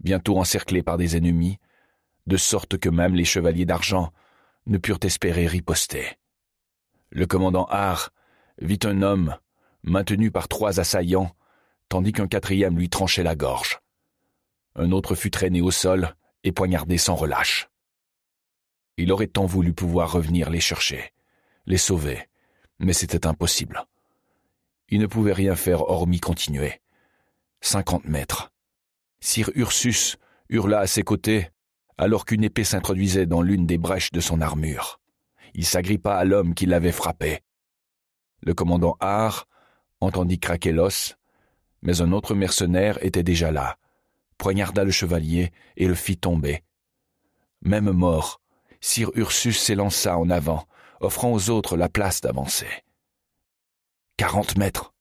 A: bientôt encerclés par des ennemis, de sorte que même les chevaliers d'argent ne purent espérer riposter. Le commandant Har vit un homme maintenu par trois assaillants, tandis qu'un quatrième lui tranchait la gorge. Un autre fut traîné au sol et poignardé sans relâche. Il aurait tant voulu pouvoir revenir les chercher, les sauver, mais c'était impossible. Il ne pouvait rien faire hormis continuer. Cinquante mètres. Sir Ursus hurla à ses côtés, alors qu'une épée s'introduisait dans l'une des brèches de son armure. Il s'agrippa à l'homme qui l'avait frappé. Le commandant entendit craquer l'os, mais un autre mercenaire était déjà là, poignarda le chevalier et le fit tomber. Même mort, Sir Ursus s'élança en avant, offrant aux autres la place d'avancer. Quarante mètres.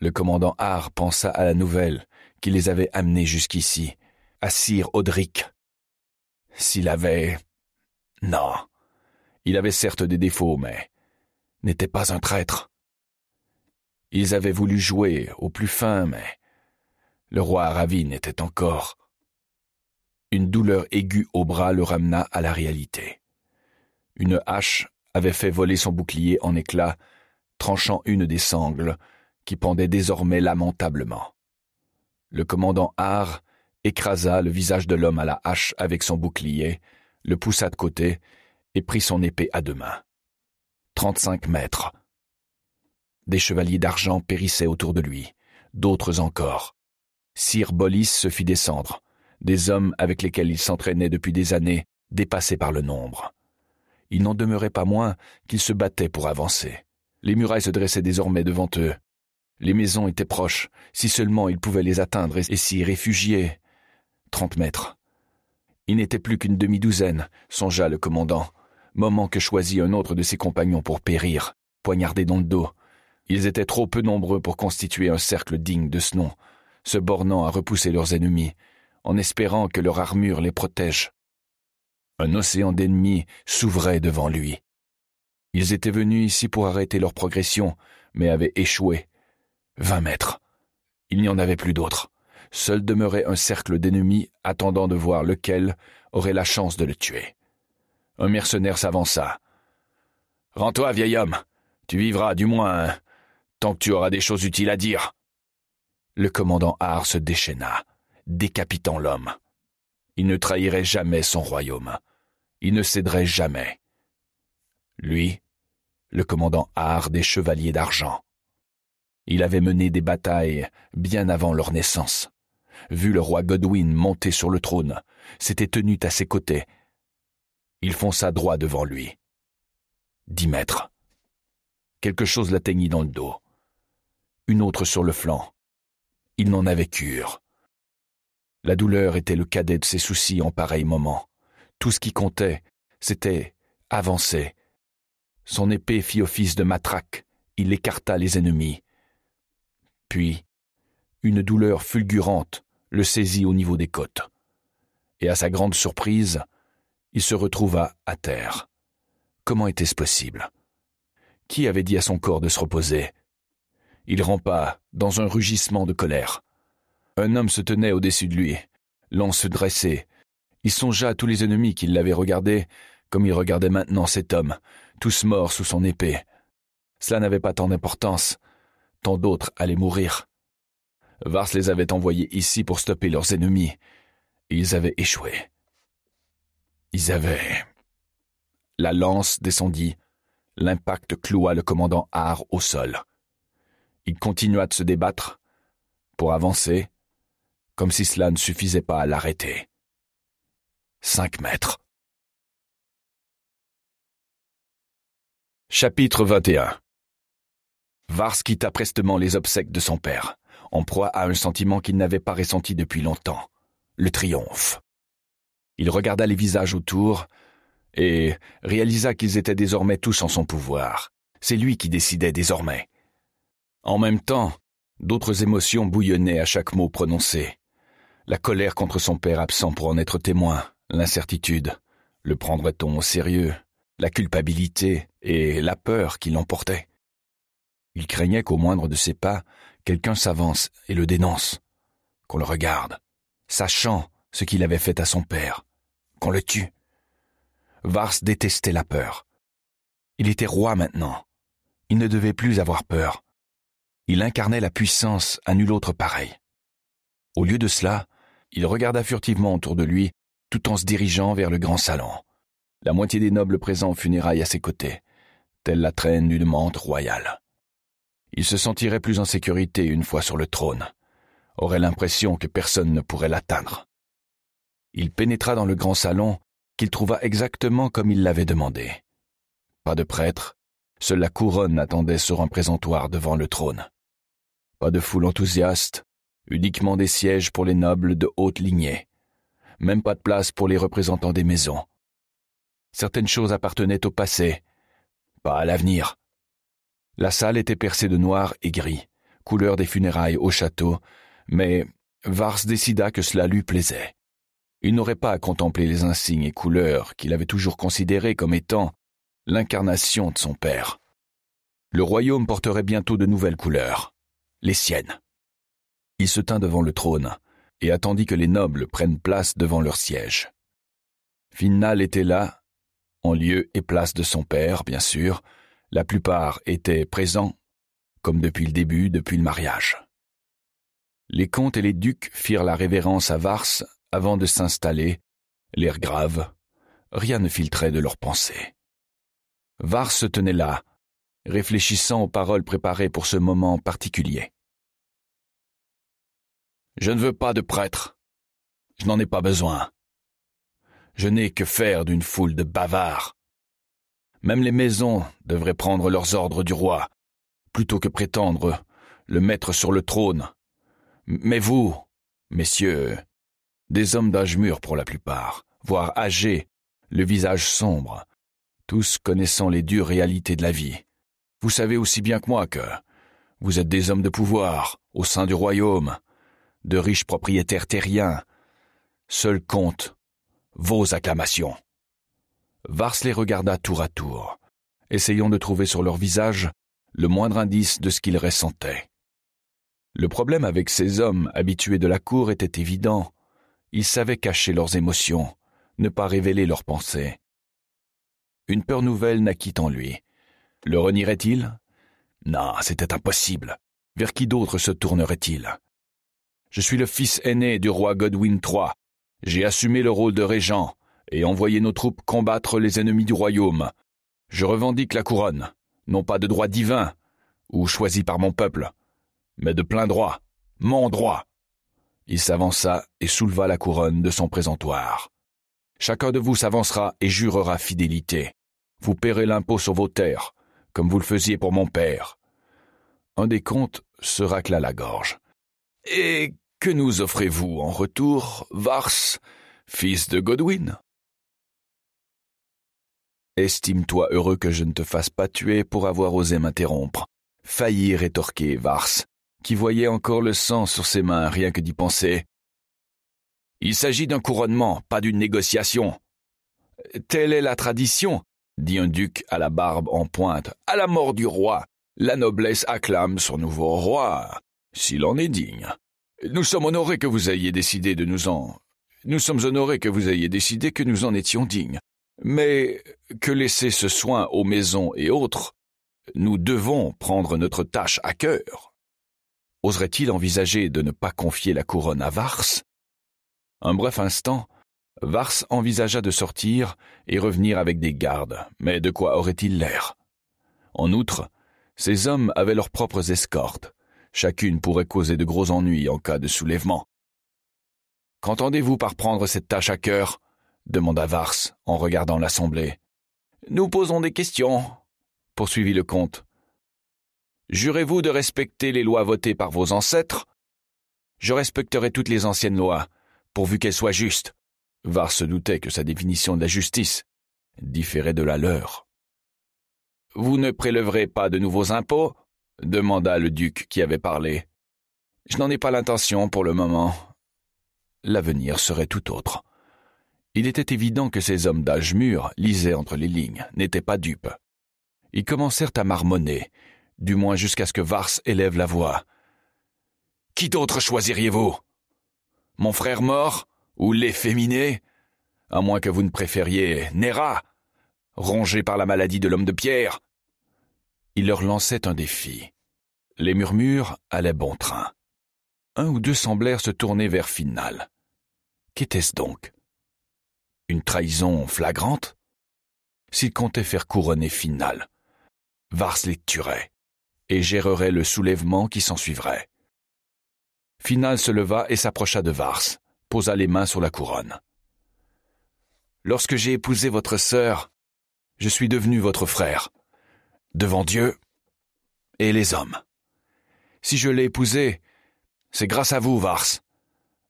A: Le commandant Har pensa à la nouvelle qui les avait amenés jusqu'ici, à Sir Audric. S'il avait... Non. Il avait certes des défauts, mais n'était pas un traître. Ils avaient voulu jouer au plus fin, mais le roi Ravin était encore. Une douleur aiguë au bras le ramena à la réalité. Une hache avait fait voler son bouclier en éclats, tranchant une des sangles, qui pendait désormais lamentablement. Le commandant Har écrasa le visage de l'homme à la hache avec son bouclier, le poussa de côté et prit son épée à deux mains. Trente-cinq mètres, des chevaliers d'argent périssaient autour de lui, d'autres encore. Sire Bolis se fit descendre. Des hommes avec lesquels il s'entraînait depuis des années dépassés par le nombre. Il n'en demeurait pas moins qu'ils se battaient pour avancer. Les murailles se dressaient désormais devant eux. Les maisons étaient proches, si seulement ils pouvaient les atteindre et s'y réfugier. Trente mètres. Il n'était plus qu'une demi-douzaine, songea le commandant, moment que choisit un autre de ses compagnons pour périr, poignardé dans le dos, ils étaient trop peu nombreux pour constituer un cercle digne de ce nom, se bornant à repousser leurs ennemis, en espérant que leur armure les protège. Un océan d'ennemis s'ouvrait devant lui. Ils étaient venus ici pour arrêter leur progression, mais avaient échoué. Vingt mètres. Il n'y en avait plus d'autres. Seul demeurait un cercle d'ennemis attendant de voir lequel aurait la chance de le tuer. Un mercenaire s'avança. Rends-toi, vieil homme. Tu vivras, du moins, tant que tu auras des choses utiles à dire. Le commandant Har se déchaîna, décapitant l'homme. Il ne trahirait jamais son royaume. Il ne céderait jamais. Lui, le commandant Har des Chevaliers d'Argent. Il avait mené des batailles bien avant leur naissance. Vu le roi Godwin monter sur le trône, s'était tenu à ses côtés. Il fonça droit devant lui. Dix mètres. Quelque chose l'atteignit dans le dos une autre sur le flanc. Il n'en avait cure. La douleur était le cadet de ses soucis en pareil moment. Tout ce qui comptait, c'était avancer. Son épée fit office de matraque, il écarta les ennemis. Puis, une douleur fulgurante le saisit au niveau des côtes. Et à sa grande surprise, il se retrouva à terre. Comment était-ce possible Qui avait dit à son corps de se reposer il rampa, dans un rugissement de colère. Un homme se tenait au-dessus de lui. L'on se dressait. Il songea à tous les ennemis qui l'avaient regardé, comme il regardait maintenant cet homme, tous morts sous son épée. Cela n'avait pas tant d'importance. Tant d'autres allaient mourir. Vars les avait envoyés ici pour stopper leurs ennemis. Et ils avaient échoué. Ils avaient. La lance descendit. L'impact cloua le commandant Ar au sol. Il continua de se débattre, pour avancer, comme si cela ne suffisait pas à l'arrêter. Cinq mètres. Chapitre 21 Vars quitta prestement les obsèques de son père, en proie à un sentiment qu'il n'avait pas ressenti depuis longtemps, le triomphe. Il regarda les visages autour et réalisa qu'ils étaient désormais tous en son pouvoir. C'est lui qui décidait désormais. En même temps, d'autres émotions bouillonnaient à chaque mot prononcé. La colère contre son père absent pour en être témoin, l'incertitude, le prendrait-on au sérieux, la culpabilité et la peur qui l'emportaient. Il craignait qu'au moindre de ses pas, quelqu'un s'avance et le dénonce, qu'on le regarde, sachant ce qu'il avait fait à son père, qu'on le tue. Vars détestait la peur. Il était roi maintenant. Il ne devait plus avoir peur. Il incarnait la puissance à nul autre pareil. Au lieu de cela, il regarda furtivement autour de lui, tout en se dirigeant vers le grand salon. La moitié des nobles présents funérailles à ses côtés, telle la traîne d'une mante royale. Il se sentirait plus en sécurité une fois sur le trône, aurait l'impression que personne ne pourrait l'atteindre. Il pénétra dans le grand salon, qu'il trouva exactement comme il l'avait demandé. Pas de prêtre, seule la couronne attendait sur un présentoir devant le trône. Pas de foule enthousiaste, uniquement des sièges pour les nobles de haute lignée. Même pas de place pour les représentants des maisons. Certaines choses appartenaient au passé, pas à l'avenir. La salle était percée de noir et gris, couleur des funérailles au château, mais Vars décida que cela lui plaisait. Il n'aurait pas à contempler les insignes et couleurs qu'il avait toujours considérés comme étant l'incarnation de son père. Le royaume porterait bientôt de nouvelles couleurs les siennes. Il se tint devant le trône et attendit que les nobles prennent place devant leur siège. Finnal était là, en lieu et place de son père, bien sûr. La plupart étaient présents, comme depuis le début, depuis le mariage. Les comtes et les ducs firent la révérence à Vars avant de s'installer, l'air grave. Rien ne filtrait de leurs pensées. Vars se tenait là, réfléchissant aux paroles préparées pour ce moment particulier. Je ne veux pas de prêtre. Je n'en ai pas besoin. Je n'ai que faire d'une foule de bavards. Même les maisons devraient prendre leurs ordres du roi, plutôt que prétendre le mettre sur le trône. Mais vous, messieurs, des hommes d'âge mûr pour la plupart, voire âgés, le visage sombre, tous connaissant les dures réalités de la vie. Vous savez aussi bien que moi que vous êtes des hommes de pouvoir au sein du royaume, de riches propriétaires terriens. Seul compte vos acclamations. Vars les regarda tour à tour, essayant de trouver sur leur visage le moindre indice de ce qu'ils ressentaient. Le problème avec ces hommes habitués de la cour était évident. Ils savaient cacher leurs émotions, ne pas révéler leurs pensées. Une peur nouvelle naquit en lui. Le renierait-il Non, c'était impossible. Vers qui d'autre se tournerait-il je suis le fils aîné du roi Godwin III. J'ai assumé le rôle de régent et envoyé nos troupes combattre les ennemis du royaume. Je revendique la couronne, non pas de droit divin, ou choisi par mon peuple, mais de plein droit, mon droit. Il s'avança et souleva la couronne de son présentoir. Chacun de vous s'avancera et jurera fidélité. Vous paierez l'impôt sur vos terres, comme vous le faisiez pour mon père. Un des comtes se racla la gorge. Que nous offrez-vous en retour, Vars, fils de Godwin Estime-toi heureux que je ne te fasse pas tuer pour avoir osé m'interrompre, faillit rétorquer Vars, qui voyait encore le sang sur ses mains rien que d'y penser. Il s'agit d'un couronnement, pas d'une négociation. Telle est la tradition, dit un duc à la barbe en pointe. À la mort du roi, la noblesse acclame son nouveau roi, s'il en est digne. Nous sommes honorés que vous ayez décidé de nous en. Nous sommes honorés que vous ayez décidé que nous en étions dignes. Mais que laisser ce soin aux maisons et autres, nous devons prendre notre tâche à cœur. Oserait-il envisager de ne pas confier la couronne à Vars Un bref instant, Vars envisagea de sortir et revenir avec des gardes, mais de quoi aurait-il l'air En outre, ces hommes avaient leurs propres escortes, Chacune pourrait causer de gros ennuis en cas de soulèvement. Qu'entendez-vous par prendre cette tâche à cœur demanda Vars en regardant l'assemblée. Nous posons des questions, poursuivit le comte. Jurez-vous de respecter les lois votées par vos ancêtres Je respecterai toutes les anciennes lois, pourvu qu'elles soient justes. Vars se doutait que sa définition de la justice différait de la leur. Vous ne prélèverez pas de nouveaux impôts, demanda le duc qui avait parlé. Je n'en ai pas l'intention pour le moment. L'avenir serait tout autre. Il était évident que ces hommes d'âge mûr lisaient entre les lignes, n'étaient pas dupes. Ils commencèrent à marmonner, du moins jusqu'à ce que Vars élève la voix. Qui d'autre choisiriez-vous Mon frère mort ou l'efféminé À moins que vous ne préfériez Néra, rongé par la maladie de l'homme de pierre, il leur lançait un défi. Les murmures allaient bon train. Un ou deux semblèrent se tourner vers Final. Qu'était-ce donc Une trahison flagrante S'il comptait faire couronner Final, Vars les tuerait et gérerait le soulèvement qui s'ensuivrait. Final se leva et s'approcha de Vars, posa les mains sur la couronne. Lorsque j'ai épousé votre sœur, je suis devenu votre frère devant Dieu et les hommes. Si je l'ai épousé, c'est grâce à vous, Vars.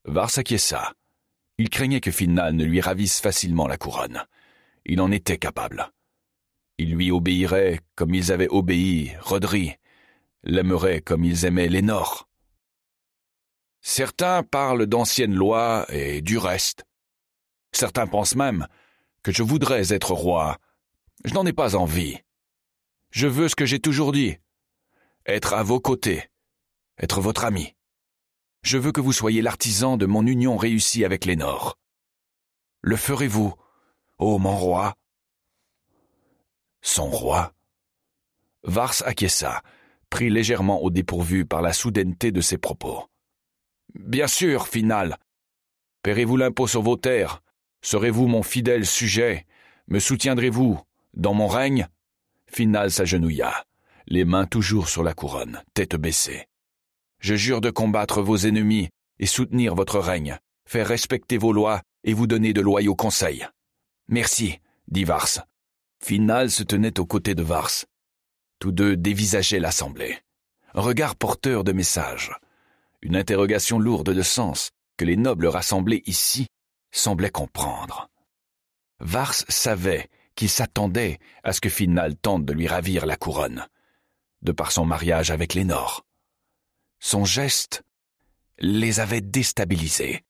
A: Vars acquiesça. Il craignait que Finan ne lui ravisse facilement la couronne. Il en était capable. Il lui obéirait comme ils avaient obéi Rodri, l'aimerait comme ils aimaient Lénore. Certains parlent d'anciennes lois et du reste. Certains pensent même que je voudrais être roi. Je n'en ai pas envie. Je veux ce que j'ai toujours dit. Être à vos côtés. Être votre ami. Je veux que vous soyez l'artisan de mon union réussie avec les Nords. Le ferez-vous, ô mon roi Son roi Vars acquiesça, pris légèrement au dépourvu par la soudaineté de ses propos. Bien sûr, final. Paierez-vous l'impôt sur vos terres Serez-vous mon fidèle sujet Me soutiendrez-vous dans mon règne Final s'agenouilla, les mains toujours sur la couronne, tête baissée. Je jure de combattre vos ennemis et soutenir votre règne, faire respecter vos lois et vous donner de loyaux conseils. Merci, dit Vars. Final se tenait aux côtés de Vars. Tous deux dévisageaient l'assemblée. Regard porteur de messages. Une interrogation lourde de sens que les nobles rassemblés ici semblaient comprendre. Vars savait qui s'attendait à ce que Finnal tente de lui ravir la couronne, de par son mariage avec Lénore. Son geste les avait déstabilisés.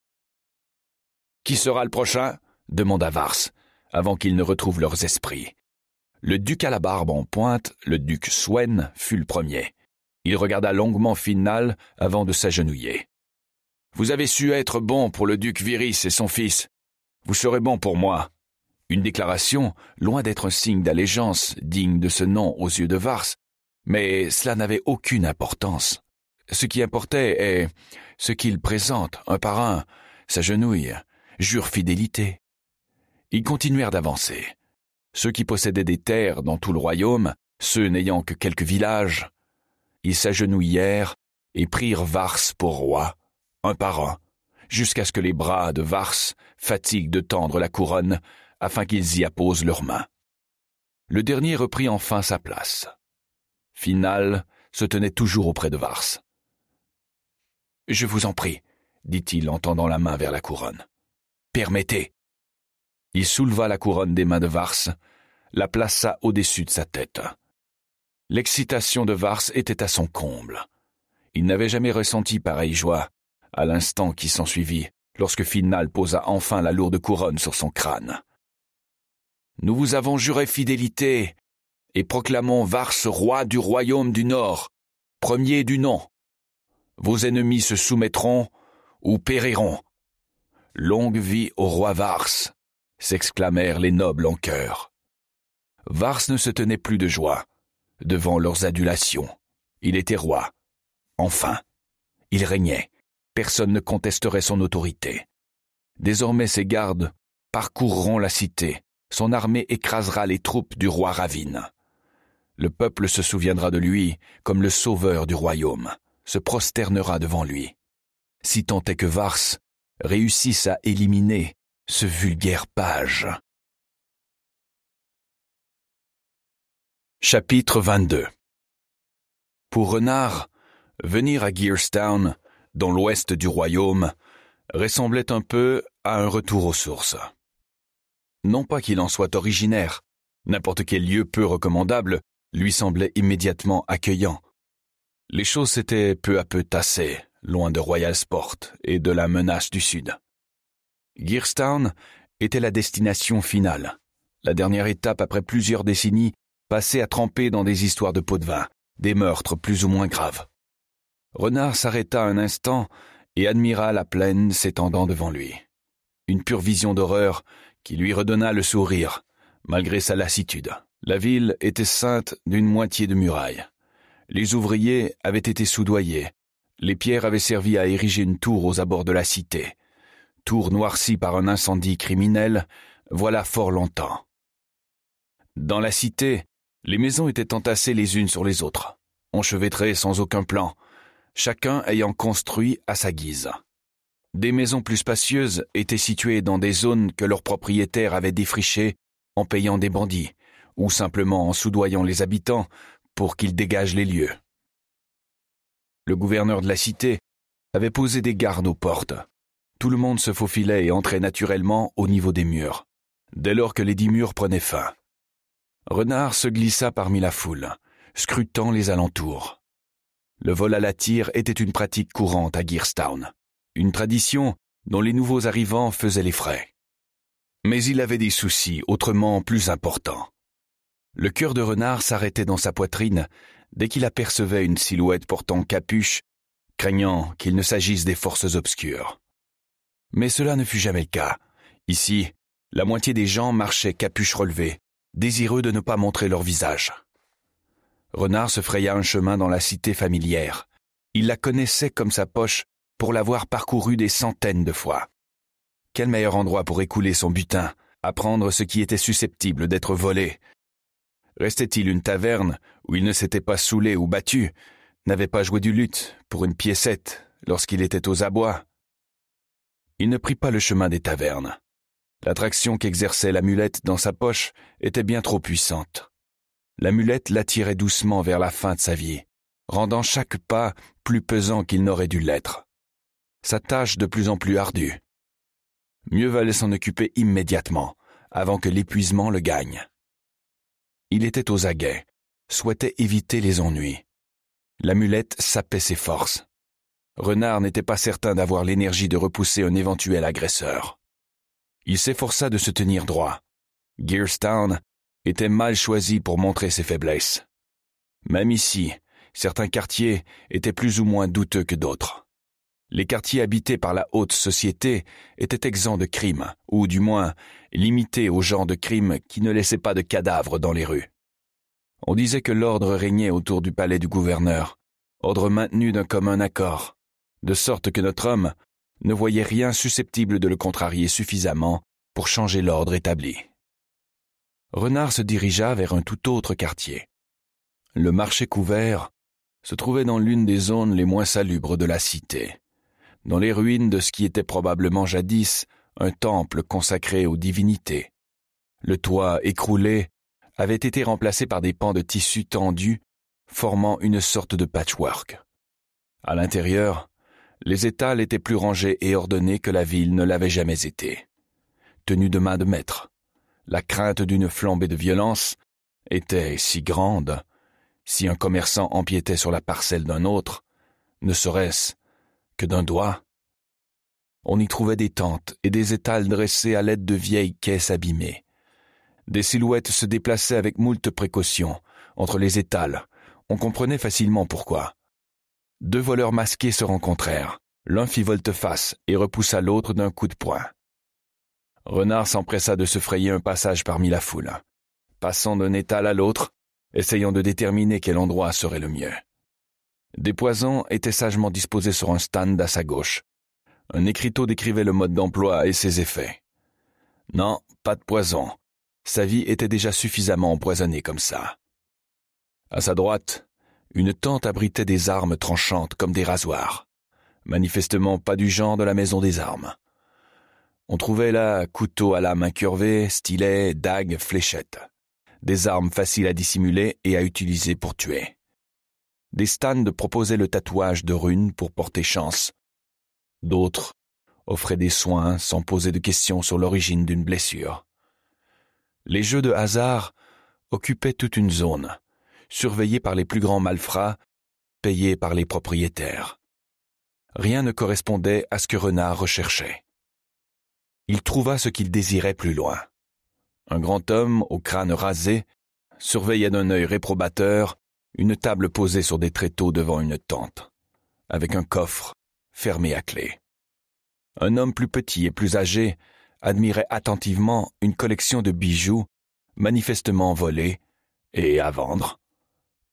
A: Qui sera le prochain demanda Vars, avant qu'ils ne retrouvent leurs esprits. Le duc à la barbe en pointe, le duc Swen, fut le premier. Il regarda longuement Finnal avant de s'agenouiller. Vous avez su être bon pour le duc Viris et son fils. Vous serez bon pour moi. Une déclaration, loin d'être un signe d'allégeance digne de ce nom aux yeux de Vars, mais cela n'avait aucune importance. Ce qui importait est ce qu'il présente, un par un, s'agenouille, jure fidélité. Ils continuèrent d'avancer. Ceux qui possédaient des terres dans tout le royaume, ceux n'ayant que quelques villages, ils s'agenouillèrent et prirent Vars pour roi, un par un, jusqu'à ce que les bras de Vars, fatigués de tendre la couronne, afin qu'ils y apposent leurs mains. Le dernier reprit enfin sa place. Final se tenait toujours auprès de Vars. Je vous en prie, dit-il en tendant la main vers la couronne. Permettez. Il souleva la couronne des mains de Vars, la plaça au-dessus de sa tête. L'excitation de Vars était à son comble. Il n'avait jamais ressenti pareille joie, à l'instant qui s'ensuivit, lorsque Final posa enfin la lourde couronne sur son crâne. Nous vous avons juré fidélité, et proclamons Vars roi du royaume du Nord, premier du nom. Vos ennemis se soumettront ou périront. Longue vie au roi Vars !» s'exclamèrent les nobles en cœur. Vars ne se tenait plus de joie devant leurs adulations. Il était roi. Enfin, il régnait. Personne ne contesterait son autorité. Désormais ses gardes parcourront la cité son armée écrasera les troupes du roi Ravine. Le peuple se souviendra de lui comme le sauveur du royaume, se prosternera devant lui. Si tant est que Vars réussisse à éliminer ce vulgaire page. Chapitre 22 Pour Renard, venir à Gearstown, dans l'ouest du royaume, ressemblait un peu à un retour aux sources non pas qu'il en soit originaire, n'importe quel lieu peu recommandable lui semblait immédiatement accueillant. Les choses s'étaient peu à peu tassées, loin de Royal Sport et de la menace du Sud. Gearstown était la destination finale, la dernière étape après plusieurs décennies passées à tremper dans des histoires de pots de vin, des meurtres plus ou moins graves. Renard s'arrêta un instant et admira la plaine s'étendant devant lui. Une pure vision d'horreur qui lui redonna le sourire, malgré sa lassitude. La ville était sainte d'une moitié de murailles. Les ouvriers avaient été soudoyés. Les pierres avaient servi à ériger une tour aux abords de la cité. Tour noircie par un incendie criminel, voilà fort longtemps. Dans la cité, les maisons étaient entassées les unes sur les autres, enchevêtrées sans aucun plan, chacun ayant construit à sa guise. Des maisons plus spacieuses étaient situées dans des zones que leurs propriétaires avaient défrichées en payant des bandits, ou simplement en soudoyant les habitants pour qu'ils dégagent les lieux. Le gouverneur de la cité avait posé des gardes aux portes. Tout le monde se faufilait et entrait naturellement au niveau des murs, dès lors que les dix murs prenaient fin. Renard se glissa parmi la foule, scrutant les alentours. Le vol à la tire était une pratique courante à Gearstown une tradition dont les nouveaux arrivants faisaient les frais. Mais il avait des soucis autrement plus importants. Le cœur de renard s'arrêtait dans sa poitrine dès qu'il apercevait une silhouette portant capuche, craignant qu'il ne s'agisse des forces obscures. Mais cela ne fut jamais le cas. Ici, la moitié des gens marchaient capuche relevée, désireux de ne pas montrer leur visage. Renard se fraya un chemin dans la cité familière. Il la connaissait comme sa poche pour l'avoir parcouru des centaines de fois. Quel meilleur endroit pour écouler son butin, apprendre ce qui était susceptible d'être volé Restait-il une taverne où il ne s'était pas saoulé ou battu, n'avait pas joué du luth pour une piécette lorsqu'il était aux abois Il ne prit pas le chemin des tavernes. L'attraction qu'exerçait l'amulette dans sa poche était bien trop puissante. L'amulette l'attirait doucement vers la fin de sa vie, rendant chaque pas plus pesant qu'il n'aurait dû l'être sa tâche de plus en plus ardue. Mieux valait s'en occuper immédiatement, avant que l'épuisement le gagne. Il était aux aguets, souhaitait éviter les ennuis. L'amulette sapait ses forces. Renard n'était pas certain d'avoir l'énergie de repousser un éventuel agresseur. Il s'efforça de se tenir droit. Gearstown était mal choisi pour montrer ses faiblesses. Même ici, certains quartiers étaient plus ou moins douteux que d'autres. Les quartiers habités par la haute société étaient exempts de crimes, ou du moins limités aux genre de crimes qui ne laissaient pas de cadavres dans les rues. On disait que l'ordre régnait autour du palais du gouverneur, ordre maintenu d'un commun accord, de sorte que notre homme ne voyait rien susceptible de le contrarier suffisamment pour changer l'ordre établi. Renard se dirigea vers un tout autre quartier. Le marché couvert se trouvait dans l'une des zones les moins salubres de la cité dans les ruines de ce qui était probablement jadis un temple consacré aux divinités. Le toit écroulé avait été remplacé par des pans de tissu tendus, formant une sorte de patchwork. À l'intérieur, les étals étaient plus rangés et ordonnés que la ville ne l'avait jamais été. Tenue de main de maître, la crainte d'une flambée de violence était si grande, si un commerçant empiétait sur la parcelle d'un autre, ne serait-ce que d'un doigt. On y trouvait des tentes et des étals dressés à l'aide de vieilles caisses abîmées. Des silhouettes se déplaçaient avec moult précautions entre les étals. On comprenait facilement pourquoi. Deux voleurs masqués se rencontrèrent. L'un fit volte-face et repoussa l'autre d'un coup de poing. Renard s'empressa de se frayer un passage parmi la foule, passant d'un étal à l'autre, essayant de déterminer quel endroit serait le mieux. Des poisons étaient sagement disposés sur un stand à sa gauche. Un écriteau décrivait le mode d'emploi et ses effets. Non, pas de poison. Sa vie était déjà suffisamment empoisonnée comme ça. À sa droite, une tente abritait des armes tranchantes comme des rasoirs. Manifestement pas du genre de la maison des armes. On trouvait là couteaux à lame incurvée, stylet, dagues, fléchettes, Des armes faciles à dissimuler et à utiliser pour tuer. Des stands proposaient le tatouage de runes pour porter chance. D'autres offraient des soins sans poser de questions sur l'origine d'une blessure. Les jeux de hasard occupaient toute une zone, surveillés par les plus grands malfrats, payés par les propriétaires. Rien ne correspondait à ce que Renard recherchait. Il trouva ce qu'il désirait plus loin. Un grand homme au crâne rasé surveillait d'un œil réprobateur une table posée sur des tréteaux devant une tente, avec un coffre fermé à clé. Un homme plus petit et plus âgé admirait attentivement une collection de bijoux manifestement volés et à vendre,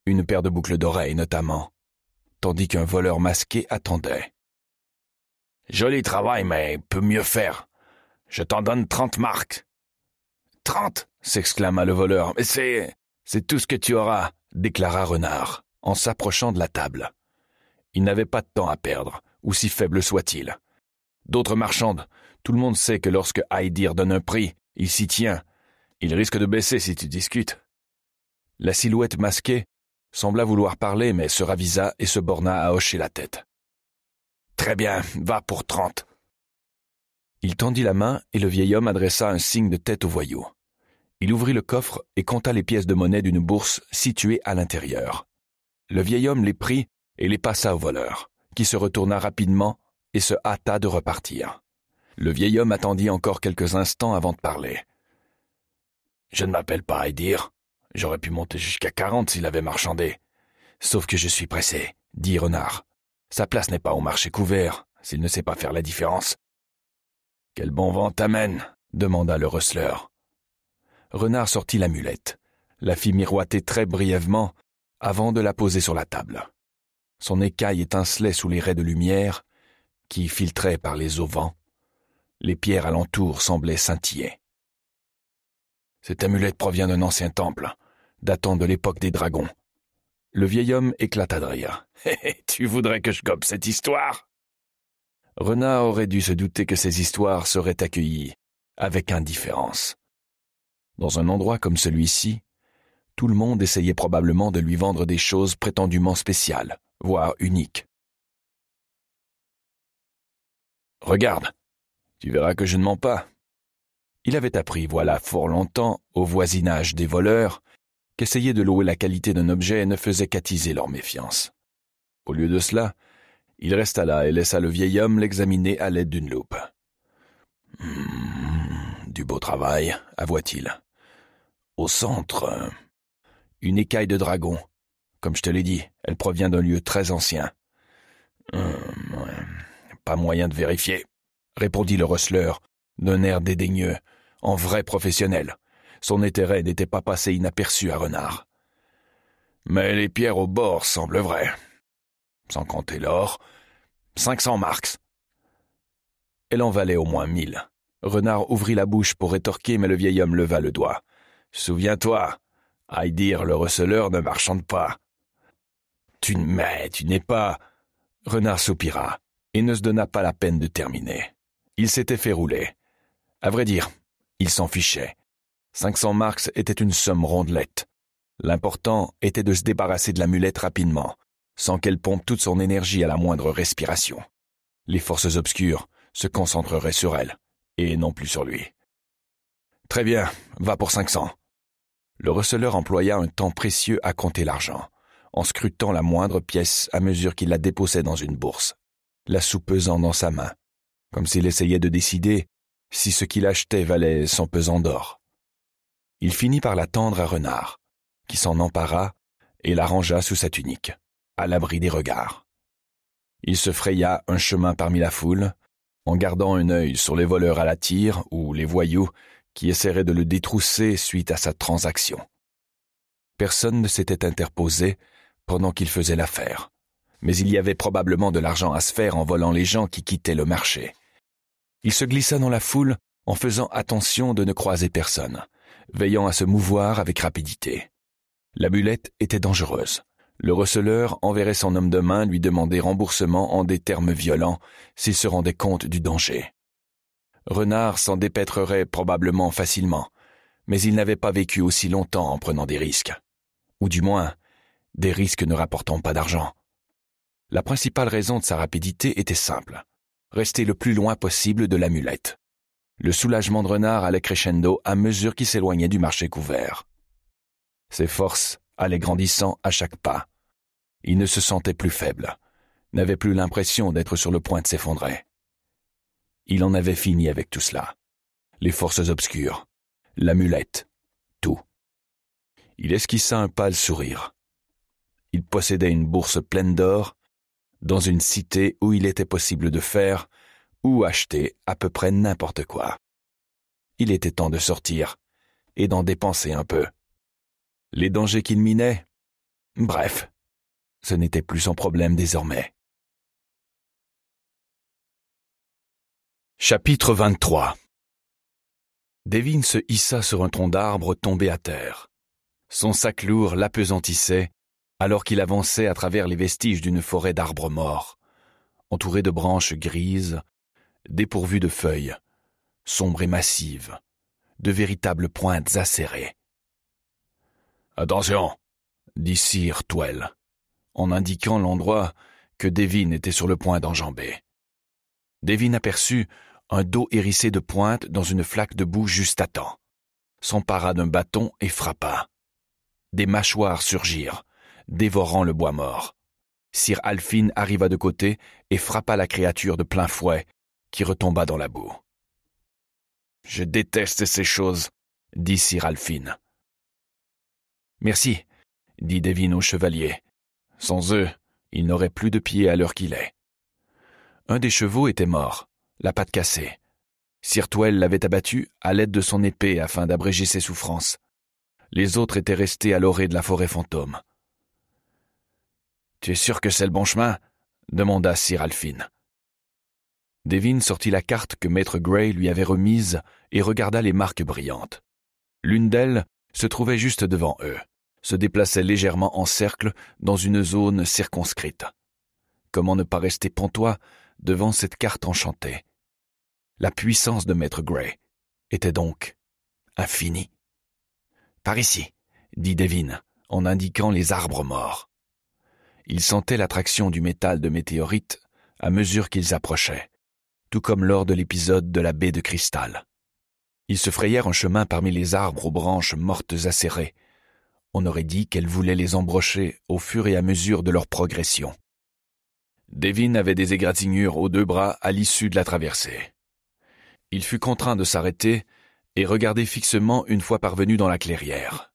A: une paire de boucles d'oreilles notamment, tandis qu'un voleur masqué attendait. Joli travail, mais peut mieux faire. Je t'en donne trente marques. Trente s'exclama le voleur. Mais c'est. c'est tout ce que tu auras déclara Renard, en s'approchant de la table. Il n'avait pas de temps à perdre, aussi faible soit-il. D'autres marchandes, tout le monde sait que lorsque Haïdir donne un prix, il s'y tient. Il risque de baisser si tu discutes. La silhouette masquée sembla vouloir parler, mais se ravisa et se borna à hocher la tête. Très bien, va pour trente. Il tendit la main et le vieil homme adressa un signe de tête au voyou. Il ouvrit le coffre et compta les pièces de monnaie d'une bourse située à l'intérieur. Le vieil homme les prit et les passa au voleur, qui se retourna rapidement et se hâta de repartir. Le vieil homme attendit encore quelques instants avant de parler. Je ne m'appelle pas Edir. J'aurais pu monter jusqu'à quarante s'il avait marchandé. Sauf que je suis pressé, dit Renard. Sa place n'est pas au marché couvert, s'il ne sait pas faire la différence. Quel bon vent t'amène demanda le rustleur. Renard sortit l'amulette, la fit miroiter très brièvement avant de la poser sur la table. Son écaille étincelait sous les raies de lumière qui filtraient par les auvents. Les pierres alentour semblaient scintiller. Cette amulette provient d'un ancien temple, datant de l'époque des dragons. Le vieil homme éclata de rire. *laughs* tu voudrais que je gobe cette histoire Renard aurait dû se douter que ces histoires seraient accueillies avec indifférence. Dans un endroit comme celui-ci, tout le monde essayait probablement de lui vendre des choses prétendument spéciales, voire uniques. Regarde, tu verras que je ne mens pas. Il avait appris, voilà fort longtemps, au voisinage des voleurs, qu'essayer de louer la qualité d'un objet ne faisait qu'attiser leur méfiance. Au lieu de cela, il resta là et laissa le vieil homme l'examiner à l'aide d'une loupe. Hmm, du beau travail, avoua-t-il. Au centre, une écaille de dragon. Comme je te l'ai dit, elle provient d'un lieu très ancien. Hum, pas moyen de vérifier, répondit le rustleur, d'un air dédaigneux, en vrai professionnel. Son intérêt n'était pas passé inaperçu à Renard. Mais les pierres au bord semblent vraies. Sans compter l'or, cinq cents marks. Elle en valait au moins mille. Renard ouvrit la bouche pour rétorquer, mais le vieil homme leva le doigt. Souviens-toi, dire, le receleur ne marchande pas. Tu ne mets, tu n'es pas. Renard soupira et ne se donna pas la peine de terminer. Il s'était fait rouler. À vrai dire, il s'en fichait. Cinq cents marks était une somme rondelette. L'important était de se débarrasser de la mulette rapidement, sans qu'elle pompe toute son énergie à la moindre respiration. Les forces obscures se concentreraient sur elle, et non plus sur lui. Très bien, va pour cinq cents. » Le receleur employa un temps précieux à compter l'argent, en scrutant la moindre pièce à mesure qu'il la déposait dans une bourse, la soupesant dans sa main, comme s'il essayait de décider si ce qu'il achetait valait son pesant d'or. Il finit par la tendre à Renard, qui s'en empara et la rangea sous sa tunique, à l'abri des regards. Il se fraya un chemin parmi la foule, en gardant un œil sur les voleurs à la tire ou les voyous qui essaierait de le détrousser suite à sa transaction. Personne ne s'était interposé pendant qu'il faisait l'affaire, mais il y avait probablement de l'argent à se faire en volant les gens qui quittaient le marché. Il se glissa dans la foule en faisant attention de ne croiser personne, veillant à se mouvoir avec rapidité. La bulette était dangereuse. Le receleur enverrait son homme de main lui demander remboursement en des termes violents s'il se rendait compte du danger. Renard s'en dépêtrerait probablement facilement, mais il n'avait pas vécu aussi longtemps en prenant des risques. Ou du moins, des risques ne rapportant pas d'argent. La principale raison de sa rapidité était simple. Rester le plus loin possible de l'amulette. Le soulagement de Renard allait crescendo à mesure qu'il s'éloignait du marché couvert. Ses forces allaient grandissant à chaque pas. Il ne se sentait plus faible, n'avait plus l'impression d'être sur le point de s'effondrer. Il en avait fini avec tout cela. Les forces obscures, l'amulette, tout. Il esquissa un pâle sourire. Il possédait une bourse pleine d'or, dans une cité où il était possible de faire ou acheter à peu près n'importe quoi. Il était temps de sortir et d'en dépenser un peu. Les dangers qu'il minait Bref, ce n'était plus son problème désormais. Chapitre 23 Devine se hissa sur un tronc d'arbre tombé à terre. Son sac lourd l'apesantissait alors qu'il avançait à travers les vestiges d'une forêt d'arbres morts, entourée de branches grises, dépourvues de feuilles, sombres et massives, de véritables pointes acérées. Attention, dit Sir Twell, en indiquant l'endroit que Devine était sur le point d'enjamber. Devin aperçut un dos hérissé de pointe dans une flaque de boue juste à temps, s'empara d'un bâton et frappa. Des mâchoires surgirent, dévorant le bois mort. Sir Alphine arriva de côté et frappa la créature de plein fouet, qui retomba dans la boue. Je déteste ces choses, dit Sir Alphine. Merci, dit Devine au chevalier. Sans eux, il n'aurait plus de pied à l'heure qu'il est. Un des chevaux était mort la patte cassée. Sirtuel l'avait abattu à l'aide de son épée afin d'abréger ses souffrances. Les autres étaient restés à l'orée de la forêt fantôme. Tu es sûr que c'est le bon chemin demanda Sir Alphine. Devin sortit la carte que Maître Gray lui avait remise et regarda les marques brillantes. L'une d'elles se trouvait juste devant eux, se déplaçait légèrement en cercle dans une zone circonscrite. Comment ne pas rester pantois devant cette carte enchantée la puissance de Maître Gray était donc infinie. Par ici, dit Devine, en indiquant les arbres morts. Il sentait l'attraction du métal de météorite à mesure qu'ils approchaient, tout comme lors de l'épisode de la baie de cristal. Ils se frayèrent un chemin parmi les arbres aux branches mortes acérées. On aurait dit qu'elles voulaient les embrocher au fur et à mesure de leur progression. Devin avait des égratignures aux deux bras à l'issue de la traversée il fut contraint de s'arrêter et regarder fixement une fois parvenu dans la clairière.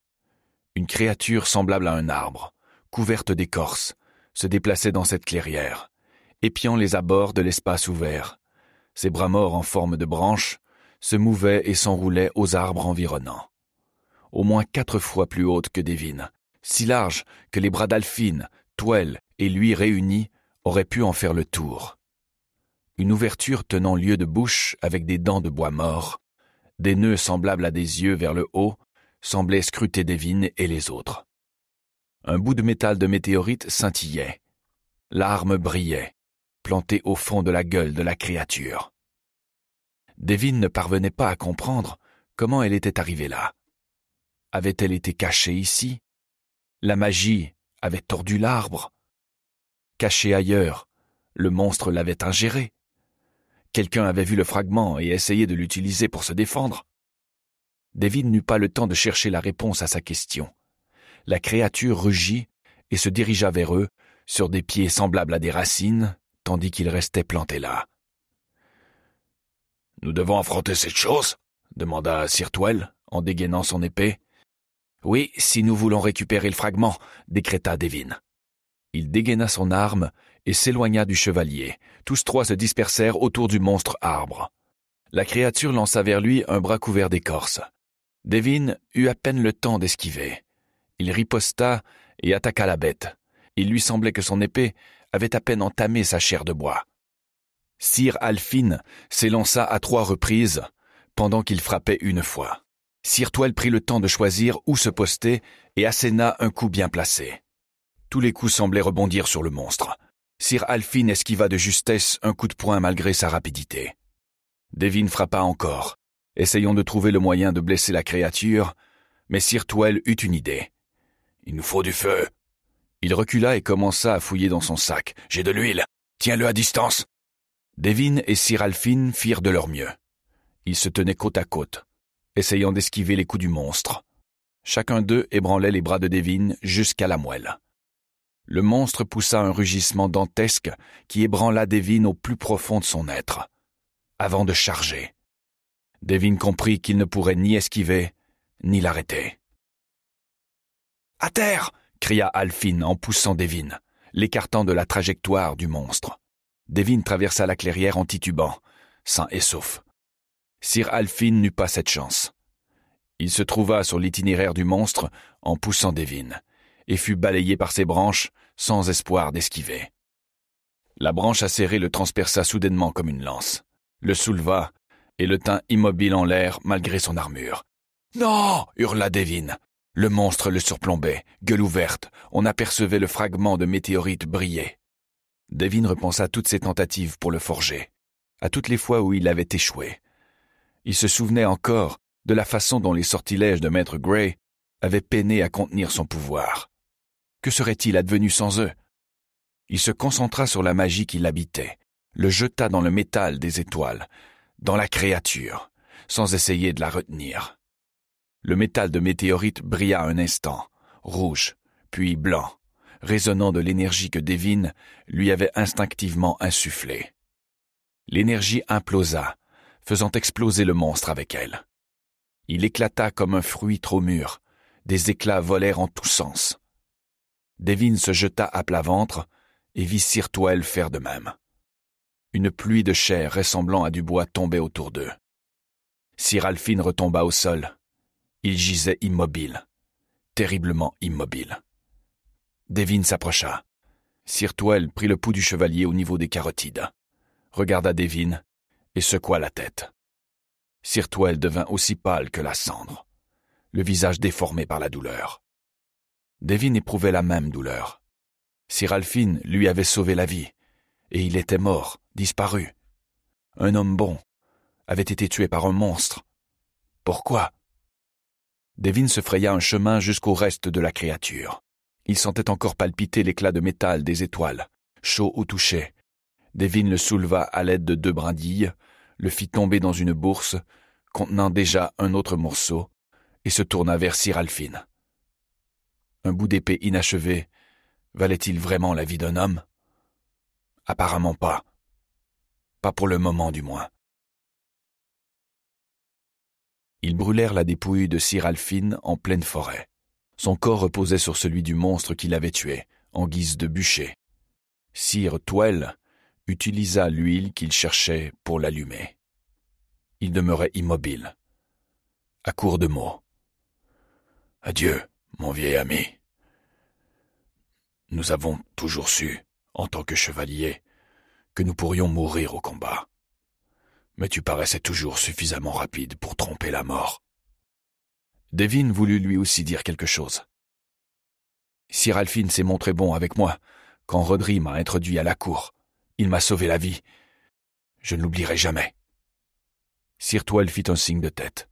A: Une créature semblable à un arbre, couverte d'écorce, se déplaçait dans cette clairière, épiant les abords de l'espace ouvert. Ses bras morts en forme de branches se mouvaient et s'enroulaient aux arbres environnants. Au moins quatre fois plus haute que Devine, si large que les bras d'Alphine, Toile et lui réunis auraient pu en faire le tour une ouverture tenant lieu de bouche avec des dents de bois mort, des nœuds semblables à des yeux vers le haut, semblaient scruter Devine et les autres. Un bout de métal de météorite scintillait. L'arme brillait, plantée au fond de la gueule de la créature. Devine ne parvenait pas à comprendre comment elle était arrivée là. Avait-elle été cachée ici La magie avait tordu l'arbre Cachée ailleurs, le monstre l'avait ingérée Quelqu'un avait vu le fragment et essayé de l'utiliser pour se défendre. David n'eut pas le temps de chercher la réponse à sa question. La créature rugit et se dirigea vers eux, sur des pieds semblables à des racines, tandis qu'il restait planté là. Nous devons affronter cette chose demanda Sirtwell, en dégainant son épée. Oui, si nous voulons récupérer le fragment, décréta David. Il dégaina son arme et s'éloigna du chevalier. Tous trois se dispersèrent autour du monstre arbre. La créature lança vers lui un bras couvert d'écorce. Devin eut à peine le temps d'esquiver. Il riposta et attaqua la bête. Il lui semblait que son épée avait à peine entamé sa chair de bois. Sire Alphine s'élança à trois reprises, pendant qu'il frappait une fois. Sir Toile prit le temps de choisir où se poster et asséna un coup bien placé. Tous les coups semblaient rebondir sur le monstre. Sir Alphine esquiva de justesse un coup de poing malgré sa rapidité. Devine frappa encore, essayant de trouver le moyen de blesser la créature, mais Sir Twell eut une idée. Il nous faut du feu. Il recula et commença à fouiller dans son sac. J'ai de l'huile. Tiens-le à distance. Devine et Sir Alphine firent de leur mieux. Ils se tenaient côte à côte, essayant d'esquiver les coups du monstre. Chacun d'eux ébranlait les bras de Devine jusqu'à la moelle. Le monstre poussa un rugissement dantesque qui ébranla Devine au plus profond de son être, avant de charger. Devine comprit qu'il ne pourrait ni esquiver, ni l'arrêter. À terre cria Alphine en poussant Devine, l'écartant de la trajectoire du monstre. Devine traversa la clairière en titubant, sain et sauf. Sir Alphine n'eut pas cette chance. Il se trouva sur l'itinéraire du monstre en poussant Devine et fut balayé par ses branches, sans espoir d'esquiver. La branche acérée le transperça soudainement comme une lance, le souleva, et le tint immobile en l'air malgré son armure. Non hurla Devine. Le monstre le surplombait, gueule ouverte, on apercevait le fragment de météorite briller. Devine repensa toutes ses tentatives pour le forger, à toutes les fois où il avait échoué. Il se souvenait encore de la façon dont les sortilèges de Maître Gray avaient peiné à contenir son pouvoir. Que serait-il advenu sans eux Il se concentra sur la magie qui l'habitait, le jeta dans le métal des étoiles, dans la créature, sans essayer de la retenir. Le métal de météorite brilla un instant, rouge, puis blanc, résonnant de l'énergie que Devine lui avait instinctivement insufflée. L'énergie implosa, faisant exploser le monstre avec elle. Il éclata comme un fruit trop mûr, des éclats volèrent en tous sens. Devin se jeta à plat ventre et vit Sirtoel faire de même. Une pluie de chair ressemblant à du bois tombait autour d'eux. Sir retomba au sol. Il gisait immobile, terriblement immobile. Devine s'approcha. Sirtoel prit le pouls du chevalier au niveau des carotides, regarda Devine et secoua la tête. Sirtoel devint aussi pâle que la cendre, le visage déformé par la douleur. Devin éprouvait la même douleur. Siralphine lui avait sauvé la vie, et il était mort, disparu. Un homme bon avait été tué par un monstre. Pourquoi Devin se fraya un chemin jusqu'au reste de la créature. Il sentait encore palpiter l'éclat de métal des étoiles, chaud au toucher. Devin le souleva à l'aide de deux brindilles, le fit tomber dans une bourse contenant déjà un autre morceau, et se tourna vers Siralphine un bout d'épée inachevé, valait-il vraiment la vie d'un homme Apparemment pas. Pas pour le moment du moins. Ils brûlèrent la dépouille de Sir Alphine en pleine forêt. Son corps reposait sur celui du monstre qu'il avait tué, en guise de bûcher. Sir Toël utilisa l'huile qu'il cherchait pour l'allumer. Il demeurait immobile, à court de mots. Adieu, mon vieil ami. Nous avons toujours su, en tant que chevalier, que nous pourrions mourir au combat. Mais tu paraissais toujours suffisamment rapide pour tromper la mort. Devine voulut lui aussi dire quelque chose. Sir Alphine s'est montré bon avec moi quand Rodry m'a introduit à la cour. Il m'a sauvé la vie. Je ne l'oublierai jamais. Sir Toile fit un signe de tête.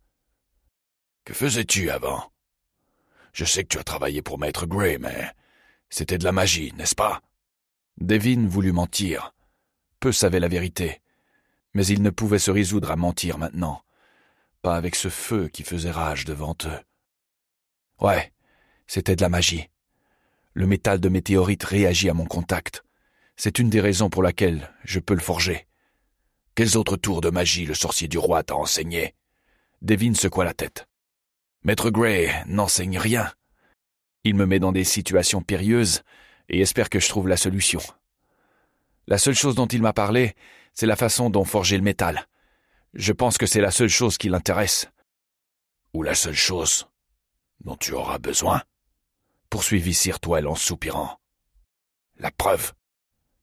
A: Que faisais-tu avant Je sais que tu as travaillé pour Maître Gray, mais c'était de la magie, n'est-ce pas Devin voulut mentir. Peu savait la vérité. Mais il ne pouvait se résoudre à mentir maintenant. Pas avec ce feu qui faisait rage devant eux. Ouais, c'était de la magie. Le métal de météorite réagit à mon contact. C'est une des raisons pour laquelle je peux le forger. Quels autres tours de magie le sorcier du roi t'a enseigné Devine secoua la tête. Maître Gray n'enseigne rien. Il me met dans des situations périlleuses et espère que je trouve la solution. La seule chose dont il m'a parlé, c'est la façon dont forger le métal. Je pense que c'est la seule chose qui l'intéresse. Ou la seule chose dont tu auras besoin, poursuivit Sir Twel en soupirant. La preuve.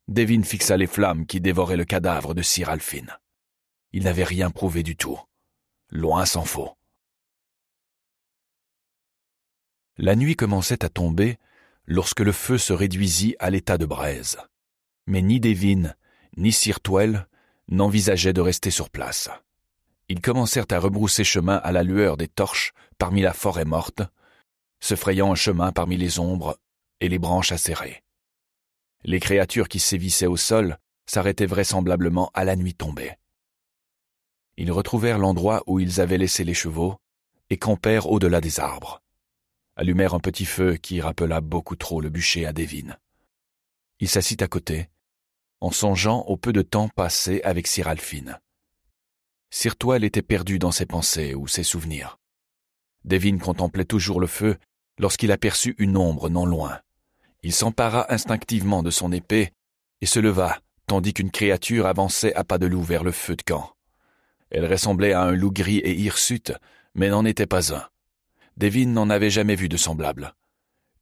A: Devin fixa les flammes qui dévoraient le cadavre de Sir Alphine. Il n'avait rien prouvé du tout. Loin s'en faut. La nuit commençait à tomber lorsque le feu se réduisit à l'état de braise. Mais ni Devine, ni Sirtuel n'envisageaient de rester sur place. Ils commencèrent à rebrousser chemin à la lueur des torches parmi la forêt morte, se frayant un chemin parmi les ombres et les branches acérées. Les créatures qui sévissaient au sol s'arrêtaient vraisemblablement à la nuit tombée. Ils retrouvèrent l'endroit où ils avaient laissé les chevaux et campèrent au-delà des arbres allumèrent un petit feu qui rappela beaucoup trop le bûcher à Devine. Il s'assit à côté, en songeant au peu de temps passé avec Sir Sir Toile était perdu dans ses pensées ou ses souvenirs. Devine contemplait toujours le feu lorsqu'il aperçut une ombre non loin. Il s'empara instinctivement de son épée et se leva, tandis qu'une créature avançait à pas de loup vers le feu de camp. Elle ressemblait à un loup gris et hirsute, mais n'en était pas un. Devin n'en avait jamais vu de semblable.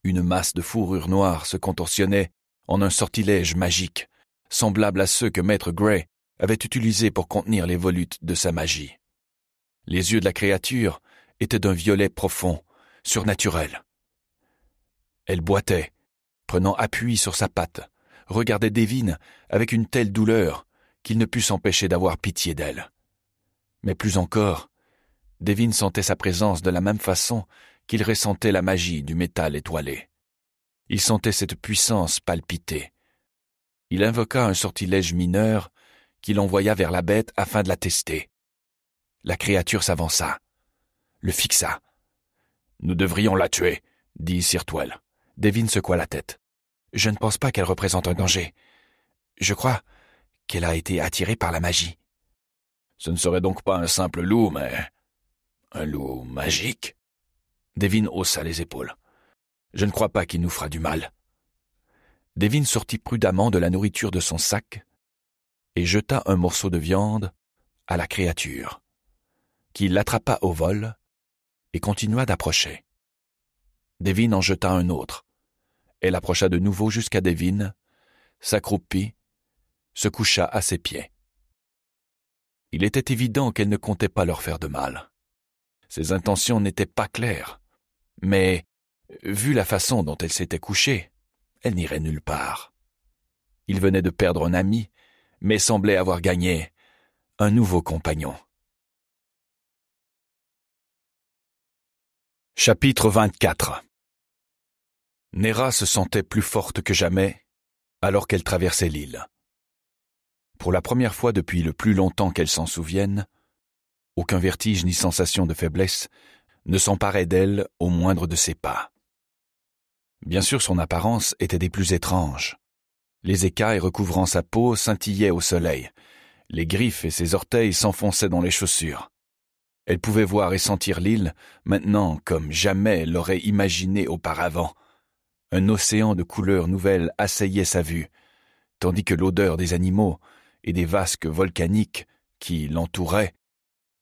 A: Une masse de fourrure noire se contorsionnait en un sortilège magique, semblable à ceux que Maître Gray avait utilisés pour contenir les volutes de sa magie. Les yeux de la créature étaient d'un violet profond, surnaturel. Elle boitait, prenant appui sur sa patte, regardait Devine avec une telle douleur qu'il ne put s'empêcher d'avoir pitié d'elle. Mais plus encore, Devine sentait sa présence de la même façon qu'il ressentait la magie du métal étoilé. Il sentait cette puissance palpiter. Il invoqua un sortilège mineur qu'il envoya vers la bête afin de la tester. La créature s'avança, le fixa. Nous devrions la tuer, dit Sirtoile. Devine secoua la tête. Je ne pense pas qu'elle représente un danger. Je crois qu'elle a été attirée par la magie. Ce ne serait donc pas un simple loup, mais un loup magique Devine haussa les épaules. Je ne crois pas qu'il nous fera du mal. Devine sortit prudemment de la nourriture de son sac et jeta un morceau de viande à la créature, qui l'attrapa au vol et continua d'approcher. Devine en jeta un autre. Elle approcha de nouveau jusqu'à Devine, s'accroupit, se coucha à ses pieds. Il était évident qu'elle ne comptait pas leur faire de mal ses intentions n'étaient pas claires. Mais, vu la façon dont elle s'était couchée, elle n'irait nulle part. Il venait de perdre un ami, mais semblait avoir gagné un nouveau compagnon. Chapitre 24 Nera se sentait plus forte que jamais alors qu'elle traversait l'île. Pour la première fois depuis le plus longtemps qu'elle s'en souvienne, aucun vertige ni sensation de faiblesse, ne s'emparait d'elle au moindre de ses pas. Bien sûr, son apparence était des plus étranges. Les écailles recouvrant sa peau scintillaient au soleil. Les griffes et ses orteils s'enfonçaient dans les chaussures. Elle pouvait voir et sentir l'île, maintenant comme jamais l'aurait imaginé auparavant. Un océan de couleurs nouvelles assaillait sa vue, tandis que l'odeur des animaux et des vasques volcaniques qui l'entouraient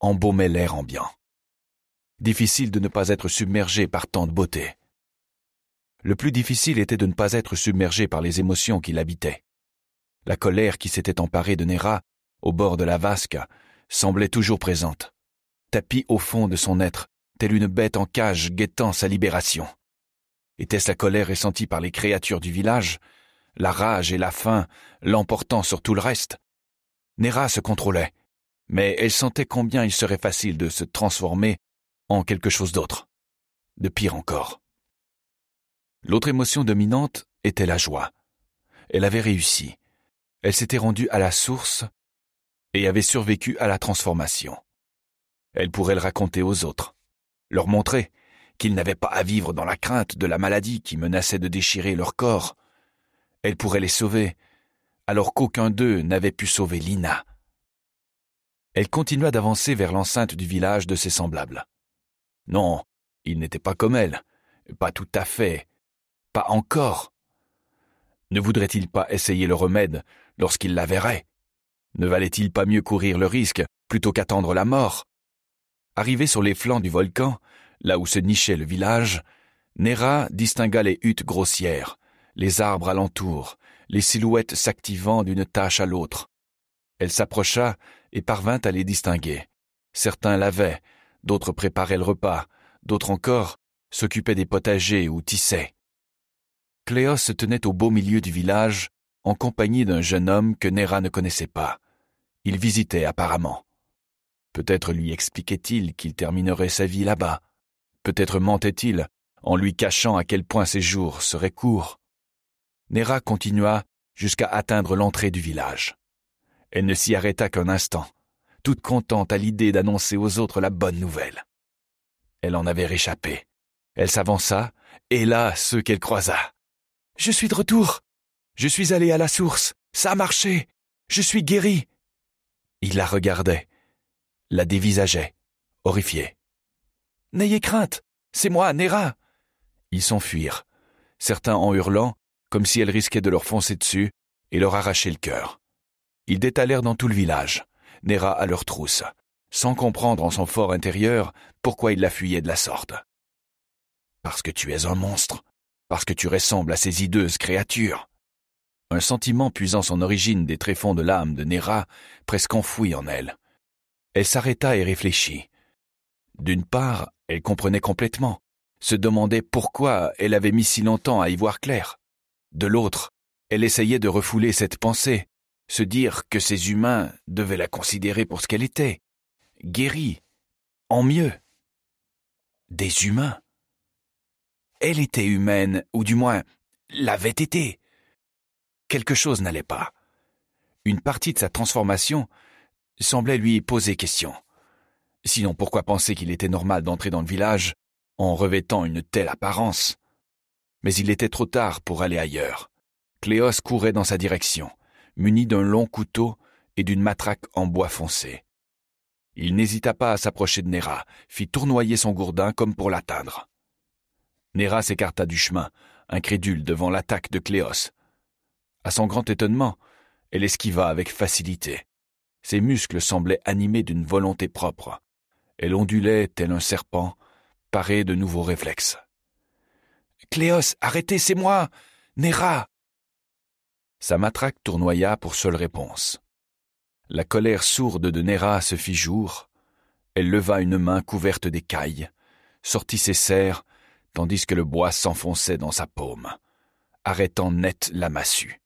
A: embaumait l'air ambiant. Difficile de ne pas être submergé par tant de beauté. Le plus difficile était de ne pas être submergé par les émotions qui l'habitaient. La colère qui s'était emparée de Nera, au bord de la vasque, semblait toujours présente, tapie au fond de son être, telle une bête en cage guettant sa libération. Était-ce la colère ressentie par les créatures du village, la rage et la faim l'emportant sur tout le reste Nera se contrôlait, mais elle sentait combien il serait facile de se transformer en quelque chose d'autre, de pire encore. L'autre émotion dominante était la joie. Elle avait réussi. Elle s'était rendue à la source et avait survécu à la transformation. Elle pourrait le raconter aux autres, leur montrer qu'ils n'avaient pas à vivre dans la crainte de la maladie qui menaçait de déchirer leur corps. Elle pourrait les sauver, alors qu'aucun d'eux n'avait pu sauver Lina elle continua d'avancer vers l'enceinte du village de ses semblables. Non, il n'était pas comme elle, pas tout à fait, pas encore. Ne voudrait-il pas essayer le remède lorsqu'il la verrait Ne valait-il pas mieux courir le risque plutôt qu'attendre la mort Arrivé sur les flancs du volcan, là où se nichait le village, Nera distingua les huttes grossières, les arbres alentour, les silhouettes s'activant d'une tache à l'autre, elle s'approcha et parvint à les distinguer. Certains lavaient, d'autres préparaient le repas, d'autres encore s'occupaient des potagers ou tissaient. Cléos se tenait au beau milieu du village, en compagnie d'un jeune homme que Néra ne connaissait pas. Il visitait apparemment. Peut-être lui expliquait-il qu'il terminerait sa vie là-bas. Peut-être mentait-il en lui cachant à quel point ses jours seraient courts. Néra continua jusqu'à atteindre l'entrée du village. Elle ne s'y arrêta qu'un instant, toute contente à l'idée d'annoncer aux autres la bonne nouvelle. Elle en avait réchappé. Elle s'avança, et là, ceux qu'elle croisa. Je suis de retour. Je suis allé à la source. Ça a marché. Je suis guéri. Il la regardait, la dévisageait, horrifié. N'ayez crainte. C'est moi, Nera !» Ils s'enfuirent, certains en hurlant, comme si elle risquait de leur foncer dessus et leur arracher le cœur. Ils détalèrent dans tout le village, Nera à leur trousse, sans comprendre en son fort intérieur pourquoi il la fuyait de la sorte. Parce que tu es un monstre, parce que tu ressembles à ces hideuses créatures. Un sentiment puisant son origine des tréfonds de l'âme de Nera presque enfoui en elle. Elle s'arrêta et réfléchit. D'une part, elle comprenait complètement, se demandait pourquoi elle avait mis si longtemps à y voir clair. De l'autre, elle essayait de refouler cette pensée, se dire que ces humains devaient la considérer pour ce qu'elle était, guérie, en mieux. Des humains. Elle était humaine, ou du moins l'avait été. Quelque chose n'allait pas. Une partie de sa transformation semblait lui poser question. Sinon pourquoi penser qu'il était normal d'entrer dans le village en revêtant une telle apparence Mais il était trop tard pour aller ailleurs. Cléos courait dans sa direction muni d'un long couteau et d'une matraque en bois foncé. Il n'hésita pas à s'approcher de Néra, fit tournoyer son gourdin comme pour l'atteindre. Néra s'écarta du chemin, incrédule devant l'attaque de Cléos. À son grand étonnement, elle esquiva avec facilité. Ses muscles semblaient animés d'une volonté propre. Elle ondulait tel un serpent, paré de nouveaux réflexes. Cléos, arrêtez, c'est moi Néra sa matraque tournoya pour seule réponse. La colère sourde de Néra se fit jour. Elle leva une main couverte d'écailles, sortit ses serres, tandis que le bois s'enfonçait dans sa paume, arrêtant net la massue.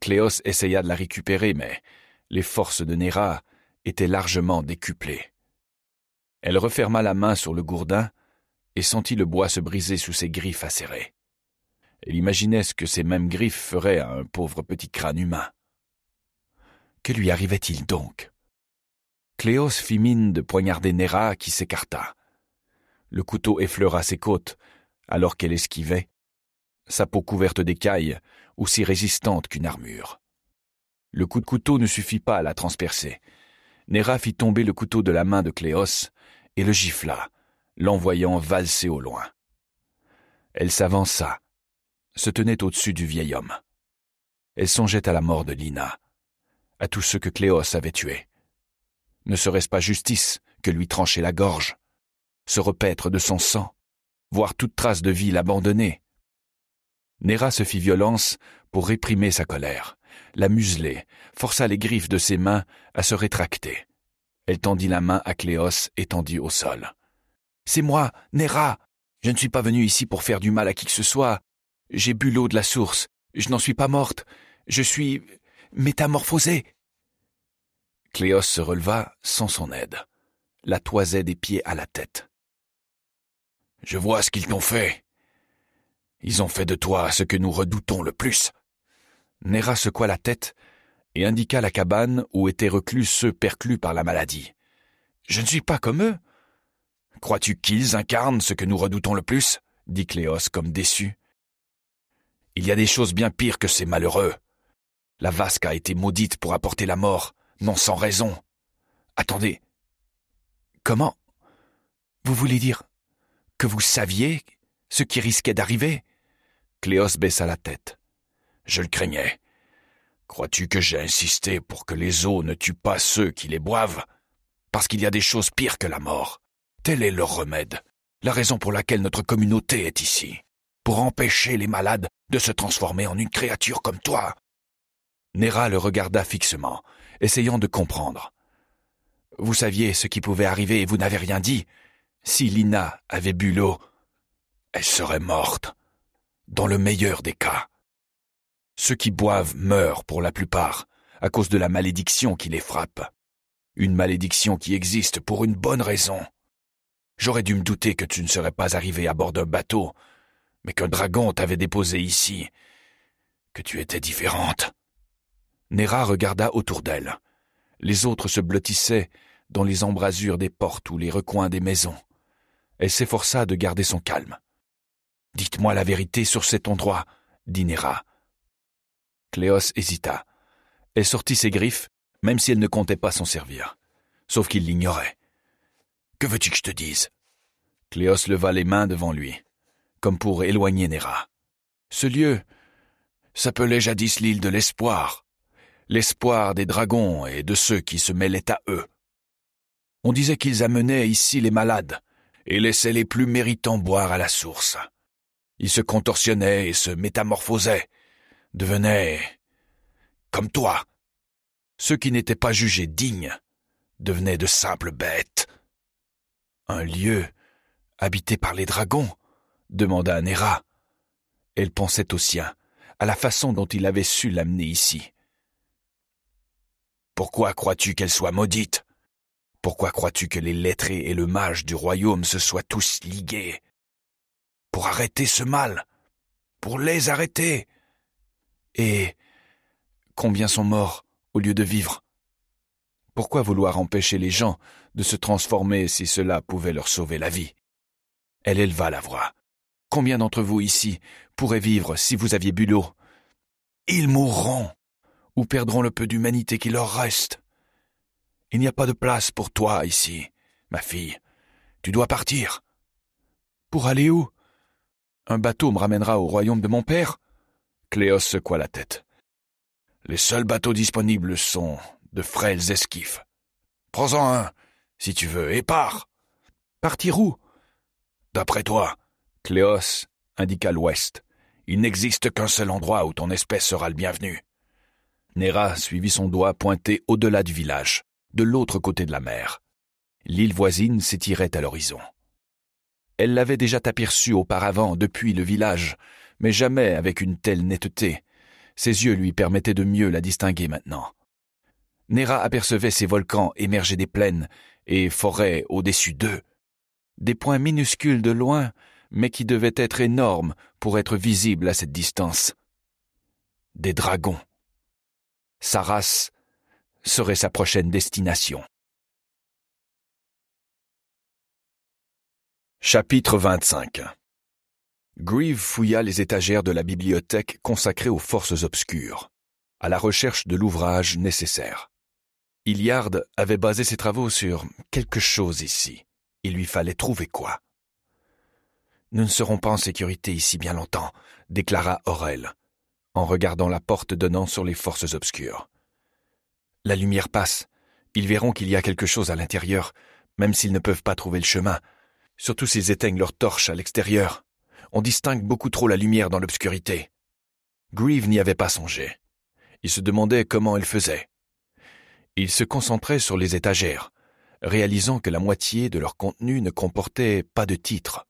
A: Cléos essaya de la récupérer, mais les forces de Néra étaient largement décuplées. Elle referma la main sur le gourdin et sentit le bois se briser sous ses griffes acérées. Elle imaginait ce que ces mêmes griffes feraient à un pauvre petit crâne humain. Que lui arrivait-il donc Cléos fit mine de poignarder Néra qui s'écarta. Le couteau effleura ses côtes, alors qu'elle esquivait, sa peau couverte d'écailles, aussi résistante qu'une armure. Le coup de couteau ne suffit pas à la transpercer. Néra fit tomber le couteau de la main de Cléos et le gifla, l'envoyant valser au loin. Elle s'avança, se tenait au-dessus du vieil homme. Elle songeait à la mort de Lina, à tous ceux que Cléos avait tué. Ne serait-ce pas justice que lui trancher la gorge, se repaître de son sang, voir toute trace de vie l'abandonner Néra se fit violence pour réprimer sa colère, la museler, força les griffes de ses mains à se rétracter. Elle tendit la main à Cléos tendit au sol. C'est moi, Néra. Je ne suis pas venu ici pour faire du mal à qui que ce soit. J'ai bu l'eau de la source. Je n'en suis pas morte. Je suis métamorphosée. Cléos se releva sans son aide, la toisait des pieds à la tête. Je vois ce qu'ils t'ont fait. Ils ont fait de toi ce que nous redoutons le plus. Néra secoua la tête et indiqua la cabane où étaient reclus ceux perclus par la maladie. Je ne suis pas comme eux. Crois-tu qu'ils incarnent ce que nous redoutons le plus dit Cléos comme déçu. Il y a des choses bien pires que ces malheureux. La vasque a été maudite pour apporter la mort, non sans raison. Attendez. Comment Vous voulez dire que vous saviez ce qui risquait d'arriver Cléos baissa la tête. Je le craignais. Crois-tu que j'ai insisté pour que les eaux ne tuent pas ceux qui les boivent Parce qu'il y a des choses pires que la mort. Tel est leur remède, la raison pour laquelle notre communauté est ici pour empêcher les malades de se transformer en une créature comme toi. Nera le regarda fixement, essayant de comprendre. Vous saviez ce qui pouvait arriver et vous n'avez rien dit. Si Lina avait bu l'eau, elle serait morte. Dans le meilleur des cas. Ceux qui boivent meurent pour la plupart, à cause de la malédiction qui les frappe. Une malédiction qui existe pour une bonne raison. J'aurais dû me douter que tu ne serais pas arrivé à bord d'un bateau mais qu'un dragon t'avait déposé ici, que tu étais différente. Néra regarda autour d'elle. Les autres se blottissaient dans les embrasures des portes ou les recoins des maisons. Elle s'efforça de garder son calme. Dites-moi la vérité sur cet endroit, dit Néra. Cléos hésita. Elle sortit ses griffes, même si elle ne comptait pas s'en servir. Sauf qu'il l'ignorait. Que veux-tu que je te dise Cléos leva les mains devant lui comme pour éloigner Néra. Ce lieu s'appelait jadis l'île de l'espoir, l'espoir des dragons et de ceux qui se mêlaient à eux. On disait qu'ils amenaient ici les malades et laissaient les plus méritants boire à la source. Ils se contorsionnaient et se métamorphosaient, devenaient comme toi. Ceux qui n'étaient pas jugés dignes devenaient de simples bêtes. Un lieu habité par les dragons demanda Nera. Elle pensait au sien, à la façon dont il avait su l'amener ici. Pourquoi crois-tu qu'elle soit maudite Pourquoi crois-tu que les lettrés et le mage du royaume se soient tous ligués Pour arrêter ce mal Pour les arrêter Et combien sont morts au lieu de vivre Pourquoi vouloir empêcher les gens de se transformer si cela pouvait leur sauver la vie Elle éleva la voix, Combien d'entre vous ici pourraient vivre si vous aviez bu l'eau Ils mourront ou perdront le peu d'humanité qui leur reste. Il n'y a pas de place pour toi ici, ma fille. Tu dois partir. Pour aller où Un bateau me ramènera au royaume de mon père Cléos secoua la tête. Les seuls bateaux disponibles sont de frêles esquifs. Prends-en un, si tu veux, et pars. Partir où D'après toi, Cléos indiqua l'ouest. Il n'existe qu'un seul endroit où ton espèce sera le bienvenu. Néra suivit son doigt pointé au-delà du village, de l'autre côté de la mer. L'île voisine s'étirait à l'horizon. Elle l'avait déjà aperçue auparavant depuis le village, mais jamais avec une telle netteté. Ses yeux lui permettaient de mieux la distinguer maintenant. Néra apercevait ces volcans émerger des plaines et forêts au-dessus d'eux. Des points minuscules de loin mais qui devait être énorme pour être visible à cette distance. Des dragons. Sa race serait sa prochaine destination. Chapitre 25 Grieve fouilla les étagères de la bibliothèque consacrée aux forces obscures, à la recherche de l'ouvrage nécessaire. Hilliard avait basé ses travaux sur quelque chose ici. Il lui fallait trouver quoi. Nous ne serons pas en sécurité ici bien longtemps, déclara Aurel, en regardant la porte donnant sur les forces obscures. La lumière passe. Ils verront qu'il y a quelque chose à l'intérieur, même s'ils ne peuvent pas trouver le chemin, surtout s'ils éteignent leurs torches à l'extérieur. On distingue beaucoup trop la lumière dans l'obscurité. Grieve n'y avait pas songé. Il se demandait comment elle faisait. Il se concentrait sur les étagères, réalisant que la moitié de leur contenu ne comportait pas de titres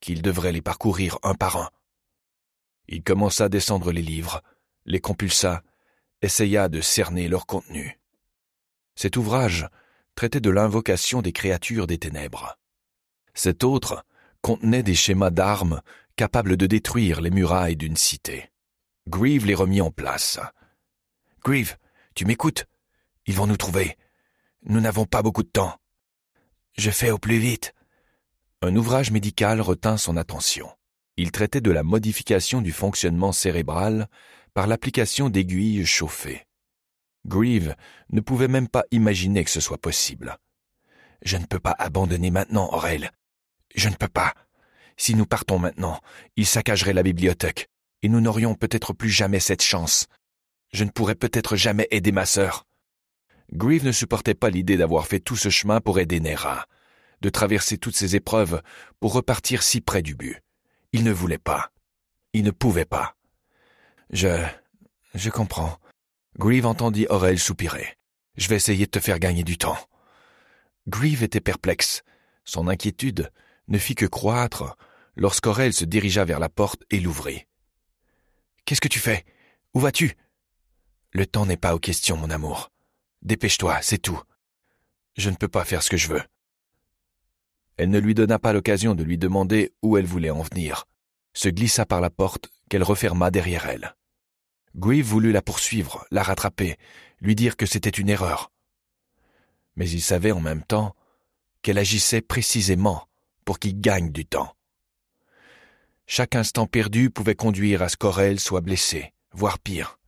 A: qu'il devrait les parcourir un par un. Il commença à descendre les livres, les compulsa, essaya de cerner leur contenu. Cet ouvrage traitait de l'invocation des créatures des ténèbres. Cet autre contenait des schémas d'armes capables de détruire les murailles d'une cité. Grieve les remit en place. Grieve, tu m'écoutes Ils vont nous trouver. Nous n'avons pas beaucoup de temps. Je fais au plus vite un ouvrage médical retint son attention. Il traitait de la modification du fonctionnement cérébral par l'application d'aiguilles chauffées. Greave ne pouvait même pas imaginer que ce soit possible. Je ne peux pas abandonner maintenant, Aurel. Je ne peux pas. Si nous partons maintenant, il saccagerait la bibliothèque, et nous n'aurions peut-être plus jamais cette chance. Je ne pourrais peut-être jamais aider ma sœur. Greave ne supportait pas l'idée d'avoir fait tout ce chemin pour aider Nera de traverser toutes ces épreuves pour repartir si près du but. Il ne voulait pas. Il ne pouvait pas. Je. Je comprends. Grieve entendit Aurel soupirer. Je vais essayer de te faire gagner du temps. Grieve était perplexe. Son inquiétude ne fit que croître lorsqu'Aurel se dirigea vers la porte et l'ouvrit. Qu'est-ce que tu fais Où vas-tu Le temps n'est pas aux questions, mon amour. Dépêche-toi, c'est tout. Je ne peux pas faire ce que je veux elle ne lui donna pas l'occasion de lui demander où elle voulait en venir, se glissa par la porte qu'elle referma derrière elle. Guy voulut la poursuivre, la rattraper, lui dire que c'était une erreur. Mais il savait en même temps qu'elle agissait précisément pour qu'il gagne du temps. Chaque instant perdu pouvait conduire à ce qu'Aurel soit blessé, voire pire.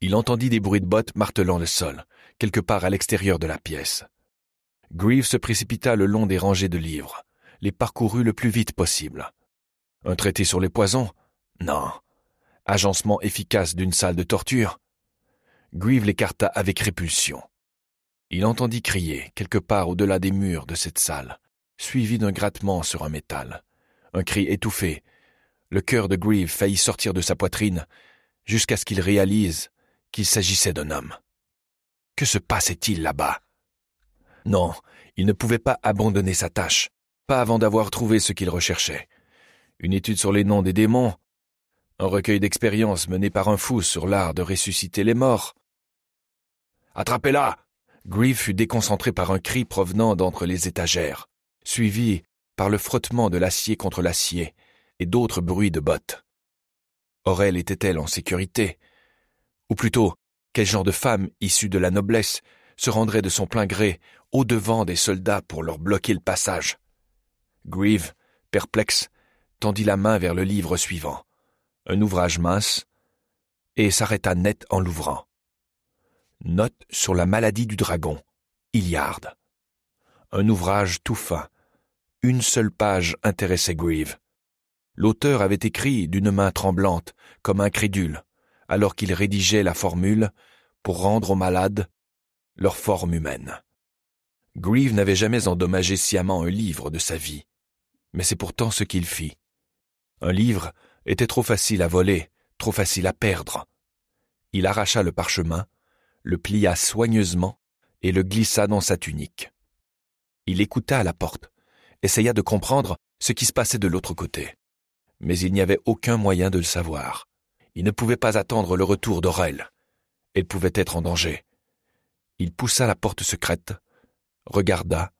A: Il entendit des bruits de bottes martelant le sol, quelque part à l'extérieur de la pièce. Grieve se précipita le long des rangées de livres, les parcourut le plus vite possible. Un traité sur les poisons Non. Agencement efficace d'une salle de torture Grieve l'écarta avec répulsion. Il entendit crier, quelque part au-delà des murs de cette salle, suivi d'un grattement sur un métal. Un cri étouffé. Le cœur de Grieve faillit sortir de sa poitrine, jusqu'à ce qu'il réalise qu'il s'agissait d'un homme. Que se passait-il là-bas non, il ne pouvait pas abandonner sa tâche, pas avant d'avoir trouvé ce qu'il recherchait. Une étude sur les noms des démons, un recueil d'expériences mené par un fou sur l'art de ressusciter les morts. Attrapez-la Griff fut déconcentré par un cri provenant d'entre les étagères, suivi par le frottement de l'acier contre l'acier et d'autres bruits de bottes. Aurel était-elle en sécurité Ou plutôt, quel genre de femme issue de la noblesse se rendrait de son plein gré au-devant des soldats pour leur bloquer le passage. Greave, perplexe, tendit la main vers le livre suivant, un ouvrage mince, et s'arrêta net en l'ouvrant. Note sur la maladie du dragon, Iliard. Un ouvrage tout fin. Une seule page intéressait Greave. L'auteur avait écrit d'une main tremblante, comme incrédule, alors qu'il rédigeait la formule pour rendre aux malades leur forme humaine. Greave n'avait jamais endommagé sciemment un livre de sa vie. Mais c'est pourtant ce qu'il fit. Un livre était trop facile à voler, trop facile à perdre. Il arracha le parchemin, le plia soigneusement et le glissa dans sa tunique. Il écouta à la porte, essaya de comprendre ce qui se passait de l'autre côté. Mais il n'y avait aucun moyen de le savoir. Il ne pouvait pas attendre le retour d'Aurel. Elle pouvait être en danger. Il poussa la porte secrète regarda,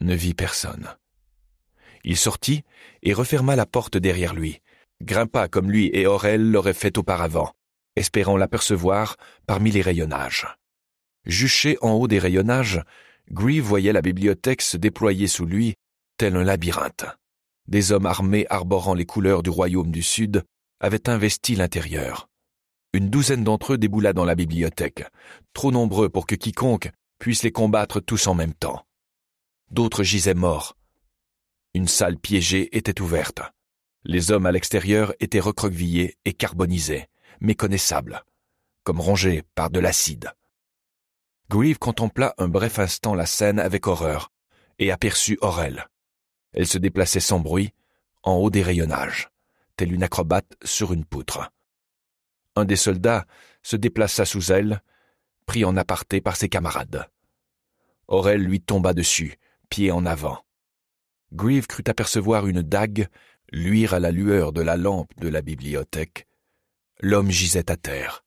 A: ne vit personne. Il sortit et referma la porte derrière lui, grimpa comme lui et Aurel l'auraient fait auparavant, espérant l'apercevoir parmi les rayonnages. Juché en haut des rayonnages, Gris voyait la bibliothèque se déployer sous lui, tel un labyrinthe. Des hommes armés arborant les couleurs du royaume du Sud avaient investi l'intérieur. Une douzaine d'entre eux déboula dans la bibliothèque, trop nombreux pour que quiconque puissent les combattre tous en même temps. D'autres gisaient morts. Une salle piégée était ouverte. Les hommes à l'extérieur étaient recroquevillés et carbonisés, méconnaissables, comme rongés par de l'acide. Grieve contempla un bref instant la scène avec horreur et aperçut Aurel. Elle se déplaçait sans bruit, en haut des rayonnages, telle une acrobate sur une poutre. Un des soldats se déplaça sous elle pris en aparté par ses camarades. Aurel lui tomba dessus, pied en avant. Grieve crut apercevoir une dague luire à la lueur de la lampe de la bibliothèque. L'homme gisait à terre,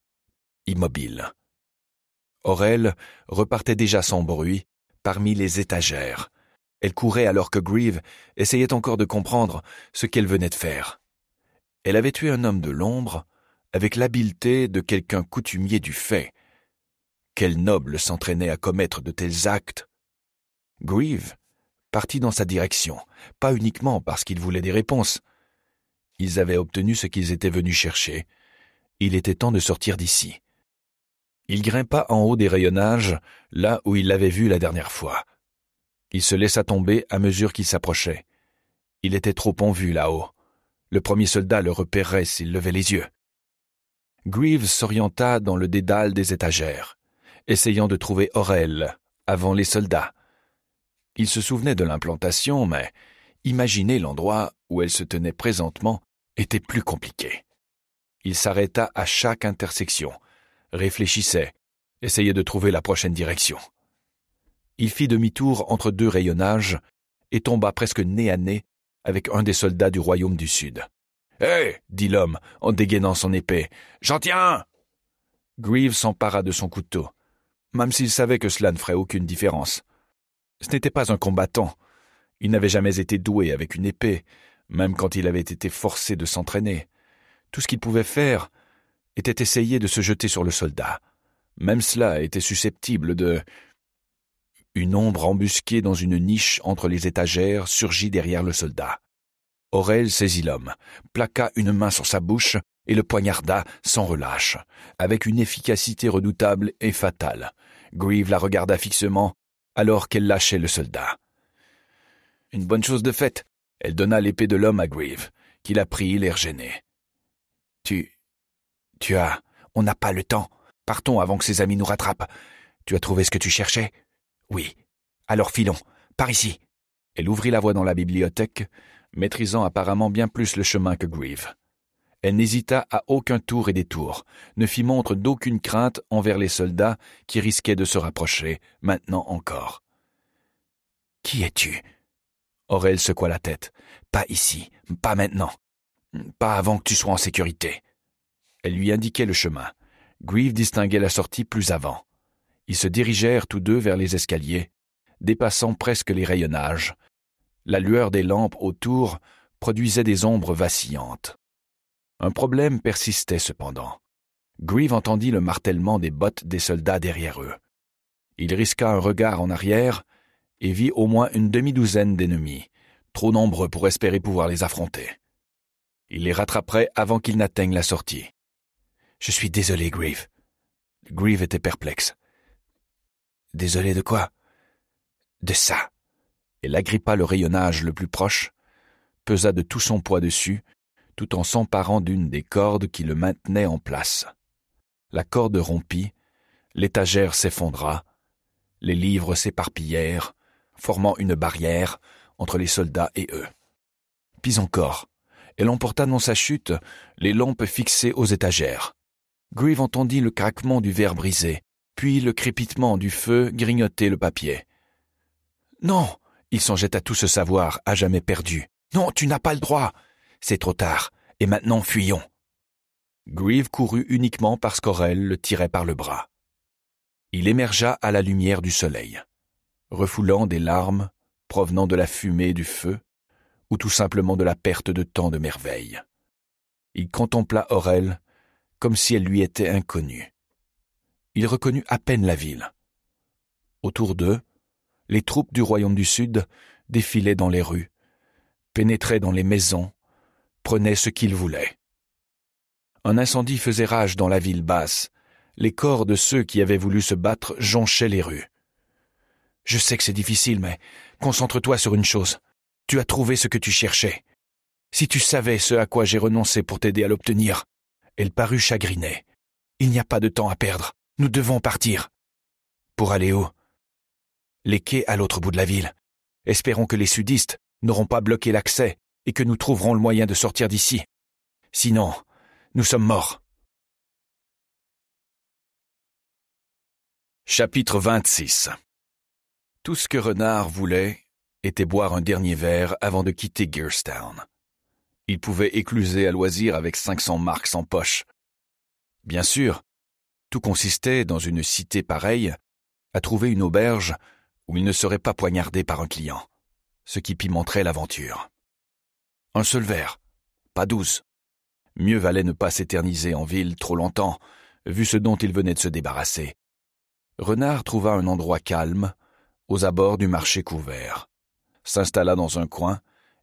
A: immobile. Aurel repartait déjà sans bruit, parmi les étagères. Elle courait alors que Grieve essayait encore de comprendre ce qu'elle venait de faire. Elle avait tué un homme de l'ombre avec l'habileté de quelqu'un coutumier du fait, quel noble s'entraînait à commettre de tels actes Grieve partit dans sa direction, pas uniquement parce qu'il voulait des réponses. Ils avaient obtenu ce qu'ils étaient venus chercher. Il était temps de sortir d'ici. Il grimpa en haut des rayonnages, là où il l'avait vu la dernière fois. Il se laissa tomber à mesure qu'il s'approchait. Il était trop en vue là-haut. Le premier soldat le repérerait s'il levait les yeux. Greaves s'orienta dans le dédale des étagères essayant de trouver Orel avant les soldats. Il se souvenait de l'implantation, mais imaginer l'endroit où elle se tenait présentement était plus compliqué. Il s'arrêta à chaque intersection, réfléchissait, essayait de trouver la prochaine direction. Il fit demi-tour entre deux rayonnages et tomba presque nez à nez avec un des soldats du royaume du Sud. Hé dit l'homme en dégainant son épée. J'en tiens Greaves s'empara de son couteau même s'il savait que cela ne ferait aucune différence. Ce n'était pas un combattant. Il n'avait jamais été doué avec une épée, même quand il avait été forcé de s'entraîner. Tout ce qu'il pouvait faire était essayer de se jeter sur le soldat. Même cela était susceptible de... Une ombre embusquée dans une niche entre les étagères surgit derrière le soldat. Aurel saisit l'homme, plaqua une main sur sa bouche et le poignarda sans relâche, avec une efficacité redoutable et fatale. Grieve la regarda fixement, alors qu'elle lâchait le soldat. Une bonne chose de faite, elle donna l'épée de l'homme à Grieve, qui la prit l'air gêné. Tu. Tu as. On n'a pas le temps. Partons avant que ses amis nous rattrapent. Tu as trouvé ce que tu cherchais Oui. Alors filons. Par ici. Elle ouvrit la voie dans la bibliothèque, maîtrisant apparemment bien plus le chemin que Grieve. Elle n'hésita à aucun tour et détour, ne fit montre d'aucune crainte envers les soldats qui risquaient de se rapprocher, maintenant encore. Qui es-tu Aurel secoua la tête. Pas ici, pas maintenant. Pas avant que tu sois en sécurité. Elle lui indiquait le chemin. Grieve distinguait la sortie plus avant. Ils se dirigèrent tous deux vers les escaliers, dépassant presque les rayonnages. La lueur des lampes autour produisait des ombres vacillantes. Un problème persistait cependant. Grieve entendit le martèlement des bottes des soldats derrière eux. Il risqua un regard en arrière et vit au moins une demi-douzaine d'ennemis, trop nombreux pour espérer pouvoir les affronter. Il les rattraperait avant qu'ils n'atteignent la sortie. Je suis désolé, Grieve. Grieve était perplexe. Désolé de quoi De ça. Elle agrippa le rayonnage le plus proche, pesa de tout son poids dessus tout en s'emparant d'une des cordes qui le maintenait en place. La corde rompit, l'étagère s'effondra, les livres s'éparpillèrent, formant une barrière entre les soldats et eux. Pis encore, elle emporta dans sa chute les lampes fixées aux étagères. Grieve entendit le craquement du verre brisé, puis le crépitement du feu grignoter le papier. Non, il songeait à tout ce savoir à jamais perdu. Non, tu n'as pas le droit. C'est trop tard. Et maintenant, fuyons. Grieve courut uniquement parce qu'Aurel le tirait par le bras. Il émergea à la lumière du soleil, refoulant des larmes provenant de la fumée du feu ou tout simplement de la perte de tant de merveilles. Il contempla Aurel comme si elle lui était inconnue. Il reconnut à peine la ville. Autour d'eux, les troupes du royaume du Sud défilaient dans les rues, pénétraient dans les maisons, prenait ce qu'ils voulait. Un incendie faisait rage dans la ville basse. Les corps de ceux qui avaient voulu se battre jonchaient les rues. Je sais que c'est difficile, mais concentre-toi sur une chose. Tu as trouvé ce que tu cherchais. Si tu savais ce à quoi j'ai renoncé pour t'aider à l'obtenir. Elle parut chagrinée. Il n'y a pas de temps à perdre. Nous devons partir. Pour aller où Les quais à l'autre bout de la ville. Espérons que les sudistes n'auront pas bloqué l'accès et que nous trouverons le moyen de sortir d'ici. Sinon, nous sommes morts. Chapitre 26 Tout ce que Renard voulait était boire un dernier verre avant de quitter Gearstown. Il pouvait écluser à loisir avec cinq cents marks en poche. Bien sûr, tout consistait, dans une cité pareille, à trouver une auberge où il ne serait pas poignardé par un client, ce qui pimenterait l'aventure. Un seul verre, pas douze. Mieux valait ne pas s'éterniser en ville trop longtemps, vu ce dont il venait de se débarrasser. Renard trouva un endroit calme, aux abords du marché couvert, s'installa dans un coin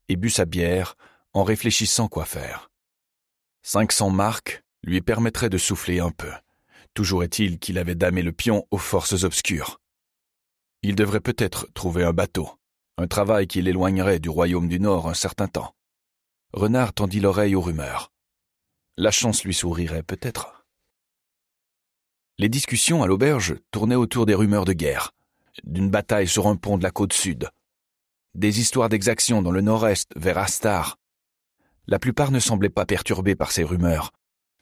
A: et but sa bière en réfléchissant quoi faire. Cinq cents marques lui permettraient de souffler un peu. Toujours est-il qu'il avait damé le pion aux forces obscures. Il devrait peut-être trouver un bateau, un travail qui l'éloignerait du royaume du Nord un certain temps. Renard tendit l'oreille aux rumeurs. La chance lui sourirait peut-être. Les discussions à l'auberge tournaient autour des rumeurs de guerre, d'une bataille sur un pont de la côte sud, des histoires d'exactions dans le nord-est vers Astar. La plupart ne semblaient pas perturbés par ces rumeurs,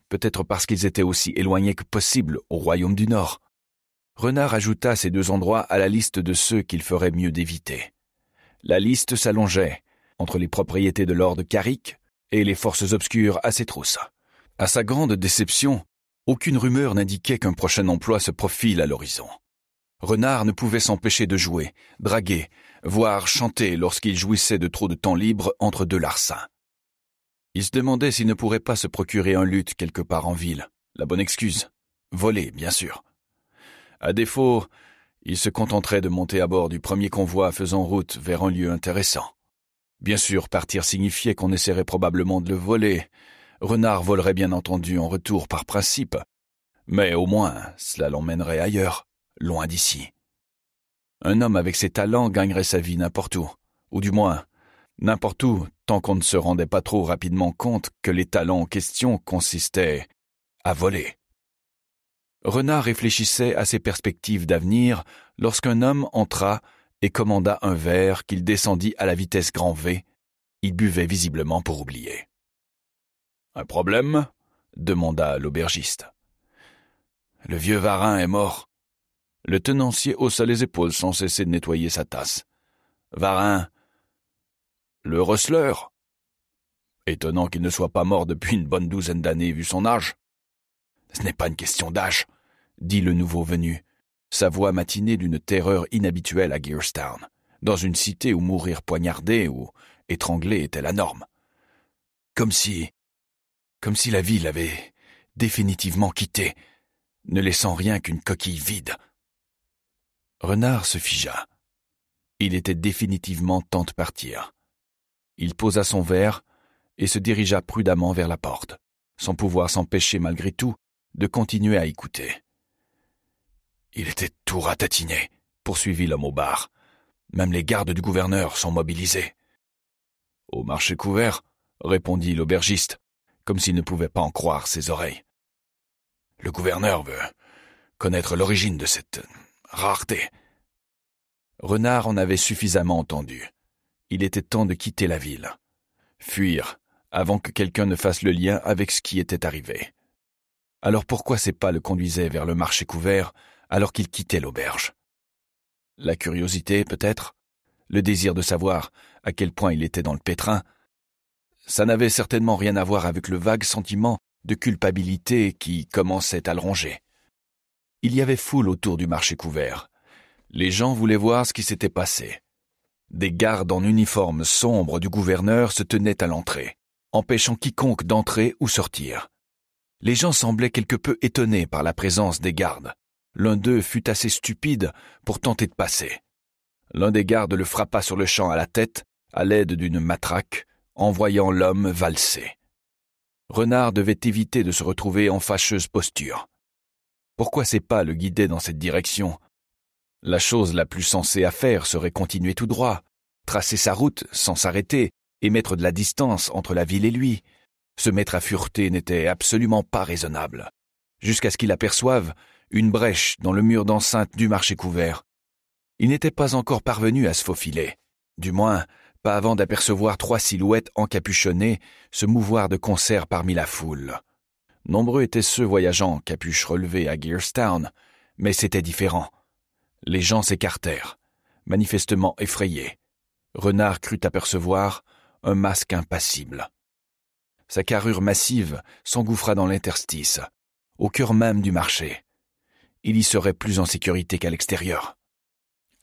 A: peut-être parce qu'ils étaient aussi éloignés que possible au royaume du Nord. Renard ajouta ces deux endroits à la liste de ceux qu'il ferait mieux d'éviter. La liste s'allongeait, entre les propriétés de Lord Carrick et les forces obscures à ses trousses. À sa grande déception, aucune rumeur n'indiquait qu'un prochain emploi se profile à l'horizon. Renard ne pouvait s'empêcher de jouer, draguer, voire chanter lorsqu'il jouissait de trop de temps libre entre deux larcins. Il se demandait s'il ne pourrait pas se procurer un lutte quelque part en ville. La bonne excuse. Voler, bien sûr. À défaut, il se contenterait de monter à bord du premier convoi faisant route vers un lieu intéressant. Bien sûr, partir signifiait qu'on essaierait probablement de le voler. Renard volerait bien entendu en retour par principe. Mais au moins, cela l'emmènerait ailleurs, loin d'ici. Un homme avec ses talents gagnerait sa vie n'importe où. Ou du moins, n'importe où, tant qu'on ne se rendait pas trop rapidement compte que les talents en question consistaient à voler. Renard réfléchissait à ses perspectives d'avenir lorsqu'un homme entra et commanda un verre qu'il descendit à la vitesse grand V. Il buvait visiblement pour oublier. Un problème demanda l'aubergiste. Le vieux varin est mort. Le tenancier haussa les épaules sans cesser de nettoyer sa tasse. Varin. Le receleur. Étonnant qu'il ne soit pas mort depuis une bonne douzaine d'années vu son âge. Ce n'est pas une question d'âge, dit le nouveau venu sa voix matinée d'une terreur inhabituelle à Gearstown, dans une cité où mourir poignardé ou étranglé était la norme. Comme si. comme si la ville avait définitivement quitté, ne laissant rien qu'une coquille vide. Renard se figea. Il était définitivement temps de partir. Il posa son verre et se dirigea prudemment vers la porte, sans pouvoir s'empêcher malgré tout de continuer à écouter. Il était tout ratatiné, poursuivit l'homme au bar. Même les gardes du gouverneur sont mobilisés. Au marché couvert, répondit l'aubergiste, comme s'il ne pouvait pas en croire ses oreilles. Le gouverneur veut connaître l'origine de cette rareté. Renard en avait suffisamment entendu. Il était temps de quitter la ville. Fuir, avant que quelqu'un ne fasse le lien avec ce qui était arrivé. Alors pourquoi ses pas le conduisaient vers le marché couvert, alors qu'il quittait l'auberge. La curiosité, peut-être, le désir de savoir à quel point il était dans le pétrin, ça n'avait certainement rien à voir avec le vague sentiment de culpabilité qui commençait à le ronger. Il y avait foule autour du marché couvert. Les gens voulaient voir ce qui s'était passé. Des gardes en uniforme sombre du gouverneur se tenaient à l'entrée, empêchant quiconque d'entrer ou sortir. Les gens semblaient quelque peu étonnés par la présence des gardes. L'un d'eux fut assez stupide pour tenter de passer. L'un des gardes le frappa sur le champ à la tête, à l'aide d'une matraque, envoyant l'homme valser. Renard devait éviter de se retrouver en fâcheuse posture. Pourquoi ses pas le guider dans cette direction La chose la plus sensée à faire serait continuer tout droit, tracer sa route sans s'arrêter et mettre de la distance entre la ville et lui. Se mettre à fureter n'était absolument pas raisonnable, jusqu'à ce qu'il aperçoive une brèche dans le mur d'enceinte du marché couvert. Il n'était pas encore parvenu à se faufiler, du moins pas avant d'apercevoir trois silhouettes encapuchonnées se mouvoir de concert parmi la foule. Nombreux étaient ceux voyageant en capuche relevée à Gearstown, mais c'était différent. Les gens s'écartèrent, manifestement effrayés. Renard crut apercevoir un masque impassible. Sa carrure massive s'engouffra dans l'interstice, au cœur même du marché il y serait plus en sécurité qu'à l'extérieur.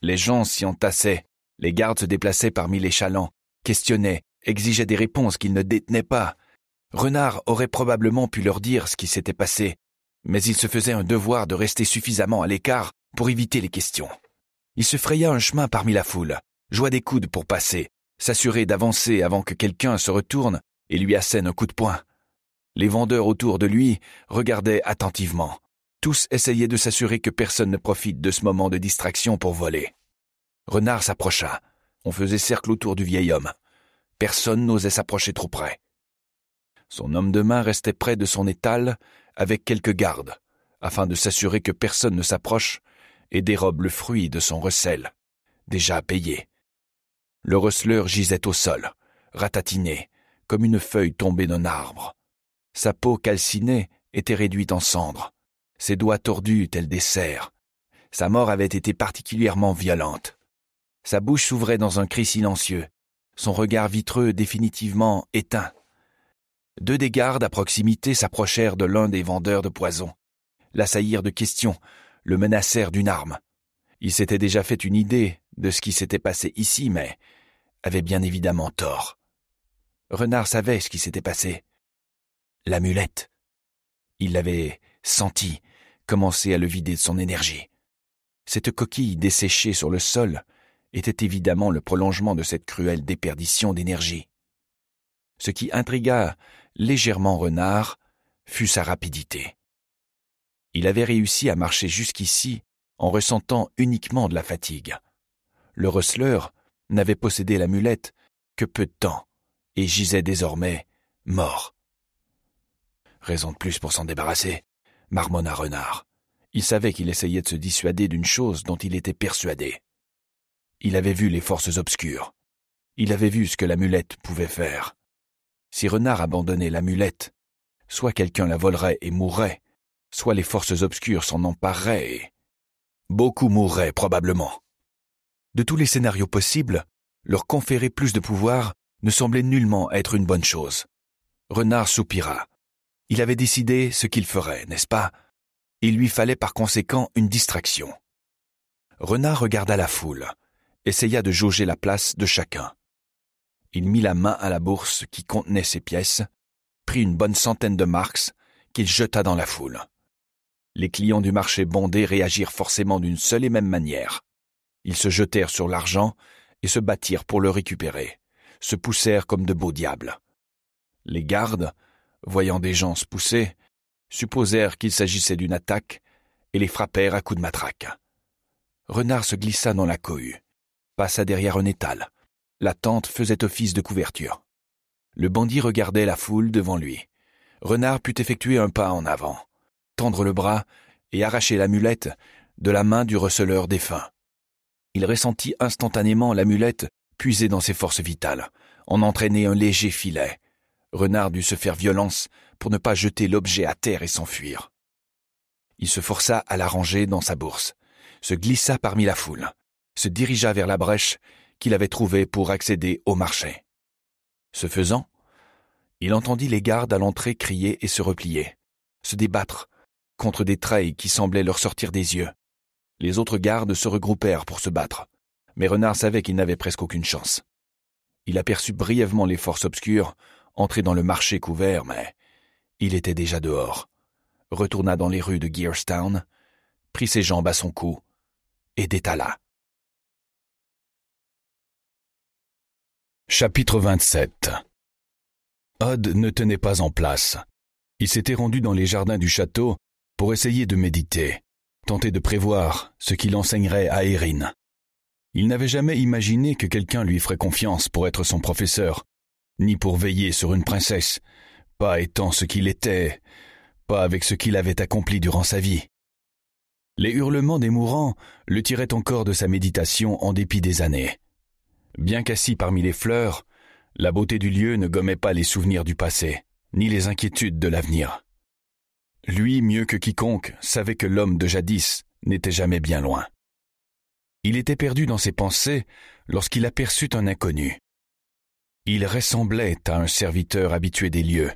A: Les gens s'y entassaient, les gardes se déplaçaient parmi les chalands, questionnaient, exigeaient des réponses qu'ils ne détenaient pas. Renard aurait probablement pu leur dire ce qui s'était passé, mais il se faisait un devoir de rester suffisamment à l'écart pour éviter les questions. Il se fraya un chemin parmi la foule, joua des coudes pour passer, s'assurer d'avancer avant que quelqu'un se retourne et lui assène un coup de poing. Les vendeurs autour de lui regardaient attentivement, tous essayaient de s'assurer que personne ne profite de ce moment de distraction pour voler. Renard s'approcha. On faisait cercle autour du vieil homme. Personne n'osait s'approcher trop près. Son homme de main restait près de son étal avec quelques gardes, afin de s'assurer que personne ne s'approche et dérobe le fruit de son recel, déjà payé. Le receleur gisait au sol, ratatiné, comme une feuille tombée d'un arbre. Sa peau calcinée était réduite en cendres ses doigts tordus tels des serres. Sa mort avait été particulièrement violente. Sa bouche s'ouvrait dans un cri silencieux, son regard vitreux définitivement éteint. Deux des gardes à proximité s'approchèrent de l'un des vendeurs de poison, l'assaillirent de questions, le menacèrent d'une arme. Il s'était déjà fait une idée de ce qui s'était passé ici, mais avait bien évidemment tort. Renard savait ce qui s'était passé. L'amulette. Il l'avait sentie, Commencé à le vider de son énergie. Cette coquille desséchée sur le sol était évidemment le prolongement de cette cruelle déperdition d'énergie. Ce qui intrigua légèrement Renard fut sa rapidité. Il avait réussi à marcher jusqu'ici en ressentant uniquement de la fatigue. Le rustler n'avait possédé l'amulette que peu de temps et gisait désormais mort. Raison de plus pour s'en débarrasser marmonna Renard. Il savait qu'il essayait de se dissuader d'une chose dont il était persuadé. Il avait vu les forces obscures. Il avait vu ce que l'amulette pouvait faire. Si Renard abandonnait l'amulette, soit quelqu'un la volerait et mourrait, soit les forces obscures s'en empareraient et... Beaucoup mourraient probablement. De tous les scénarios possibles, leur conférer plus de pouvoir ne semblait nullement être une bonne chose. Renard soupira. Il avait décidé ce qu'il ferait, n'est-ce pas Il lui fallait par conséquent une distraction. Renard regarda la foule, essaya de jauger la place de chacun. Il mit la main à la bourse qui contenait ses pièces, prit une bonne centaine de marks qu'il jeta dans la foule. Les clients du marché bondé réagirent forcément d'une seule et même manière. Ils se jetèrent sur l'argent et se battirent pour le récupérer, se poussèrent comme de beaux diables. Les gardes, voyant des gens se pousser, supposèrent qu'il s'agissait d'une attaque et les frappèrent à coups de matraque. Renard se glissa dans la cohue, passa derrière un étal. La tente faisait office de couverture. Le bandit regardait la foule devant lui. Renard put effectuer un pas en avant, tendre le bras et arracher l'amulette de la main du receleur défunt. Il ressentit instantanément l'amulette puisée dans ses forces vitales, en entraîner un léger filet, Renard dut se faire violence pour ne pas jeter l'objet à terre et s'enfuir. Il se força à la ranger dans sa bourse, se glissa parmi la foule, se dirigea vers la brèche qu'il avait trouvée pour accéder au marché. Ce faisant, il entendit les gardes à l'entrée crier et se replier, se débattre contre des treilles qui semblaient leur sortir des yeux. Les autres gardes se regroupèrent pour se battre, mais Renard savait qu'il n'avait presque aucune chance. Il aperçut brièvement les forces obscures Entré dans le marché couvert, mais il était déjà dehors, retourna dans les rues de Gearstown, prit ses jambes à son cou et détala. Chapitre 27 Odd ne tenait pas en place. Il s'était rendu dans les jardins du château pour essayer de méditer, tenter de prévoir ce qu'il enseignerait à Erin. Il n'avait jamais imaginé que quelqu'un lui ferait confiance pour être son professeur, ni pour veiller sur une princesse, pas étant ce qu'il était, pas avec ce qu'il avait accompli durant sa vie. Les hurlements des mourants le tiraient encore de sa méditation en dépit des années. Bien qu'assis parmi les fleurs, la beauté du lieu ne gommait pas les souvenirs du passé, ni les inquiétudes de l'avenir. Lui, mieux que quiconque, savait que l'homme de jadis n'était jamais bien loin. Il était perdu dans ses pensées lorsqu'il aperçut un inconnu, il ressemblait à un serviteur habitué des lieux,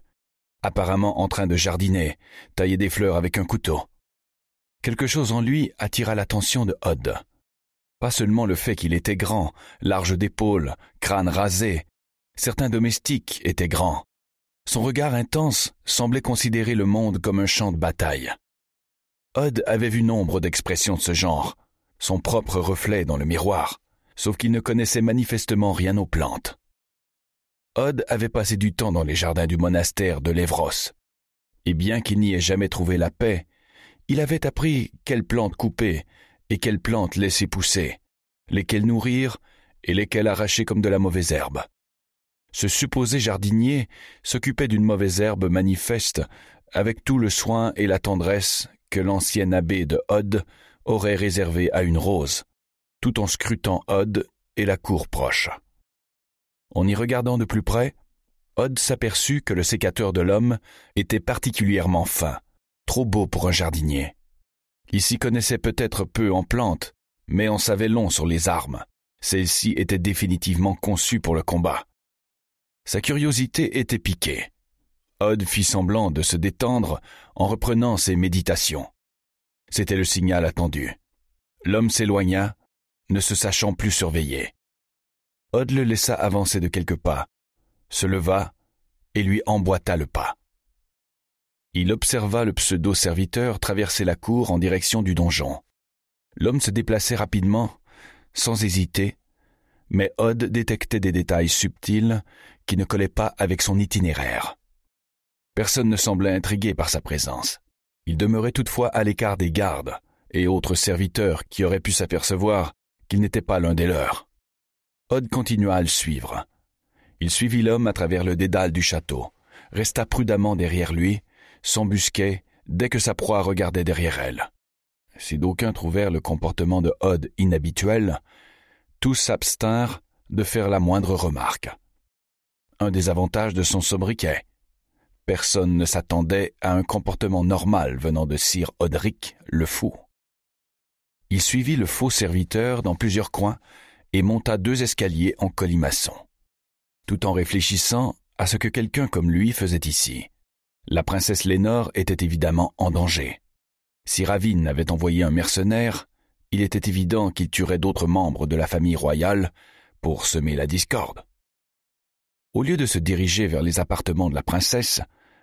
A: apparemment en train de jardiner, tailler des fleurs avec un couteau. Quelque chose en lui attira l'attention de Odd. Pas seulement le fait qu'il était grand, large d'épaules, crâne rasé. Certains domestiques étaient grands. Son regard intense semblait considérer le monde comme un champ de bataille. Odd avait vu nombre d'expressions de ce genre, son propre reflet dans le miroir, sauf qu'il ne connaissait manifestement rien aux plantes. Od avait passé du temps dans les jardins du monastère de Lévros. Et bien qu'il n'y ait jamais trouvé la paix, il avait appris quelles plantes couper et quelles plantes laisser pousser, lesquelles nourrir et lesquelles arracher comme de la mauvaise herbe. Ce supposé jardinier s'occupait d'une mauvaise herbe manifeste avec tout le soin et la tendresse que l'ancien abbé de Od aurait réservé à une rose, tout en scrutant Od et la cour proche. En y regardant de plus près, Odd s'aperçut que le sécateur de l'homme était particulièrement fin, trop beau pour un jardinier. Il s'y connaissait peut-être peu en plantes, mais en savait long sur les armes. Celles-ci étaient définitivement conçues pour le combat. Sa curiosité était piquée. Odd fit semblant de se détendre en reprenant ses méditations. C'était le signal attendu. L'homme s'éloigna, ne se sachant plus surveillé. Odd le laissa avancer de quelques pas, se leva et lui emboîta le pas. Il observa le pseudo-serviteur traverser la cour en direction du donjon. L'homme se déplaçait rapidement, sans hésiter, mais Odd détectait des détails subtils qui ne collaient pas avec son itinéraire. Personne ne semblait intrigué par sa présence. Il demeurait toutefois à l'écart des gardes et autres serviteurs qui auraient pu s'apercevoir qu'il n'était pas l'un des leurs. Odd continua à le suivre. Il suivit l'homme à travers le dédale du château, resta prudemment derrière lui, s'embusquait dès que sa proie regardait derrière elle. Si d'aucuns trouvèrent le comportement de Odd inhabituel, tous s'abstinrent de faire la moindre remarque. Un des avantages de son sobriquet. Personne ne s'attendait à un comportement normal venant de Sir Odric le Fou. Il suivit le faux serviteur dans plusieurs coins et monta deux escaliers en colimaçon, tout en réfléchissant à ce que quelqu'un comme lui faisait ici. La princesse Lénore était évidemment en danger. Si Ravine avait envoyé un mercenaire, il était évident qu'il tuerait d'autres membres de la famille royale pour semer la discorde. Au lieu de se diriger vers les appartements de la princesse,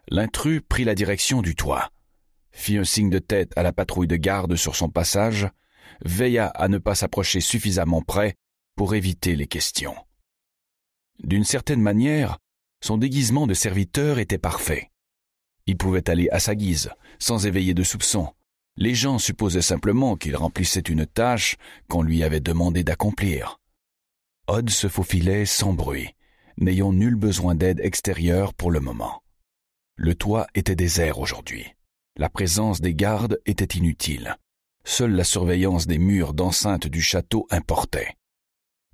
A: l'intrus prit la direction du toit, fit un signe de tête à la patrouille de garde sur son passage, veilla à ne pas s'approcher suffisamment près pour éviter les questions. D'une certaine manière, son déguisement de serviteur était parfait. Il pouvait aller à sa guise, sans éveiller de soupçons. Les gens supposaient simplement qu'il remplissait une tâche qu'on lui avait demandé d'accomplir. Odd se faufilait sans bruit, n'ayant nul besoin d'aide extérieure pour le moment. Le toit était désert aujourd'hui. La présence des gardes était inutile. Seule la surveillance des murs d'enceinte du château importait.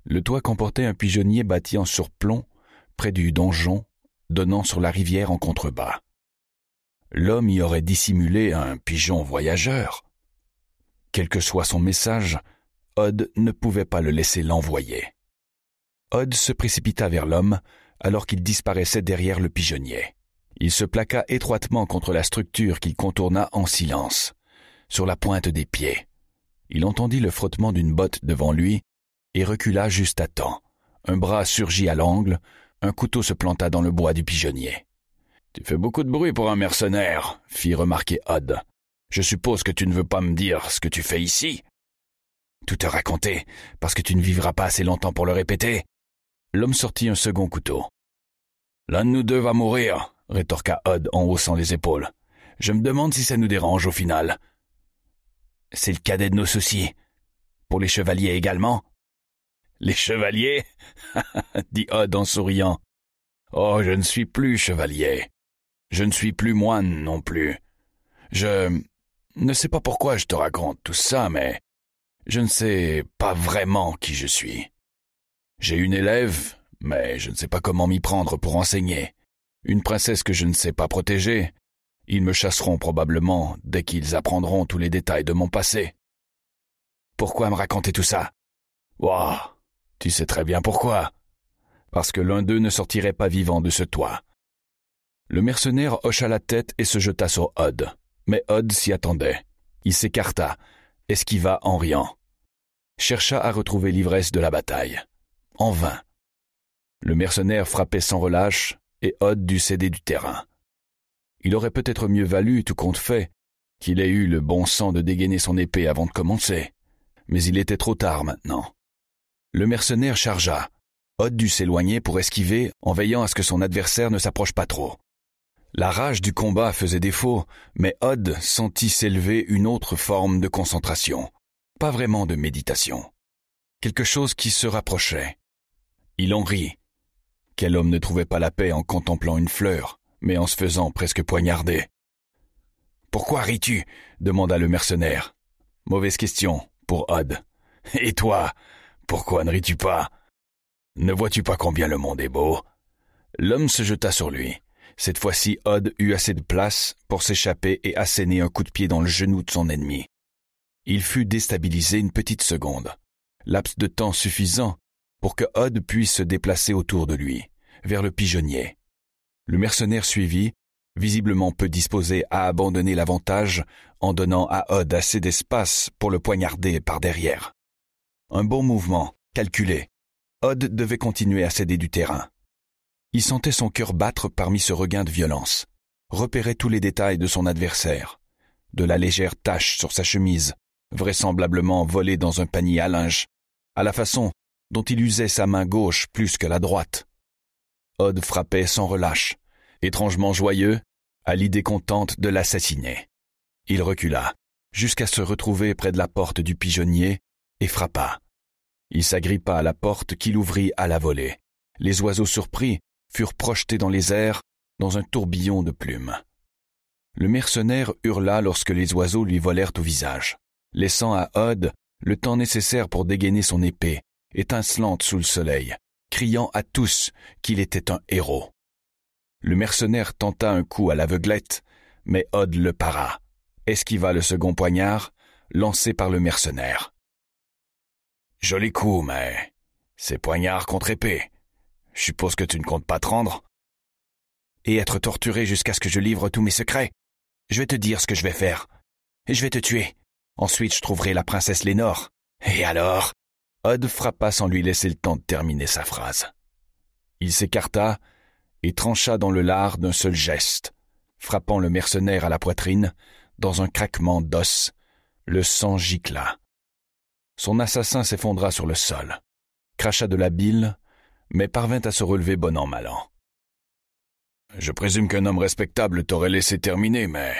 A: Le toit comportait un pigeonnier bâti en surplomb, près du donjon, donnant sur la rivière en contrebas. L'homme y aurait dissimulé un pigeon voyageur. Quel que soit son message, Odd ne pouvait pas le laisser l'envoyer. Odd se précipita vers l'homme alors qu'il disparaissait derrière le pigeonnier. Il se plaqua étroitement contre la structure qu'il contourna en silence, sur la pointe des pieds. Il entendit le frottement d'une botte devant lui et recula juste à temps. Un bras surgit à l'angle, un couteau se planta dans le bois du pigeonnier. Tu fais beaucoup de bruit pour un mercenaire, fit remarquer Odd. Je suppose que tu ne veux pas me dire ce que tu fais ici. Tout te raconter, parce que tu ne vivras pas assez longtemps pour le répéter. L'homme sortit un second couteau. L'un de nous deux va mourir, rétorqua Odd en haussant les épaules. Je me demande si ça nous dérange au final. C'est le cadet de nos soucis. Pour les chevaliers également les chevaliers *laughs* dit Odd en souriant. Oh, je ne suis plus chevalier. Je ne suis plus moine non plus. Je ne sais pas pourquoi je te raconte tout ça, mais je ne sais pas vraiment qui je suis. J'ai une élève, mais je ne sais pas comment m'y prendre pour enseigner. Une princesse que je ne sais pas protéger. Ils me chasseront probablement dès qu'ils apprendront tous les détails de mon passé. Pourquoi me raconter tout ça tu sais très bien pourquoi. Parce que l'un d'eux ne sortirait pas vivant de ce toit. Le mercenaire hocha la tête et se jeta sur Odd. Mais Odd s'y attendait. Il s'écarta, esquiva en riant. Chercha à retrouver l'ivresse de la bataille. En vain. Le mercenaire frappait sans relâche, et Odd dut céder du terrain. Il aurait peut-être mieux valu, tout compte fait, qu'il ait eu le bon sang de dégainer son épée avant de commencer. Mais il était trop tard maintenant. Le mercenaire chargea. Odd dut s'éloigner pour esquiver en veillant à ce que son adversaire ne s'approche pas trop. La rage du combat faisait défaut, mais Odd sentit s'élever une autre forme de concentration, pas vraiment de méditation. Quelque chose qui se rapprochait. Il en rit. Quel homme ne trouvait pas la paix en contemplant une fleur, mais en se faisant presque poignarder Pourquoi ris-tu demanda le mercenaire. Mauvaise question pour Odd. Et toi pourquoi ne ris-tu pas Ne vois-tu pas combien le monde est beau L'homme se jeta sur lui. Cette fois-ci, Odd eut assez de place pour s'échapper et asséner un coup de pied dans le genou de son ennemi. Il fut déstabilisé une petite seconde, laps de temps suffisant pour que Odd puisse se déplacer autour de lui, vers le pigeonnier. Le mercenaire suivit, visiblement peu disposé à abandonner l'avantage en donnant à Odd assez d'espace pour le poignarder par derrière. Un bon mouvement, calculé. Odd devait continuer à céder du terrain. Il sentait son cœur battre parmi ce regain de violence, repérait tous les détails de son adversaire, de la légère tache sur sa chemise, vraisemblablement volée dans un panier à linge, à la façon dont il usait sa main gauche plus que la droite. Odd frappait sans relâche, étrangement joyeux, à l'idée contente de l'assassiner. Il recula, jusqu'à se retrouver près de la porte du pigeonnier, et frappa. Il s'agrippa à la porte qu'il ouvrit à la volée. Les oiseaux surpris furent projetés dans les airs dans un tourbillon de plumes. Le mercenaire hurla lorsque les oiseaux lui volèrent au visage, laissant à Odd le temps nécessaire pour dégainer son épée, étincelante sous le soleil, criant à tous qu'il était un héros. Le mercenaire tenta un coup à l'aveuglette, mais Odd le para, esquiva le second poignard, lancé par le mercenaire. Joli coup, mais c'est poignard contre épée. Je suppose que tu ne comptes pas te rendre. Et être torturé jusqu'à ce que je livre tous mes secrets. Je vais te dire ce que je vais faire. Et Je vais te tuer. Ensuite, je trouverai la princesse Lénore. Et alors Odd frappa sans lui laisser le temps de terminer sa phrase. Il s'écarta et trancha dans le lard d'un seul geste, frappant le mercenaire à la poitrine dans un craquement d'os. Le sang gicla son assassin s'effondra sur le sol, cracha de la bile, mais parvint à se relever bon an mal an. Je présume qu'un homme respectable t'aurait laissé terminer, mais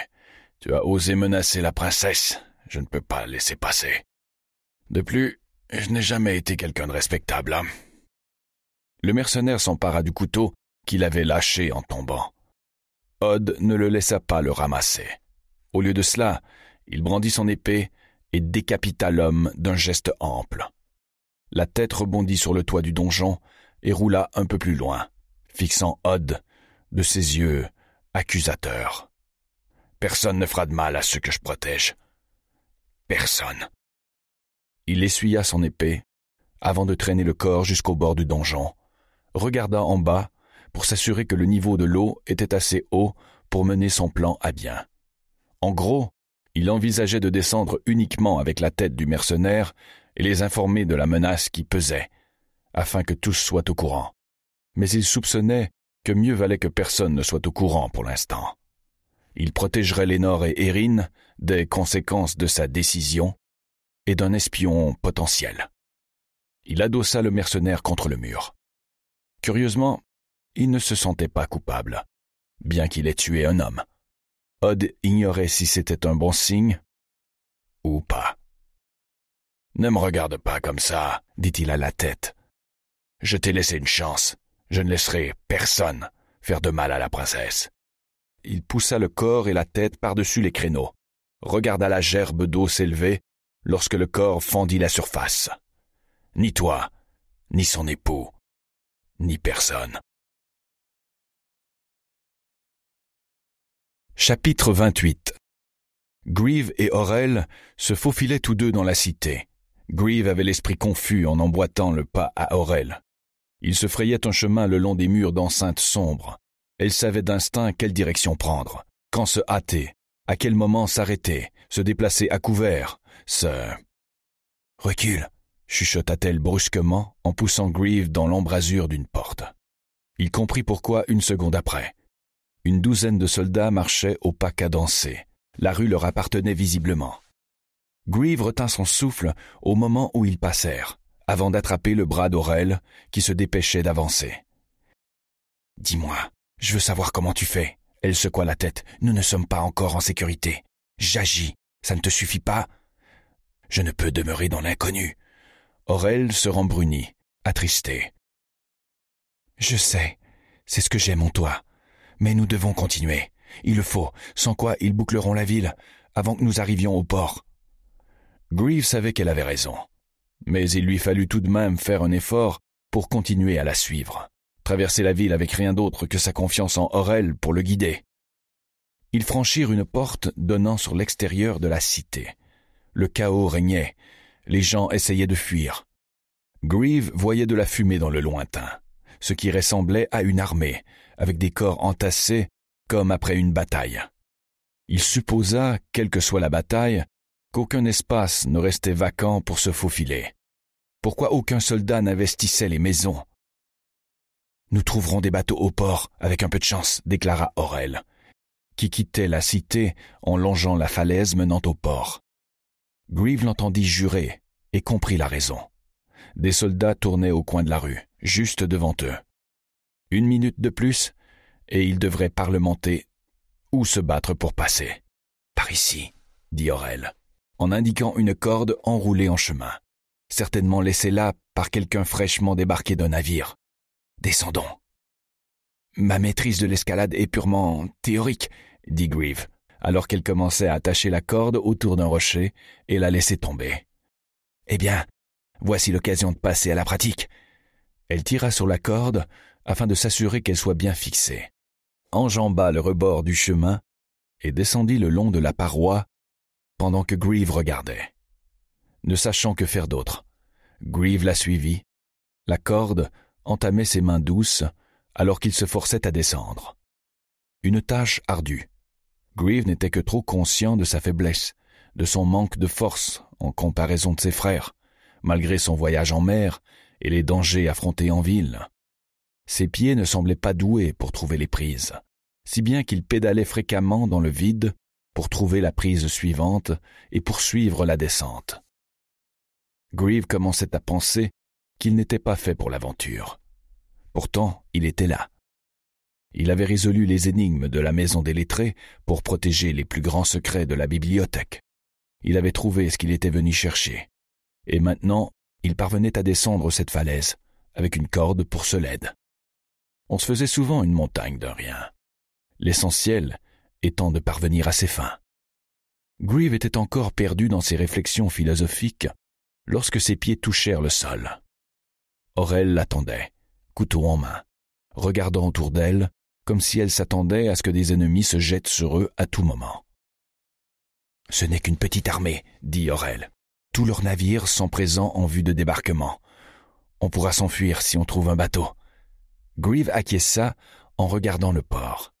A: tu as osé menacer la princesse. Je ne peux pas laisser passer. De plus, je n'ai jamais été quelqu'un de respectable. Hein. Le mercenaire s'empara du couteau qu'il avait lâché en tombant. Od ne le laissa pas le ramasser. Au lieu de cela, il brandit son épée et décapita l'homme d'un geste ample. La tête rebondit sur le toit du donjon et roula un peu plus loin, fixant Odd de ses yeux accusateurs. Personne ne fera de mal à ceux que je protège. Personne. Il essuya son épée avant de traîner le corps jusqu'au bord du donjon, regarda en bas pour s'assurer que le niveau de l'eau était assez haut pour mener son plan à bien. En gros, il envisageait de descendre uniquement avec la tête du mercenaire et les informer de la menace qui pesait, afin que tous soient au courant. Mais il soupçonnait que mieux valait que personne ne soit au courant pour l'instant. Il protégerait Lénore et Erin des conséquences de sa décision et d'un espion potentiel. Il adossa le mercenaire contre le mur. Curieusement, il ne se sentait pas coupable, bien qu'il ait tué un homme. Odd ignorait si c'était un bon signe ou pas. Ne me regarde pas comme ça, dit-il à la tête. Je t'ai laissé une chance. Je ne laisserai personne faire de mal à la princesse. Il poussa le corps et la tête par-dessus les créneaux, regarda la gerbe d'eau s'élever lorsque le corps fendit la surface. Ni toi, ni son époux, ni personne. Chapitre 28 Grieve et Aurel se faufilaient tous deux dans la cité. Grieve avait l'esprit confus en emboîtant le pas à Aurel. Il se frayait un chemin le long des murs d'enceinte sombre. Elle savait d'instinct quelle direction prendre, quand se hâter, à quel moment s'arrêter, se déplacer à couvert, se... Recule, chuchota-t-elle brusquement en poussant Grieve dans l'embrasure d'une porte. Il comprit pourquoi une seconde après. Une douzaine de soldats marchaient au pas cadencé. La rue leur appartenait visiblement. Grieve retint son souffle au moment où ils passèrent, avant d'attraper le bras d'Aurel, qui se dépêchait d'avancer. Dis-moi, je veux savoir comment tu fais. Elle secoua la tête. Nous ne sommes pas encore en sécurité. J'agis. Ça ne te suffit pas Je ne peux demeurer dans l'inconnu. Aurel se rembrunit, attristée. Je sais. C'est ce que j'aime en toi. Mais nous devons continuer. Il le faut, sans quoi ils boucleront la ville, avant que nous arrivions au port. Greaves savait qu'elle avait raison. Mais il lui fallut tout de même faire un effort pour continuer à la suivre. Traverser la ville avec rien d'autre que sa confiance en Aurel pour le guider. Ils franchirent une porte donnant sur l'extérieur de la cité. Le chaos régnait. Les gens essayaient de fuir. Greaves voyait de la fumée dans le lointain, ce qui ressemblait à une armée, avec des corps entassés, comme après une bataille. Il supposa, quelle que soit la bataille, qu'aucun espace ne restait vacant pour se faufiler. Pourquoi aucun soldat n'investissait les maisons Nous trouverons des bateaux au port, avec un peu de chance, déclara Aurel, qui quittait la cité en longeant la falaise menant au port. Grieve l'entendit jurer et comprit la raison. Des soldats tournaient au coin de la rue, juste devant eux une minute de plus, et il devrait parlementer ou se battre pour passer. Par ici, dit Aurel, en indiquant une corde enroulée en chemin, certainement laissée là par quelqu'un fraîchement débarqué d'un navire. Descendons. Ma maîtrise de l'escalade est purement théorique, dit Grieve, alors qu'elle commençait à attacher la corde autour d'un rocher et la laisser tomber. Eh bien, voici l'occasion de passer à la pratique. Elle tira sur la corde, afin de s'assurer qu'elle soit bien fixée, enjamba le rebord du chemin et descendit le long de la paroi pendant que Grieve regardait. Ne sachant que faire d'autre, Grieve la suivit. La corde entamait ses mains douces alors qu'il se forçait à descendre. Une tâche ardue. Grieve n'était que trop conscient de sa faiblesse, de son manque de force en comparaison de ses frères, malgré son voyage en mer et les dangers affrontés en ville. Ses pieds ne semblaient pas doués pour trouver les prises, si bien qu'il pédalait fréquemment dans le vide pour trouver la prise suivante et poursuivre la descente. Greave commençait à penser qu'il n'était pas fait pour l'aventure. Pourtant, il était là. Il avait résolu les énigmes de la maison des lettrés pour protéger les plus grands secrets de la bibliothèque. Il avait trouvé ce qu'il était venu chercher. Et maintenant, il parvenait à descendre cette falaise, avec une corde pour se l'aide on se faisait souvent une montagne de rien, l'essentiel étant de parvenir à ses fins. Grieve était encore perdu dans ses réflexions philosophiques lorsque ses pieds touchèrent le sol. Aurel l'attendait, couteau en main, regardant autour d'elle comme si elle s'attendait à ce que des ennemis se jettent sur eux à tout moment. Ce n'est qu'une petite armée, dit Aurel. Tous leurs navires sont présents en vue de débarquement. On pourra s'enfuir si on trouve un bateau. Grieve acquiesça en regardant le port.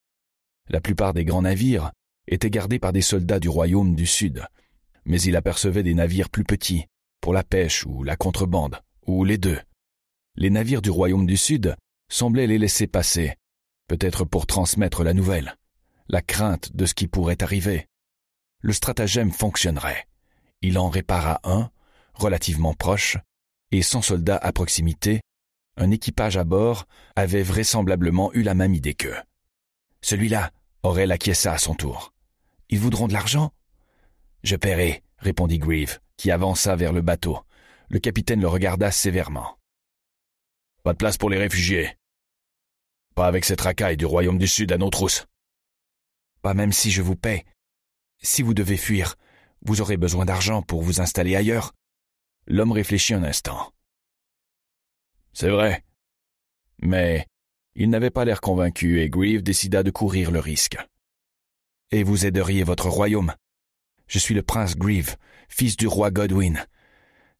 A: La plupart des grands navires étaient gardés par des soldats du royaume du Sud, mais il apercevait des navires plus petits, pour la pêche ou la contrebande, ou les deux. Les navires du royaume du Sud semblaient les laisser passer, peut-être pour transmettre la nouvelle, la crainte de ce qui pourrait arriver. Le stratagème fonctionnerait. Il en répara un, relativement proche, et sans soldats à proximité, un équipage à bord avait vraisemblablement eu la même idée qu'eux. Celui-là, aurait acquiesça à son tour. Ils voudront de l'argent Je paierai, répondit Greave, qui avança vers le bateau. Le capitaine le regarda sévèrement. Pas de place pour les réfugiés. Pas avec cette racaille du royaume du Sud à nos trousses. Pas même si je vous paie. Si vous devez fuir, vous aurez besoin d'argent pour vous installer ailleurs. L'homme réfléchit un instant. C'est vrai. Mais il n'avait pas l'air convaincu et Grieve décida de courir le risque. Et vous aideriez votre royaume. Je suis le prince Grieve, fils du roi Godwin.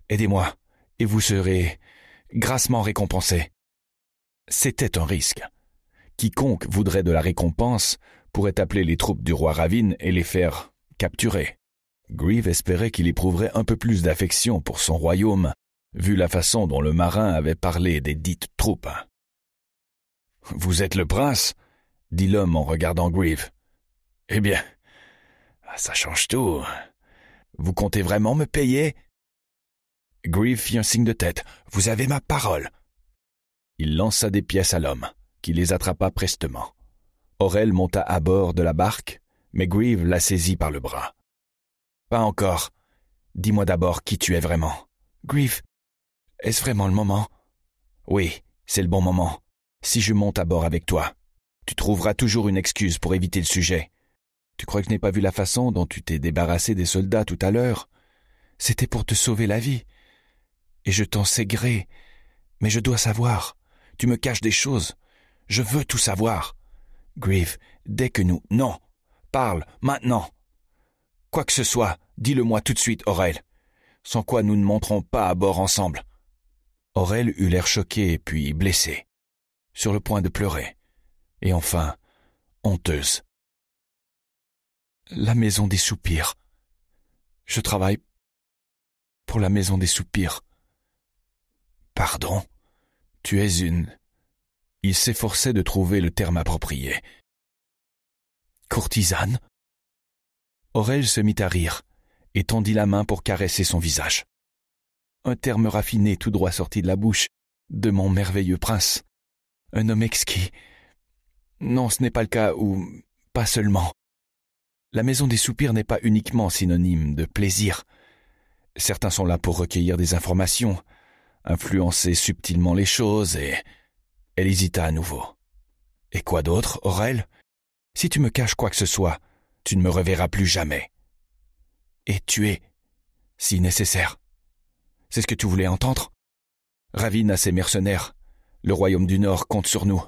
A: Aidez-moi, et vous serez grassement récompensé. C'était un risque. Quiconque voudrait de la récompense pourrait appeler les troupes du roi Ravine et les faire capturer. Grieve espérait qu'il éprouverait un peu plus d'affection pour son royaume vu la façon dont le marin avait parlé des dites troupes. Vous êtes le prince dit l'homme en regardant Grieve. Eh bien, ah, ça change tout. Vous comptez vraiment me payer Grieve fit un signe de tête. Vous avez ma parole. Il lança des pièces à l'homme, qui les attrapa prestement. Aurel monta à bord de la barque, mais Grieve la saisit par le bras. Pas encore. Dis-moi d'abord qui tu es vraiment. Est-ce vraiment le moment Oui, c'est le bon moment. Si je monte à bord avec toi, tu trouveras toujours une excuse pour éviter le sujet. Tu crois que je n'ai pas vu la façon dont tu t'es débarrassé des soldats tout à l'heure C'était pour te sauver la vie. Et je t'en sais gré. Mais je dois savoir. Tu me caches des choses. Je veux tout savoir. Grieve, dès que nous. Non. Parle, maintenant. Quoi que ce soit, dis-le-moi tout de suite, Aurel. Sans quoi nous ne monterons pas à bord ensemble. Aurel eut l'air choquée puis blessée, sur le point de pleurer, et enfin honteuse. La maison des soupirs. Je travaille pour la maison des soupirs. Pardon, tu es une. Il s'efforçait de trouver le terme approprié. Courtisane Aurel se mit à rire et tendit la main pour caresser son visage un terme raffiné tout droit sorti de la bouche de mon merveilleux prince, un homme exquis. Non, ce n'est pas le cas, ou pas seulement. La maison des soupirs n'est pas uniquement synonyme de plaisir. Certains sont là pour recueillir des informations, influencer subtilement les choses, et elle hésita à nouveau. Et quoi d'autre, Aurel Si tu me caches quoi que ce soit, tu ne me reverras plus jamais. Et tu es, si nécessaire. C'est ce que tu voulais entendre Ravine à ses mercenaires. Le royaume du Nord compte sur nous.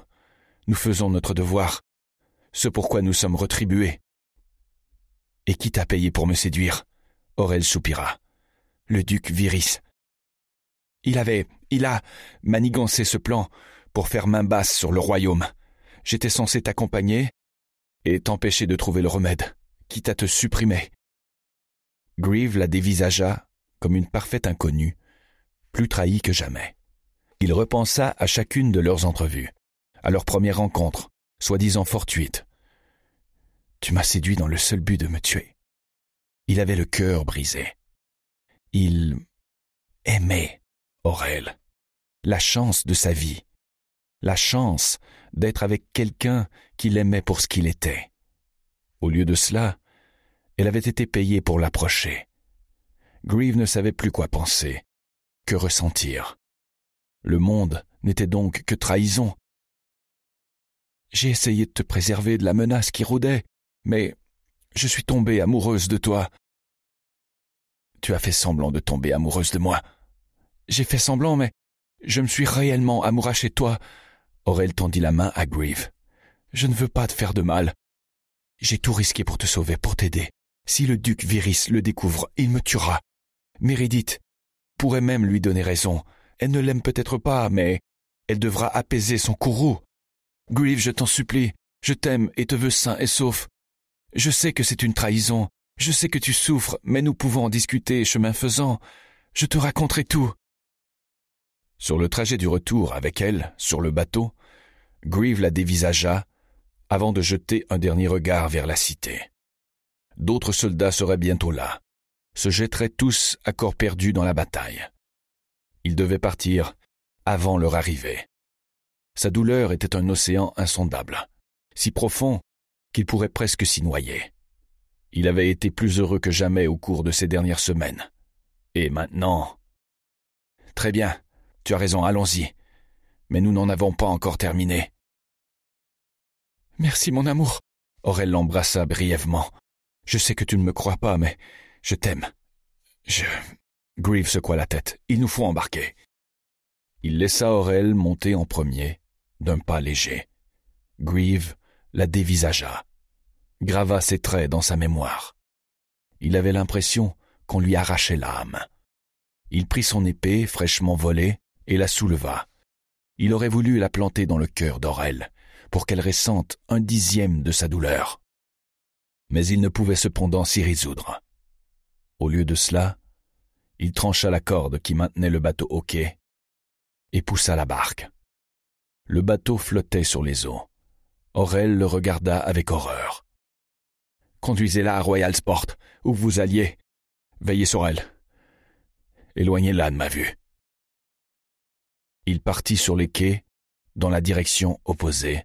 A: Nous faisons notre devoir. Ce pourquoi nous sommes retribués. Et qui t'a payé pour me séduire Aurel soupira. Le duc Viris. Il avait, il a, manigancé ce plan pour faire main basse sur le royaume. J'étais censé t'accompagner et t'empêcher de trouver le remède, quitte à te supprimer. Grieve la dévisagea comme une parfaite inconnue, plus trahie que jamais. Il repensa à chacune de leurs entrevues, à leur première rencontre, soi-disant fortuite. Tu m'as séduit dans le seul but de me tuer. Il avait le cœur brisé. Il aimait Aurel. La chance de sa vie. La chance d'être avec quelqu'un qu'il aimait pour ce qu'il était. Au lieu de cela, elle avait été payée pour l'approcher, Grieve ne savait plus quoi penser, que ressentir. Le monde n'était donc que trahison. J'ai essayé de te préserver de la menace qui rôdait, mais je suis tombée amoureuse de toi. Tu as fait semblant de tomber amoureuse de moi. J'ai fait semblant, mais je me suis réellement amourachée chez toi. Aurel tendit la main à Grieve. Je ne veux pas te faire de mal. J'ai tout risqué pour te sauver, pour t'aider. Si le duc Viris le découvre, il me tuera. Méridite pourrait même lui donner raison. Elle ne l'aime peut-être pas, mais elle devra apaiser son courroux. Grieve, je t'en supplie, je t'aime et te veux sain et sauf. Je sais que c'est une trahison, je sais que tu souffres, mais nous pouvons en discuter, chemin faisant. Je te raconterai tout. Sur le trajet du retour avec elle, sur le bateau, Grieve la dévisagea, avant de jeter un dernier regard vers la cité. D'autres soldats seraient bientôt là se jetteraient tous à corps perdu dans la bataille. Ils devaient partir avant leur arrivée. Sa douleur était un océan insondable, si profond qu'il pourrait presque s'y noyer. Il avait été plus heureux que jamais au cours de ces dernières semaines. Et maintenant. Très bien, tu as raison, allons-y. Mais nous n'en avons pas encore terminé. Merci, mon amour. Aurel l'embrassa brièvement. Je sais que tu ne me crois pas, mais je t'aime. Je. Grieve secoua la tête. Il nous faut embarquer. Il laissa Aurel monter en premier, d'un pas léger. Grieve la dévisagea, grava ses traits dans sa mémoire. Il avait l'impression qu'on lui arrachait l'âme. Il prit son épée, fraîchement volée, et la souleva. Il aurait voulu la planter dans le cœur d'Aurel, pour qu'elle ressente un dixième de sa douleur. Mais il ne pouvait cependant s'y résoudre. Au lieu de cela, il trancha la corde qui maintenait le bateau au quai et poussa la barque. Le bateau flottait sur les eaux. Aurel le regarda avec horreur. Conduisez-la à Royal Sport, où vous alliez. Veillez sur elle. Éloignez-la de ma vue. Il partit sur les quais, dans la direction opposée,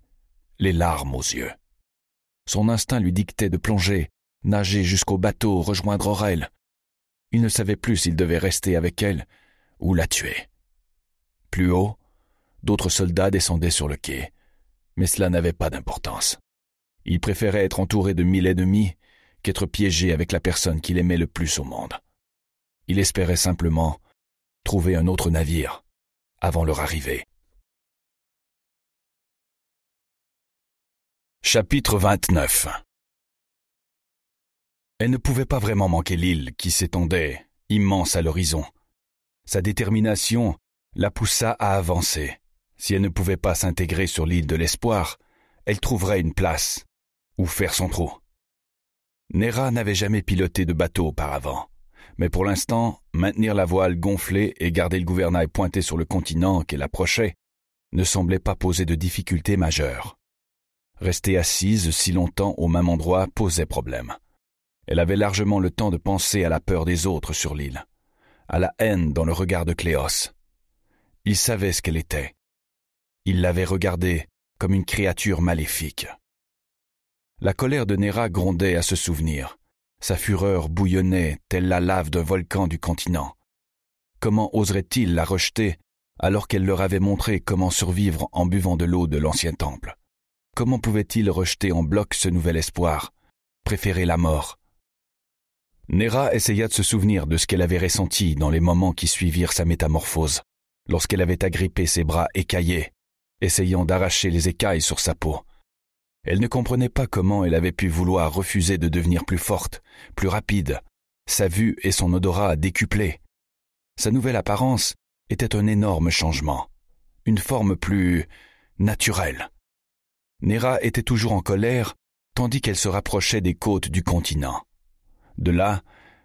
A: les larmes aux yeux. Son instinct lui dictait de plonger, nager jusqu'au bateau, rejoindre Aurel. Il ne savait plus s'il devait rester avec elle ou la tuer. Plus haut, d'autres soldats descendaient sur le quai, mais cela n'avait pas d'importance. Il préférait être entouré de mille ennemis qu'être piégé avec la personne qu'il aimait le plus au monde. Il espérait simplement trouver un autre navire avant leur arrivée. Chapitre 29 elle ne pouvait pas vraiment manquer l'île qui s'étendait, immense à l'horizon. Sa détermination la poussa à avancer. Si elle ne pouvait pas s'intégrer sur l'île de l'espoir, elle trouverait une place, ou faire son trou. Nera n'avait jamais piloté de bateau auparavant, mais pour l'instant, maintenir la voile gonflée et garder le gouvernail pointé sur le continent qu'elle approchait ne semblait pas poser de difficultés majeures. Rester assise si longtemps au même endroit posait problème. Elle avait largement le temps de penser à la peur des autres sur l'île, à la haine dans le regard de Cléos. Il savait ce qu'elle était. Il l'avait regardée comme une créature maléfique. La colère de Néra grondait à ce souvenir. Sa fureur bouillonnait telle la lave d'un volcan du continent. Comment oserait-il la rejeter alors qu'elle leur avait montré comment survivre en buvant de l'eau de l'ancien temple Comment pouvait-il rejeter en bloc ce nouvel espoir, préférer la mort Nera essaya de se souvenir de ce qu'elle avait ressenti dans les moments qui suivirent sa métamorphose, lorsqu'elle avait agrippé ses bras écaillés, essayant d'arracher les écailles sur sa peau. Elle ne comprenait pas comment elle avait pu vouloir refuser de devenir plus forte, plus rapide, sa vue et son odorat décuplés. Sa nouvelle apparence était un énorme changement, une forme plus naturelle. Nera était toujours en colère, tandis qu'elle se rapprochait des côtes du continent. De là,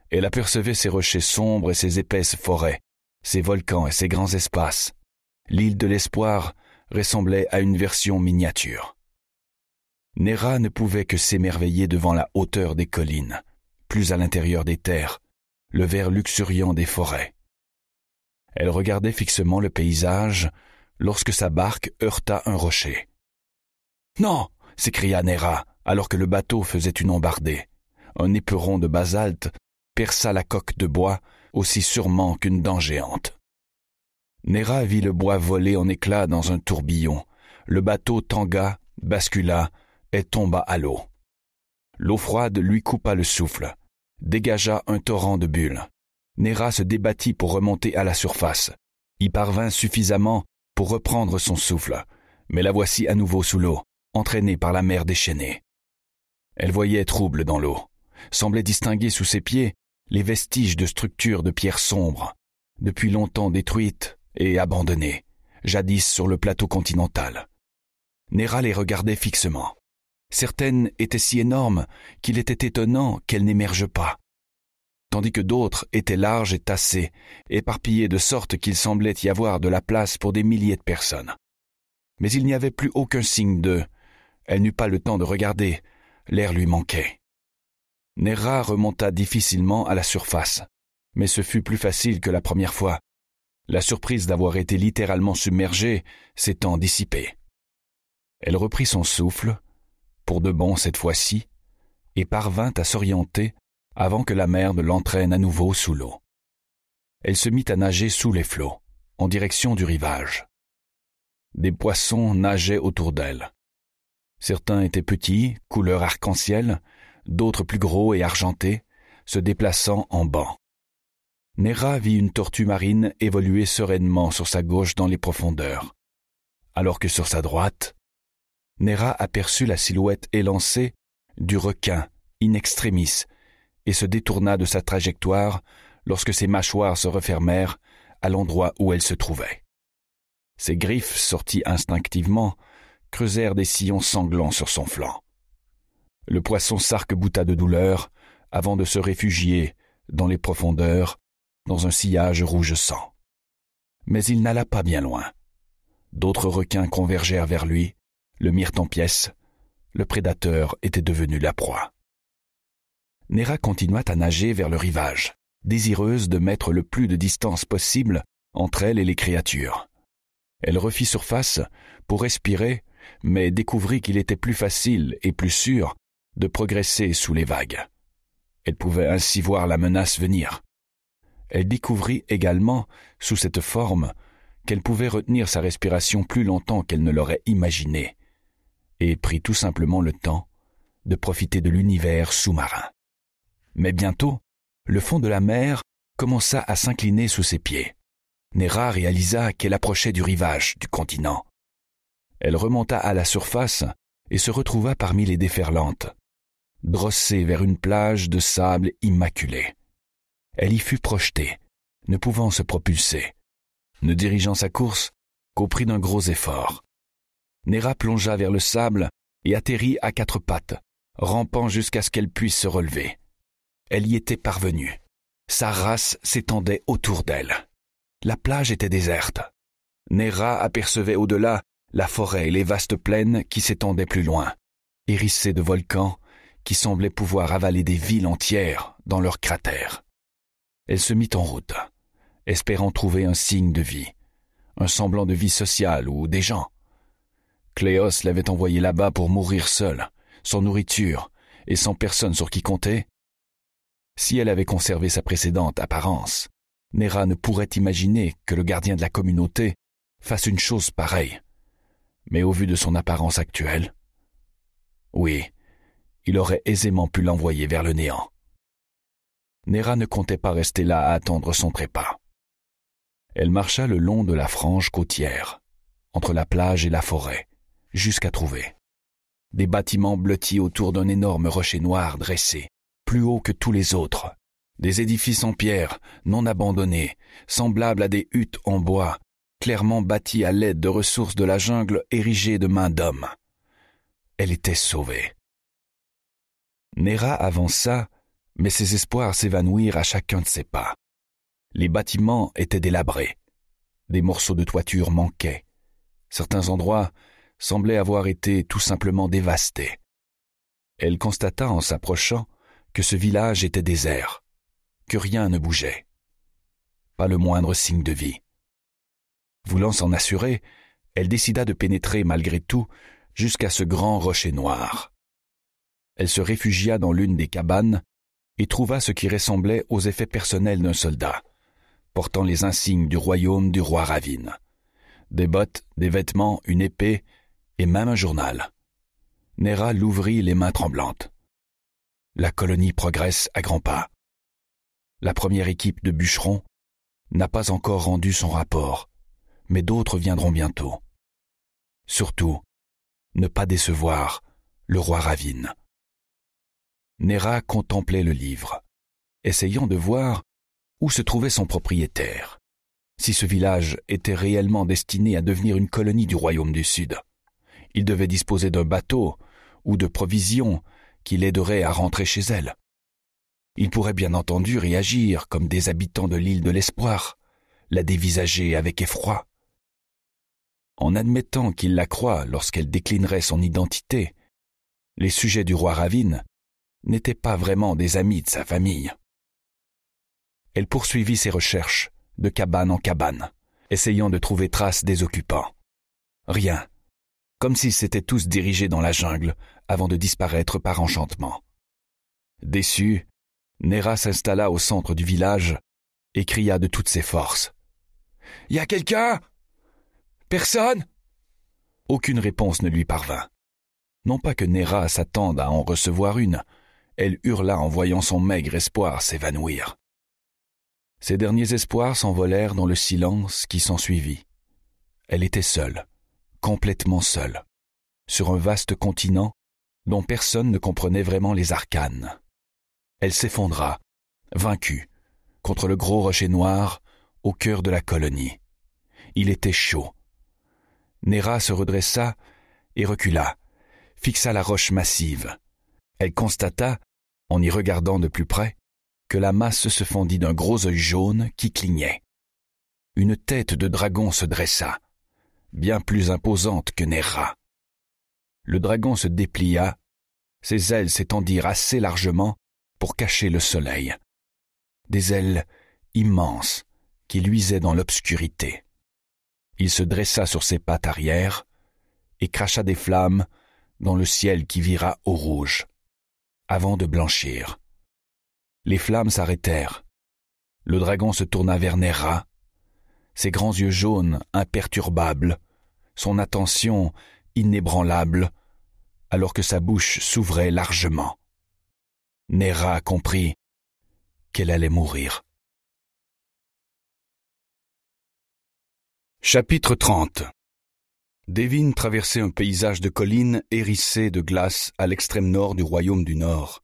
A: elle apercevait ses rochers sombres et ses épaisses forêts, ses volcans et ses grands espaces. L'île de l'espoir ressemblait à une version miniature. Nera ne pouvait que s'émerveiller devant la hauteur des collines, plus à l'intérieur des terres, le vert luxuriant des forêts. Elle regardait fixement le paysage lorsque sa barque heurta un rocher. Non s'écria Nera alors que le bateau faisait une embardée un éperon de basalte perça la coque de bois aussi sûrement qu'une dent géante. Nera vit le bois voler en éclats dans un tourbillon. Le bateau tanga, bascula et tomba à l'eau. L'eau froide lui coupa le souffle, dégagea un torrent de bulles. Néra se débattit pour remonter à la surface. Y parvint suffisamment pour reprendre son souffle, mais la voici à nouveau sous l'eau, entraînée par la mer déchaînée. Elle voyait trouble dans l'eau semblait distinguer sous ses pieds les vestiges de structures de pierre sombres, depuis longtemps détruites et abandonnées, jadis sur le plateau continental. Néra les regardait fixement. Certaines étaient si énormes qu'il était étonnant qu'elles n'émergent pas, tandis que d'autres étaient larges et tassées, éparpillées de sorte qu'il semblait y avoir de la place pour des milliers de personnes. Mais il n'y avait plus aucun signe d'eux. Elle n'eut pas le temps de regarder, l'air lui manquait. Nera remonta difficilement à la surface, mais ce fut plus facile que la première fois. La surprise d'avoir été littéralement submergée s'étant dissipée. Elle reprit son souffle, pour de bon cette fois-ci, et parvint à s'orienter avant que la mer ne l'entraîne à nouveau sous l'eau. Elle se mit à nager sous les flots, en direction du rivage. Des poissons nageaient autour d'elle. Certains étaient petits, couleur arc-en-ciel, d'autres plus gros et argentés, se déplaçant en banc. Nera vit une tortue marine évoluer sereinement sur sa gauche dans les profondeurs, alors que sur sa droite, Nera aperçut la silhouette élancée du requin in extremis et se détourna de sa trajectoire lorsque ses mâchoires se refermèrent à l'endroit où elle se trouvait. Ses griffes, sorties instinctivement, creusèrent des sillons sanglants sur son flanc. Le poisson s'arc-bouta de douleur avant de se réfugier, dans les profondeurs, dans un sillage rouge sang. Mais il n'alla pas bien loin. D'autres requins convergèrent vers lui, le mirent en pièces. Le prédateur était devenu la proie. Néra continua à nager vers le rivage, désireuse de mettre le plus de distance possible entre elle et les créatures. Elle refit surface pour respirer, mais découvrit qu'il était plus facile et plus sûr de progresser sous les vagues. Elle pouvait ainsi voir la menace venir. Elle découvrit également, sous cette forme, qu'elle pouvait retenir sa respiration plus longtemps qu'elle ne l'aurait imaginé, et prit tout simplement le temps de profiter de l'univers sous-marin. Mais bientôt, le fond de la mer commença à s'incliner sous ses pieds. Nera réalisa qu'elle approchait du rivage du continent. Elle remonta à la surface et se retrouva parmi les déferlantes drossée vers une plage de sable immaculé. Elle y fut projetée, ne pouvant se propulser, ne dirigeant sa course qu'au prix d'un gros effort. Nera plongea vers le sable et atterrit à quatre pattes, rampant jusqu'à ce qu'elle puisse se relever. Elle y était parvenue. Sa race s'étendait autour d'elle. La plage était déserte. Nera apercevait au-delà la forêt et les vastes plaines qui s'étendaient plus loin, hérissées de volcans, qui semblait pouvoir avaler des villes entières dans leurs cratère. Elle se mit en route, espérant trouver un signe de vie, un semblant de vie sociale ou des gens. Cléos l'avait envoyée là-bas pour mourir seule, sans nourriture et sans personne sur qui compter. Si elle avait conservé sa précédente apparence, Nera ne pourrait imaginer que le gardien de la communauté fasse une chose pareille. Mais au vu de son apparence actuelle, oui, il aurait aisément pu l'envoyer vers le néant. Nera ne comptait pas rester là à attendre son prépas. Elle marcha le long de la frange côtière, entre la plage et la forêt, jusqu'à trouver des bâtiments blottis autour d'un énorme rocher noir dressé, plus haut que tous les autres, des édifices en pierre, non abandonnés, semblables à des huttes en bois, clairement bâties à l'aide de ressources de la jungle érigées de mains d'hommes. Elle était sauvée. Nera avança, mais ses espoirs s'évanouirent à chacun de ses pas. Les bâtiments étaient délabrés. Des morceaux de toiture manquaient. Certains endroits semblaient avoir été tout simplement dévastés. Elle constata en s'approchant que ce village était désert, que rien ne bougeait. Pas le moindre signe de vie. Voulant s'en assurer, elle décida de pénétrer malgré tout jusqu'à ce grand rocher noir. Elle se réfugia dans l'une des cabanes et trouva ce qui ressemblait aux effets personnels d'un soldat, portant les insignes du royaume du roi Ravine. Des bottes, des vêtements, une épée et même un journal. Nera l'ouvrit les mains tremblantes. La colonie progresse à grands pas. La première équipe de bûcherons n'a pas encore rendu son rapport, mais d'autres viendront bientôt. Surtout, ne pas décevoir le roi Ravine. Nera contemplait le livre, essayant de voir où se trouvait son propriétaire, si ce village était réellement destiné à devenir une colonie du royaume du Sud. Il devait disposer d'un bateau ou de provisions qui l'aideraient à rentrer chez elle. Il pourrait bien entendu réagir comme des habitants de l'île de l'Espoir, la dévisager avec effroi. En admettant qu'il la croit lorsqu'elle déclinerait son identité, les sujets du roi Ravine n'étaient pas vraiment des amis de sa famille. Elle poursuivit ses recherches, de cabane en cabane, essayant de trouver trace des occupants. Rien, comme s'ils s'étaient tous dirigés dans la jungle avant de disparaître par enchantement. Déçue, Nera s'installa au centre du village et cria de toutes ses forces. Y a quelqu'un Personne Aucune réponse ne lui parvint. Non pas que Nera s'attende à en recevoir une, elle hurla en voyant son maigre espoir s'évanouir. Ses derniers espoirs s'envolèrent dans le silence qui s'ensuivit. Elle était seule, complètement seule, sur un vaste continent dont personne ne comprenait vraiment les arcanes. Elle s'effondra, vaincue, contre le gros rocher noir au cœur de la colonie. Il était chaud. Nera se redressa et recula, fixa la roche massive. Elle constata, en y regardant de plus près, que la masse se fendit d'un gros œil jaune qui clignait. Une tête de dragon se dressa, bien plus imposante que Nerra. Le dragon se déplia, ses ailes s'étendirent assez largement pour cacher le soleil. Des ailes immenses qui luisaient dans l'obscurité. Il se dressa sur ses pattes arrière et cracha des flammes dans le ciel qui vira au rouge avant de blanchir. Les flammes s'arrêtèrent. Le dragon se tourna vers Nera. Ses grands yeux jaunes, imperturbables, son attention inébranlable, alors que sa bouche s'ouvrait largement. Nera comprit qu'elle allait mourir. Chapitre 30 Devin traversait un paysage de collines hérissées de glace à l'extrême nord du royaume du Nord.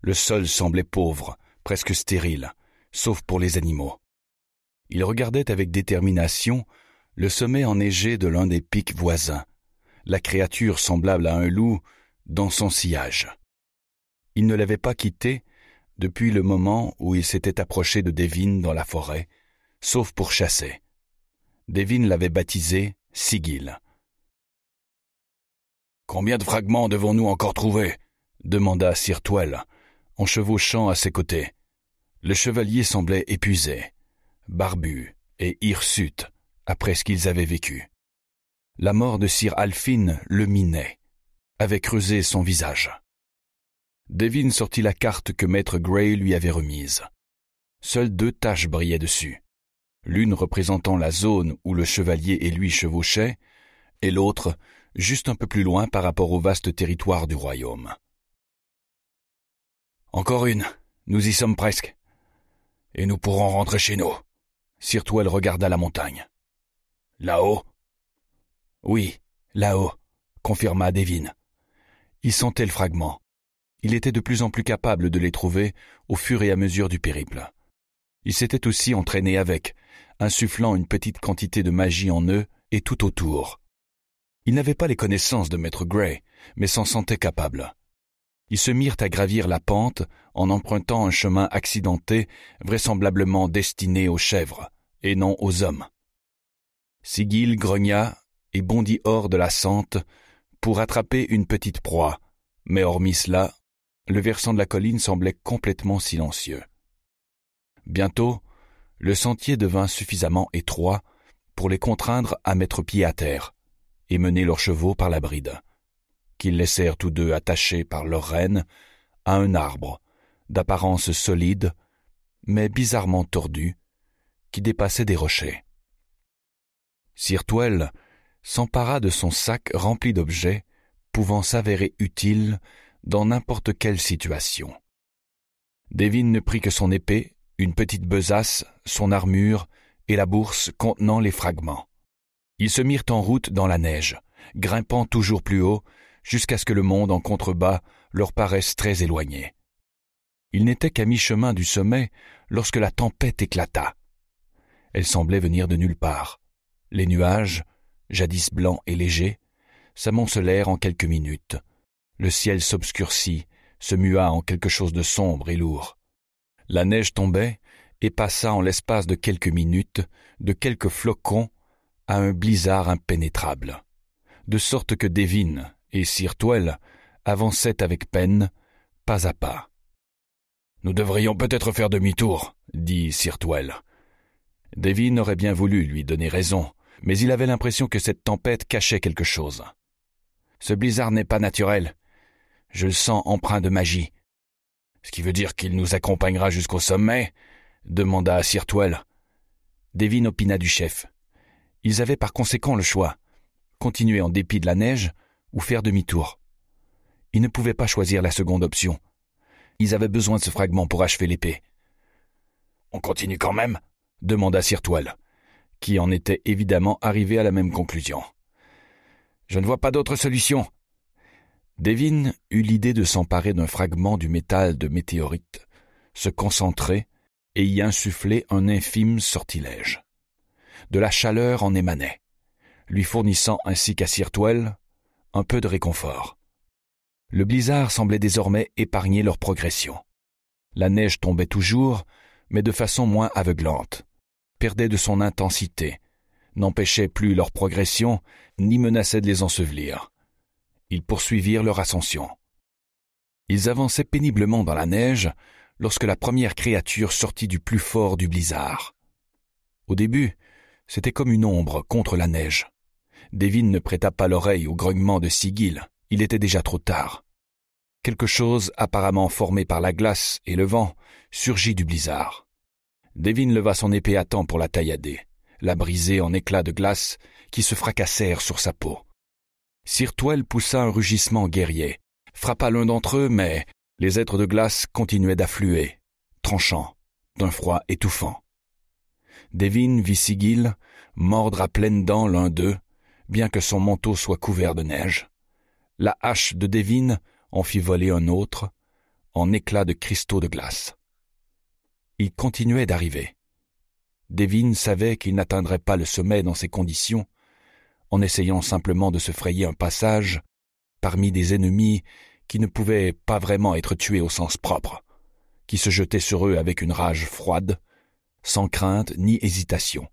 A: Le sol semblait pauvre, presque stérile, sauf pour les animaux. Il regardait avec détermination le sommet enneigé de l'un des pics voisins, la créature semblable à un loup dans son sillage. Il ne l'avait pas quitté depuis le moment où il s'était approché de Devine dans la forêt, sauf pour chasser. Devine l'avait baptisé Sigil Combien de fragments devons-nous encore trouver demanda Sir Twell, en chevauchant à ses côtés. Le chevalier semblait épuisé, barbu et hirsute après ce qu'ils avaient vécu. La mort de Sir Alphine le minait, avait creusé son visage. Devine sortit la carte que Maître Gray lui avait remise. Seules deux taches brillaient dessus, l'une représentant la zone où le chevalier et lui chevauchaient, et l'autre juste un peu plus loin par rapport au vaste territoire du royaume. Encore une, nous y sommes presque. Et nous pourrons rentrer chez nous. Sirtuel regarda la montagne. Là-haut Oui, là-haut, confirma Devine. Il sentait le fragment. Il était de plus en plus capable de les trouver au fur et à mesure du périple. Il s'était aussi entraîné avec, insufflant une petite quantité de magie en eux et tout autour, ils n'avaient pas les connaissances de Maître Gray, mais s'en sentaient capables. Ils se mirent à gravir la pente en empruntant un chemin accidenté, vraisemblablement destiné aux chèvres, et non aux hommes. Sigil grogna et bondit hors de la sente pour attraper une petite proie, mais hormis cela, le versant de la colline semblait complètement silencieux. Bientôt, le sentier devint suffisamment étroit pour les contraindre à mettre pied à terre, et mener leurs chevaux par la bride, qu'ils laissèrent tous deux attachés par leur reine à un arbre, d'apparence solide, mais bizarrement tordu, qui dépassait des rochers. Sirtuel s'empara de son sac rempli d'objets pouvant s'avérer utiles dans n'importe quelle situation. Devin ne prit que son épée, une petite besace, son armure et la bourse contenant les fragments. Ils se mirent en route dans la neige, grimpant toujours plus haut, jusqu'à ce que le monde en contrebas leur paraisse très éloigné. Ils n'étaient qu'à mi-chemin du sommet lorsque la tempête éclata. Elle semblait venir de nulle part. Les nuages, jadis blancs et légers, s'amoncelèrent en quelques minutes. Le ciel s'obscurcit, se mua en quelque chose de sombre et lourd. La neige tombait et passa en l'espace de quelques minutes de quelques flocons à un blizzard impénétrable, de sorte que Devine et Twell avançaient avec peine, pas à pas. Nous devrions peut-être faire demi-tour, dit Twell. Devine aurait bien voulu lui donner raison, mais il avait l'impression que cette tempête cachait quelque chose. Ce blizzard n'est pas naturel. Je le sens empreint de magie. Ce qui veut dire qu'il nous accompagnera jusqu'au sommet demanda Twell. Devine opina du chef. Ils avaient par conséquent le choix continuer en dépit de la neige ou faire demi-tour. Ils ne pouvaient pas choisir la seconde option. Ils avaient besoin de ce fragment pour achever l'épée. On continue quand même demanda Sirtoile, qui en était évidemment arrivé à la même conclusion. Je ne vois pas d'autre solution. Devine eut l'idée de s'emparer d'un fragment du métal de météorite, se concentrer et y insuffler un infime sortilège de la chaleur en émanait, lui fournissant ainsi qu'à Sirtoel un peu de réconfort. Le blizzard semblait désormais épargner leur progression. La neige tombait toujours, mais de façon moins aveuglante, perdait de son intensité, n'empêchait plus leur progression, ni menaçait de les ensevelir. Ils poursuivirent leur ascension. Ils avançaient péniblement dans la neige lorsque la première créature sortit du plus fort du blizzard. Au début, c'était comme une ombre contre la neige. Devin ne prêta pas l'oreille au grognement de Sigil. Il était déjà trop tard. Quelque chose, apparemment formé par la glace et le vent, surgit du blizzard. Devin leva son épée à temps pour la taillader, la briser en éclats de glace qui se fracassèrent sur sa peau. Sirtoel poussa un rugissement guerrier, frappa l'un d'entre eux, mais les êtres de glace continuaient d'affluer, tranchant, d'un froid étouffant. Devine vit Sigil mordre à pleines dents l'un d'eux, bien que son manteau soit couvert de neige. La hache de Devine en fit voler un autre, en éclats de cristaux de glace. Il continuait d'arriver. Devine savait qu'il n'atteindrait pas le sommet dans ces conditions, en essayant simplement de se frayer un passage parmi des ennemis qui ne pouvaient pas vraiment être tués au sens propre, qui se jetaient sur eux avec une rage froide, sans crainte ni hésitation.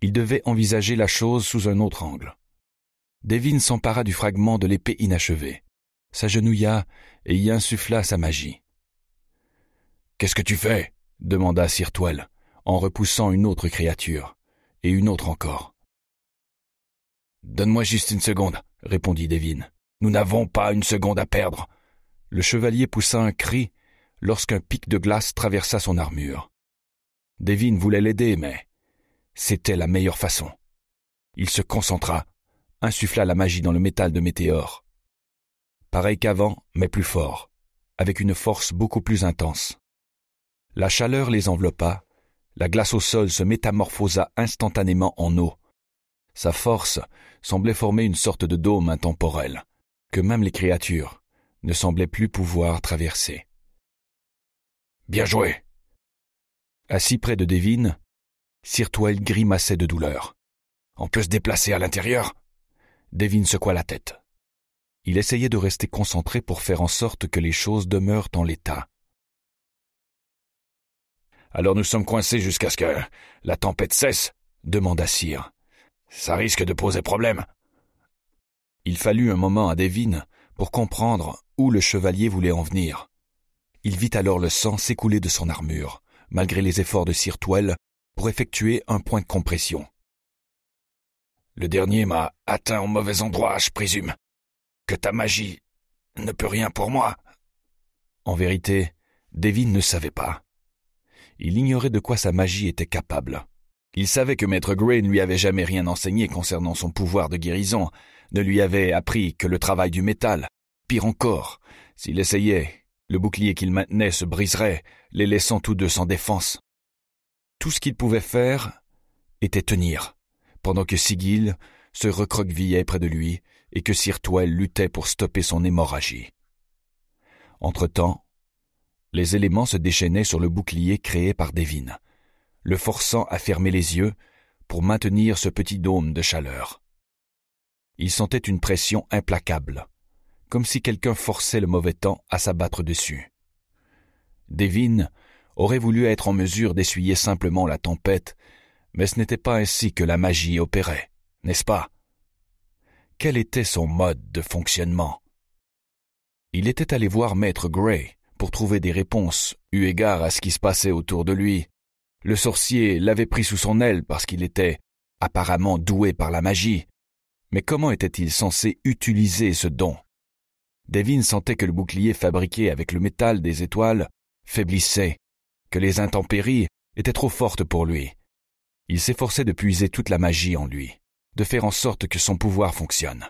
A: Il devait envisager la chose sous un autre angle. Devine s'empara du fragment de l'épée inachevée, s'agenouilla et y insuffla sa magie. Qu'est-ce que tu fais demanda Sir en repoussant une autre créature, et une autre encore. Donne-moi juste une seconde, répondit Devine. Nous n'avons pas une seconde à perdre. Le chevalier poussa un cri lorsqu'un pic de glace traversa son armure. Devine voulait l'aider, mais c'était la meilleure façon. Il se concentra, insuffla la magie dans le métal de Météore. Pareil qu'avant, mais plus fort, avec une force beaucoup plus intense. La chaleur les enveloppa, la glace au sol se métamorphosa instantanément en eau. Sa force semblait former une sorte de dôme intemporel, que même les créatures ne semblaient plus pouvoir traverser. Bien joué, Assis près de Devine, Sirtwell grimaçait de douleur. On peut se déplacer à l'intérieur Devine secoua la tête. Il essayait de rester concentré pour faire en sorte que les choses demeurent en l'état. Alors nous sommes coincés jusqu'à ce que la tempête cesse demanda Sir. Ça risque de poser problème. Il fallut un moment à Devine pour comprendre où le chevalier voulait en venir. Il vit alors le sang s'écouler de son armure malgré les efforts de Sirtwell, pour effectuer un point de compression. Le dernier m'a atteint au mauvais endroit, je présume. Que ta magie ne peut rien pour moi. En vérité, Devin ne savait pas. Il ignorait de quoi sa magie était capable. Il savait que Maître Gray ne lui avait jamais rien enseigné concernant son pouvoir de guérison, ne lui avait appris que le travail du métal. Pire encore, s'il essayait, le bouclier qu'il maintenait se briserait, les laissant tous deux sans défense. Tout ce qu'il pouvait faire était tenir, pendant que Sigil se recroquevillait près de lui et que Sirtuel luttait pour stopper son hémorragie. Entre-temps, les éléments se déchaînaient sur le bouclier créé par Devine, le forçant à fermer les yeux pour maintenir ce petit dôme de chaleur. Il sentait une pression implacable, comme si quelqu'un forçait le mauvais temps à s'abattre dessus. Devine aurait voulu être en mesure d'essuyer simplement la tempête, mais ce n'était pas ainsi que la magie opérait, n'est-ce pas Quel était son mode de fonctionnement Il était allé voir Maître Gray pour trouver des réponses, eu égard à ce qui se passait autour de lui. Le sorcier l'avait pris sous son aile parce qu'il était apparemment doué par la magie. Mais comment était-il censé utiliser ce don Devine sentait que le bouclier fabriqué avec le métal des étoiles faiblissait, que les intempéries étaient trop fortes pour lui. Il s'efforçait de puiser toute la magie en lui, de faire en sorte que son pouvoir fonctionne.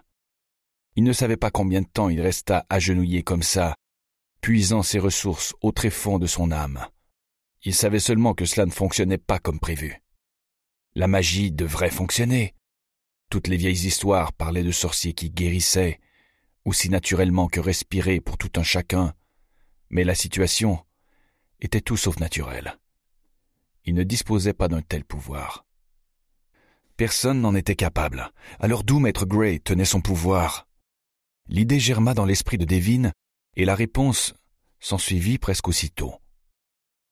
A: Il ne savait pas combien de temps il resta agenouillé comme ça, puisant ses ressources au tréfonds de son âme. Il savait seulement que cela ne fonctionnait pas comme prévu. La magie devrait fonctionner. Toutes les vieilles histoires parlaient de sorciers qui guérissaient, aussi naturellement que respirer pour tout un chacun, mais la situation était tout sauf naturelle. Il ne disposait pas d'un tel pouvoir. Personne n'en était capable, alors d'où Maître Gray tenait son pouvoir L'idée germa dans l'esprit de Devine, et la réponse s'ensuivit presque aussitôt.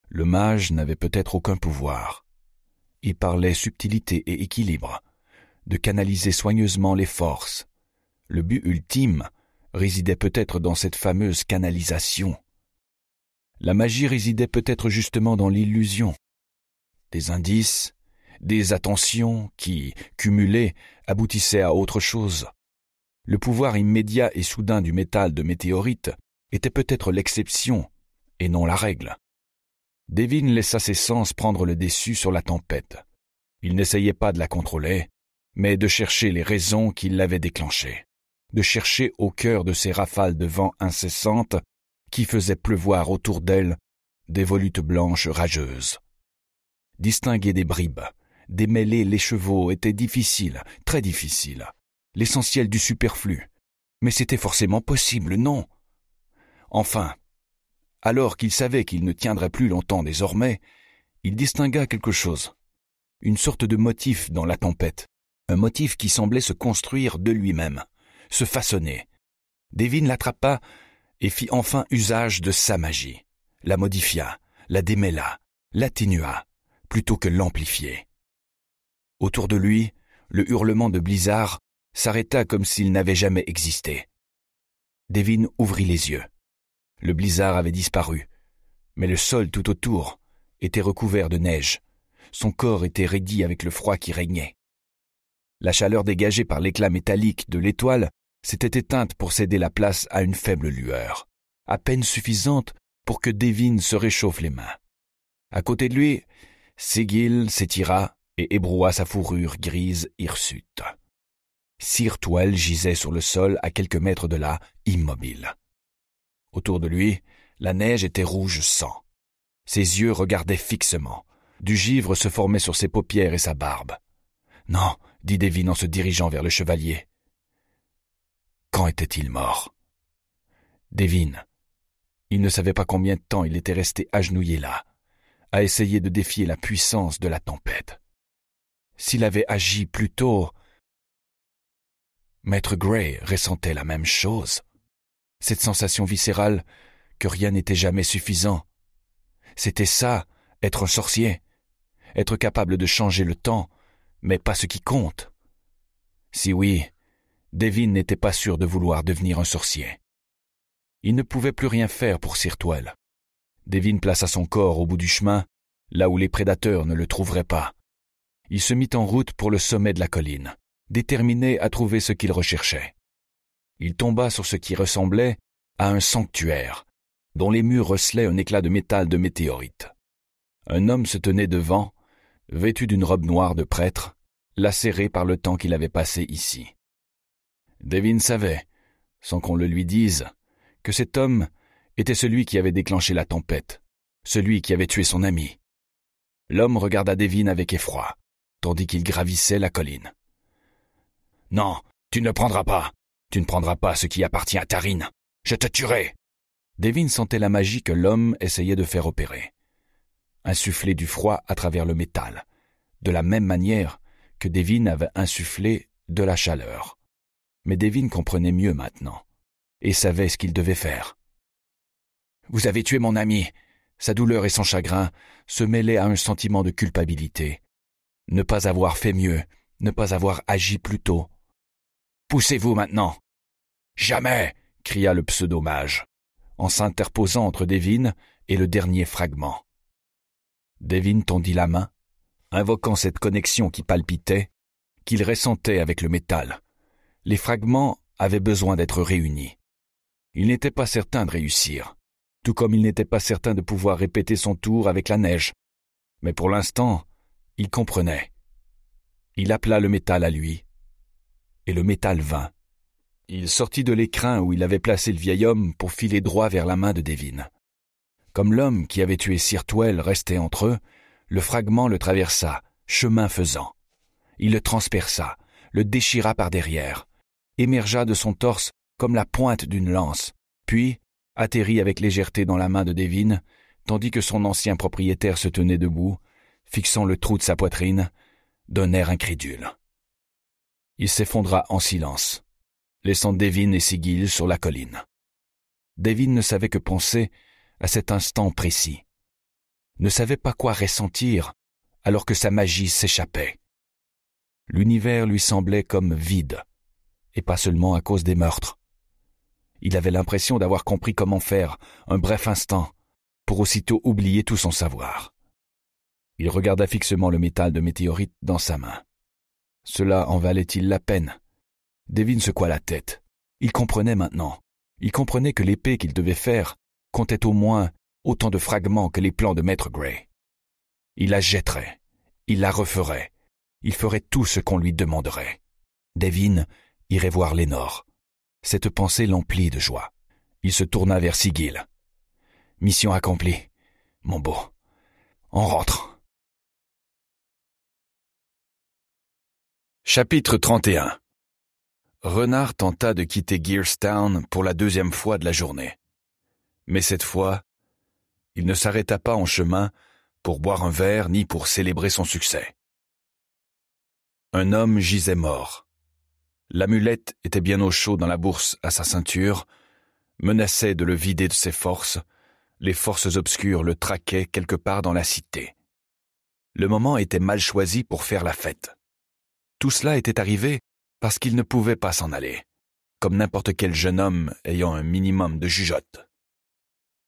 A: Le mage n'avait peut-être aucun pouvoir. Il parlait subtilité et équilibre, de canaliser soigneusement les forces. Le but ultime résidait peut-être dans cette fameuse canalisation. La magie résidait peut-être justement dans l'illusion. Des indices, des attentions qui, cumulées, aboutissaient à autre chose. Le pouvoir immédiat et soudain du métal de météorite était peut-être l'exception et non la règle. Devin laissa ses sens prendre le dessus sur la tempête. Il n'essayait pas de la contrôler, mais de chercher les raisons qui l'avaient déclenchée de chercher au cœur de ces rafales de vent incessantes qui faisaient pleuvoir autour d'elle des volutes blanches rageuses. Distinguer des bribes, démêler les chevaux était difficile, très difficile. L'essentiel du superflu. Mais c'était forcément possible, non Enfin, alors qu'il savait qu'il ne tiendrait plus longtemps désormais, il distingua quelque chose. Une sorte de motif dans la tempête, un motif qui semblait se construire de lui-même se façonner. Devine l'attrapa et fit enfin usage de sa magie. La modifia, la démêla, l'atténua, plutôt que l'amplifier. Autour de lui, le hurlement de Blizzard s'arrêta comme s'il n'avait jamais existé. Devine ouvrit les yeux. Le blizzard avait disparu, mais le sol tout autour était recouvert de neige. Son corps était raidi avec le froid qui régnait. La chaleur dégagée par l'éclat métallique de l'étoile s'était éteinte pour céder la place à une faible lueur, à peine suffisante pour que Devine se réchauffe les mains. À côté de lui, Sigil s'étira et ébroua sa fourrure grise hirsute. sire Toile gisait sur le sol à quelques mètres de là, immobile. Autour de lui, la neige était rouge sang. Ses yeux regardaient fixement. Du givre se formait sur ses paupières et sa barbe. Non, dit Devine en se dirigeant vers le chevalier. Quand était-il mort Devine. Il ne savait pas combien de temps il était resté agenouillé là, à essayer de défier la puissance de la tempête. S'il avait agi plus tôt. Maître Gray ressentait la même chose. Cette sensation viscérale que rien n'était jamais suffisant. C'était ça, être un sorcier, être capable de changer le temps, mais pas ce qui compte. Si oui, Devine n'était pas sûr de vouloir devenir un sorcier. Il ne pouvait plus rien faire pour Sirtuel. Devine plaça son corps au bout du chemin, là où les prédateurs ne le trouveraient pas. Il se mit en route pour le sommet de la colline, déterminé à trouver ce qu'il recherchait. Il tomba sur ce qui ressemblait à un sanctuaire, dont les murs recelaient un éclat de métal de météorite. Un homme se tenait devant, vêtu d'une robe noire de prêtre, lacéré par le temps qu'il avait passé ici. Devin savait, sans qu'on le lui dise, que cet homme était celui qui avait déclenché la tempête, celui qui avait tué son ami. L'homme regarda Devin avec effroi, tandis qu'il gravissait la colline. Non, tu ne le prendras pas. Tu ne prendras pas ce qui appartient à Tarine. Je te tuerai. Devine sentait la magie que l'homme essayait de faire opérer. Insuffler du froid à travers le métal. De la même manière, que Devine avait insufflé de la chaleur. Mais Devine comprenait mieux maintenant, et savait ce qu'il devait faire. Vous avez tué mon ami. Sa douleur et son chagrin se mêlaient à un sentiment de culpabilité. Ne pas avoir fait mieux, ne pas avoir agi plus tôt. Poussez-vous maintenant. Jamais. cria le pseudo-mage, en s'interposant entre Devine et le dernier fragment. Devine tendit la main invoquant cette connexion qui palpitait, qu'il ressentait avec le métal. Les fragments avaient besoin d'être réunis. Il n'était pas certain de réussir, tout comme il n'était pas certain de pouvoir répéter son tour avec la neige. Mais pour l'instant, il comprenait. Il appela le métal à lui, et le métal vint. Il sortit de l'écrin où il avait placé le vieil homme pour filer droit vers la main de Devine. Comme l'homme qui avait tué Sirtwell restait entre eux, le fragment le traversa, chemin faisant. Il le transperça, le déchira par derrière, émergea de son torse comme la pointe d'une lance, puis atterrit avec légèreté dans la main de Devine, tandis que son ancien propriétaire se tenait debout, fixant le trou de sa poitrine, d'un air incrédule. Il s'effondra en silence, laissant Devine et Sigil sur la colline. Devine ne savait que penser à cet instant précis ne savait pas quoi ressentir alors que sa magie s'échappait. L'univers lui semblait comme vide, et pas seulement à cause des meurtres. Il avait l'impression d'avoir compris comment faire, un bref instant, pour aussitôt oublier tout son savoir. Il regarda fixement le métal de météorite dans sa main. Cela en valait-il la peine Devine secoua la tête. Il comprenait maintenant. Il comprenait que l'épée qu'il devait faire comptait au moins autant de fragments que les plans de Maître Gray. Il la jetterait, il la referait, il ferait tout ce qu'on lui demanderait. Devine irait voir Lénore. Cette pensée l'emplit de joie. Il se tourna vers Sigil. Mission accomplie, mon beau. On rentre. Chapitre 31 Renard tenta de quitter Gearstown pour la deuxième fois de la journée. Mais cette fois, il ne s'arrêta pas en chemin pour boire un verre ni pour célébrer son succès. Un homme gisait mort. L'amulette était bien au chaud dans la bourse à sa ceinture, menaçait de le vider de ses forces, les forces obscures le traquaient quelque part dans la cité. Le moment était mal choisi pour faire la fête. Tout cela était arrivé parce qu'il ne pouvait pas s'en aller, comme n'importe quel jeune homme ayant un minimum de jugeote.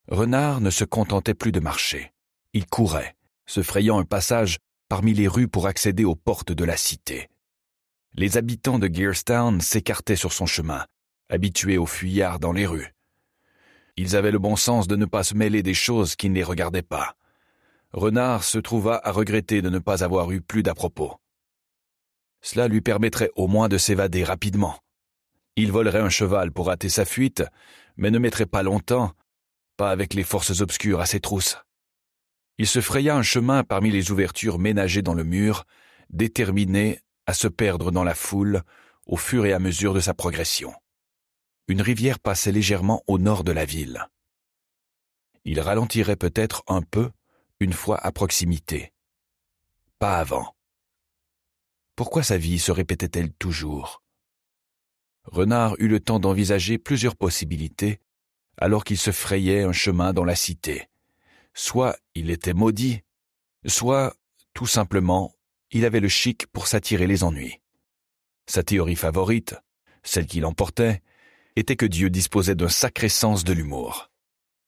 A: Renard ne se contentait plus de marcher. Il courait, se frayant un passage parmi les rues pour accéder aux portes de la cité. Les habitants de Gearstown s'écartaient sur son chemin, habitués aux fuyards dans les rues. Ils avaient le bon sens de ne pas se mêler des choses qui ne les regardaient pas. Renard se trouva à regretter de ne pas avoir eu plus d'à propos. Cela lui permettrait au moins de s'évader rapidement. Il volerait un cheval pour rater sa fuite, mais ne mettrait pas longtemps pas avec les forces obscures à ses trousses. Il se fraya un chemin parmi les ouvertures ménagées dans le mur, déterminé à se perdre dans la foule au fur et à mesure de sa progression. Une rivière passait légèrement au nord de la ville. Il ralentirait peut-être un peu une fois à proximité. Pas avant. Pourquoi sa vie se répétait-elle toujours Renard eut le temps d'envisager plusieurs possibilités alors qu'il se frayait un chemin dans la cité. Soit il était maudit, soit, tout simplement, il avait le chic pour s'attirer les ennuis. Sa théorie favorite, celle qui l'emportait, était que Dieu disposait d'un sacré sens de l'humour.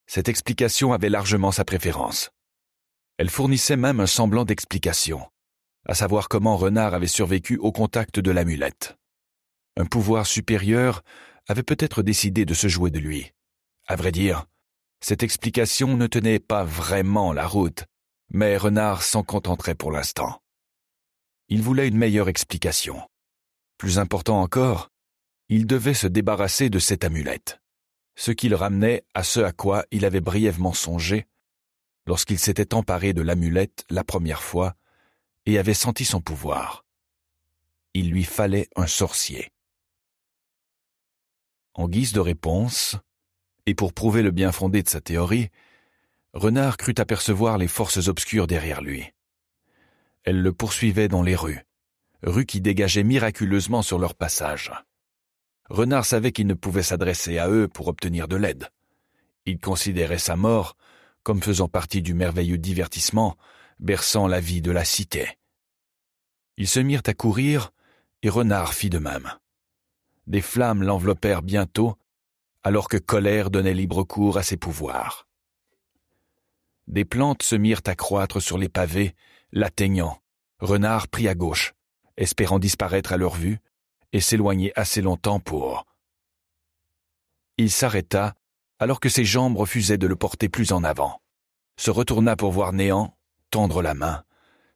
A: Cette explication avait largement sa préférence. Elle fournissait même un semblant d'explication, à savoir comment Renard avait survécu au contact de l'amulette. Un pouvoir supérieur avait peut-être décidé de se jouer de lui, à vrai dire, cette explication ne tenait pas vraiment la route, mais Renard s'en contenterait pour l'instant. Il voulait une meilleure explication. Plus important encore, il devait se débarrasser de cette amulette, ce qui le ramenait à ce à quoi il avait brièvement songé lorsqu'il s'était emparé de l'amulette la première fois et avait senti son pouvoir. Il lui fallait un sorcier. En guise de réponse, et pour prouver le bien fondé de sa théorie, Renard crut apercevoir les forces obscures derrière lui. Elles le poursuivaient dans les rues, rues qui dégageaient miraculeusement sur leur passage. Renard savait qu'il ne pouvait s'adresser à eux pour obtenir de l'aide. Il considérait sa mort comme faisant partie du merveilleux divertissement berçant la vie de la cité. Ils se mirent à courir, et Renard fit de même. Des flammes l'enveloppèrent bientôt alors que colère donnait libre cours à ses pouvoirs. Des plantes se mirent à croître sur les pavés, l'atteignant. Renard prit à gauche, espérant disparaître à leur vue, et s'éloigner assez longtemps pour. Il s'arrêta, alors que ses jambes refusaient de le porter plus en avant, se retourna pour voir Néant tendre la main.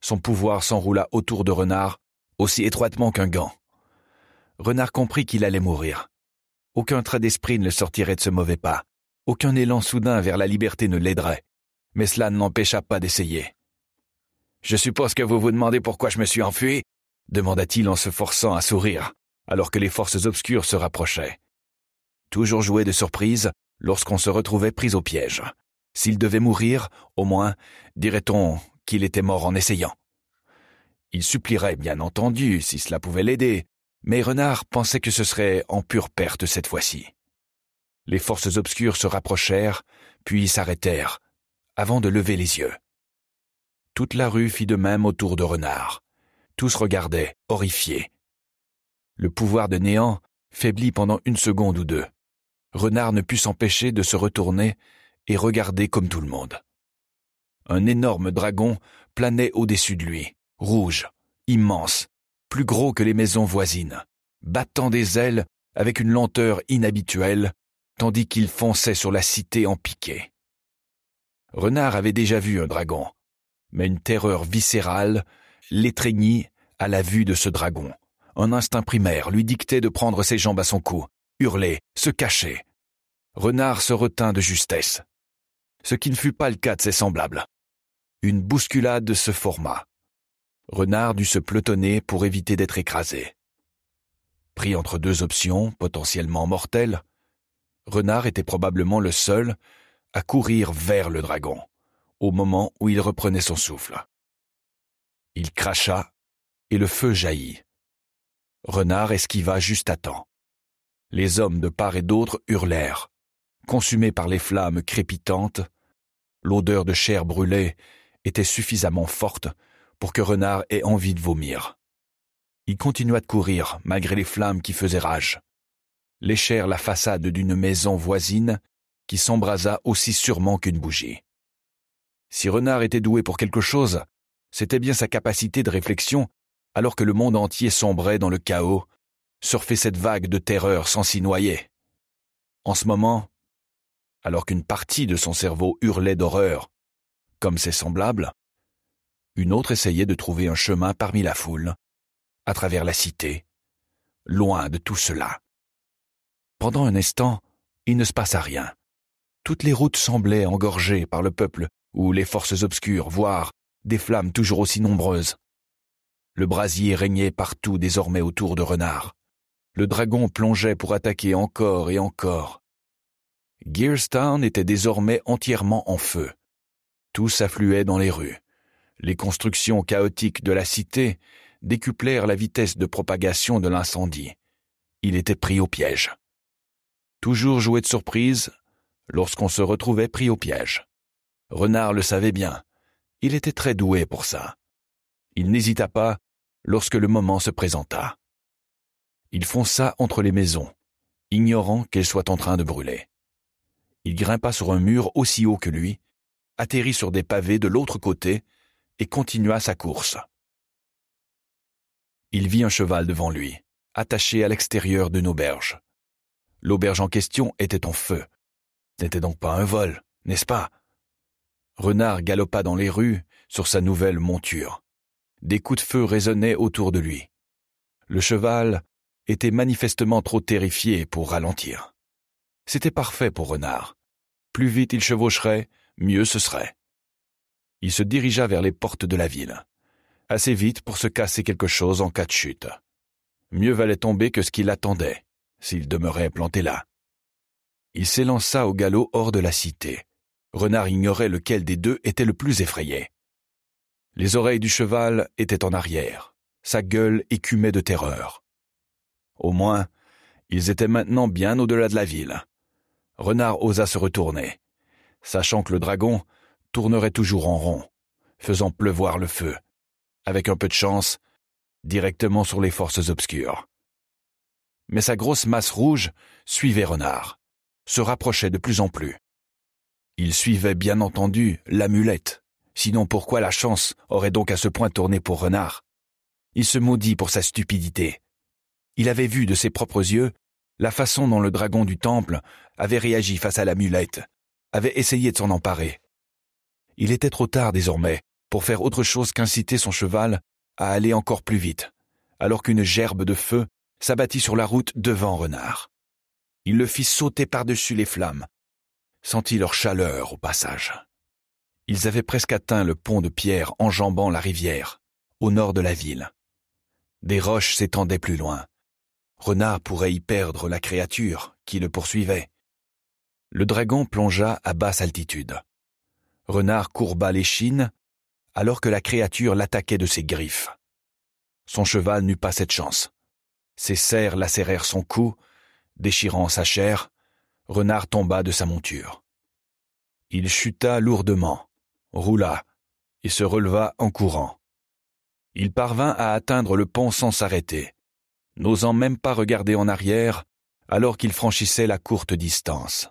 A: Son pouvoir s'enroula autour de Renard, aussi étroitement qu'un gant. Renard comprit qu'il allait mourir, aucun trait d'esprit ne le sortirait de ce mauvais pas. Aucun élan soudain vers la liberté ne l'aiderait. Mais cela ne l'empêcha pas d'essayer. Je suppose que vous vous demandez pourquoi je me suis enfui demanda-t-il en se forçant à sourire, alors que les forces obscures se rapprochaient. Toujours joué de surprise lorsqu'on se retrouvait pris au piège. S'il devait mourir, au moins, dirait-on qu'il était mort en essayant. Il supplierait, bien entendu, si cela pouvait l'aider, mais Renard pensait que ce serait en pure perte cette fois-ci. Les forces obscures se rapprochèrent, puis s'arrêtèrent, avant de lever les yeux. Toute la rue fit de même autour de Renard. Tous regardaient, horrifiés. Le pouvoir de néant faiblit pendant une seconde ou deux. Renard ne put s'empêcher de se retourner et regarder comme tout le monde. Un énorme dragon planait au-dessus de lui, rouge, immense, plus gros que les maisons voisines, battant des ailes avec une lenteur inhabituelle, tandis qu'il fonçait sur la cité en piqué. Renard avait déjà vu un dragon, mais une terreur viscérale l'étreignit à la vue de ce dragon. Un instinct primaire lui dictait de prendre ses jambes à son cou, hurler, se cacher. Renard se retint de justesse. Ce qui ne fut pas le cas de ses semblables. Une bousculade se forma. Renard dut se pelotonner pour éviter d'être écrasé. Pris entre deux options potentiellement mortelles, Renard était probablement le seul à courir vers le dragon, au moment où il reprenait son souffle. Il cracha et le feu jaillit. Renard esquiva juste à temps. Les hommes de part et d'autre hurlèrent, consumés par les flammes crépitantes. L'odeur de chair brûlée était suffisamment forte pour que Renard ait envie de vomir. Il continua de courir, malgré les flammes qui faisaient rage. Léchèrent la façade d'une maison voisine qui s'embrasa aussi sûrement qu'une bougie. Si Renard était doué pour quelque chose, c'était bien sa capacité de réflexion, alors que le monde entier sombrait dans le chaos, surfait cette vague de terreur sans s'y noyer. En ce moment, alors qu'une partie de son cerveau hurlait d'horreur, comme ses semblables, une autre essayait de trouver un chemin parmi la foule, à travers la cité, loin de tout cela. Pendant un instant, il ne se passa rien. Toutes les routes semblaient engorgées par le peuple ou les forces obscures, voire des flammes toujours aussi nombreuses. Le brasier régnait partout désormais autour de Renard. Le dragon plongeait pour attaquer encore et encore. Gearstown était désormais entièrement en feu. Tout s'affluait dans les rues. Les constructions chaotiques de la cité décuplèrent la vitesse de propagation de l'incendie. Il était pris au piège. Toujours joué de surprise lorsqu'on se retrouvait pris au piège. Renard le savait bien. Il était très doué pour ça. Il n'hésita pas lorsque le moment se présenta. Il fonça entre les maisons, ignorant qu'elles soient en train de brûler. Il grimpa sur un mur aussi haut que lui, atterrit sur des pavés de l'autre côté et continua sa course. Il vit un cheval devant lui, attaché à l'extérieur d'une auberge. L'auberge en question était en feu. N'était donc pas un vol, n'est-ce pas Renard galopa dans les rues sur sa nouvelle monture. Des coups de feu résonnaient autour de lui. Le cheval était manifestement trop terrifié pour ralentir. C'était parfait pour Renard. Plus vite il chevaucherait, mieux ce serait il se dirigea vers les portes de la ville. Assez vite pour se casser quelque chose en cas de chute. Mieux valait tomber que ce qu'il attendait, s'il demeurait planté là. Il s'élança au galop hors de la cité. Renard ignorait lequel des deux était le plus effrayé. Les oreilles du cheval étaient en arrière. Sa gueule écumait de terreur. Au moins, ils étaient maintenant bien au-delà de la ville. Renard osa se retourner. Sachant que le dragon, tournerait toujours en rond, faisant pleuvoir le feu, avec un peu de chance, directement sur les forces obscures. Mais sa grosse masse rouge suivait Renard, se rapprochait de plus en plus. Il suivait bien entendu l'amulette, sinon pourquoi la chance aurait donc à ce point tourné pour Renard Il se maudit pour sa stupidité. Il avait vu de ses propres yeux la façon dont le dragon du temple avait réagi face à l'amulette, avait essayé de s'en emparer. Il était trop tard désormais pour faire autre chose qu'inciter son cheval à aller encore plus vite, alors qu'une gerbe de feu s'abattit sur la route devant Renard. Il le fit sauter par-dessus les flammes, sentit leur chaleur au passage. Ils avaient presque atteint le pont de pierre enjambant la rivière, au nord de la ville. Des roches s'étendaient plus loin. Renard pourrait y perdre la créature qui le poursuivait. Le dragon plongea à basse altitude. Renard courba l'échine, alors que la créature l'attaquait de ses griffes. Son cheval n'eut pas cette chance. Ses serres lacérèrent son cou, déchirant sa chair, Renard tomba de sa monture. Il chuta lourdement, roula, et se releva en courant. Il parvint à atteindre le pont sans s'arrêter, n'osant même pas regarder en arrière alors qu'il franchissait la courte distance.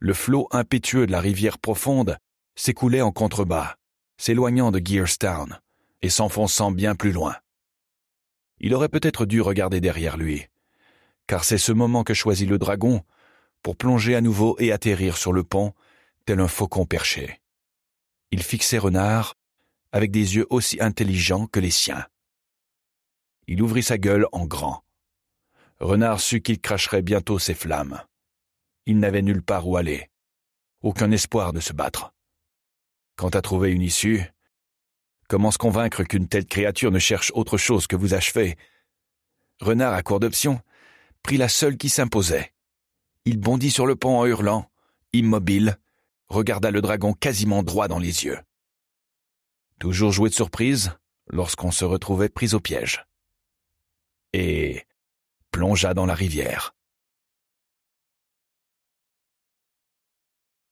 A: Le flot impétueux de la rivière profonde s'écoulait en contrebas, s'éloignant de Gearstown et s'enfonçant bien plus loin. Il aurait peut-être dû regarder derrière lui, car c'est ce moment que choisit le dragon pour plonger à nouveau et atterrir sur le pont, tel un faucon perché. Il fixait Renard avec des yeux aussi intelligents que les siens. Il ouvrit sa gueule en grand. Renard sut qu'il cracherait bientôt ses flammes. Il n'avait nulle part où aller, aucun espoir de se battre. Quant à trouver une issue, comment se convaincre qu'une telle créature ne cherche autre chose que vous achever? Renard, à court d'options, prit la seule qui s'imposait. Il bondit sur le pont en hurlant, immobile, regarda le dragon quasiment droit dans les yeux. Toujours joué de surprise lorsqu'on se retrouvait pris au piège. Et plongea dans la rivière.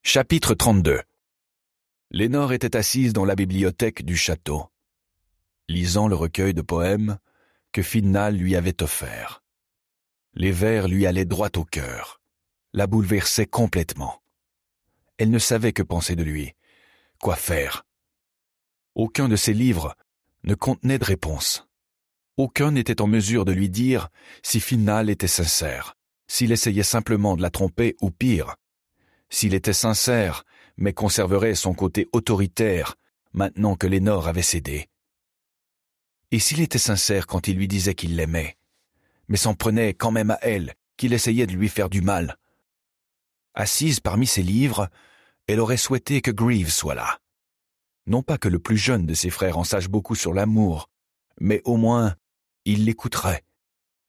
A: Chapitre 32 Lénore était assise dans la bibliothèque du château, lisant le recueil de poèmes que Final lui avait offert. Les vers lui allaient droit au cœur, la bouleversaient complètement. Elle ne savait que penser de lui, quoi faire. Aucun de ses livres ne contenait de réponse. Aucun n'était en mesure de lui dire si Final était sincère, s'il essayait simplement de la tromper ou pire, s'il était sincère mais conserverait son côté autoritaire maintenant que Lénore avait cédé. Et s'il était sincère quand il lui disait qu'il l'aimait, mais s'en prenait quand même à elle, qu'il essayait de lui faire du mal. Assise parmi ses livres, elle aurait souhaité que Greaves soit là. Non pas que le plus jeune de ses frères en sache beaucoup sur l'amour, mais au moins il l'écouterait,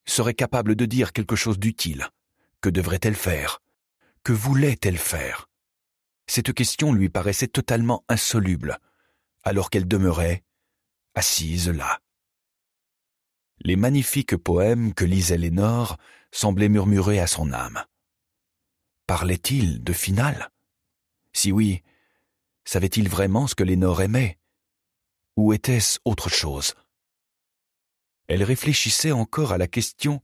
A: serait capable de dire quelque chose d'utile. Que devrait-elle faire Que voulait-elle faire cette question lui paraissait totalement insoluble, alors qu'elle demeurait assise là. Les magnifiques poèmes que lisait Lénore semblaient murmurer à son âme. Parlait-il de finale Si oui, savait-il vraiment ce que Lénore aimait Ou était-ce autre chose Elle réfléchissait encore à la question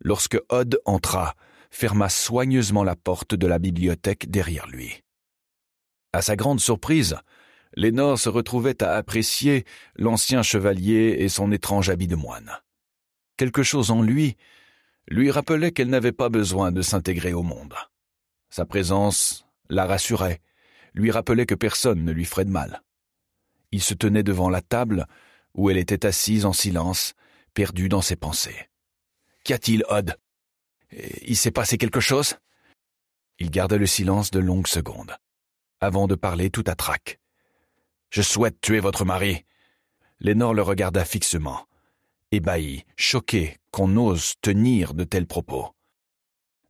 A: lorsque Odd entra, ferma soigneusement la porte de la bibliothèque derrière lui. À sa grande surprise, Lénore se retrouvait à apprécier l'ancien chevalier et son étrange habit de moine. Quelque chose en lui lui rappelait qu'elle n'avait pas besoin de s'intégrer au monde. Sa présence la rassurait, lui rappelait que personne ne lui ferait de mal. Il se tenait devant la table où elle était assise en silence, perdue dans ses pensées. Qu'y a-t-il, Odd Il s'est passé quelque chose Il gardait le silence de longues secondes avant de parler tout à trac. Je souhaite tuer votre mari. Lénore le regarda fixement, ébahi, choqué qu'on ose tenir de tels propos.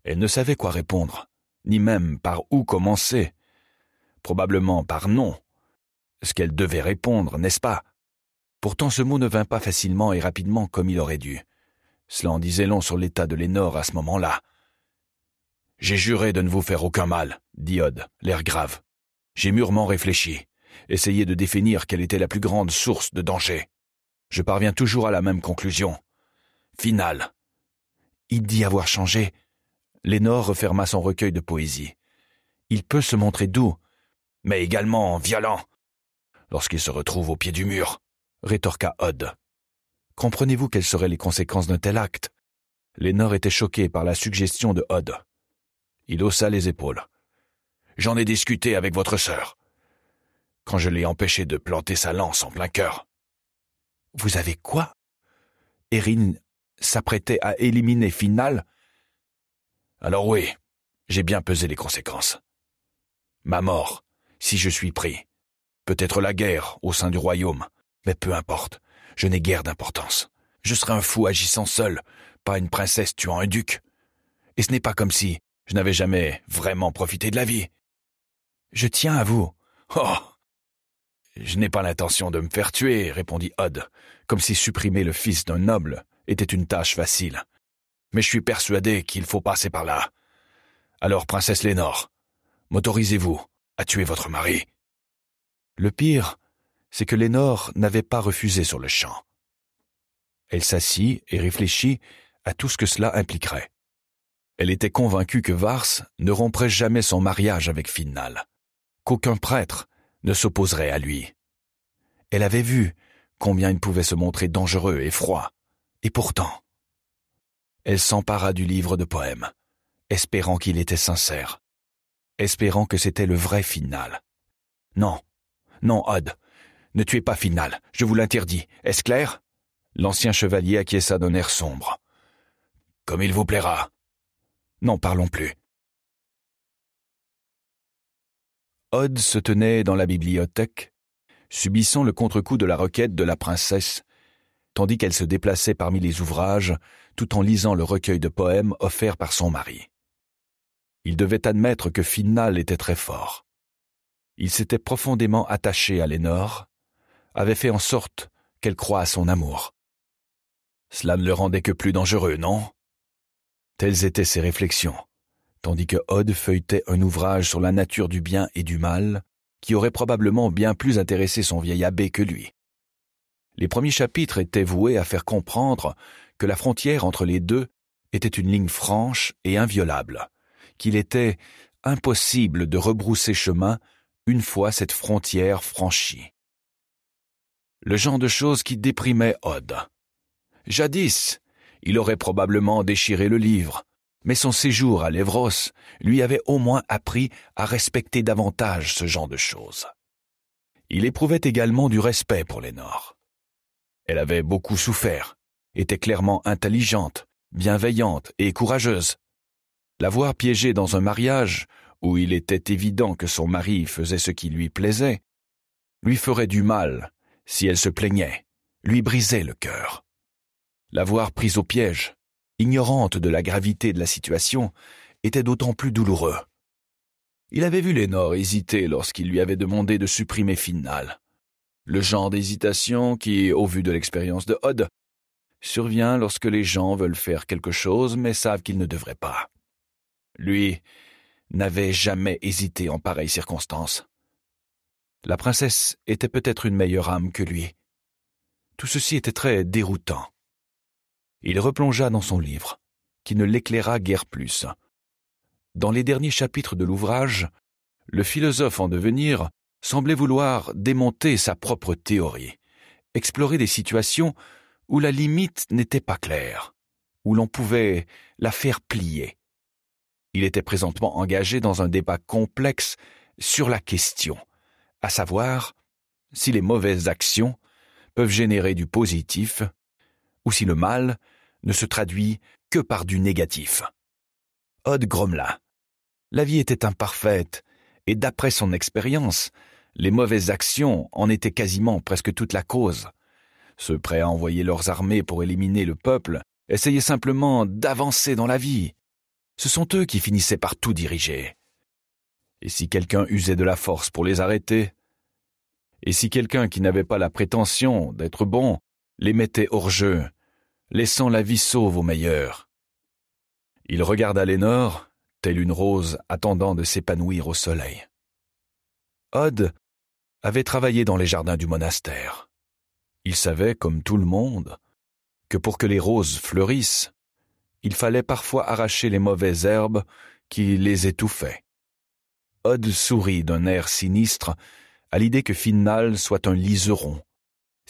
A: Elle ne savait quoi répondre, ni même par où commencer. Probablement par non. Ce qu'elle devait répondre, n'est-ce pas Pourtant ce mot ne vint pas facilement et rapidement comme il aurait dû. Cela en disait long sur l'état de Lénore à ce moment-là. J'ai juré de ne vous faire aucun mal, dit Odd, l'air grave. J'ai mûrement réfléchi, essayé de définir quelle était la plus grande source de danger. Je parviens toujours à la même conclusion. Finale. Il dit avoir changé. Lénore referma son recueil de poésie. Il peut se montrer doux, mais également violent, lorsqu'il se retrouve au pied du mur, rétorqua Odd. Comprenez-vous quelles seraient les conséquences d'un tel acte Lénore était choqué par la suggestion de Odd. Il haussa les épaules. J'en ai discuté avec votre sœur. Quand je l'ai empêchée de planter sa lance en plein cœur. Vous avez quoi Erin s'apprêtait à éliminer Final. Alors oui, j'ai bien pesé les conséquences. Ma mort, si je suis pris. Peut-être la guerre au sein du royaume, mais peu importe, je n'ai guère d'importance. Je serai un fou agissant seul, pas une princesse tuant un duc. Et ce n'est pas comme si je n'avais jamais vraiment profité de la vie. Je tiens à vous. Oh Je n'ai pas l'intention de me faire tuer, répondit Odd, comme si supprimer le fils d'un noble était une tâche facile. Mais je suis persuadé qu'il faut passer par là. Alors, princesse Lénore, m'autorisez-vous à tuer votre mari Le pire, c'est que Lénore n'avait pas refusé sur le champ. Elle s'assit et réfléchit à tout ce que cela impliquerait. Elle était convaincue que Vars ne romprait jamais son mariage avec Finnal qu'aucun prêtre ne s'opposerait à lui. Elle avait vu combien il pouvait se montrer dangereux et froid, et pourtant. Elle s'empara du livre de poèmes, espérant qu'il était sincère, espérant que c'était le vrai final. Non, non, Odd, ne tuez pas final, je vous l'interdis, est-ce clair L'ancien chevalier acquiesça d'un air sombre. Comme il vous plaira. N'en parlons plus. Odd se tenait dans la bibliothèque, subissant le contre-coup de la requête de la princesse, tandis qu'elle se déplaçait parmi les ouvrages tout en lisant le recueil de poèmes offert par son mari. Il devait admettre que Final était très fort. Il s'était profondément attaché à Lénore, avait fait en sorte qu'elle croie à son amour. Cela ne le rendait que plus dangereux, non Telles étaient ses réflexions tandis que Ode feuilletait un ouvrage sur la nature du bien et du mal, qui aurait probablement bien plus intéressé son vieil abbé que lui. Les premiers chapitres étaient voués à faire comprendre que la frontière entre les deux était une ligne franche et inviolable, qu'il était impossible de rebrousser chemin une fois cette frontière franchie. Le genre de choses qui déprimait Ode. Jadis, il aurait probablement déchiré le livre, mais son séjour à Lévros lui avait au moins appris à respecter davantage ce genre de choses. Il éprouvait également du respect pour Lénore. Elle avait beaucoup souffert, était clairement intelligente, bienveillante et courageuse. L'avoir piégée dans un mariage où il était évident que son mari faisait ce qui lui plaisait, lui ferait du mal si elle se plaignait, lui brisait le cœur. L'avoir prise au piège, ignorante de la gravité de la situation, était d'autant plus douloureux. Il avait vu Lénore hésiter lorsqu'il lui avait demandé de supprimer Final. Le genre d'hésitation qui, au vu de l'expérience de Odd, survient lorsque les gens veulent faire quelque chose mais savent qu'ils ne devraient pas. Lui n'avait jamais hésité en pareille circonstance. La princesse était peut-être une meilleure âme que lui. Tout ceci était très déroutant il replongea dans son livre, qui ne l'éclaira guère plus. Dans les derniers chapitres de l'ouvrage, le philosophe en devenir semblait vouloir démonter sa propre théorie, explorer des situations où la limite n'était pas claire, où l'on pouvait la faire plier. Il était présentement engagé dans un débat complexe sur la question, à savoir si les mauvaises actions peuvent générer du positif ou si le mal ne se traduit que par du négatif. Odd grommela. La vie était imparfaite, et d'après son expérience, les mauvaises actions en étaient quasiment presque toute la cause. Ceux prêts à envoyer leurs armées pour éliminer le peuple essayaient simplement d'avancer dans la vie. Ce sont eux qui finissaient par tout diriger. Et si quelqu'un usait de la force pour les arrêter Et si quelqu'un qui n'avait pas la prétention d'être bon les mettait hors jeu, laissant la vie sauve aux meilleurs. Il regarda Lénore, telle une rose attendant de s'épanouir au soleil. Odd avait travaillé dans les jardins du monastère. Il savait, comme tout le monde, que pour que les roses fleurissent, il fallait parfois arracher les mauvaises herbes qui les étouffaient. Odd sourit d'un air sinistre à l'idée que Final soit un liseron,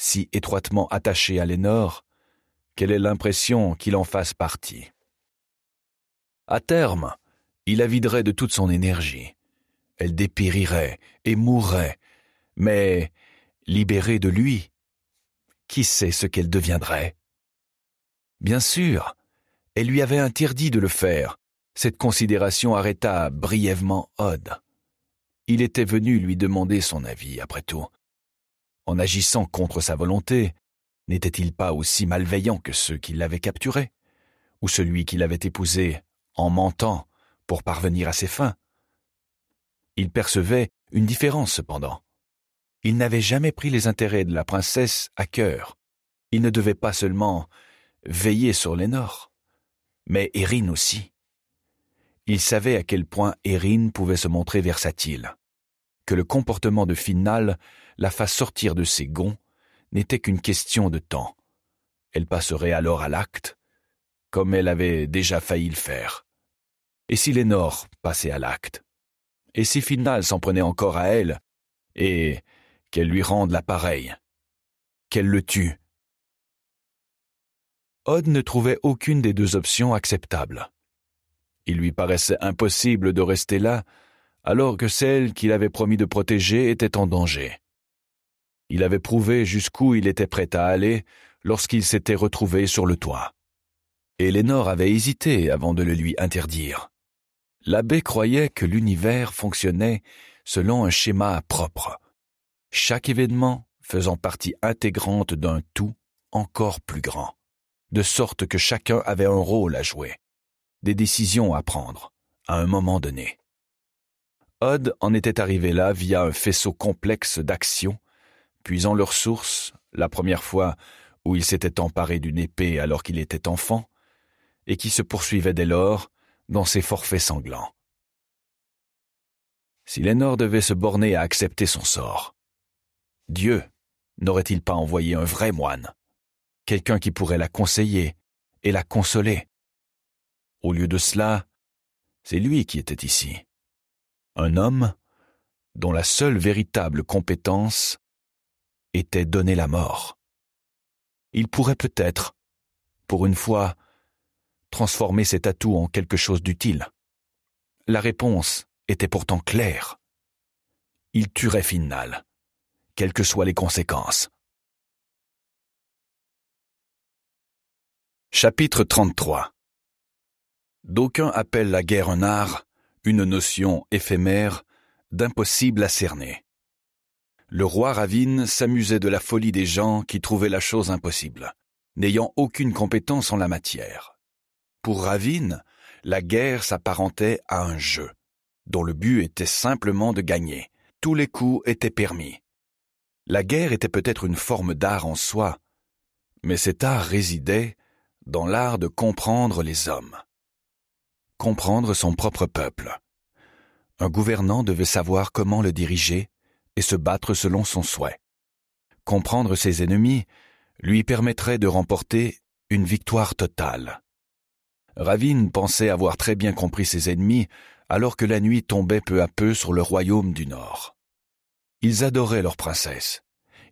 A: si étroitement attaché à Lénore, qu'elle est l'impression qu'il en fasse partie. À terme, il la viderait de toute son énergie. Elle dépérirait et mourrait, mais libérée de lui, qui sait ce qu'elle deviendrait Bien sûr, elle lui avait interdit de le faire. Cette considération arrêta brièvement Odd. Il était venu lui demander son avis, après tout en agissant contre sa volonté, n'était-il pas aussi malveillant que ceux qui l'avaient capturé, ou celui qui l'avait épousé en mentant pour parvenir à ses fins Il percevait une différence cependant. Il n'avait jamais pris les intérêts de la princesse à cœur. Il ne devait pas seulement veiller sur Lénore, mais Erin aussi. Il savait à quel point Erin pouvait se montrer versatile que le comportement de Final la fasse sortir de ses gonds n'était qu'une question de temps. Elle passerait alors à l'acte, comme elle avait déjà failli le faire. Et si Lénore passait à l'acte Et si Final s'en prenait encore à elle Et qu'elle lui rende l'appareil Qu'elle le tue Odd ne trouvait aucune des deux options acceptable. Il lui paraissait impossible de rester là alors que celle qu'il avait promis de protéger était en danger. Il avait prouvé jusqu'où il était prêt à aller lorsqu'il s'était retrouvé sur le toit. Lénore avait hésité avant de le lui interdire. L'abbé croyait que l'univers fonctionnait selon un schéma propre, chaque événement faisant partie intégrante d'un tout encore plus grand, de sorte que chacun avait un rôle à jouer, des décisions à prendre, à un moment donné. Odd en était arrivé là via un faisceau complexe d'actions, puisant leur source, la première fois où il s'était emparé d'une épée alors qu'il était enfant, et qui se poursuivait dès lors dans ses forfaits sanglants. Si Lénore devait se borner à accepter son sort, Dieu n'aurait-il pas envoyé un vrai moine, quelqu'un qui pourrait la conseiller et la consoler Au lieu de cela, c'est lui qui était ici un homme dont la seule véritable compétence était donner la mort. Il pourrait peut-être, pour une fois, transformer cet atout en quelque chose d'utile. La réponse était pourtant claire. Il tuerait Final, quelles que soient les conséquences. Chapitre 33 D'aucuns appellent la guerre un art, une notion éphémère, d'impossible à cerner. Le roi Ravine s'amusait de la folie des gens qui trouvaient la chose impossible, n'ayant aucune compétence en la matière. Pour Ravine, la guerre s'apparentait à un jeu, dont le but était simplement de gagner. Tous les coups étaient permis. La guerre était peut-être une forme d'art en soi, mais cet art résidait dans l'art de comprendre les hommes comprendre son propre peuple. Un gouvernant devait savoir comment le diriger et se battre selon son souhait. Comprendre ses ennemis lui permettrait de remporter une victoire totale. Ravine pensait avoir très bien compris ses ennemis alors que la nuit tombait peu à peu sur le royaume du Nord. Ils adoraient leur princesse.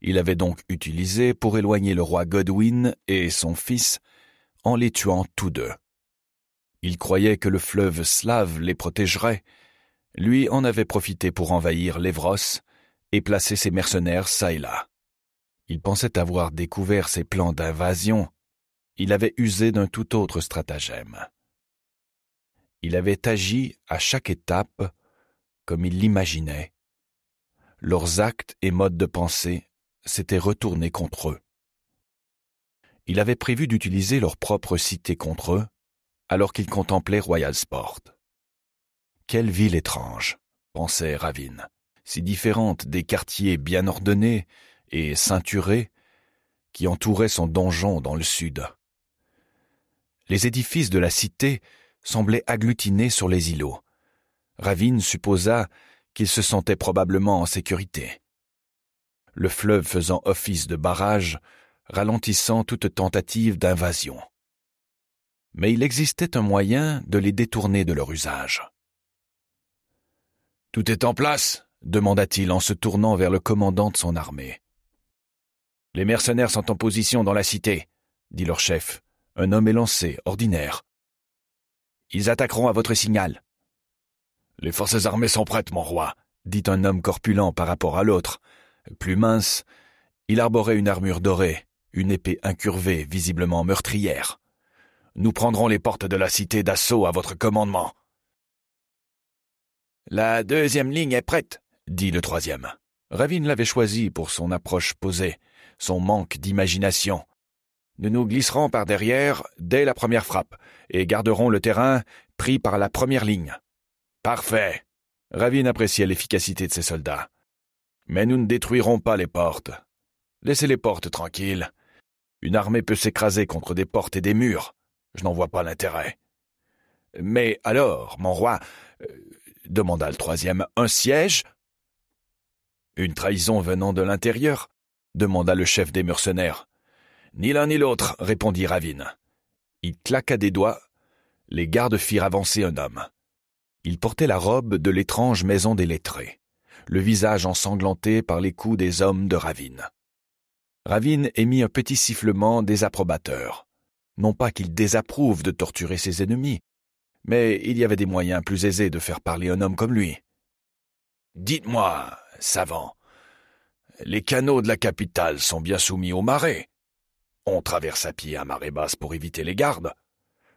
A: Il avait donc utilisé pour éloigner le roi Godwin et son fils en les tuant tous deux. Il croyait que le fleuve slave les protégerait. Lui en avait profité pour envahir l'Evros et placer ses mercenaires çà et là. Il pensait avoir découvert ses plans d'invasion. Il avait usé d'un tout autre stratagème. Il avait agi à chaque étape comme il l'imaginait. Leurs actes et modes de pensée s'étaient retournés contre eux. Il avait prévu d'utiliser leur propre cité contre eux, alors qu'il contemplait Royal Sport. Quelle ville étrange, pensait Ravine, si différente des quartiers bien ordonnés et ceinturés qui entouraient son donjon dans le sud. Les édifices de la cité semblaient agglutinés sur les îlots. Ravine supposa qu'il se sentait probablement en sécurité. Le fleuve faisant office de barrage, ralentissant toute tentative d'invasion mais il existait un moyen de les détourner de leur usage. Tout est en place demanda-t-il en se tournant vers le commandant de son armée. Les mercenaires sont en position dans la cité, dit leur chef, un homme élancé, ordinaire. Ils attaqueront à votre signal. Les forces armées sont prêtes, mon roi, dit un homme corpulent par rapport à l'autre. Plus mince, il arborait une armure dorée, une épée incurvée, visiblement meurtrière. Nous prendrons les portes de la cité d'assaut à votre commandement. La deuxième ligne est prête, dit le troisième. Ravine l'avait choisi pour son approche posée, son manque d'imagination. Nous nous glisserons par derrière dès la première frappe et garderons le terrain pris par la première ligne. Parfait. Ravine appréciait l'efficacité de ses soldats. Mais nous ne détruirons pas les portes. Laissez les portes tranquilles. Une armée peut s'écraser contre des portes et des murs. Je n'en vois pas l'intérêt. Mais alors, mon roi, euh, demanda le troisième, un siège Une trahison venant de l'intérieur demanda le chef des mercenaires. Ni l'un ni l'autre, répondit Ravine. Il claqua des doigts. Les gardes firent avancer un homme. Il portait la robe de l'étrange maison des lettrés, le visage ensanglanté par les coups des hommes de Ravine. Ravine émit un petit sifflement désapprobateur non pas qu'il désapprouve de torturer ses ennemis, mais il y avait des moyens plus aisés de faire parler un homme comme lui. Dites-moi, savant, les canaux de la capitale sont bien soumis aux marées. On traverse à pied à marée basse pour éviter les gardes.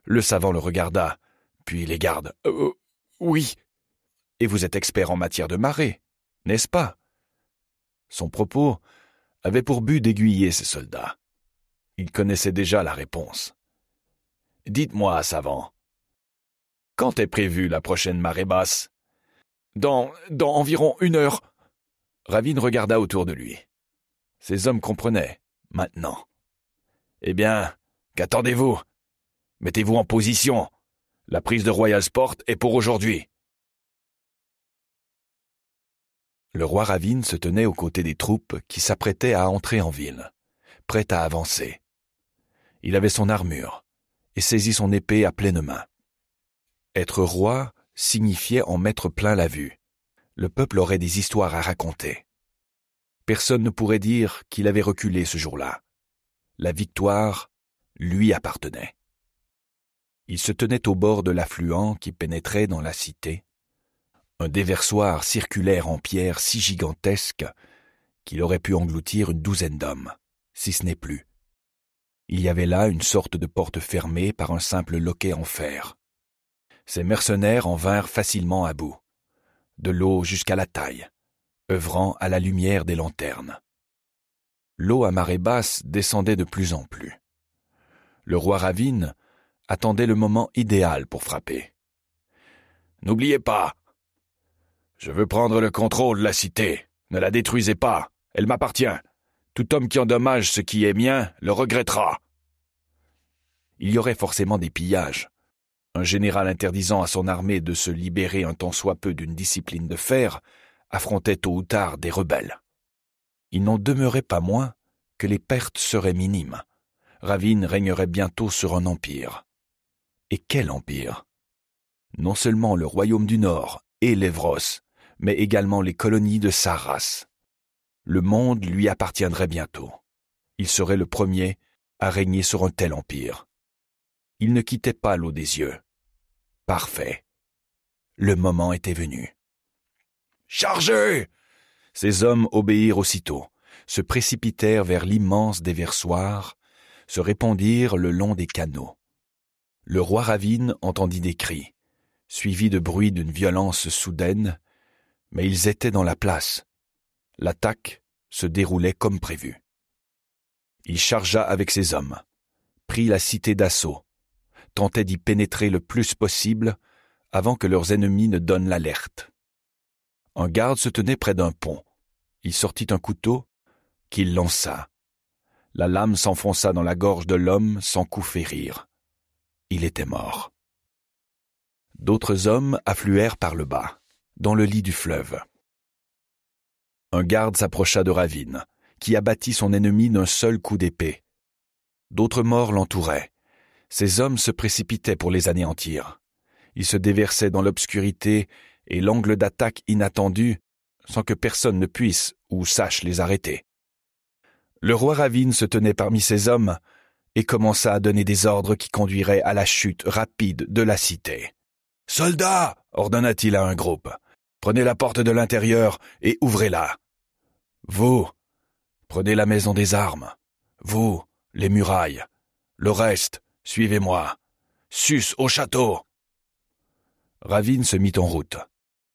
A: Le savant le regarda, puis les gardes. Euh, euh, oui. Et vous êtes expert en matière de marée, n'est-ce pas Son propos avait pour but d'aiguiller ses soldats. Il connaissait déjà la réponse. Dites-moi, savant. Quand est prévue la prochaine marée basse Dans. dans environ une heure. Ravine regarda autour de lui. Ces hommes comprenaient, maintenant. Eh bien, qu'attendez-vous Mettez-vous en position. La prise de Royal Sport est pour aujourd'hui. Le roi Ravine se tenait aux côtés des troupes qui s'apprêtaient à entrer en ville, prêt à avancer. Il avait son armure et saisit son épée à pleine main. Être roi signifiait en mettre plein la vue. Le peuple aurait des histoires à raconter. Personne ne pourrait dire qu'il avait reculé ce jour-là. La victoire lui appartenait. Il se tenait au bord de l'affluent qui pénétrait dans la cité, un déversoir circulaire en pierre si gigantesque qu'il aurait pu engloutir une douzaine d'hommes, si ce n'est plus. Il y avait là une sorte de porte fermée par un simple loquet en fer. Ces mercenaires en vinrent facilement à bout, de l'eau jusqu'à la taille, œuvrant à la lumière des lanternes. L'eau à marée basse descendait de plus en plus. Le roi Ravine attendait le moment idéal pour frapper. N'oubliez pas. Je veux prendre le contrôle de la cité. Ne la détruisez pas. Elle m'appartient. Tout homme qui endommage ce qui est mien le regrettera. Il y aurait forcément des pillages. Un général interdisant à son armée de se libérer un tant soit peu d'une discipline de fer affrontait tôt ou tard des rebelles. Il n'en demeurait pas moins que les pertes seraient minimes. Ravine régnerait bientôt sur un empire. Et quel empire Non seulement le royaume du Nord et l'Evros, mais également les colonies de sa race le monde lui appartiendrait bientôt. Il serait le premier à régner sur un tel empire. Il ne quittait pas l'eau des yeux. Parfait. Le moment était venu. Chargez Ces hommes obéirent aussitôt, se précipitèrent vers l'immense déversoir, se répandirent le long des canaux. Le roi Ravine entendit des cris, suivis de bruits d'une violence soudaine, mais ils étaient dans la place, L'attaque se déroulait comme prévu. Il chargea avec ses hommes, prit la cité d'assaut, tentait d'y pénétrer le plus possible avant que leurs ennemis ne donnent l'alerte. Un garde se tenait près d'un pont. Il sortit un couteau qu'il lança. La lame s'enfonça dans la gorge de l'homme sans coup férir. Il était mort. D'autres hommes affluèrent par le bas, dans le lit du fleuve. Un garde s'approcha de Ravine, qui abattit son ennemi d'un seul coup d'épée. D'autres morts l'entouraient. Ses hommes se précipitaient pour les anéantir. Ils se déversaient dans l'obscurité et l'angle d'attaque inattendu, sans que personne ne puisse ou sache les arrêter. Le roi Ravine se tenait parmi ses hommes et commença à donner des ordres qui conduiraient à la chute rapide de la cité. Soldats ordonna-t-il à un groupe. Prenez la porte de l'intérieur et ouvrez-la. Vous, prenez la maison des armes. Vous, les murailles. Le reste, suivez-moi. Sus au château. Ravine se mit en route,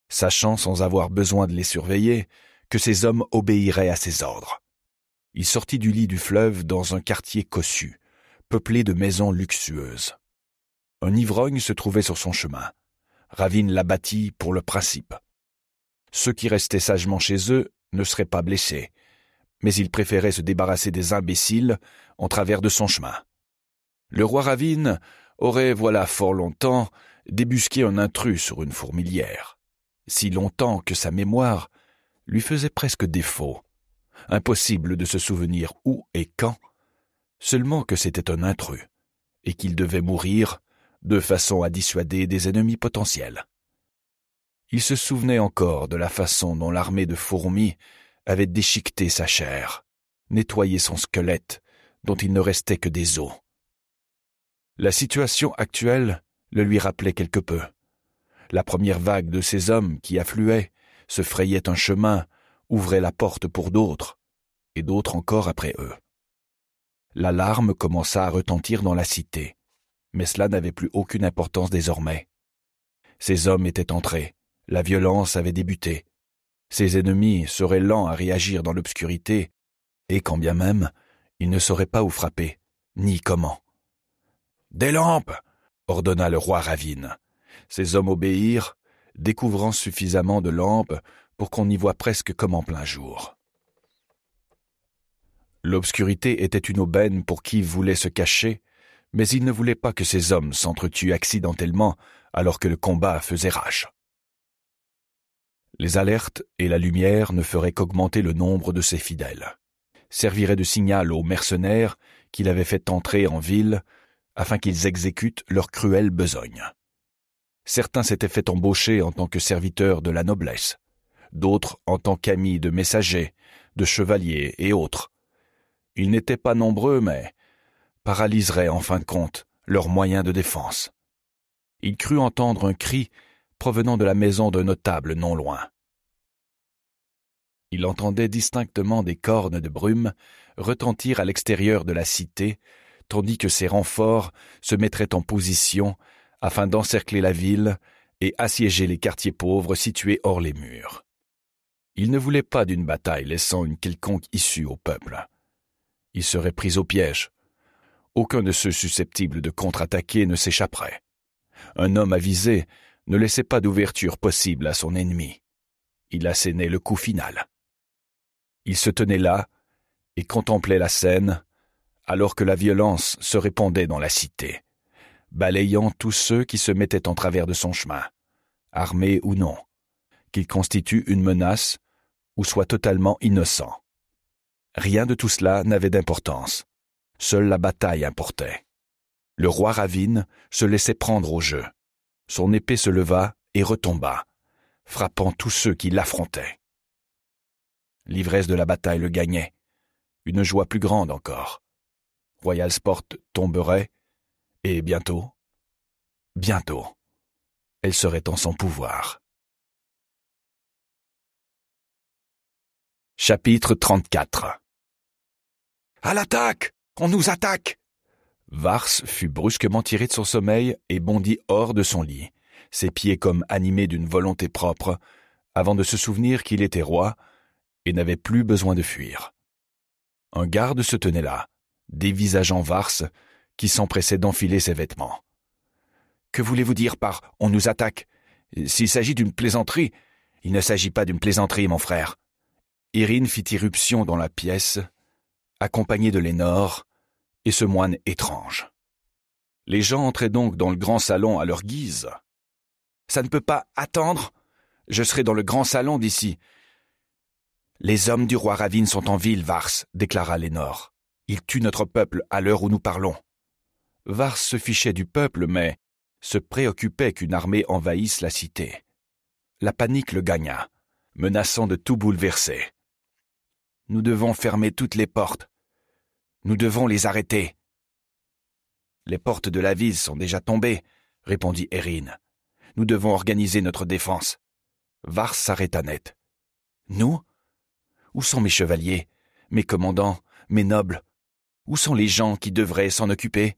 A: sachant sans avoir besoin de les surveiller que ces hommes obéiraient à ses ordres. Il sortit du lit du fleuve dans un quartier cossu, peuplé de maisons luxueuses. Un ivrogne se trouvait sur son chemin. Ravine l'abattit pour le principe. Ceux qui restaient sagement chez eux ne seraient pas blessés, mais ils préférait se débarrasser des imbéciles en travers de son chemin. Le roi Ravine aurait, voilà fort longtemps, débusqué un intrus sur une fourmilière, si longtemps que sa mémoire lui faisait presque défaut. Impossible de se souvenir où et quand, seulement que c'était un intrus, et qu'il devait mourir de façon à dissuader des ennemis potentiels. Il se souvenait encore de la façon dont l'armée de fourmis avait déchiqueté sa chair, nettoyé son squelette, dont il ne restait que des os. La situation actuelle le lui rappelait quelque peu. La première vague de ces hommes qui affluaient, se frayait un chemin, ouvrait la porte pour d'autres, et d'autres encore après eux. L'alarme commença à retentir dans la cité, mais cela n'avait plus aucune importance désormais. Ces hommes étaient entrés, la violence avait débuté. Ses ennemis seraient lents à réagir dans l'obscurité, et quand bien même, ils ne sauraient pas où frapper, ni comment. Des lampes ordonna le roi Ravine. Ses hommes obéirent, découvrant suffisamment de lampes pour qu'on y voit presque comme en plein jour. L'obscurité était une aubaine pour qui voulait se cacher, mais il ne voulait pas que ses hommes s'entretuent accidentellement alors que le combat faisait rage. Les alertes et la lumière ne feraient qu'augmenter le nombre de ses fidèles, serviraient de signal aux mercenaires qu'il avait fait entrer en ville afin qu'ils exécutent leur cruelle besogne. Certains s'étaient fait embaucher en tant que serviteurs de la noblesse, d'autres en tant qu'amis de messagers, de chevaliers et autres. Ils n'étaient pas nombreux, mais paralyseraient en fin de compte leurs moyens de défense. Il crut entendre un cri provenant de la maison d'un notable non loin. Il entendait distinctement des cornes de brume retentir à l'extérieur de la cité, tandis que ses renforts se mettraient en position afin d'encercler la ville et assiéger les quartiers pauvres situés hors les murs. Il ne voulait pas d'une bataille laissant une quelconque issue au peuple. Il serait pris au piège. Aucun de ceux susceptibles de contre-attaquer ne s'échapperait. Un homme avisé ne laissait pas d'ouverture possible à son ennemi. Il assénait le coup final. Il se tenait là et contemplait la scène, alors que la violence se répandait dans la cité, balayant tous ceux qui se mettaient en travers de son chemin, armés ou non, qu'ils constituent une menace ou soient totalement innocents. Rien de tout cela n'avait d'importance. Seule la bataille importait. Le roi Ravine se laissait prendre au jeu. Son épée se leva et retomba, frappant tous ceux qui l'affrontaient. L'ivresse de la bataille le gagnait, une joie plus grande encore. Royal Sport tomberait, et bientôt, bientôt, elle serait en son pouvoir. Chapitre 34 À l'attaque On nous attaque Vars fut brusquement tiré de son sommeil et bondit hors de son lit, ses pieds comme animés d'une volonté propre, avant de se souvenir qu'il était roi et n'avait plus besoin de fuir. Un garde se tenait là, dévisageant Vars, qui s'empressait d'enfiler ses vêtements. Que voulez-vous dire par on nous attaque S'il s'agit d'une plaisanterie, il ne s'agit pas d'une plaisanterie, mon frère. Irine fit irruption dans la pièce, accompagnée de Lénore, et ce moine étrange. Les gens entraient donc dans le grand salon à leur guise. Ça ne peut pas attendre. Je serai dans le grand salon d'ici. Les hommes du roi Ravine sont en ville, Vars, déclara Lénore. Ils tuent notre peuple à l'heure où nous parlons. Vars se fichait du peuple, mais se préoccupait qu'une armée envahisse la cité. La panique le gagna, menaçant de tout bouleverser. Nous devons fermer toutes les portes, nous devons les arrêter. Les portes de la ville sont déjà tombées, répondit Erin. Nous devons organiser notre défense. Vars s'arrêta net. Nous Où sont mes chevaliers, mes commandants, mes nobles Où sont les gens qui devraient s'en occuper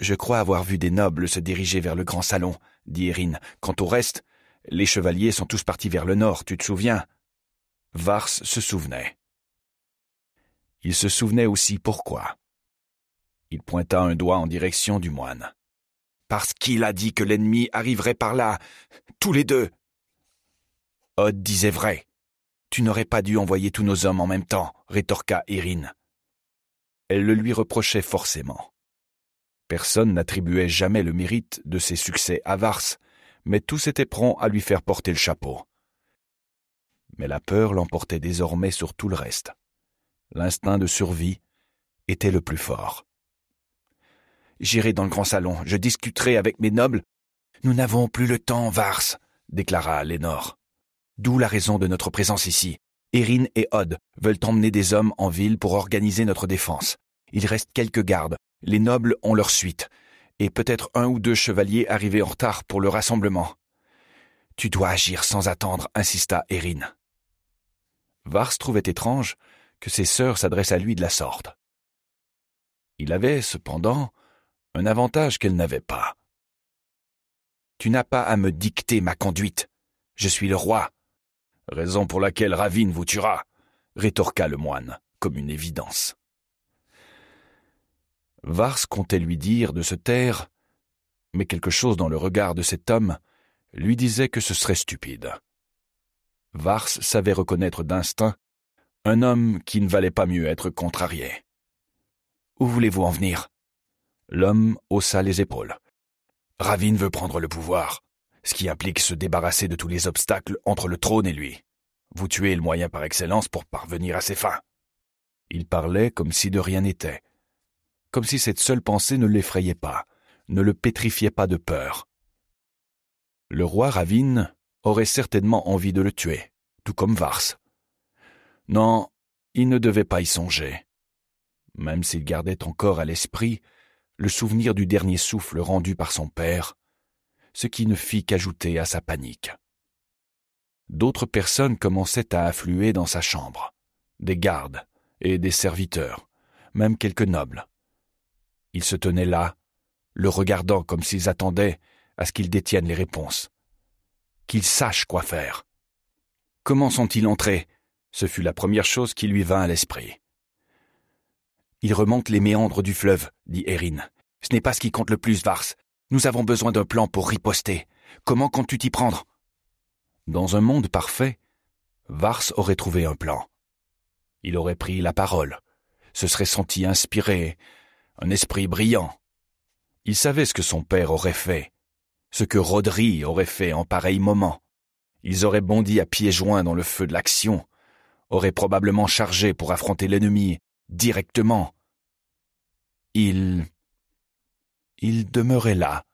A: Je crois avoir vu des nobles se diriger vers le grand salon, dit Erin. Quant au reste, les chevaliers sont tous partis vers le nord, tu te souviens Vars se souvenait. Il se souvenait aussi pourquoi. Il pointa un doigt en direction du moine. Parce qu'il a dit que l'ennemi arriverait par là, tous les deux. Odd disait vrai. Tu n'aurais pas dû envoyer tous nos hommes en même temps, rétorqua Irine. Elle le lui reprochait forcément. Personne n'attribuait jamais le mérite de ses succès Vars, mais tous étaient prompts à lui faire porter le chapeau. Mais la peur l'emportait désormais sur tout le reste l'instinct de survie, était le plus fort. J'irai dans le grand salon, je discuterai avec mes nobles. Nous n'avons plus le temps, Vars, déclara Lénore. D'où la raison de notre présence ici. Erin et Odd veulent emmener des hommes en ville pour organiser notre défense. Il reste quelques gardes, les nobles ont leur suite, et peut-être un ou deux chevaliers arrivés en retard pour le rassemblement. Tu dois agir sans attendre, insista Erin. Vars trouvait étrange que ses sœurs s'adressent à lui de la sorte. Il avait, cependant, un avantage qu'elle n'avait pas. Tu n'as pas à me dicter ma conduite. Je suis le roi. Raison pour laquelle Ravine vous tuera, rétorqua le moine, comme une évidence. Vars comptait lui dire de se taire, mais quelque chose dans le regard de cet homme lui disait que ce serait stupide. Vars savait reconnaître d'instinct un homme qui ne valait pas mieux être contrarié. Où voulez-vous en venir L'homme haussa les épaules. Ravine veut prendre le pouvoir, ce qui implique se débarrasser de tous les obstacles entre le trône et lui. Vous tuez le moyen par excellence pour parvenir à ses fins. Il parlait comme si de rien n'était, comme si cette seule pensée ne l'effrayait pas, ne le pétrifiait pas de peur. Le roi Ravine aurait certainement envie de le tuer, tout comme Vars. Non, il ne devait pas y songer. Même s'il gardait encore à l'esprit le souvenir du dernier souffle rendu par son père, ce qui ne fit qu'ajouter à sa panique. D'autres personnes commençaient à affluer dans sa chambre, des gardes et des serviteurs, même quelques nobles. Ils se tenaient là, le regardant comme s'ils attendaient à ce qu'ils détiennent les réponses. Qu'ils sachent quoi faire. Comment sont-ils entrés ce fut la première chose qui lui vint à l'esprit. Il remonte les méandres du fleuve, dit Erin. Ce n'est pas ce qui compte le plus, Vars. Nous avons besoin d'un plan pour riposter. Comment comptes-tu t'y prendre Dans un monde parfait, Vars aurait trouvé un plan. Il aurait pris la parole, se serait senti inspiré, un esprit brillant. Il savait ce que son père aurait fait, ce que Rodri aurait fait en pareil moment. Ils auraient bondi à pieds joints dans le feu de l'action, aurait probablement chargé pour affronter l'ennemi directement. Il. Il demeurait là,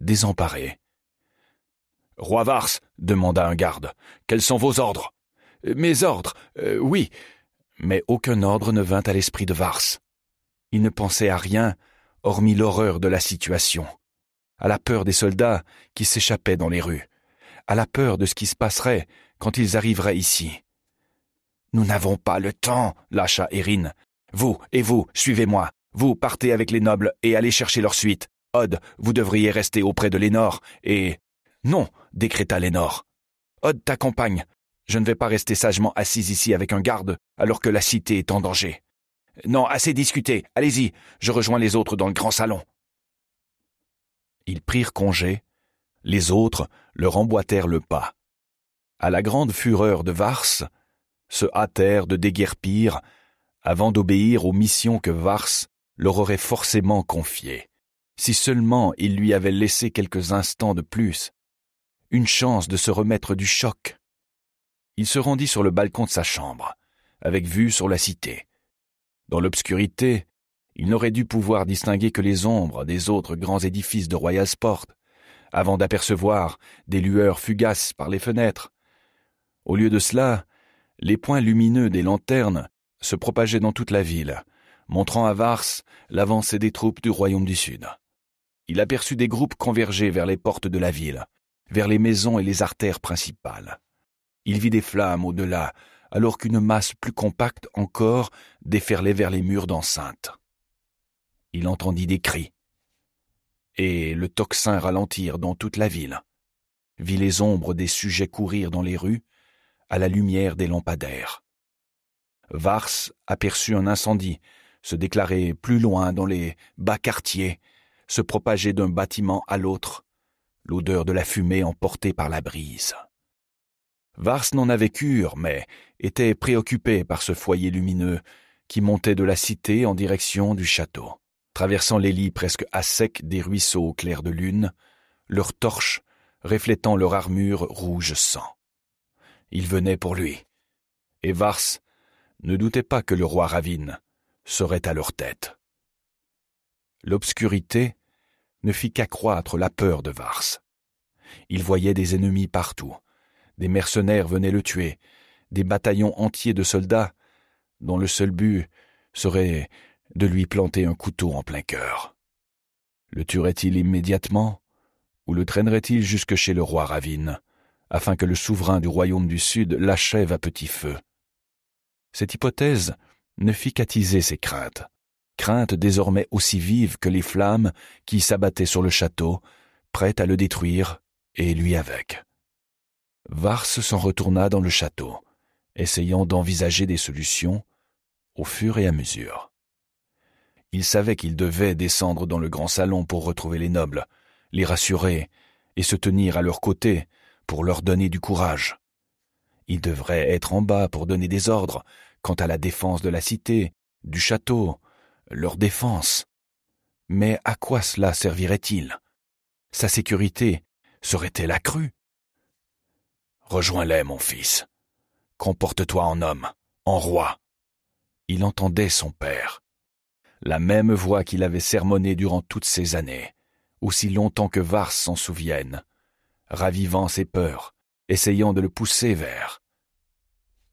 A: désemparé. Roi Vars, demanda un garde, quels sont vos ordres Mes ordres, euh, oui. Mais aucun ordre ne vint à l'esprit de Vars. Il ne pensait à rien, hormis l'horreur de la situation, à la peur des soldats qui s'échappaient dans les rues, à la peur de ce qui se passerait quand ils arriveraient ici. Nous n'avons pas le temps, lâcha Erin. Vous et vous, suivez-moi. Vous partez avec les nobles et allez chercher leur suite. Odd, vous devriez rester auprès de Lénore et. Non, décréta Lénore. Odd t'accompagne. Je ne vais pas rester sagement assise ici avec un garde alors que la cité est en danger. Non, assez discuté. Allez-y. Je rejoins les autres dans le grand salon. Ils prirent congé. Les autres leur emboîtèrent le pas. À la grande fureur de Vars se hâtèrent de déguerpir avant d'obéir aux missions que Vars leur aurait forcément confiées. Si seulement il lui avait laissé quelques instants de plus, une chance de se remettre du choc. Il se rendit sur le balcon de sa chambre, avec vue sur la cité. Dans l'obscurité, il n'aurait dû pouvoir distinguer que les ombres des autres grands édifices de Royal Sport, avant d'apercevoir des lueurs fugaces par les fenêtres. Au lieu de cela, les points lumineux des lanternes se propageaient dans toute la ville, montrant à Vars l'avancée des troupes du royaume du Sud. Il aperçut des groupes converger vers les portes de la ville, vers les maisons et les artères principales. Il vit des flammes au-delà, alors qu'une masse plus compacte encore déferlait vers les murs d'enceinte. Il entendit des cris. Et le tocsin ralentir dans toute la ville, vit les ombres des sujets courir dans les rues, à la lumière des lampadaires. Vars aperçut un incendie se déclarer plus loin dans les bas quartiers, se propager d'un bâtiment à l'autre, l'odeur de la fumée emportée par la brise. Vars n'en avait cure, mais était préoccupé par ce foyer lumineux qui montait de la cité en direction du château, traversant les lits presque à sec des ruisseaux clairs de lune, leurs torches reflétant leur armure rouge sang il venait pour lui. Et Vars ne doutait pas que le roi Ravine serait à leur tête. L'obscurité ne fit qu'accroître la peur de Vars. Il voyait des ennemis partout. Des mercenaires venaient le tuer, des bataillons entiers de soldats dont le seul but serait de lui planter un couteau en plein cœur. Le tuerait-il immédiatement ou le traînerait-il jusque chez le roi Ravine afin que le souverain du royaume du Sud l'achève à petit feu. Cette hypothèse ne fit qu'attiser ses craintes, craintes désormais aussi vives que les flammes qui s'abattaient sur le château, prêtes à le détruire, et lui avec. Vars s'en retourna dans le château, essayant d'envisager des solutions au fur et à mesure. Il savait qu'il devait descendre dans le grand salon pour retrouver les nobles, les rassurer et se tenir à leur côté pour leur donner du courage. Il devrait être en bas pour donner des ordres quant à la défense de la cité, du château, leur défense. Mais à quoi cela servirait-il Sa sécurité serait-elle accrue Rejoins-les, mon fils. Comporte-toi en homme, en roi. Il entendait son père. La même voix qu'il avait sermonnée durant toutes ces années, aussi longtemps que Vars s'en souvienne, ravivant ses peurs, essayant de le pousser vers...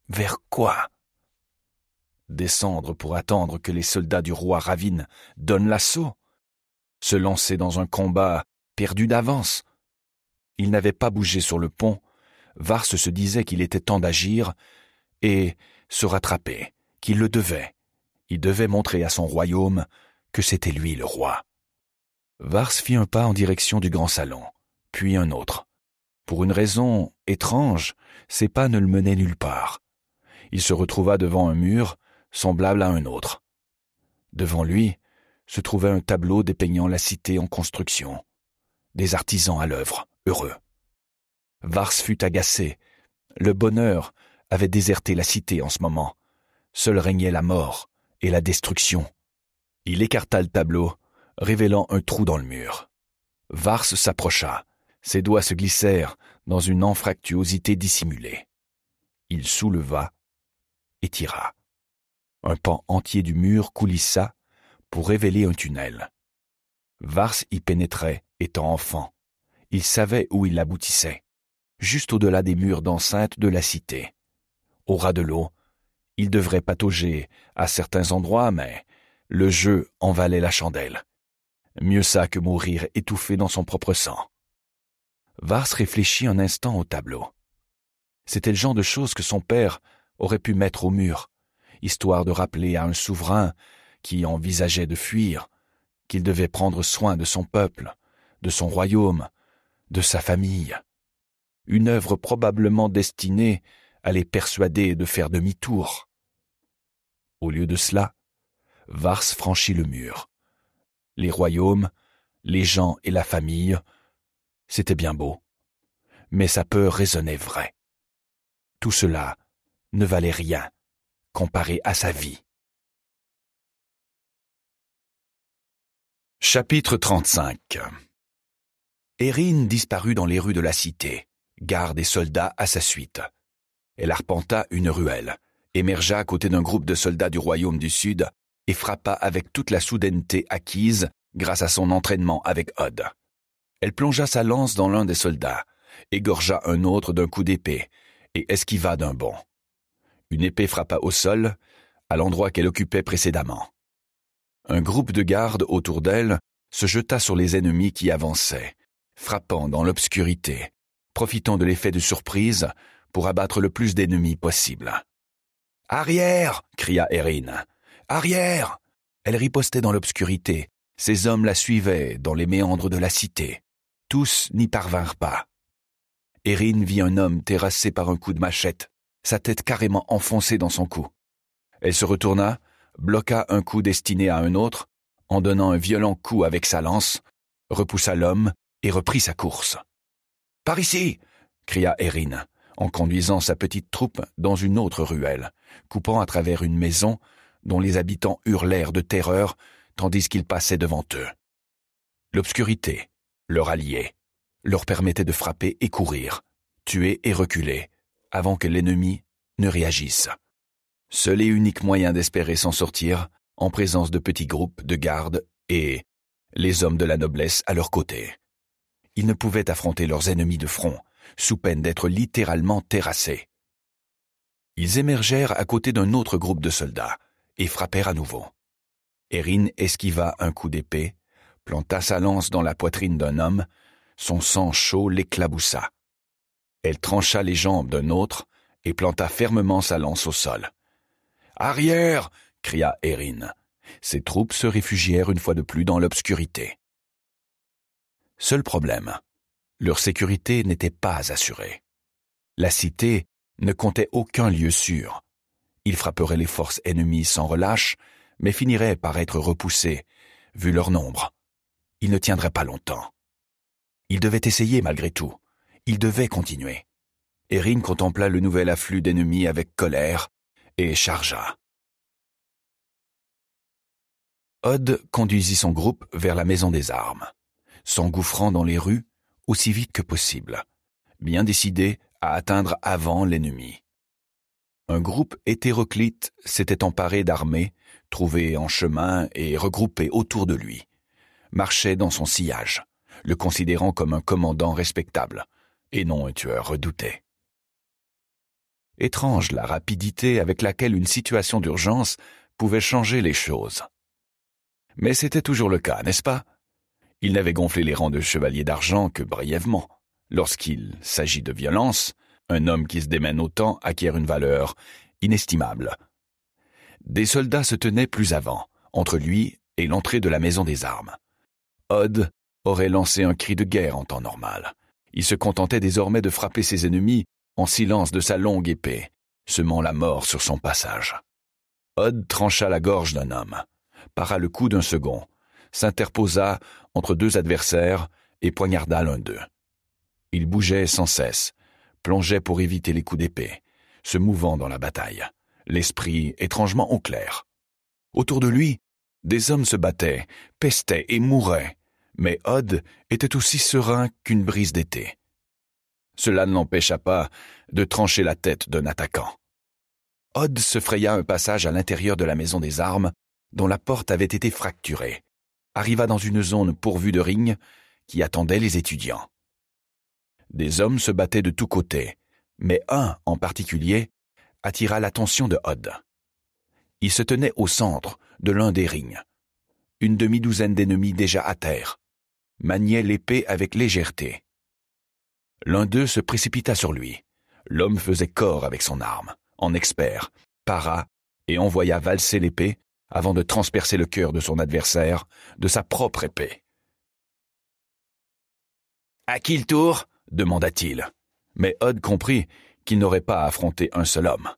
A: Vers quoi Descendre pour attendre que les soldats du roi Ravine donnent l'assaut Se lancer dans un combat perdu d'avance Il n'avait pas bougé sur le pont, Vars se disait qu'il était temps d'agir et se rattraper, qu'il le devait. Il devait montrer à son royaume que c'était lui le roi. Vars fit un pas en direction du grand salon puis un autre. Pour une raison étrange, ses pas ne le menaient nulle part. Il se retrouva devant un mur, semblable à un autre. Devant lui se trouvait un tableau dépeignant la cité en construction, des artisans à l'œuvre, heureux. Vars fut agacé. Le bonheur avait déserté la cité en ce moment. Seul régnait la mort et la destruction. Il écarta le tableau, révélant un trou dans le mur. Vars s'approcha, ses doigts se glissèrent dans une anfractuosité dissimulée. Il souleva et tira. Un pan entier du mur coulissa pour révéler un tunnel. Vars y pénétrait, étant enfant. Il savait où il aboutissait, juste au-delà des murs d'enceinte de la cité. Au ras de l'eau, il devrait patauger à certains endroits, mais le jeu en valait la chandelle. Mieux ça que mourir étouffé dans son propre sang. Vars réfléchit un instant au tableau. C'était le genre de choses que son père aurait pu mettre au mur, histoire de rappeler à un souverain qui envisageait de fuir qu'il devait prendre soin de son peuple, de son royaume, de sa famille. Une œuvre probablement destinée à les persuader de faire demi-tour. Au lieu de cela, Vars franchit le mur. Les royaumes, les gens et la famille c'était bien beau. Mais sa peur résonnait vrai. Tout cela ne valait rien comparé à sa vie. Chapitre 35 Erin disparut dans les rues de la cité, garde et soldats à sa suite. Elle arpenta une ruelle, émergea à côté d'un groupe de soldats du royaume du Sud et frappa avec toute la soudaineté acquise grâce à son entraînement avec Od. Elle plongea sa lance dans l'un des soldats, égorgea un autre d'un coup d'épée, et esquiva d'un bond. Une épée frappa au sol, à l'endroit qu'elle occupait précédemment. Un groupe de gardes autour d'elle se jeta sur les ennemis qui avançaient, frappant dans l'obscurité, profitant de l'effet de surprise pour abattre le plus d'ennemis possible. Arrière cria Erin. Arrière Elle ripostait dans l'obscurité. Ses hommes la suivaient dans les méandres de la cité tous n'y parvinrent pas. Erin vit un homme terrassé par un coup de machette, sa tête carrément enfoncée dans son cou. Elle se retourna, bloqua un coup destiné à un autre, en donnant un violent coup avec sa lance, repoussa l'homme et reprit sa course. Par ici cria Erin, en conduisant sa petite troupe dans une autre ruelle, coupant à travers une maison dont les habitants hurlèrent de terreur tandis qu'ils passaient devant eux. L'obscurité, leur allié, leur permettait de frapper et courir, tuer et reculer, avant que l'ennemi ne réagisse. Seul et unique moyen d'espérer s'en sortir, en présence de petits groupes de gardes et les hommes de la noblesse à leur côté. Ils ne pouvaient affronter leurs ennemis de front, sous peine d'être littéralement terrassés. Ils émergèrent à côté d'un autre groupe de soldats et frappèrent à nouveau. Erin esquiva un coup d'épée planta sa lance dans la poitrine d'un homme, son sang chaud l'éclaboussa. Elle trancha les jambes d'un autre et planta fermement sa lance au sol. Arrière cria Erin. Ses troupes se réfugièrent une fois de plus dans l'obscurité. Seul problème, leur sécurité n'était pas assurée. La cité ne comptait aucun lieu sûr. Ils frapperaient les forces ennemies sans relâche, mais finiraient par être repoussés, vu leur nombre il ne tiendrait pas longtemps. Il devait essayer malgré tout. Il devait continuer. Erin contempla le nouvel afflux d'ennemis avec colère et chargea. Odd conduisit son groupe vers la maison des armes, s'engouffrant dans les rues aussi vite que possible, bien décidé à atteindre avant l'ennemi. Un groupe hétéroclite s'était emparé d'armées, trouvées en chemin et regroupées autour de lui marchait dans son sillage, le considérant comme un commandant respectable, et non un tueur redouté. Étrange la rapidité avec laquelle une situation d'urgence pouvait changer les choses. Mais c'était toujours le cas, n'est-ce pas Il n'avait gonflé les rangs de chevaliers d'argent que brièvement. Lorsqu'il s'agit de violence, un homme qui se démène autant acquiert une valeur inestimable. Des soldats se tenaient plus avant, entre lui et l'entrée de la maison des armes. Odd aurait lancé un cri de guerre en temps normal. Il se contentait désormais de frapper ses ennemis en silence de sa longue épée, semant la mort sur son passage. Odd trancha la gorge d'un homme, para le coup d'un second, s'interposa entre deux adversaires et poignarda l'un d'eux. Il bougeait sans cesse, plongeait pour éviter les coups d'épée, se mouvant dans la bataille, l'esprit étrangement au clair. Autour de lui, des hommes se battaient, pestaient et mouraient, mais Odd était aussi serein qu'une brise d'été. Cela ne l'empêcha pas de trancher la tête d'un attaquant. Odd se fraya un passage à l'intérieur de la maison des armes, dont la porte avait été fracturée, arriva dans une zone pourvue de rings qui attendait les étudiants. Des hommes se battaient de tous côtés, mais un en particulier attira l'attention de Odd. Il se tenait au centre de l'un des rings. Une demi-douzaine d'ennemis déjà à terre, maniait l'épée avec légèreté. L'un d'eux se précipita sur lui. L'homme faisait corps avec son arme, en expert, para et envoya valser l'épée avant de transpercer le cœur de son adversaire de sa propre épée. À qui le tour demanda-t-il. Mais Odd comprit qu'il n'aurait pas à affronter un seul homme.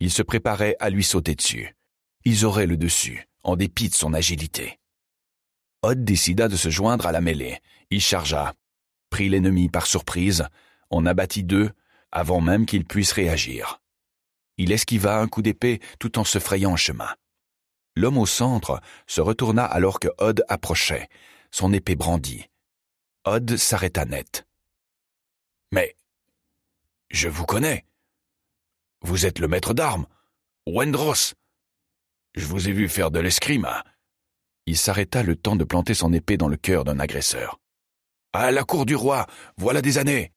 A: Il se préparait à lui sauter dessus. Ils auraient le dessus, en dépit de son agilité. Odd décida de se joindre à la mêlée. Il chargea, prit l'ennemi par surprise, en abattit deux avant même qu'il puisse réagir. Il esquiva un coup d'épée tout en se frayant chemin. L'homme au centre se retourna alors que Odd approchait, son épée brandie. Odd s'arrêta net. Mais je vous connais. Vous êtes le maître d'armes, Wendros. Je vous ai vu faire de l'escrime il s'arrêta le temps de planter son épée dans le cœur d'un agresseur. À la cour du roi, voilà des années.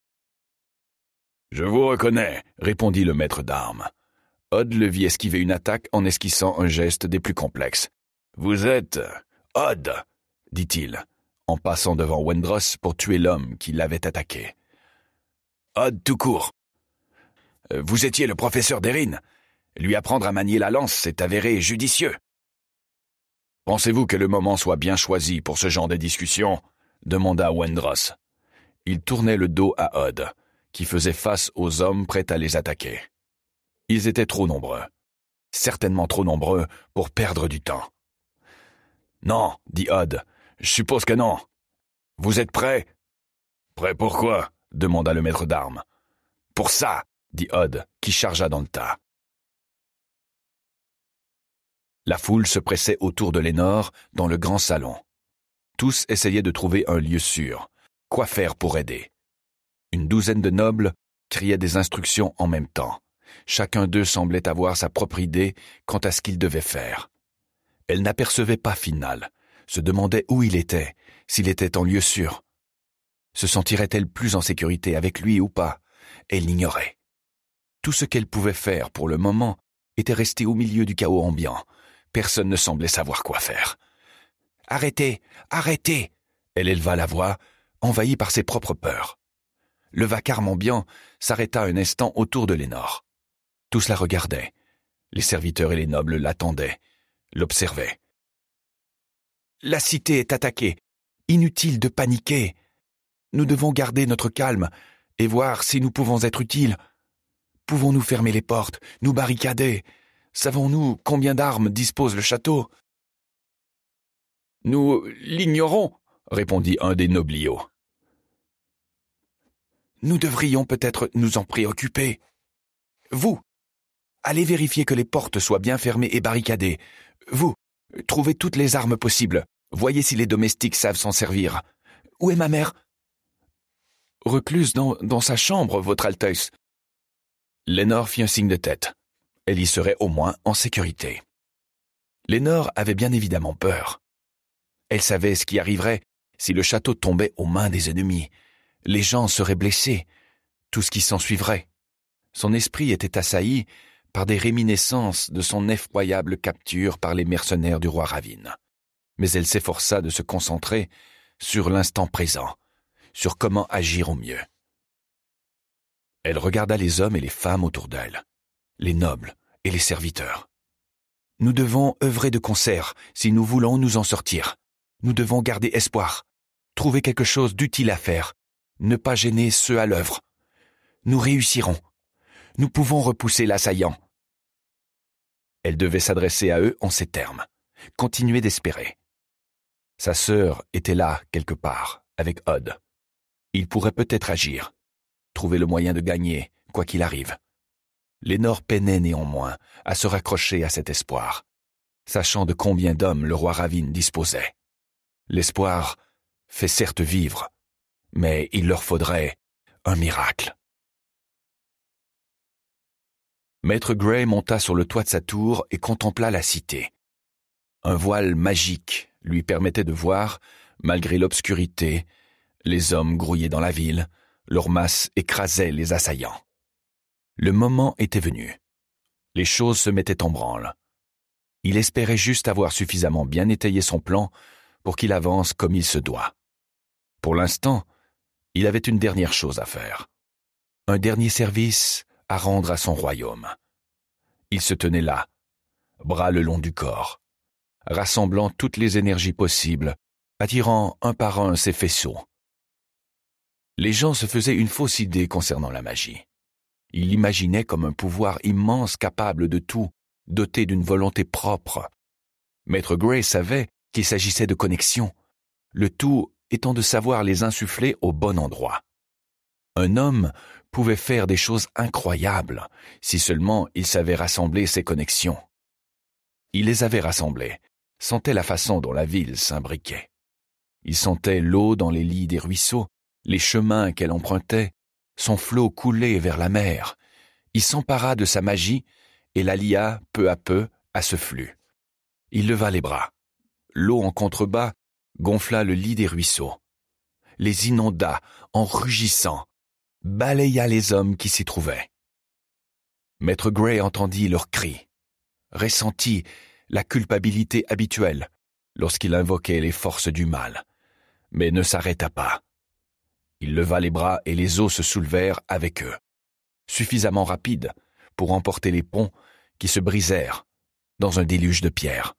A: Je vous reconnais, répondit le maître d'armes. Odd le vit esquiver une attaque en esquissant un geste des plus complexes. Vous êtes Odd, dit-il, en passant devant Wendros pour tuer l'homme qui l'avait attaqué. Odd tout court. Vous étiez le professeur d'Erin. Lui apprendre à manier la lance s'est avéré judicieux. Pensez-vous que le moment soit bien choisi pour ce genre de discussion demanda Wendros. Il tournait le dos à Odd, qui faisait face aux hommes prêts à les attaquer. Ils étaient trop nombreux. Certainement trop nombreux pour perdre du temps. Non, dit Odd. Je suppose que non. Vous êtes prêts Prêt pour quoi demanda le maître d'armes. Pour ça, dit Odd, qui chargea dans le tas. La foule se pressait autour de Lénore dans le grand salon. Tous essayaient de trouver un lieu sûr. Quoi faire pour aider Une douzaine de nobles criaient des instructions en même temps. Chacun d'eux semblait avoir sa propre idée quant à ce qu'il devait faire. Elle n'apercevait pas Final, se demandait où il était, s'il était en lieu sûr. Se sentirait-elle plus en sécurité avec lui ou pas Elle l'ignorait. Tout ce qu'elle pouvait faire pour le moment était rester au milieu du chaos ambiant, Personne ne semblait savoir quoi faire. Arrêtez. Arrêtez. Elle éleva la voix, envahie par ses propres peurs. Le vacarme ambiant s'arrêta un instant autour de Lénore. Tous la regardaient. Les serviteurs et les nobles l'attendaient, l'observaient. La cité est attaquée. Inutile de paniquer. Nous devons garder notre calme et voir si nous pouvons être utiles. Pouvons-nous fermer les portes, nous barricader, Savons-nous combien d'armes dispose le château Nous l'ignorons, répondit un des nobliaux. Nous devrions peut-être nous en préoccuper. Vous, allez vérifier que les portes soient bien fermées et barricadées. Vous, trouvez toutes les armes possibles. Voyez si les domestiques savent s'en servir. Où est ma mère Recluse dans, dans sa chambre, votre Altesse. Lénore fit un signe de tête elle y serait au moins en sécurité. Lénore avait bien évidemment peur. Elle savait ce qui arriverait si le château tombait aux mains des ennemis. Les gens seraient blessés, tout ce qui s'ensuivrait. Son esprit était assailli par des réminiscences de son effroyable capture par les mercenaires du roi Ravine. Mais elle s'efforça de se concentrer sur l'instant présent, sur comment agir au mieux. Elle regarda les hommes et les femmes autour d'elle, les nobles, et les serviteurs. Nous devons œuvrer de concert si nous voulons nous en sortir. Nous devons garder espoir, trouver quelque chose d'utile à faire, ne pas gêner ceux à l'œuvre. Nous réussirons. Nous pouvons repousser l'assaillant. Elle devait s'adresser à eux en ces termes. Continuer d'espérer. Sa sœur était là, quelque part, avec Odd. Il pourrait peut-être agir, trouver le moyen de gagner, quoi qu'il arrive. Lénore peinait néanmoins à se raccrocher à cet espoir, sachant de combien d'hommes le roi Ravine disposait. L'espoir fait certes vivre, mais il leur faudrait un miracle. Maître Gray monta sur le toit de sa tour et contempla la cité. Un voile magique lui permettait de voir, malgré l'obscurité, les hommes grouillés dans la ville, leur masse écrasait les assaillants. Le moment était venu. Les choses se mettaient en branle. Il espérait juste avoir suffisamment bien étayé son plan pour qu'il avance comme il se doit. Pour l'instant, il avait une dernière chose à faire. Un dernier service à rendre à son royaume. Il se tenait là, bras le long du corps, rassemblant toutes les énergies possibles, attirant un par un ses faisceaux. Les gens se faisaient une fausse idée concernant la magie. Il l'imaginait comme un pouvoir immense capable de tout, doté d'une volonté propre. Maître Gray savait qu'il s'agissait de connexions, le tout étant de savoir les insuffler au bon endroit. Un homme pouvait faire des choses incroyables si seulement il savait rassembler ses connexions. Il les avait rassemblées, sentait la façon dont la ville s'imbriquait. Il sentait l'eau dans les lits des ruisseaux, les chemins qu'elle empruntait, son flot coulait vers la mer. Il s'empara de sa magie et la lia peu à peu à ce flux. Il leva les bras. L'eau en contrebas gonfla le lit des ruisseaux, les inonda en rugissant, balaya les hommes qui s'y trouvaient. Maître Gray entendit leurs cris, ressentit la culpabilité habituelle lorsqu'il invoquait les forces du mal, mais ne s'arrêta pas. Il leva les bras et les eaux se soulevèrent avec eux, suffisamment rapides pour emporter les ponts qui se brisèrent dans un déluge de pierres,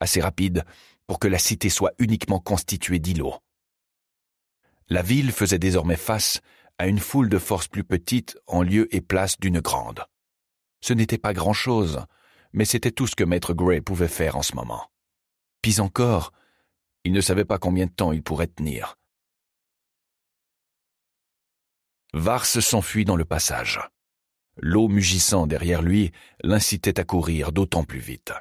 A: assez rapides pour que la cité soit uniquement constituée d'îlots. La ville faisait désormais face à une foule de forces plus petites en lieu et place d'une grande. Ce n'était pas grand-chose, mais c'était tout ce que Maître Gray pouvait faire en ce moment. Pis encore, il ne savait pas combien de temps il pourrait tenir, Vars s'enfuit dans le passage. L'eau mugissant derrière lui l'incitait à courir d'autant plus vite.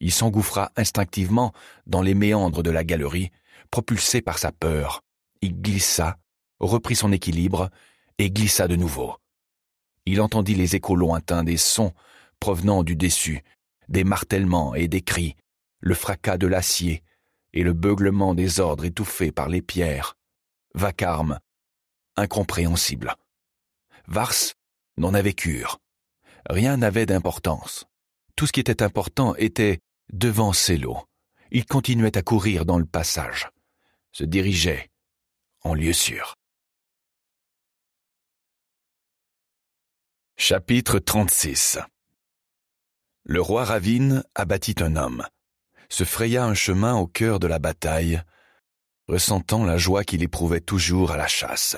A: Il s'engouffra instinctivement dans les méandres de la galerie, propulsé par sa peur. Il glissa, reprit son équilibre et glissa de nouveau. Il entendit les échos lointains des sons provenant du déçu, des martèlements et des cris, le fracas de l'acier et le beuglement des ordres étouffés par les pierres. Vacarme, incompréhensible. Vars n'en avait cure. Rien n'avait d'importance. Tout ce qui était important était devant lots. Il continuait à courir dans le passage, se dirigeait en lieu sûr. Chapitre 36 Le roi Ravine abattit un homme, se fraya un chemin au cœur de la bataille, ressentant la joie qu'il éprouvait toujours à la chasse.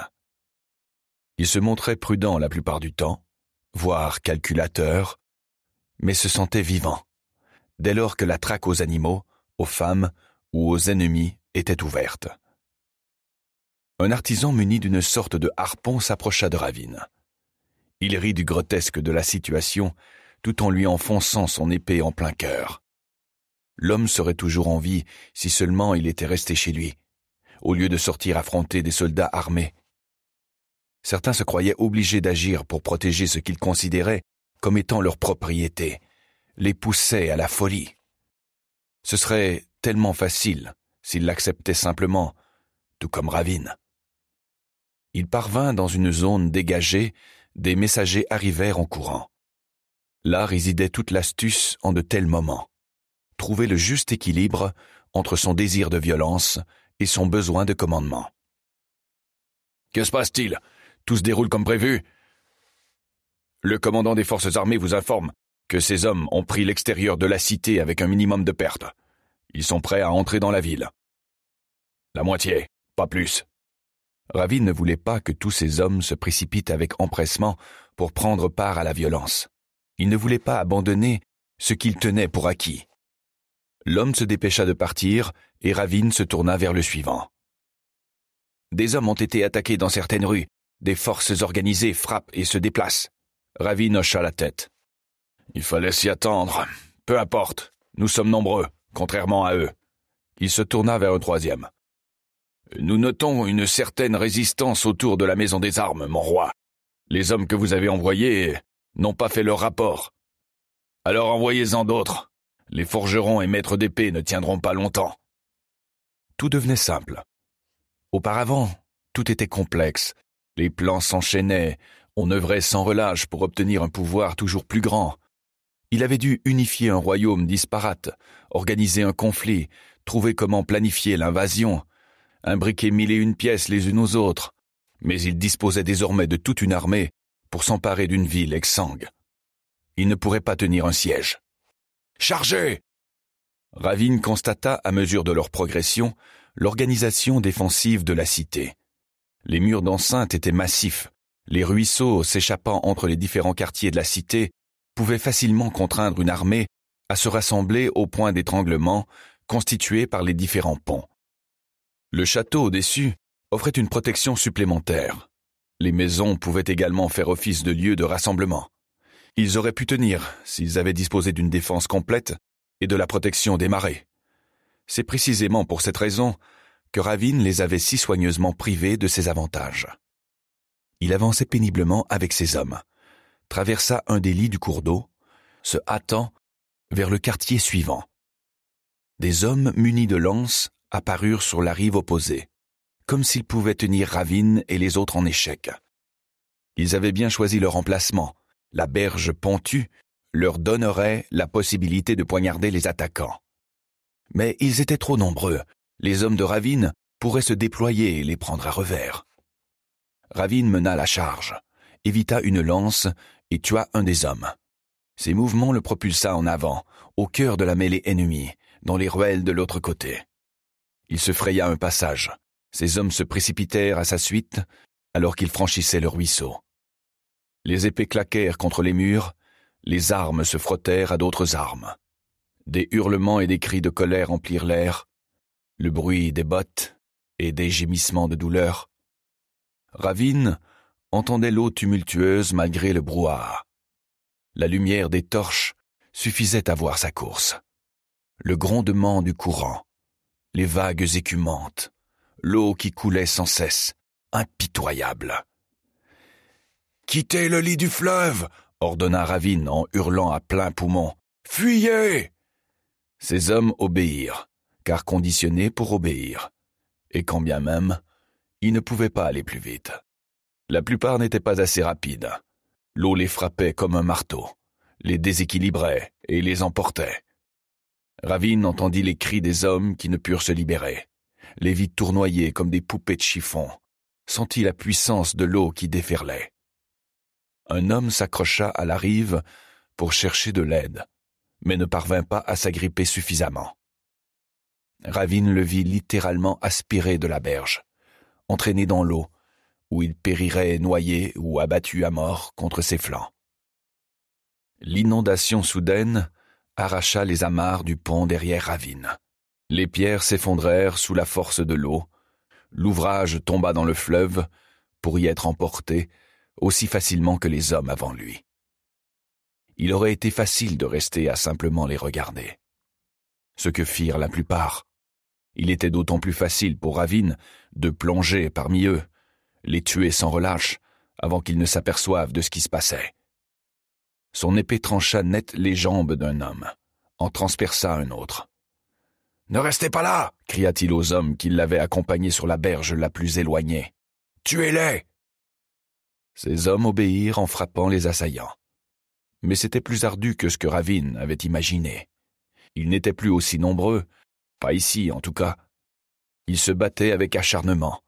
A: Il se montrait prudent la plupart du temps, voire calculateur, mais se sentait vivant, dès lors que la traque aux animaux, aux femmes ou aux ennemis était ouverte. Un artisan muni d'une sorte de harpon s'approcha de Ravine. Il rit du grotesque de la situation tout en lui enfonçant son épée en plein cœur. L'homme serait toujours en vie si seulement il était resté chez lui, au lieu de sortir affronter des soldats armés certains se croyaient obligés d'agir pour protéger ce qu'ils considéraient comme étant leur propriété, les poussaient à la folie. Ce serait tellement facile s'ils l'acceptaient simplement, tout comme Ravine. Il parvint dans une zone dégagée, des messagers arrivèrent en courant. Là résidait toute l'astuce en de tels moments. Trouver le juste équilibre entre son désir de violence et son besoin de commandement. Que se passe-t-il tout se déroule comme prévu. Le commandant des forces armées vous informe que ces hommes ont pris l'extérieur de la cité avec un minimum de pertes. Ils sont prêts à entrer dans la ville. La moitié, pas plus. Ravine ne voulait pas que tous ces hommes se précipitent avec empressement pour prendre part à la violence. Il ne voulait pas abandonner ce qu'il tenait pour acquis. L'homme se dépêcha de partir et Ravine se tourna vers le suivant. Des hommes ont été attaqués dans certaines rues des forces organisées frappent et se déplacent. ravi hocha la tête. Il fallait s'y attendre. Peu importe, nous sommes nombreux, contrairement à eux. Il se tourna vers un troisième. Nous notons une certaine résistance autour de la maison des armes, mon roi. Les hommes que vous avez envoyés n'ont pas fait leur rapport. Alors envoyez-en d'autres. Les forgerons et maîtres d'épée ne tiendront pas longtemps. Tout devenait simple. Auparavant, tout était complexe, les plans s'enchaînaient, on œuvrait sans relâche pour obtenir un pouvoir toujours plus grand. Il avait dû unifier un royaume disparate, organiser un conflit, trouver comment planifier l'invasion, imbriquer mille et une pièces les unes aux autres, mais il disposait désormais de toute une armée pour s'emparer d'une ville exsangue. Il ne pourrait pas tenir un siège. Chargez Ravine constata, à mesure de leur progression, l'organisation défensive de la cité. Les murs d'enceinte étaient massifs. Les ruisseaux, s'échappant entre les différents quartiers de la cité, pouvaient facilement contraindre une armée à se rassembler au point d'étranglement constitué par les différents ponts. Le château au-dessus offrait une protection supplémentaire. Les maisons pouvaient également faire office de lieu de rassemblement. Ils auraient pu tenir s'ils avaient disposé d'une défense complète et de la protection des marais. C'est précisément pour cette raison que Ravine les avait si soigneusement privés de ses avantages. Il avançait péniblement avec ses hommes, traversa un des lits du cours d'eau, se hâtant vers le quartier suivant. Des hommes munis de lances apparurent sur la rive opposée, comme s'ils pouvaient tenir Ravine et les autres en échec. Ils avaient bien choisi leur emplacement. La berge pentue leur donnerait la possibilité de poignarder les attaquants. Mais ils étaient trop nombreux, les hommes de Ravine pourraient se déployer et les prendre à revers. Ravine mena la charge, évita une lance et tua un des hommes. Ses mouvements le propulsa en avant, au cœur de la mêlée ennemie, dans les ruelles de l'autre côté. Il se fraya un passage. Ses hommes se précipitèrent à sa suite alors qu'il franchissait le ruisseau. Les épées claquèrent contre les murs, les armes se frottèrent à d'autres armes. Des hurlements et des cris de colère emplirent l'air, le bruit des bottes et des gémissements de douleur. Ravine entendait l'eau tumultueuse malgré le brouhaha. La lumière des torches suffisait à voir sa course. Le grondement du courant, les vagues écumantes, l'eau qui coulait sans cesse, impitoyable. Quittez le lit du fleuve ordonna Ravine en hurlant à plein poumon. Fuyez Ces hommes obéirent car conditionné pour obéir. Et quand bien même, ils ne pouvaient pas aller plus vite. La plupart n'étaient pas assez rapides. L'eau les frappait comme un marteau, les déséquilibrait et les emportait. Ravine entendit les cris des hommes qui ne purent se libérer, les vit tournoyer comme des poupées de chiffon, sentit la puissance de l'eau qui déferlait. Un homme s'accrocha à la rive pour chercher de l'aide, mais ne parvint pas à s'agripper suffisamment. Ravine le vit littéralement aspiré de la berge, entraîné dans l'eau, où il périrait noyé ou abattu à mort contre ses flancs. L'inondation soudaine arracha les amarres du pont derrière Ravine. Les pierres s'effondrèrent sous la force de l'eau. L'ouvrage tomba dans le fleuve pour y être emporté aussi facilement que les hommes avant lui. Il aurait été facile de rester à simplement les regarder ce que firent la plupart. Il était d'autant plus facile pour Ravine de plonger parmi eux, les tuer sans relâche, avant qu'ils ne s'aperçoivent de ce qui se passait. Son épée trancha net les jambes d'un homme, en transperça un autre. Ne restez pas là cria-t-il aux hommes qui l'avaient accompagné sur la berge la plus éloignée. Tuez-les Ces hommes obéirent en frappant les assaillants. Mais c'était plus ardu que ce que Ravine avait imaginé. Il n'était plus aussi nombreux, pas ici en tout cas. Il se battait avec acharnement,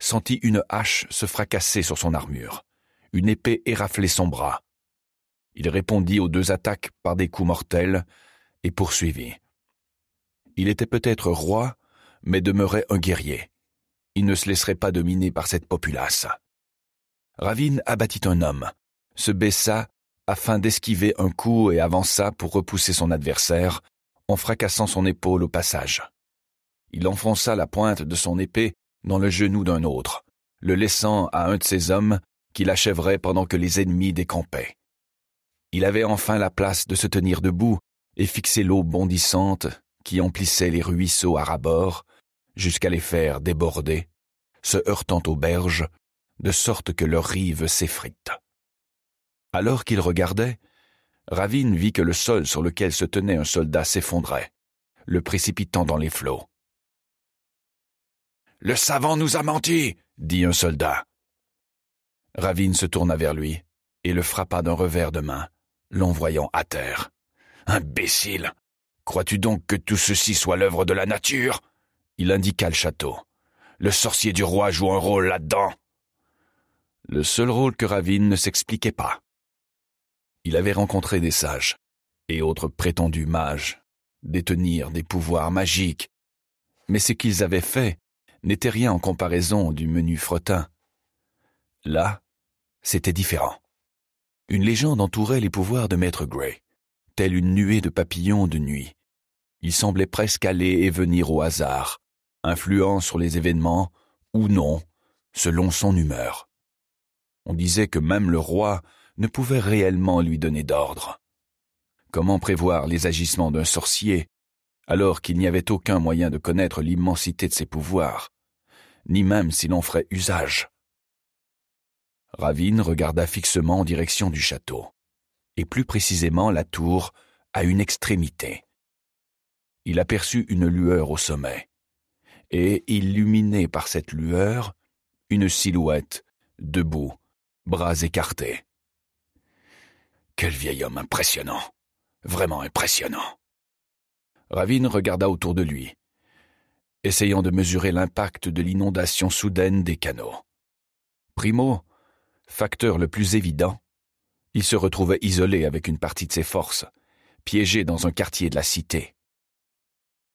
A: sentit une hache se fracasser sur son armure, une épée érafler son bras. Il répondit aux deux attaques par des coups mortels et poursuivit. Il était peut-être roi, mais demeurait un guerrier. Il ne se laisserait pas dominer par cette populace. Ravine abattit un homme, se baissa afin d'esquiver un coup et avança pour repousser son adversaire, en fracassant son épaule au passage. Il enfonça la pointe de son épée dans le genou d'un autre, le laissant à un de ses hommes qui l'achèverait pendant que les ennemis décampaient. Il avait enfin la place de se tenir debout et fixer l'eau bondissante qui emplissait les ruisseaux à rabord jusqu'à les faire déborder, se heurtant aux berges, de sorte que leurs rives s'effritent. Alors qu'il regardait, Ravine vit que le sol sur lequel se tenait un soldat s'effondrait, le précipitant dans les flots. Le savant nous a menti, dit un soldat. Ravine se tourna vers lui et le frappa d'un revers de main, l'envoyant à terre. Imbécile Crois-tu donc que tout ceci soit l'œuvre de la nature Il indiqua le château. Le sorcier du roi joue un rôle là-dedans. Le seul rôle que Ravine ne s'expliquait pas il avait rencontré des sages et autres prétendus mages, détenir des pouvoirs magiques. Mais ce qu'ils avaient fait n'était rien en comparaison du menu fretin. Là, c'était différent. Une légende entourait les pouvoirs de Maître Gray, telle une nuée de papillons de nuit. Il semblait presque aller et venir au hasard, influant sur les événements ou non, selon son humeur. On disait que même le roi ne pouvait réellement lui donner d'ordre. Comment prévoir les agissements d'un sorcier alors qu'il n'y avait aucun moyen de connaître l'immensité de ses pouvoirs, ni même si l'on ferait usage Ravine regarda fixement en direction du château, et plus précisément la tour à une extrémité. Il aperçut une lueur au sommet, et, illuminée par cette lueur, une silhouette, debout, bras écartés. Quel vieil homme impressionnant. Vraiment impressionnant. Ravine regarda autour de lui, essayant de mesurer l'impact de l'inondation soudaine des canaux. Primo, facteur le plus évident, il se retrouvait isolé avec une partie de ses forces, piégé dans un quartier de la cité.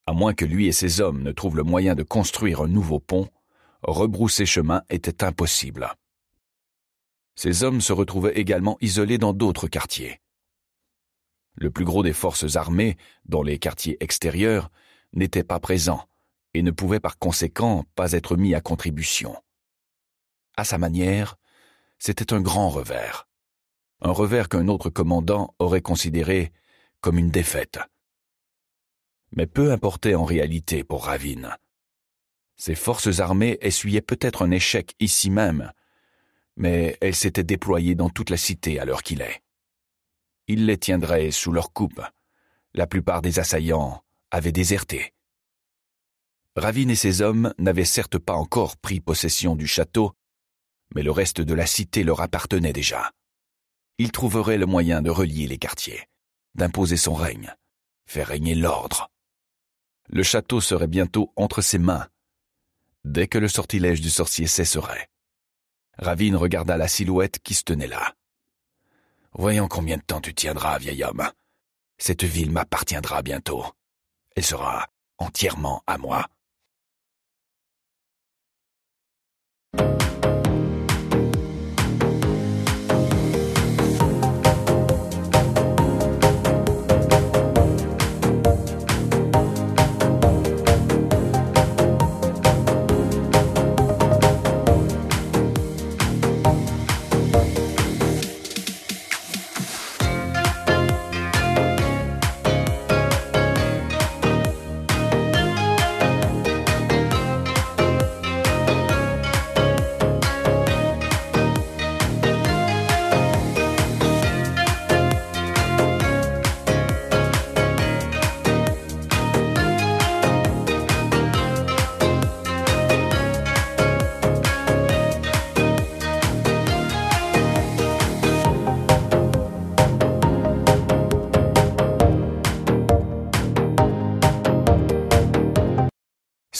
A: À moins que lui et ses hommes ne trouvent le moyen de construire un nouveau pont, rebrousser chemin était impossible. Ces hommes se retrouvaient également isolés dans d'autres quartiers. Le plus gros des forces armées, dans les quartiers extérieurs, n'était pas présent et ne pouvait par conséquent pas être mis à contribution. À sa manière, c'était un grand revers. Un revers qu'un autre commandant aurait considéré comme une défaite. Mais peu importait en réalité pour Ravine. Ses forces armées essuyaient peut-être un échec ici même, mais elle s'était déployée dans toute la cité à l'heure qu'il est. Ils les tiendrait sous leur coupe. La plupart des assaillants avaient déserté. Ravine et ses hommes n'avaient certes pas encore pris possession du château, mais le reste de la cité leur appartenait déjà. Ils trouveraient le moyen de relier les quartiers, d'imposer son règne, faire régner l'ordre. Le château serait bientôt entre ses mains, dès que le sortilège du sorcier cesserait. Ravine regarda la silhouette qui se tenait là. Voyons combien de temps tu tiendras, vieil homme. Cette ville m'appartiendra bientôt. Elle sera entièrement à moi.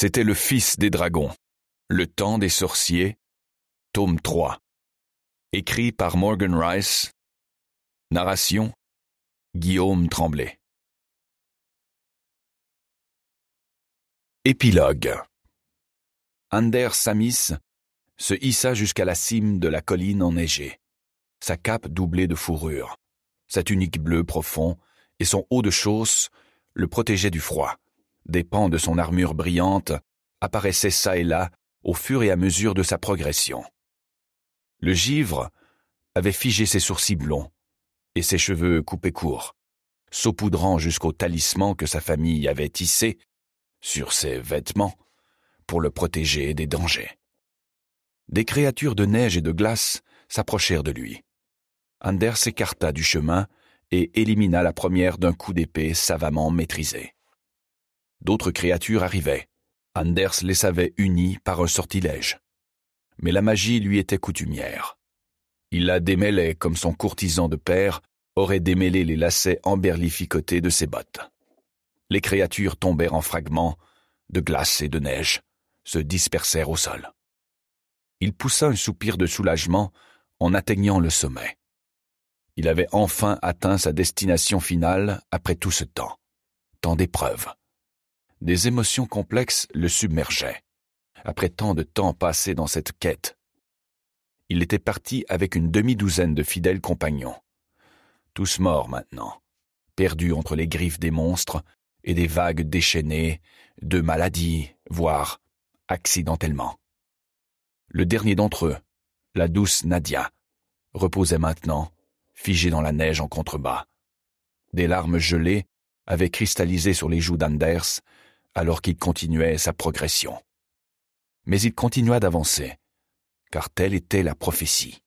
A: C'était le fils des dragons, Le temps des sorciers, tome 3. Écrit par Morgan Rice. Narration Guillaume Tremblay. Épilogue. Anders Samis se hissa jusqu'à la cime de la colline enneigée, sa cape doublée de fourrure, sa tunique bleue profond et son haut de chausse le protégeaient du froid des pans de son armure brillante apparaissaient çà et là au fur et à mesure de sa progression. Le givre avait figé ses sourcils blonds et ses cheveux coupés courts, saupoudrant jusqu'au talisman que sa famille avait tissé sur ses vêtements pour le protéger des dangers. Des créatures de neige et de glace s'approchèrent de lui. Anders s'écarta du chemin et élimina la première d'un coup d'épée savamment maîtrisé. D'autres créatures arrivaient. Anders les savait unies par un sortilège. Mais la magie lui était coutumière. Il la démêlait comme son courtisan de père aurait démêlé les lacets emberlificotés de ses bottes. Les créatures tombèrent en fragments, de glace et de neige, se dispersèrent au sol. Il poussa un soupir de soulagement en atteignant le sommet. Il avait enfin atteint sa destination finale après tout ce temps, tant d'épreuves des émotions complexes le submergeaient, après tant de temps passé dans cette quête. Il était parti avec une demi-douzaine de fidèles compagnons, tous morts maintenant, perdus entre les griffes des monstres et des vagues déchaînées, de maladies, voire accidentellement. Le dernier d'entre eux, la douce Nadia, reposait maintenant, figée dans la neige en contrebas. Des larmes gelées avaient cristallisé sur les joues d'Anders alors qu'il continuait sa progression. Mais il continua d'avancer, car telle était la prophétie.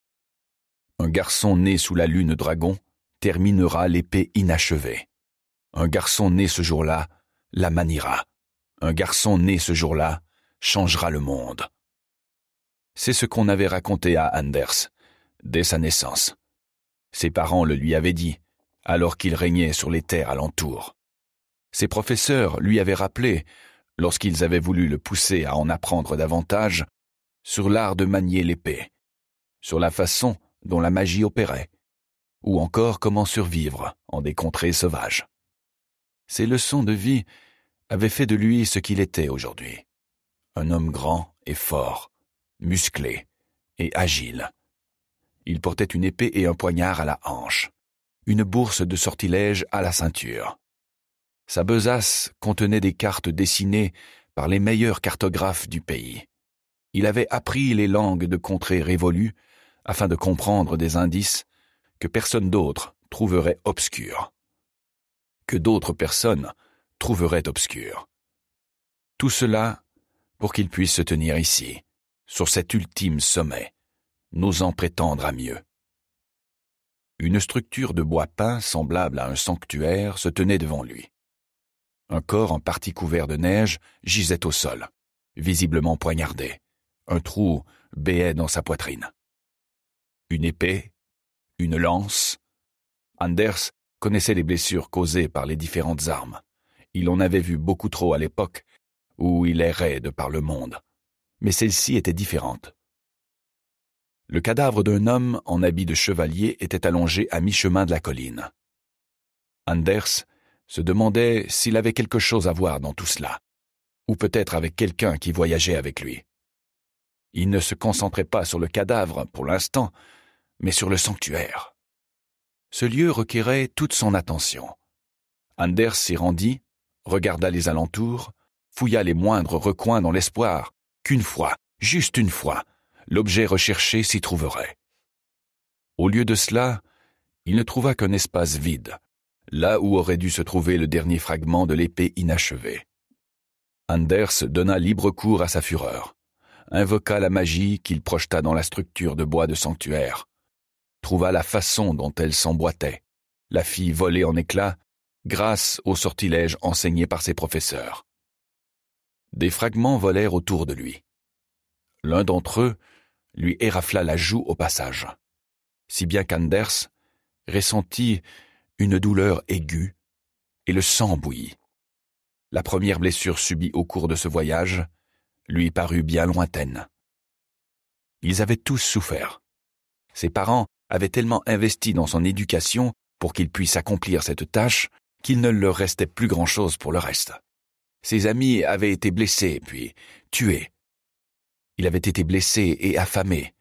A: Un garçon né sous la lune dragon terminera l'épée inachevée. Un garçon né ce jour-là la maniera. Un garçon né ce jour-là changera le monde. C'est ce qu'on avait raconté à Anders, dès sa naissance. Ses parents le lui avaient dit, alors qu'il régnait sur les terres alentour. Ses professeurs lui avaient rappelé, lorsqu'ils avaient voulu le pousser à en apprendre davantage, sur l'art de manier l'épée, sur la façon dont la magie opérait, ou encore comment survivre en des contrées sauvages. Ses leçons de vie avaient fait de lui ce qu'il était aujourd'hui. Un homme grand et fort, musclé et agile. Il portait une épée et un poignard à la hanche, une bourse de sortilège à la ceinture. Sa besace contenait des cartes dessinées par les meilleurs cartographes du pays. Il avait appris les langues de contrées révolues afin de comprendre des indices que personne d'autre trouverait obscurs, que d'autres personnes trouveraient obscurs. Tout cela pour qu'il puisse se tenir ici, sur cet ultime sommet, n'osant prétendre à mieux. Une structure de bois peint semblable à un sanctuaire se tenait devant lui. Un corps en partie couvert de neige gisait au sol, visiblement poignardé. Un trou béait dans sa poitrine. Une épée, une lance. Anders connaissait les blessures causées par les différentes armes. Il en avait vu beaucoup trop à l'époque où il errait de par le monde. Mais celle-ci était différente. Le cadavre d'un homme en habit de chevalier était allongé à mi-chemin de la colline. Anders se demandait s'il avait quelque chose à voir dans tout cela, ou peut-être avec quelqu'un qui voyageait avec lui. Il ne se concentrait pas sur le cadavre pour l'instant, mais sur le sanctuaire. Ce lieu requérait toute son attention. Anders s'y rendit, regarda les alentours, fouilla les moindres recoins dans l'espoir qu'une fois, juste une fois, l'objet recherché s'y trouverait. Au lieu de cela, il ne trouva qu'un espace vide, là où aurait dû se trouver le dernier fragment de l'épée inachevée. Anders donna libre cours à sa fureur, invoqua la magie qu'il projeta dans la structure de bois de sanctuaire, trouva la façon dont elle s'emboîtait, la fit voler en éclats grâce aux sortilèges enseignés par ses professeurs. Des fragments volèrent autour de lui. L'un d'entre eux lui érafla la joue au passage, si bien qu'Anders ressentit une douleur aiguë, et le sang bouillit. La première blessure subie au cours de ce voyage lui parut bien lointaine. Ils avaient tous souffert. Ses parents avaient tellement investi dans son éducation pour qu'il puisse accomplir cette tâche qu'il ne leur restait plus grand-chose pour le reste. Ses amis avaient été blessés, puis tués. Il avait été blessé et affamé,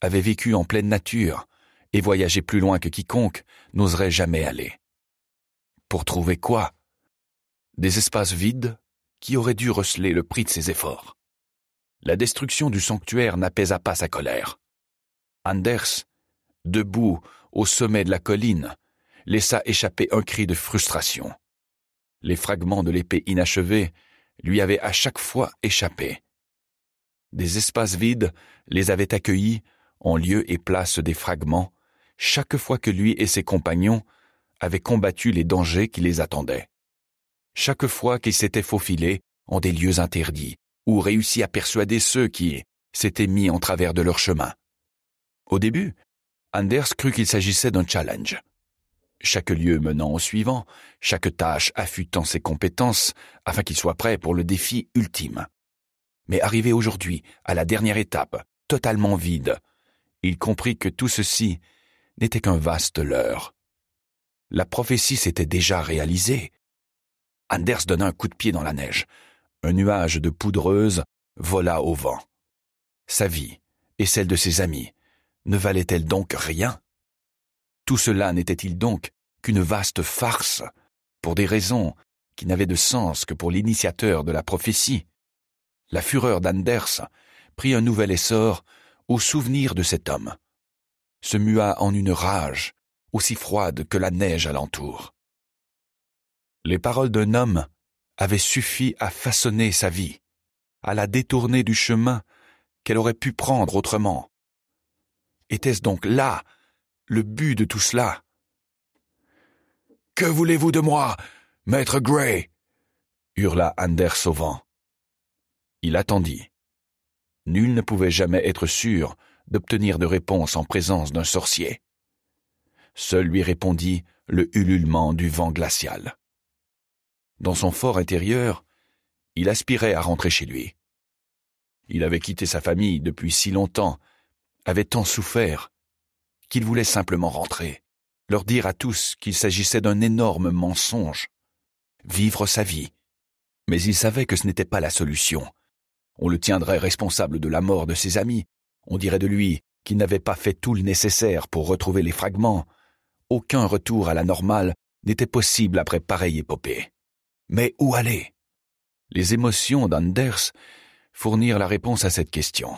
A: avait vécu en pleine nature, et voyager plus loin que quiconque n'oserait jamais aller. Pour trouver quoi Des espaces vides qui auraient dû receler le prix de ses efforts. La destruction du sanctuaire n'apaisa pas sa colère. Anders, debout au sommet de la colline, laissa échapper un cri de frustration. Les fragments de l'épée inachevée lui avaient à chaque fois échappé. Des espaces vides les avaient accueillis en lieu et place des fragments chaque fois que lui et ses compagnons avaient combattu les dangers qui les attendaient. Chaque fois qu'ils s'étaient faufilés en des lieux interdits, ou réussi à persuader ceux qui s'étaient mis en travers de leur chemin. Au début, Anders crut qu'il s'agissait d'un challenge. Chaque lieu menant au suivant, chaque tâche affûtant ses compétences afin qu'il soit prêt pour le défi ultime. Mais arrivé aujourd'hui à la dernière étape, totalement vide, il comprit que tout ceci n'était qu'un vaste leurre. La prophétie s'était déjà réalisée. Anders donna un coup de pied dans la neige. Un nuage de poudreuse vola au vent. Sa vie et celle de ses amis ne valaient elle donc rien Tout cela n'était-il donc qu'une vaste farce, pour des raisons qui n'avaient de sens que pour l'initiateur de la prophétie La fureur d'Anders prit un nouvel essor au souvenir de cet homme se mua en une rage, aussi froide que la neige alentour. Les paroles d'un homme avaient suffi à façonner sa vie, à la détourner du chemin qu'elle aurait pu prendre autrement. Était-ce donc là le but de tout cela Que voulez-vous de moi, maître Gray hurla Anders au vent. Il attendit. Nul ne pouvait jamais être sûr d'obtenir de réponse en présence d'un sorcier. Seul lui répondit le ululement du vent glacial. Dans son fort intérieur, il aspirait à rentrer chez lui. Il avait quitté sa famille depuis si longtemps, avait tant souffert, qu'il voulait simplement rentrer, leur dire à tous qu'il s'agissait d'un énorme mensonge, vivre sa vie. Mais il savait que ce n'était pas la solution. On le tiendrait responsable de la mort de ses amis, on dirait de lui qu'il n'avait pas fait tout le nécessaire pour retrouver les fragments. Aucun retour à la normale n'était possible après pareille épopée. Mais où aller Les émotions d'Anders fournirent la réponse à cette question.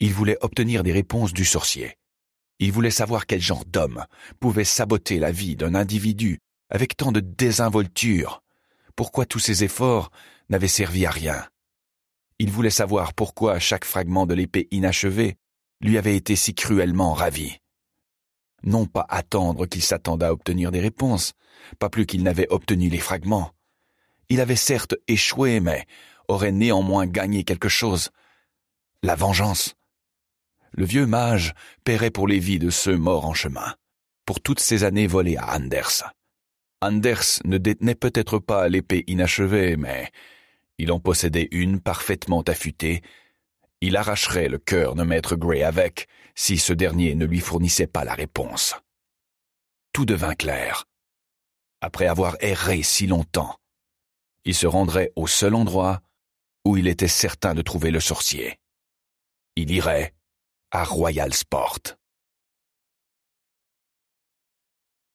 A: Il voulait obtenir des réponses du sorcier. Il voulait savoir quel genre d'homme pouvait saboter la vie d'un individu avec tant de désinvolture. Pourquoi tous ces efforts n'avaient servi à rien il voulait savoir pourquoi chaque fragment de l'épée inachevée lui avait été si cruellement ravi. Non pas attendre qu'il s'attendât à obtenir des réponses, pas plus qu'il n'avait obtenu les fragments. Il avait certes échoué, mais aurait néanmoins gagné quelque chose. La vengeance. Le vieux mage paierait pour les vies de ceux morts en chemin, pour toutes ces années volées à Anders. Anders ne détenait peut-être pas l'épée inachevée, mais il en possédait une parfaitement affûtée. Il arracherait le cœur de Maître Gray avec, si ce dernier ne lui fournissait pas la réponse. Tout devint clair. Après avoir erré si longtemps, il se rendrait au seul endroit où il était certain de trouver le sorcier. Il irait à Royal Sport.